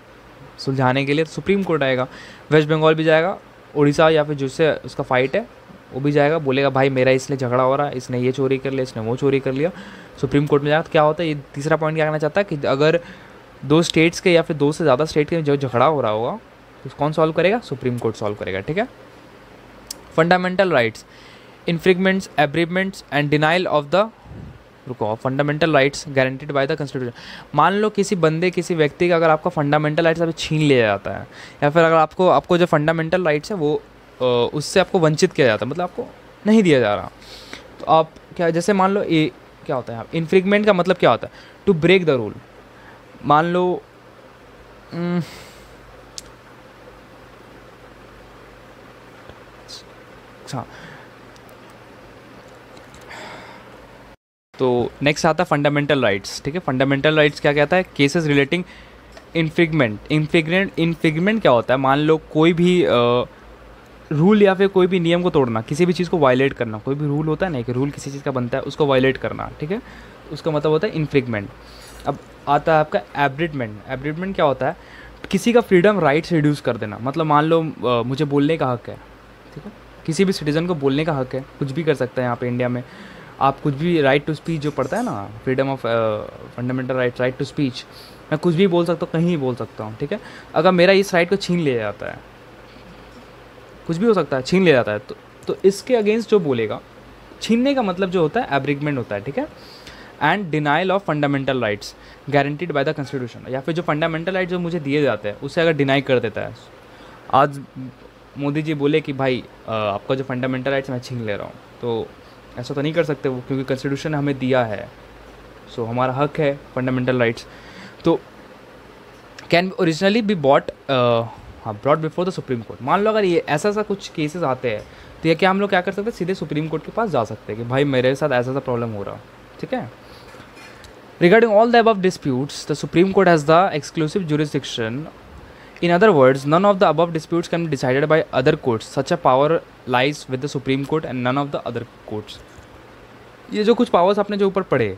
सुलझाने के लिए सुप्रीम तो कोर्ट आएगा वेस्ट बंगाल भी जाएगा उड़ीसा या फिर जिससे उसका फाइट है वो भी जाएगा बोलेगा भाई मेरा इसने झगड़ा हो रहा है इसने ये चोरी कर लिया इसने वो चोरी कर लिया सुप्रीम कोर्ट में जाएगा तो क्या होता है ये तीसरा पॉइंट क्या कहना चाहता है कि अगर दो स्टेट्स के या फिर दो से ज़्यादा स्टेट के जो झगड़ा हो रहा होगा तो कौन सॉल्व करेगा सुप्रीम कोर्ट सॉल्व करेगा ठीक है fundamental rights infringements abridgements and denial of the रुको fundamental rights guaranteed by the constitution मान लो किसी बंदे किसी व्यक्ति का अगर आपका फंडामेंटल राइट्स अभी छीन लिया जाता है या फिर अगर आपको आपको जो फंडामेंटल राइट्स है वो उससे आपको वंचित किया जाता है मतलब आपको नहीं दिया जा रहा तो आप क्या जैसे मान लो ए क्या होता है आप इन्फ्रिगमेंट का मतलब क्या होता है टू ब्रेक द रूल मान लो हम्म, अच्छा तो नेक्स्ट आता है फंडामेंटल राइट्स ठीक है फंडामेंटल राइट्स क्या कहता है केसेस रिलेटिंग इन्फिगमेंट इन्फिगमेंट इन्फिगमेंट क्या होता है मान लो कोई भी रूल या फिर कोई भी नियम को तोड़ना किसी भी चीज़ को वायलेट करना कोई भी रूल होता है ना कि रूल किसी चीज़ का बनता है उसको वायलेट करना ठीक है उसका मतलब होता है इन्फिगमेंट अब आता है आपका एब्रिडमेंट एब्रिडमेंट क्या होता है किसी का फ्रीडम राइट रिड्यूस कर देना मतलब मान लो मुझे बोलने का हक है ठीक है किसी भी सिटीज़न को बोलने का हक है कुछ भी कर सकता है यहाँ पे इंडिया में आप कुछ भी राइट टू स्पीच जो पढ़ता है ना freedom of fundamental right right to speech मैं कुछ भी बोल सकता हूँ कहीं भी बोल सकता हूँ ठीक है अगर मेरा इस राइट को छीन लिया जाता है कुछ भी हो सकता है छीन लिया जाता है तो तो इसके अगेंस्ट जो बोलेगा छीनने का मतलब जो होता है एब्रिगमेंट होता है ठीक है and denial of fundamental rights guaranteed by the constitution या फिर जो फंडामेंटल राइट जो मुझे दिए जाते हैं उसे अगर डिनाई कर देता है आज मोदी जी बोले कि भाई uh, आपका जो फंडामेंटल राइट्स मैं छीन ले रहा हूँ तो ऐसा तो नहीं कर सकते वो क्योंकि कॉन्स्टिट्यूशन हमें दिया है सो so, हमारा हक है फंडामेंटल राइट्स तो कैन ओरिजिनली बी बॉट हाँ brought before the supreme court मान लो अगर ये ऐसा ऐसा कुछ केसेस आते हैं तो ये क्या हम लोग क्या कर सकते हैं सीधे सुप्रीम कोर्ट के पास जा सकते हैं कि भाई मेरे साथ ऐसा सा प्रॉब्लम हो रहा ठीक है रिगार्डिंग ऑल द अब disputes the supreme court has the exclusive jurisdiction in other words none of the above disputes can decided by other courts such a power lies with the supreme court and none of the other courts ये जो कुछ पावर्स आपने जो ऊपर पढ़े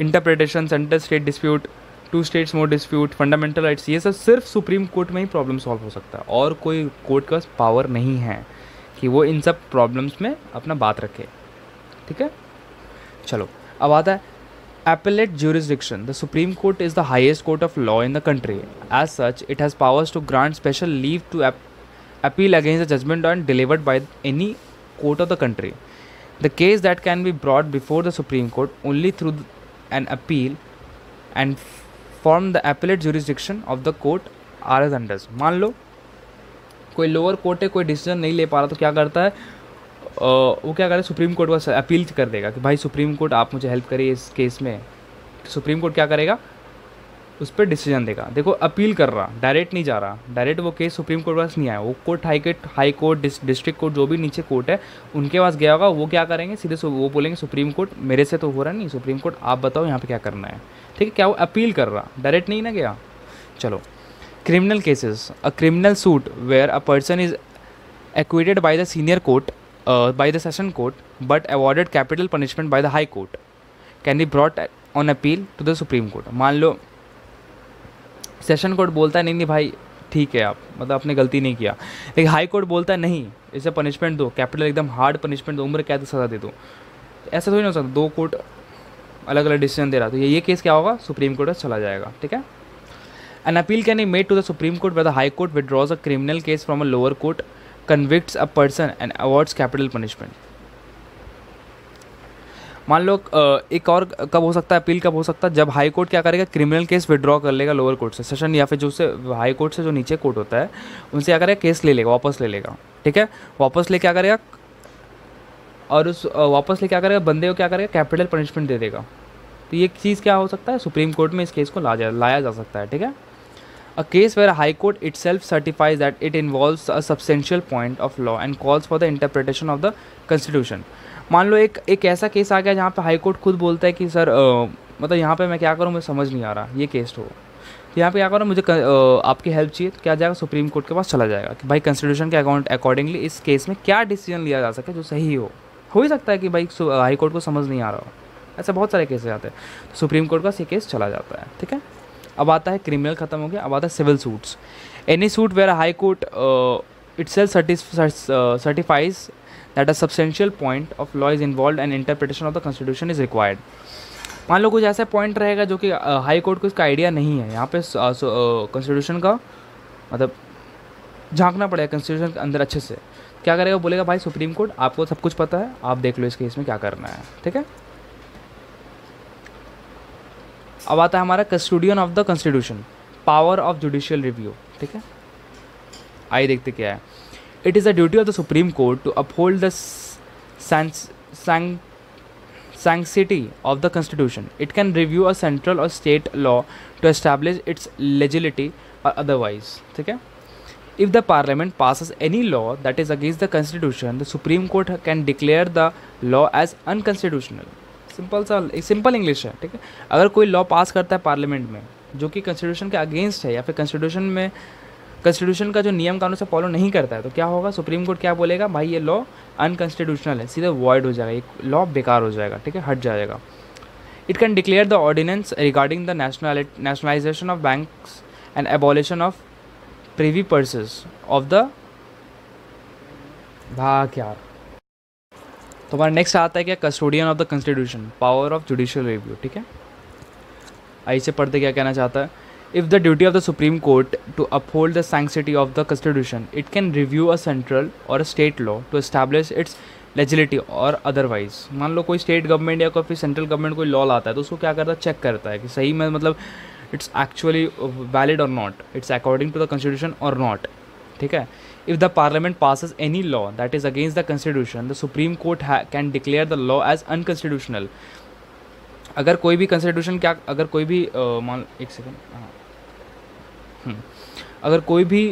interpretation centre state dispute two states more dispute fundamental rights ये सब सिर्फ सुप्रीम कोर्ट में ही प्रॉब्लम सॉल्व हो सकता है और कोई कोर्ट का पावर नहीं है कि वो इन सब प्रॉब्लम्स में अपना बात रखे ठीक है चलो अब आता है Appellate jurisdiction. The Supreme Court is the highest court of law in the country. As such, it has powers to grant special leave to ap- appeal against the judgment on delivered by any court of the country. The case that can be brought before the Supreme Court only through th- an appeal and f- form the appellate jurisdiction of the court are as under. मान लो कोई lower court है कोई decision नहीं ले पा रहा तो क्या करता है वो क्या करे सुप्रीम कोर्ट बस अपील कर देगा कि भाई सुप्रीम कोर्ट आप मुझे हेल्प करिए इस केस में तो सुप्रीम कोर्ट क्या करेगा उस पर डिसीजन देगा देखो अपील कर रहा डायरेक्ट नहीं जा रहा डायरेक्ट वो केस सुप्रीम कोर्ट पास नहीं आया वो court high court high court district court जो भी नीचे कोर्ट है उनके पास गया होगा वो क्या करेंगे सीधे वो बोलेंगे सुप्रीम कोर्ट मेरे से तो हो रहा नहीं सुप्रीम कोर्ट आप बताओ यहाँ पर क्या करना है ठीक है क्या वो अपील कर रहा डायरेक्ट नहीं ना गया चलो criminal cases a criminal suit where a person is acquitted by the senior court uh, by the Session Court but awarded capital punishment by the High Court can be brought on appeal to the supreme court मान लो session court बोलता है नहीं नहीं भाई ठीक है आप मतलब आपने गलती नहीं किया लेकिन हाई कोर्ट बोलता है नहीं इसे पनिशमेंट दो कैपिटल एकदम हार्ड पनिशमेंट दो उम्र कैद सजा दे दो ऐसा थोड़ी ना हो सकता दो कोर्ट अलग अलग डिसीजन दे रहा तो ये ये केस क्या होगा सुप्रीम कोर्ट में चला जाएगा ठीक है an appeal can be made to the supreme court by the high court withdraws a criminal case from a lower court convict a person and awards capital punishment मान लो एक और कब हो सकता है अपील कब हो सकता है जब हाई कोर्ट क्या करेगा क्रिमिनल केस विड्रॉ कर लेगा लोअर कोर्ट से सेशन या फिर जो से हाई कोर्ट से जो नीचे कोर्ट होता है उनसे क्या करेगा केस ले लेगा वापस ले लेगा ठीक है वापस ले क्या करेगा और उस वापस ले क्या करेगा बंदे को क्या करेगा कैपिटल पनिशमेंट दे देगा तो ये चीज़ क्या हो सकता है सुप्रीम कोर्ट में इस केस को ला जा लाया जा सकता है ठीक है A case where a high court itself certifies that it involves a substantial point of law and calls for the interpretation of the constitution. मान लो एक एक ऐसा केस आ गया जहाँ पे हाई कोर्ट खुद बोलता है कि सर आ, मतलब यहाँ पे मैं क्या करूँ मुझे समझ नहीं आ रहा ये केस तो हो तो यहाँ पे क्या करूँ मुझे आ, आपकी हेल्प चाहिए तो क्या जाएगा सुप्रीम कोर्ट के पास चला जाएगा कि भाई कॉन्स्टिट्यूशन के अकाउंट अकॉर्डिंगली इस केस में क्या डिसीजन लिया जा सके जो सही हो हो ही सकता है कि भाई हाई कोर्ट को समझ नहीं आ रहा हो ऐसे बहुत सारे केसेस आते हैं तो सुप्रीम कोर्ट का ये केस चला जाता है ठीक है अब आता है क्रिमिनल ख़त्म हो गया अब आता है civil suits any suit where high court itself certifies that a substantial point of law is involve and interpretation of the constitution is required मान लो कुछ ऐसा पॉइंट रहेगा जो कि हाई uh, कोर्ट को इसका आइडिया नहीं है यहाँ पे कॉन्स्टिट्यूशन uh, uh, का मतलब झांकना पड़ेगा कॉन्स्टिट्यूशन के अंदर अच्छे से क्या करेगा बोलेगा भाई सुप्रीम कोर्ट आपको सब कुछ पता है आप देख लो इस केस में क्या करना है ठीक है अब आता है हमारा custodian of the constitution power of judicial review ठीक है आइए देखते क्या है it is the duty of the supreme court to uphold the sanctity of the constitution it can review a central or state law to establish its legality or otherwise ठीक है if the parliament passes any law that is against the constitution the supreme court can declare the law as unconstitutional simple सा simple English है ठीक है अगर कोई law पास करता है पार्लियामेंट में जो कि कॉन्स्टिट्यूशन के अगेंस्ट है या फिर कॉन्स्टिट्यूशन में कॉन्स्टिट्यूशन का जो नियम कानून से फॉलो नहीं करता है तो क्या होगा सुप्रीम कोर्ट क्या बोलेगा भाई ये लॉ अनकॉन्स्टिट्यूशनल है सीधे वॉइड हो जाएगा लॉ बेकार हो जाएगा ठीक है हट जाएगा it can declare the ordinance regarding the national nationalisation of bank and abolition of privy purses of the भाग यार तो हमारा नेक्स्ट आता है क्या custodian of the constitution power of judicial review ठीक है आई से पढ़ते क्या कहना चाहता है if the duty of the supreme court to uphold the sanctity of the constitution it can review a central or a state law to establish its legality or otherwise मान लो कोई स्टेट गवर्नमेंट या कोई central government कोई law लाता है तो उसको क्या करता है चेक करता है कि सही में मतलब it's actually valid or not it's according to the constitution or not ठीक है if the parliament passes any law that is against the constitution the supreme court can declare the law as unconstitutional अगर कोई भी constitution क्या अगर कोई भी मान एक सेकेंड हाँ। हम्म। अगर कोई भी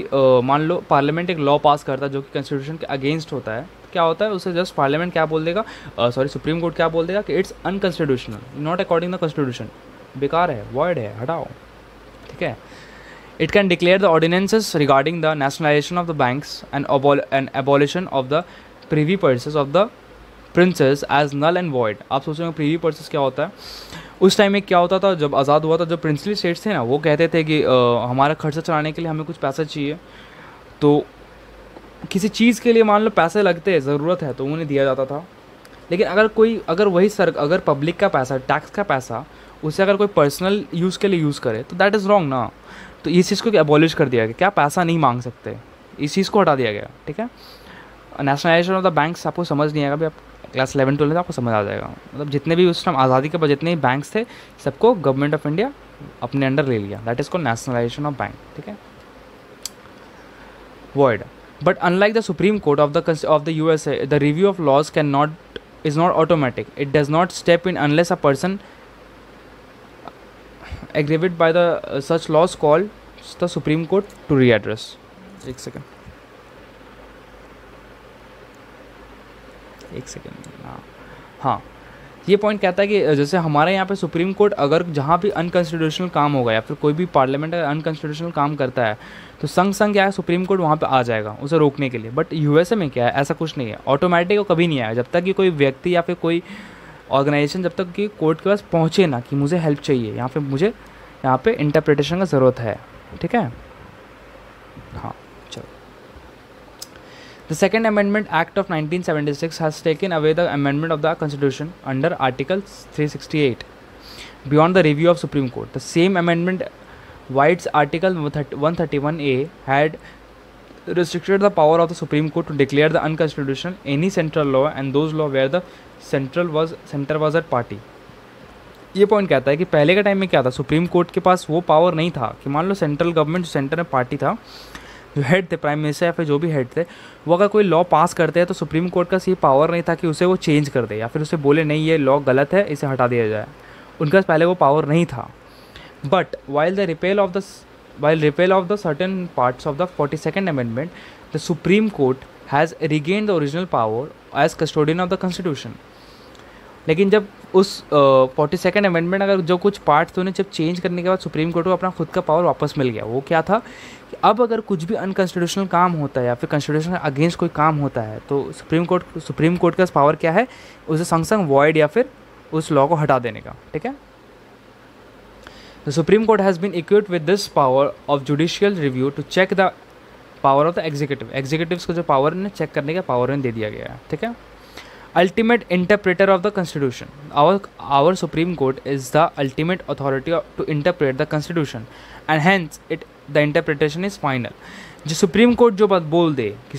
मान लो पार्लियामेंट एक लॉ पास करता है जो कि कॉन्स्टिट्यूशन के अगेंस्ट होता है तो क्या होता है उसे जस्ट पार्लियामेंट क्या बोल देगा सॉरी सुप्रीम कोर्ट क्या बोल देगा कि it's unconstitutional not according the constitution बेकार है वर्ड है हटाओ ठीक है it can declare the ordinance regarding the nationalisation of the banks and and abolition of the privy purse of the princes as null and void आप सोच रहे हो प्रीवी पर्स क्या होता है उस टाइम में क्या होता था जब आज़ाद हुआ था जो प्रिंसली स्टेट्स थे ना वो कहते थे कि आ, हमारा खर्चा चलाने के लिए हमें कुछ पैसा चाहिए तो किसी चीज़ के लिए मान लो पैसे लगते हैं ज़रूरत है तो उन्हें दिया जाता था लेकिन अगर कोई अगर वही सर अगर पब्लिक का पैसा टैक्स का पैसा उसे अगर कोई पर्सनल यूज़ के लिए यूज़ करे तो दैट इज़ रॉन्ग ना तो इस चीज़ को अबॉलिश कर दिया गया क्या पैसा नहीं मांग सकते इस चीज़ को हटा दिया गया ठीक है नेशनलाइजेशन ऑफ द बैंक्स आपको समझ नहीं आएगा भाई आप क्लास इलेवन ट्वेल्व में आपको समझ आ जाएगा मतलब जितने भी उस टाइम आज़ादी के बाद जितने भी बैंक्स थे सबको गवर्नमेंट ऑफ इंडिया अपने अंडर ले लिया that is call nationalisation of bank ठीक है word but unlike the supreme court of the of the U S A the review of laws can not is not automatic it does not step in unless a person aggravated by the uh, such laws called the Supreme Court to readdress. एक second एक second हाँ. हाँ ये point कहता है कि जैसे हमारे यहाँ पे सुप्रीम कोर्ट अगर जहाँ भी अनकॉन्स्टिट्यूशनल काम होगा या फिर कोई भी पार्लियामेंट अगर अनकॉन्स्टिट्यूशनल काम करता है तो संग संग क्या है सुप्रीम कोर्ट वहाँ पे आ जाएगा उसे रोकने के लिए बट यूएसए में क्या है ऐसा कुछ नहीं है ऑटोमेटिक वो कभी नहीं आया जब तक कि कोई व्यक्ति या फिर कोई ऑर्गेनाइजेशन जब तक कि कोर्ट के पास पहुँचे ना कि मुझे हेल्प चाहिए यहाँ पे मुझे यहाँ पे इंटरप्रिटेशन का ज़रूरत है ठीक है हाँ चलो the second amendment act of nineteen seventy six has taken away the amendment of the constitution under article three sixty eight beyond the review of supreme court the same amendment whites article one thirty one A had restricted the power of the supreme court to declare the unconstitution any central law and those law where the central was centre was at party ये point कहता है कि पहले के time में क्या था supreme court के पास वो पावर नहीं था कि मान लो सेंट्रल गवर्नमेंट जो सेंटर में पार्टी था जो हेड थे प्राइम मिनिस्टर या फिर जो भी हेड थे वो अगर कोई लॉ पास करते हैं तो सुप्रीम कोर्ट का सी पावर नहीं था कि उसे वो चेंज कर दे या फिर उसे बोले नहीं ये लॉ गलत है इसे हटा दिया जाए उनका पहले वो पावर नहीं था but while the repeal of the while repeal of the certain parts of the forty second amendment the supreme court has regain the original power as custodian of the constitution लेकिन जब उस forty second amendment अगर जो कुछ parts थे उन्हें जब change करने के बाद सुप्रीम कोर्ट को अपना खुद का पावर वापस मिल गया वो क्या था कि अब अगर कुछ भी अनकॉन्स्टिट्यूशनल काम होता है या फिर कॉन्स्टिट्यूशन अगेंस्ट कोई काम होता है तो सुप्रीम कोर्ट सुप्रीम कोर्ट का पावर क्या है उसे संग संग वॉइड या फिर उस लॉ को हटा देने का ठीक है the supreme court has been equipped with this power of judicial review to check the power of the executive executive को जो पावर ने चेक करने का पावर ने दे दिया गया है ठीक है ultimate interpreter of the constitution our our supreme court is the ultimate authority to interpret the constitution and hence it the interpretation is final जो सुप्रीम कोर्ट जो बात बोल दे कि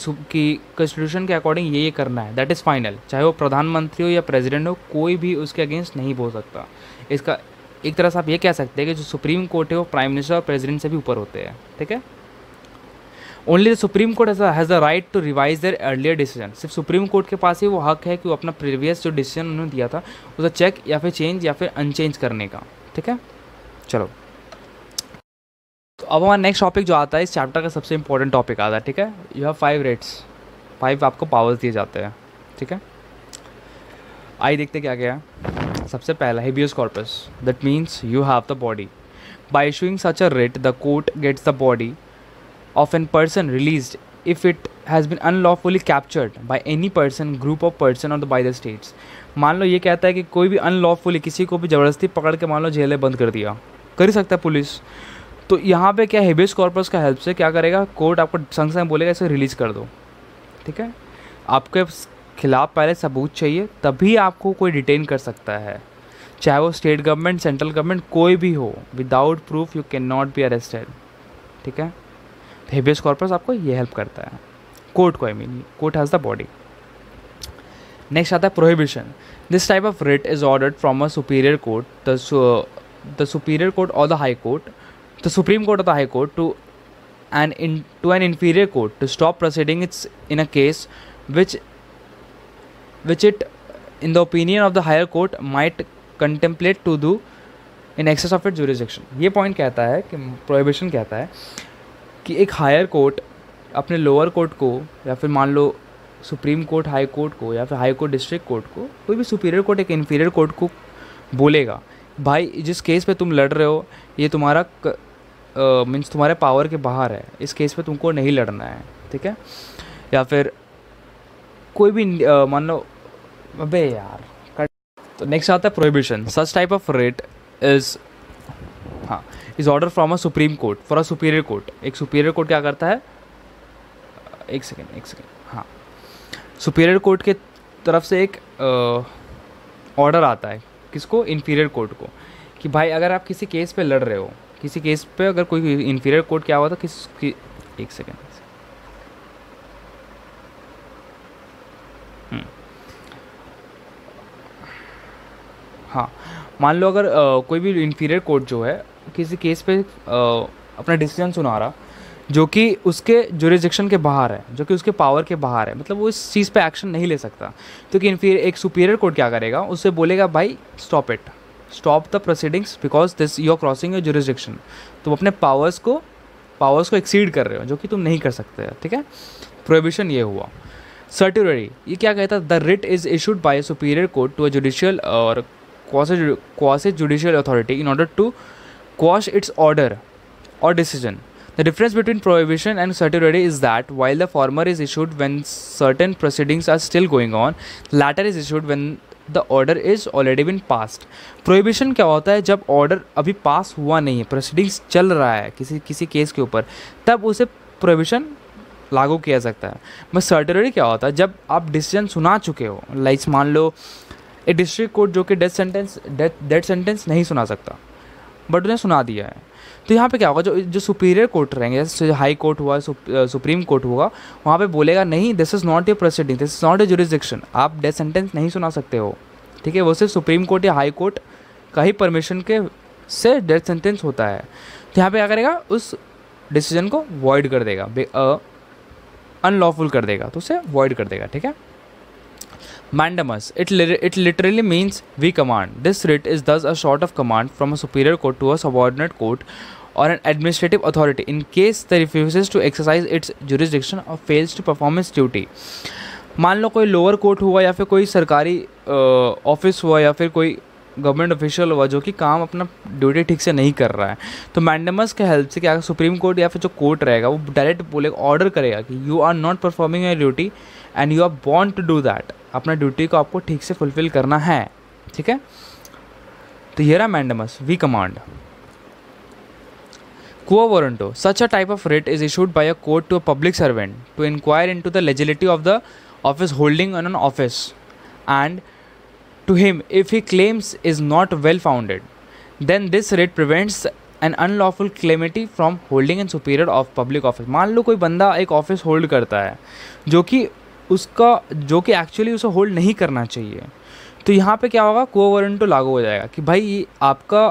कॉन्स्टिट्यूशन के अकॉर्डिंग ये ये करना है दैट इज़ फाइनल चाहे वो प्रधानमंत्री हो या प्रेजिडेंट हो कोई भी उसके अगेंस्ट नहीं बोल सकता इसका एक तरह से आप ये कह सकते हैं कि जो सुप्रीम कोर्ट है वो प्राइम मिनिस्टर और प्रेजिडेंट से भी ऊपर होते हैं ठीक है थेके? Only the supreme court has a right to revise their earlier decision सिर्फ सुप्रीम कोर्ट के पास ही वो हक है कि वो अपना प्रीवियस जो डिसीजन उन्होंने दिया था उसे चेक या फिर चेंज या फिर अनचेंज करने का ठीक है चलो तो अब हमारा नेक्स्ट टॉपिक जो आता है इस चैप्टर का सबसे इंपॉर्टेंट टॉपिक आता है ठीक है you have five writs five आपको पावर्स दिए जाते हैं ठीक है आई देखते क्या क्या है सबसे पहला habeas corpus that means you have the body by issuing such a writ the court gets the body of an person released if it has been unlawfully captured by any person group of person or by the states मान लो ये कहता है कि कोई भी unlawfully किसी को भी ज़बरदस्ती पकड़ के मान लो जेलें बंद कर दिया कर ही सकता है पुलिस तो यहाँ पे क्या हेबियस कॉर्पस का हेल्प से क्या करेगा कोर्ट आपको संग संग बोलेगा इसे रिलीज़ कर दो ठीक है आपके खिलाफ़ पहले सबूत चाहिए तभी आपको कोई डिटेन कर सकता है चाहे वो स्टेट गवर्नमेंट सेंट्रल गवर्नमेंट कोई भी हो without proof you can not be arrested ठीक है हेबियस कॉर्पस आपको ये हेल्प करता है कोर्ट को I mean court has the body next आता है prohibition this type of writ is ordered from a superior court the superior court और the high court the supreme court और the high court to an in to an inferior court to stop proceeding its in a case which which it in the opinion of the higher court might contemplate to do in excess of it jurisdiction ये point कहता है कि prohibition कहता है कि एक higher court अपने lower court को या फिर मान लो सुप्रीम कोर्ट हाई कोर्ट को या फिर हाई कोर्ट डिस्ट्रिक्ट कोर्ट को कोई भी सुपीरियर कोर्ट एक इन्फीरियर कोर्ट को बोलेगा भाई जिस केस पे तुम लड़ रहे हो ये तुम्हारा मीन्स uh, तुम्हारे पावर के बाहर है इस केस पे तुमको नहीं लड़ना है ठीक है या फिर कोई भी uh, मान लो अबे यार तो नेक्स्ट आता है prohibition such type of writ is हाँ is order from a supreme court for a superior court एक सुपीरियर कोर्ट क्या करता है एक सेकेंड एक सेकेंड हाँ सुपीरियर कोर्ट के तरफ से एक ऑर्डर आता है किसको इंफीरियर कोर्ट को कि भाई अगर आप किसी केस पे लड़ रहे हो किसी केस पे अगर कोई इंफीरियर कोर्ट क्या हुआ था किस कि, एक सेकेंड हम्म. हाँ मान लो अगर आ, कोई भी इन्फीरियर कोर्ट जो है किसी केस पे अपना डिसीजन सुना रहा जो कि उसके जुरिजिक्शन के बाहर है जो कि उसके पावर के बाहर है मतलब वो इस चीज़ पे एक्शन नहीं ले सकता क्योंकि तो फिर एक सुपीरियर कोर्ट क्या करेगा उससे बोलेगा भाई stop it stop the proceedings because this you are crossing your jurisdiction तुम अपने पावर्स को पावर्स को एक्सीड कर रहे हो जो कि तुम नहीं कर सकते ठीक है प्रोहिबिशन ये हुआ सर्टिवरी ये क्या कहता है the writ is issued by superior court to a judicial or quasi judicial authority in order to quash its order or decision. The difference between prohibition and certiorari is that while the former is issued when certain proceedings are still going on, the latter is issued when the order is already been passed prohibition क्या होता है जब order अभी पास हुआ नहीं है proceedings चल रहा है किसी किसी केस के ऊपर तब उसे प्रोहिबिशन लागू किया सकता है बस सर्टरी क्या होता है जब आप डिसीजन सुना चुके हो लाइक मान लो ए डिस्ट्रिक्ट कोर्ट जो कि death sentence death death sentence नहीं सुना सकता बट उन्हें सुना दिया है तो यहाँ पे क्या होगा जो जो सुपीरियर कोर्ट रहेंगे जैसे हाई कोर्ट हुआ सु, सुप्रीम कोर्ट हुआ वहाँ पे बोलेगा नहीं this is not a proceeding this is not a jurisdiction आप डेथ सेंटेंस नहीं सुना सकते हो ठीक है वो सिर्फ सुप्रीम कोर्ट या हाई कोर्ट का ही परमिशन के से डेथ सेंटेंस होता है तो यहाँ पे क्या करेगा उस डिसीजन को वॉइड कर देगा अनलॉफुल कर देगा तो उसे वॉइड कर देगा ठीक है Mandamus. It, li it literally means we command. This writ is thus a sort of command from a superior court to a subordinate court or an administrative authority in case the refuses to exercise its jurisdiction or fails to perform its duty. मान लो कोई lower court हुआ या फिर कोई सरकारी office uh, हुआ या फिर कोई गवर्नमेंट ऑफिशियल हुआ जो कि काम अपना ड्यूटी ठीक से नहीं कर रहा है तो मैंडमस के हेल्प से क्या सुप्रीम कोर्ट या फिर जो कोर्ट रहेगा वो डायरेक्ट बोलेगा ऑर्डर करेगा कि you are not performing your duty and you are born to do that अपना ड्यूटी को आपको ठीक से फुलफिल करना है ठीक है तो Hera mandamus we command quo warranto such a type of writ is issued by a court to a public servant to inquire into the legality of the office holding an an office and to him if he claims is not well founded then this writ prevents an unlawful claimant from holding an superior of public office मान लो कोई बंदा एक office hold करता है जो कि उसका जो कि एक्चुअली उसे होल्ड नहीं करना चाहिए तो यहाँ पे क्या होगा को तो वारंटो लागू हो जाएगा कि भाई आपका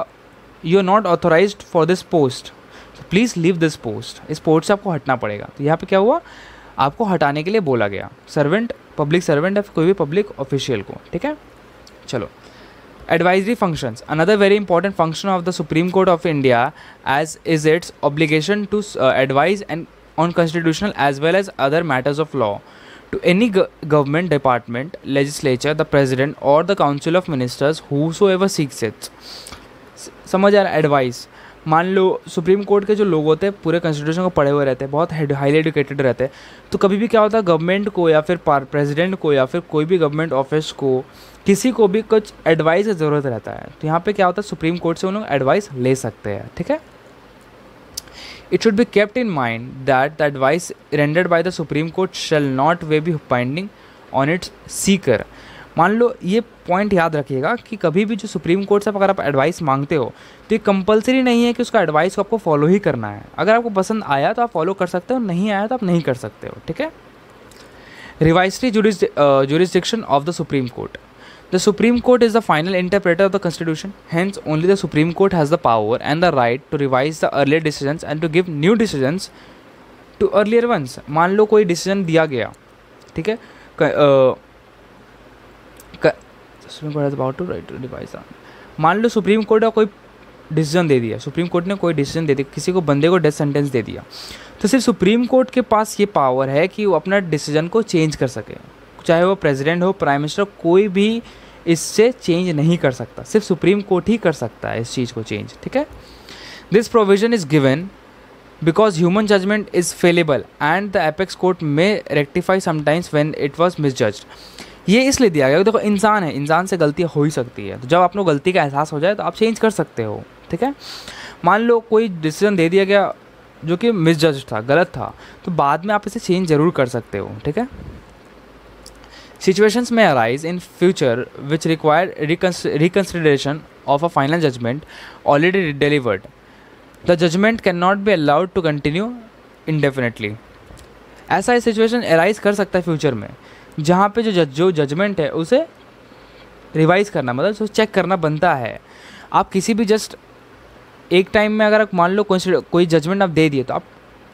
you are not authorise for this post please leave this post इस पोस्ट से आपको हटना पड़ेगा तो यहाँ पे क्या हुआ आपको हटाने के लिए बोला गया सर्वेंट पब्लिक सर्वेंट ऑफ कोई भी पब्लिक ऑफिशियल को ठीक है चलो advisory functions another very important function of the supreme court of India as is its obligation to advise and on constitutional as well as other matters of law To any go government department, legislature, the president, or the council of ministers, whosoever seeks it. समझ यार advice मान लो supreme court के जो लोग होते हैं पूरे कॉन्स्टिट्यूशन को पढ़े हुए रहते हैं बहुत हाईली एडुकेटेड रहते हैं तो कभी भी क्या होता है गवर्नमेंट को या फिर प्रेजिडेंट को या फिर कोई भी गवर्नमेंट ऑफिस को किसी को भी कुछ एडवाइस की ज़रूरत रहता है तो यहाँ पे क्या होता है सुप्रीम कोर्ट से उन लोग एडवाइस ले सकते हैं ठीक है It should be kept in mind that the advice rendered by the Supreme Court shall not way be binding on its seeker. मान लो ये पॉइंट याद रखिएगा कि कभी भी जो सुप्रीम कोर्ट से अगर आप एडवाइस मांगते हो तो ये कंपलसरी नहीं है कि उसका एडवाइस को आपको फॉलो ही करना है अगर आपको पसंद आया तो आप फॉलो कर सकते हो नहीं आया तो आप नहीं कर सकते हो ठीक है revisory jurisdiction of the supreme court the supreme court is the final interpreter of the constitution hence only the supreme court has the power and the right to revise the earlier decision and to give new decision to earlier ones मान लो कोई decision दिया गया ठीक है supreme court about to right to revise मान लो supreme court का कोई डिसीजन दे दिया सुप्रीम कोर्ट ने कोई डिसीजन दे दिया किसी को बंदे को डेथ सेंटेंस दे दिया तो सिर्फ सुप्रीम कोर्ट के पास ये पावर है कि वो अपना डिसीजन को चेंज कर सके चाहे वो प्रेसिडेंट हो प्राइम मिनिस्टर कोई भी इससे चेंज नहीं कर सकता सिर्फ सुप्रीम कोर्ट ही कर सकता है इस चीज़ को चेंज ठीक है this provision is given human judgment is fallible and the apex court may rectify sometimes when it was misjudge ये इसलिए दिया गया देखो इंसान है इंसान से गलती हो ही सकती है तो जब आप लोग गलती का एहसास हो जाए तो आप चेंज कर सकते हो ठीक है मान लो कोई डिसीजन दे दिया गया जो कि मिसजज था गलत था तो बाद में आप इसे चेंज ज़रूर कर सकते हो ठीक है situations may arise in future which require reconsideration of a final judgment already delivered the judgment can not be allowed to continue indefinitely ऐसा सिचुएशन अराइज कर सकता है फ्यूचर में जहाँ पे जो जो जजमेंट है उसे रिवाइज करना मतलब उसे चेक करना बनता है आप किसी भी जस्ट एक टाइम में अगर आप मान लो कोई जजमेंट आप दे दिए तो आप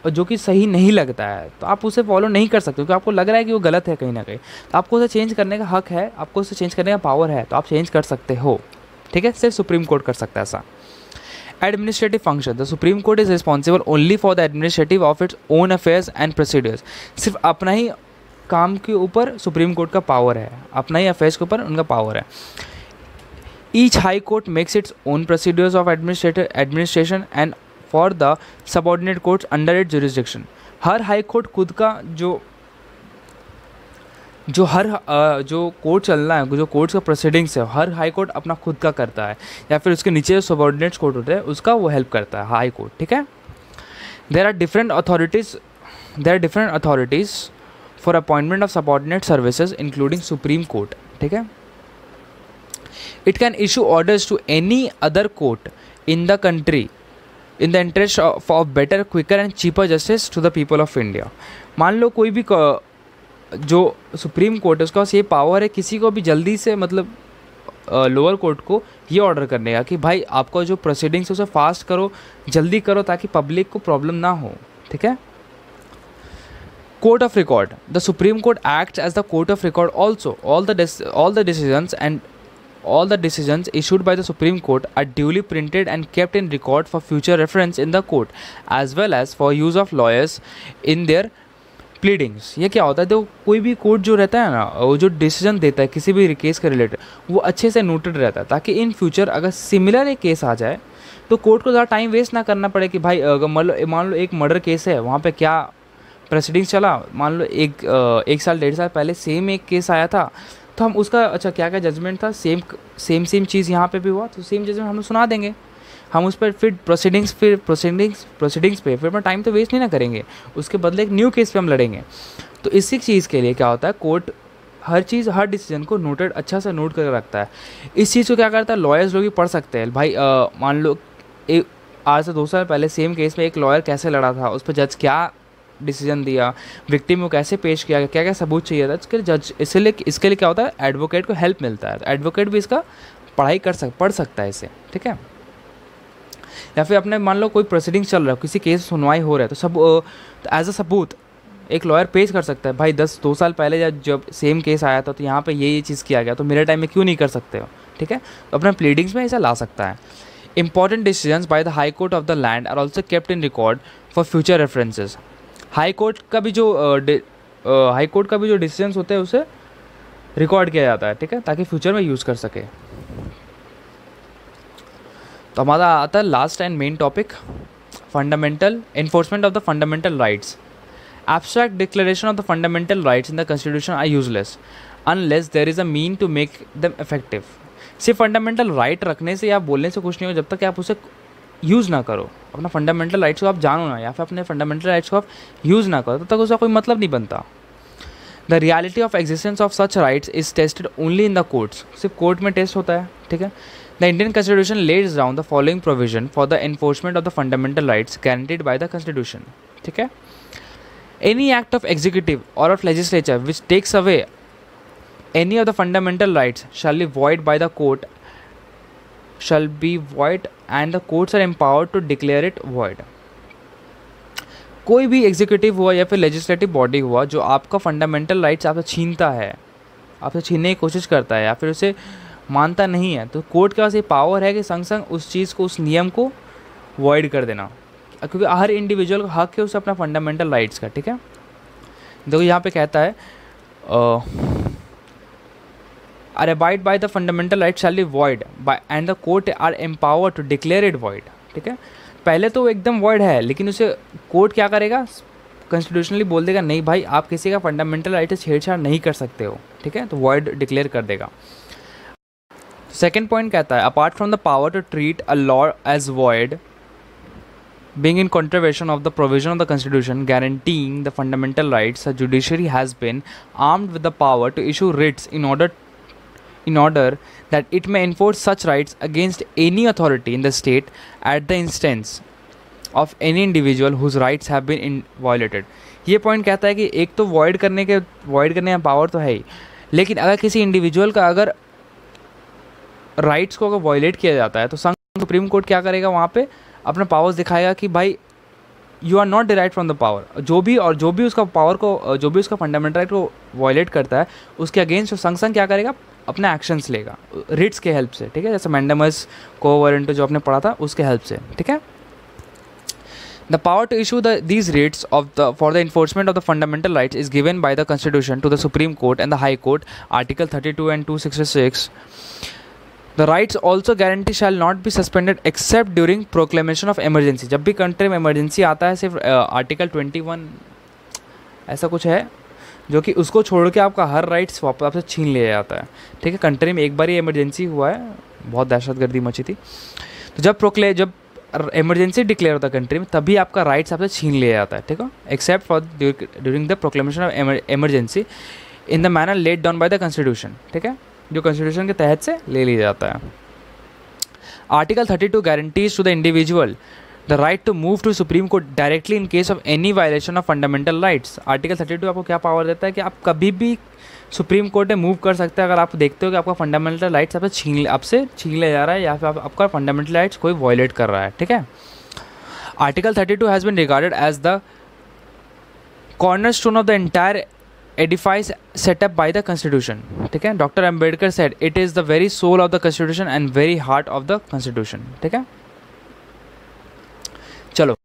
और जो कि सही नहीं लगता है तो आप उसे फॉलो नहीं कर सकते क्योंकि आपको लग रहा है कि वो गलत है कहीं ना कहीं तो आपको उसे चेंज करने का हक है आपको उसे चेंज करने का पावर है तो आप चेंज कर सकते हो ठीक है सिर्फ सुप्रीम कोर्ट कर सकता है ऐसा administrative function the supreme court is responsible only for the administrative of its own affairs and procedures सिर्फ अपना ही काम के ऊपर सुप्रीम कोर्ट का पावर है अपना ही अफेयर्स के ऊपर उनका पावर है each high court makes its own procedures of administrative administration and for the subordinate courts under it jurisdiction हर हाई कोर्ट खुद का जो जो हर जो कोर्ट चलना है जो कोर्ट्स का प्रोसीडिंग्स है हर हाई कोर्ट अपना खुद का करता है या फिर उसके नीचे जो सबॉर्डिनेट कोर्ट होते हैं उसका वो हेल्प करता है हाई कोर्ट ठीक है there are different authorities there are different authorities for appointment of subordinate services including supreme court ठीक है it can issue orders to any other court in the country in the interest of better quicker and cheaper justice to the people of India मान लो कोई भी जो supreme court है उसके पास ये पावर है किसी को भी जल्दी से मतलब लोअर कोर्ट को ये ऑर्डर करने का कि भाई आपका जो प्रोसीडिंग्स उसे फास्ट करो जल्दी करो ताकि पब्लिक को प्रॉब्लम ना हो ठीक है court of record the supreme court act as the court of record also all the all the decision and All the decisions issued by the Supreme Court are duly printed and kept in record for future reference in the court, as well as for use of lawyers in their pleadings ये क्या होता है तो कोई भी court जो रहता है ना वो जो डिसीजन देता है किसी भी केस के रिलेटेड वो अच्छे से नोटेड रहता है ताकि इन फ्यूचर अगर सिमिलर एक केस आ जाए तो कोर्ट को ज़्यादा टाइम वेस्ट ना करना पड़े कि भाई अगर मान लो मान लो एक मर्डर केस है वहाँ पर क्या प्रोसीडिंग्स चला मान लो एक एक साल डेढ़ साल पहले सेम एक केस आया था तो हम उसका अच्छा क्या क्या जजमेंट था सेम सेम सेम चीज़ यहाँ पे भी हुआ तो सेम जजमेंट हम सुना देंगे हम उस पर फिर प्रोसीडिंग्स फिर प्रोसीडिंग्स प्रोसीडिंग्स पे फिर अपना टाइम तो वेस्ट नहीं ना करेंगे उसके बदले एक न्यू केस पे हम लड़ेंगे तो इसी चीज़ के लिए क्या होता है कोर्ट हर चीज़ हर डिसीजन को नोटेड अच्छा सा नोट करके रखता है इस चीज़ को क्या करता है लॉयर्स लोग भी पढ़ सकते हैं भाई मान लो आज से दो साल पहले सेम केस में एक लॉयर कैसे लड़ा था उस पर जज क्या डिसीजन दिया विक्टिम को कैसे पेश किया गया क्या क्या सबूत चाहिए था इसके जज इसलिए इसके लिए क्या होता है एडवोकेट को हेल्प मिलता है तो एडवोकेट भी इसका पढ़ाई कर सक पढ़ सकता है इसे ठीक है या फिर अपने मान लो कोई प्रोसीडिंग चल रहा है किसी केस सुनवाई हो रहा है तो सब एज अ तो सबूत एक लॉयर पेश कर सकता है भाई दस दो साल पहले जब जब सेम केस आया था तो यहाँ पे ये ये चीज़ किया गया तो मेरे टाइम में क्यों नहीं कर सकते हो ठीक है तो अपने प्लीडिंग्स में ऐसा ला सकता है important decision by the high court of the land are also kept in record for future references high court का भी जो हाई कोर्ट का भी जो डिसीजन होते हैं उसे रिकॉर्ड किया जाता है ठीक है ताकि फ्यूचर में यूज़ कर सके तो हमारा आता है last and main topic fundamental enforcement of the fundamental rights abstract declaration of the fundamental rights in the constitution are useless unless there is a mean to make them effective सिर्फ fundamental right रखने से या बोलने से कुछ नहीं हो जब तक आप उसे यूज़ ना करो अपना फंडामेंटल राइट्स को आप जानो ना या फिर अपने फंडामेंटल राइट्स को आप यूज़ ना करो तब तक उसका कोई मतलब नहीं बनता the reality of existence of such rights is tested only in the courts सिर्फ कोर्ट में टेस्ट होता है ठीक है the Indian constitution lays down the following provision for the enforcement of the fundamental rights guaranteed by the constitution ठीक है any act of executive or of legislature which takes away any of the fundamental rights shall be void by the court shall be void and the courts are empowered to declare it void कोई भी executive हुआ या फिर legislative body हुआ जो आपका fundamental rights आपसे छीनता है आपसे छीनने की कोशिश करता है या फिर उसे मानता नहीं है तो कोर्ट के पास ये पावर है कि संग संग उस चीज़ को उस नियम को वॉइड कर देना क्योंकि हर इंडिविजुअल का हक है उसे अपना फंडामेंटल राइट्स का ठीक है देखो यहाँ पे कहता है ah, are abide by the fundamental right shall be void and the court are empower to declare it void ठीक है पहले तो एकदम वॉइड है लेकिन उसे कोर्ट क्या करेगा कॉन्स्टिट्यूशनली बोल देगा नहीं भाई आप किसी का फंडामेंटल राइट से छेड़छाड़ नहीं कर सकते हो ठीक है तो वॉइड डिक्लेयर कर देगा सेकेंड पॉइंट कहता है apart from the power to treat a law as void being in contravention of the provision of the constitution guaranteeing the fundamental rights judiciary has been armed with the power to issue writs in order in order that it may enforce such rights against any authority in the state at the instance of any individual whose rights have been violated. ये point कहता है कि एक तो void करने के void करने का पावर तो है ही लेकिन अगर किसी इंडिविजुअल का अगर राइट्स को अगर वॉयलेट किया जाता है तो संघ सुप्रीम कोर्ट क्या करेगा वहाँ पे अपना पावर्स दिखाएगा कि भाई you are not derive from the power जो भी और जो भी उसका पावर को जो भी उसका फंडामेंटल राइट को वॉयलेट करता है उसके अगेंस्ट संग संग क्या करेगा अपने एक्शंस लेगा रिट्स के हेल्प से ठीक है जैसे मैंडमस को वारंटो जो आपने पढ़ा था उसके हेल्प से ठीक है the power to issue the these writs of the for the enforcement of the fundamental right is given by the constitution to the supreme court and the high court article thirty two and two sixty six the rights also guarantee shall not be suspended except during proclamation of emergency जब भी country में emergency आता है सिर्फ article twenty one ऐसा कुछ है जो कि उसको छोड़ के आपका हर राइट्स वापस आपसे छीन लिया जाता है ठीक है कंट्री में एक बार ही इमरजेंसी हुआ है बहुत दहशतगर्दी मची थी तो जब प्रोक्ले जब इमरजेंसी डिक्लेयर होता है कंट्री में तभी आपका राइट्स आपसे छीन लिया जाता है ठीक है except for during the proclamation of emergency in the manner laid down by the constitution ठीक है जो कॉन्स्टिट्यूशन के तहत से ले लिया जाता है article thirty two guarantees to the individual the right to move to supreme court directly in case of any violation of fundamental rights article thirty two आपको क्या पावर देता है कि आप कभी भी सुप्रीम कोर्ट में मूव कर सकते हैं अगर आप देखते हो कि आपका फंडामेंटल राइट्स आपसे छीन आपसे छीन लिया जा रहा है या फिर आप, आपका फंडामेंटल राइट्स कोई वॉयलेट कर रहा है ठीक है article thirty two has been regarded as the cornerstone of the entire edifice set up by the constitution ठीक है doctor Ambedkar said it is the very soul of the constitution and very heart of the constitution ठीक है Chalo.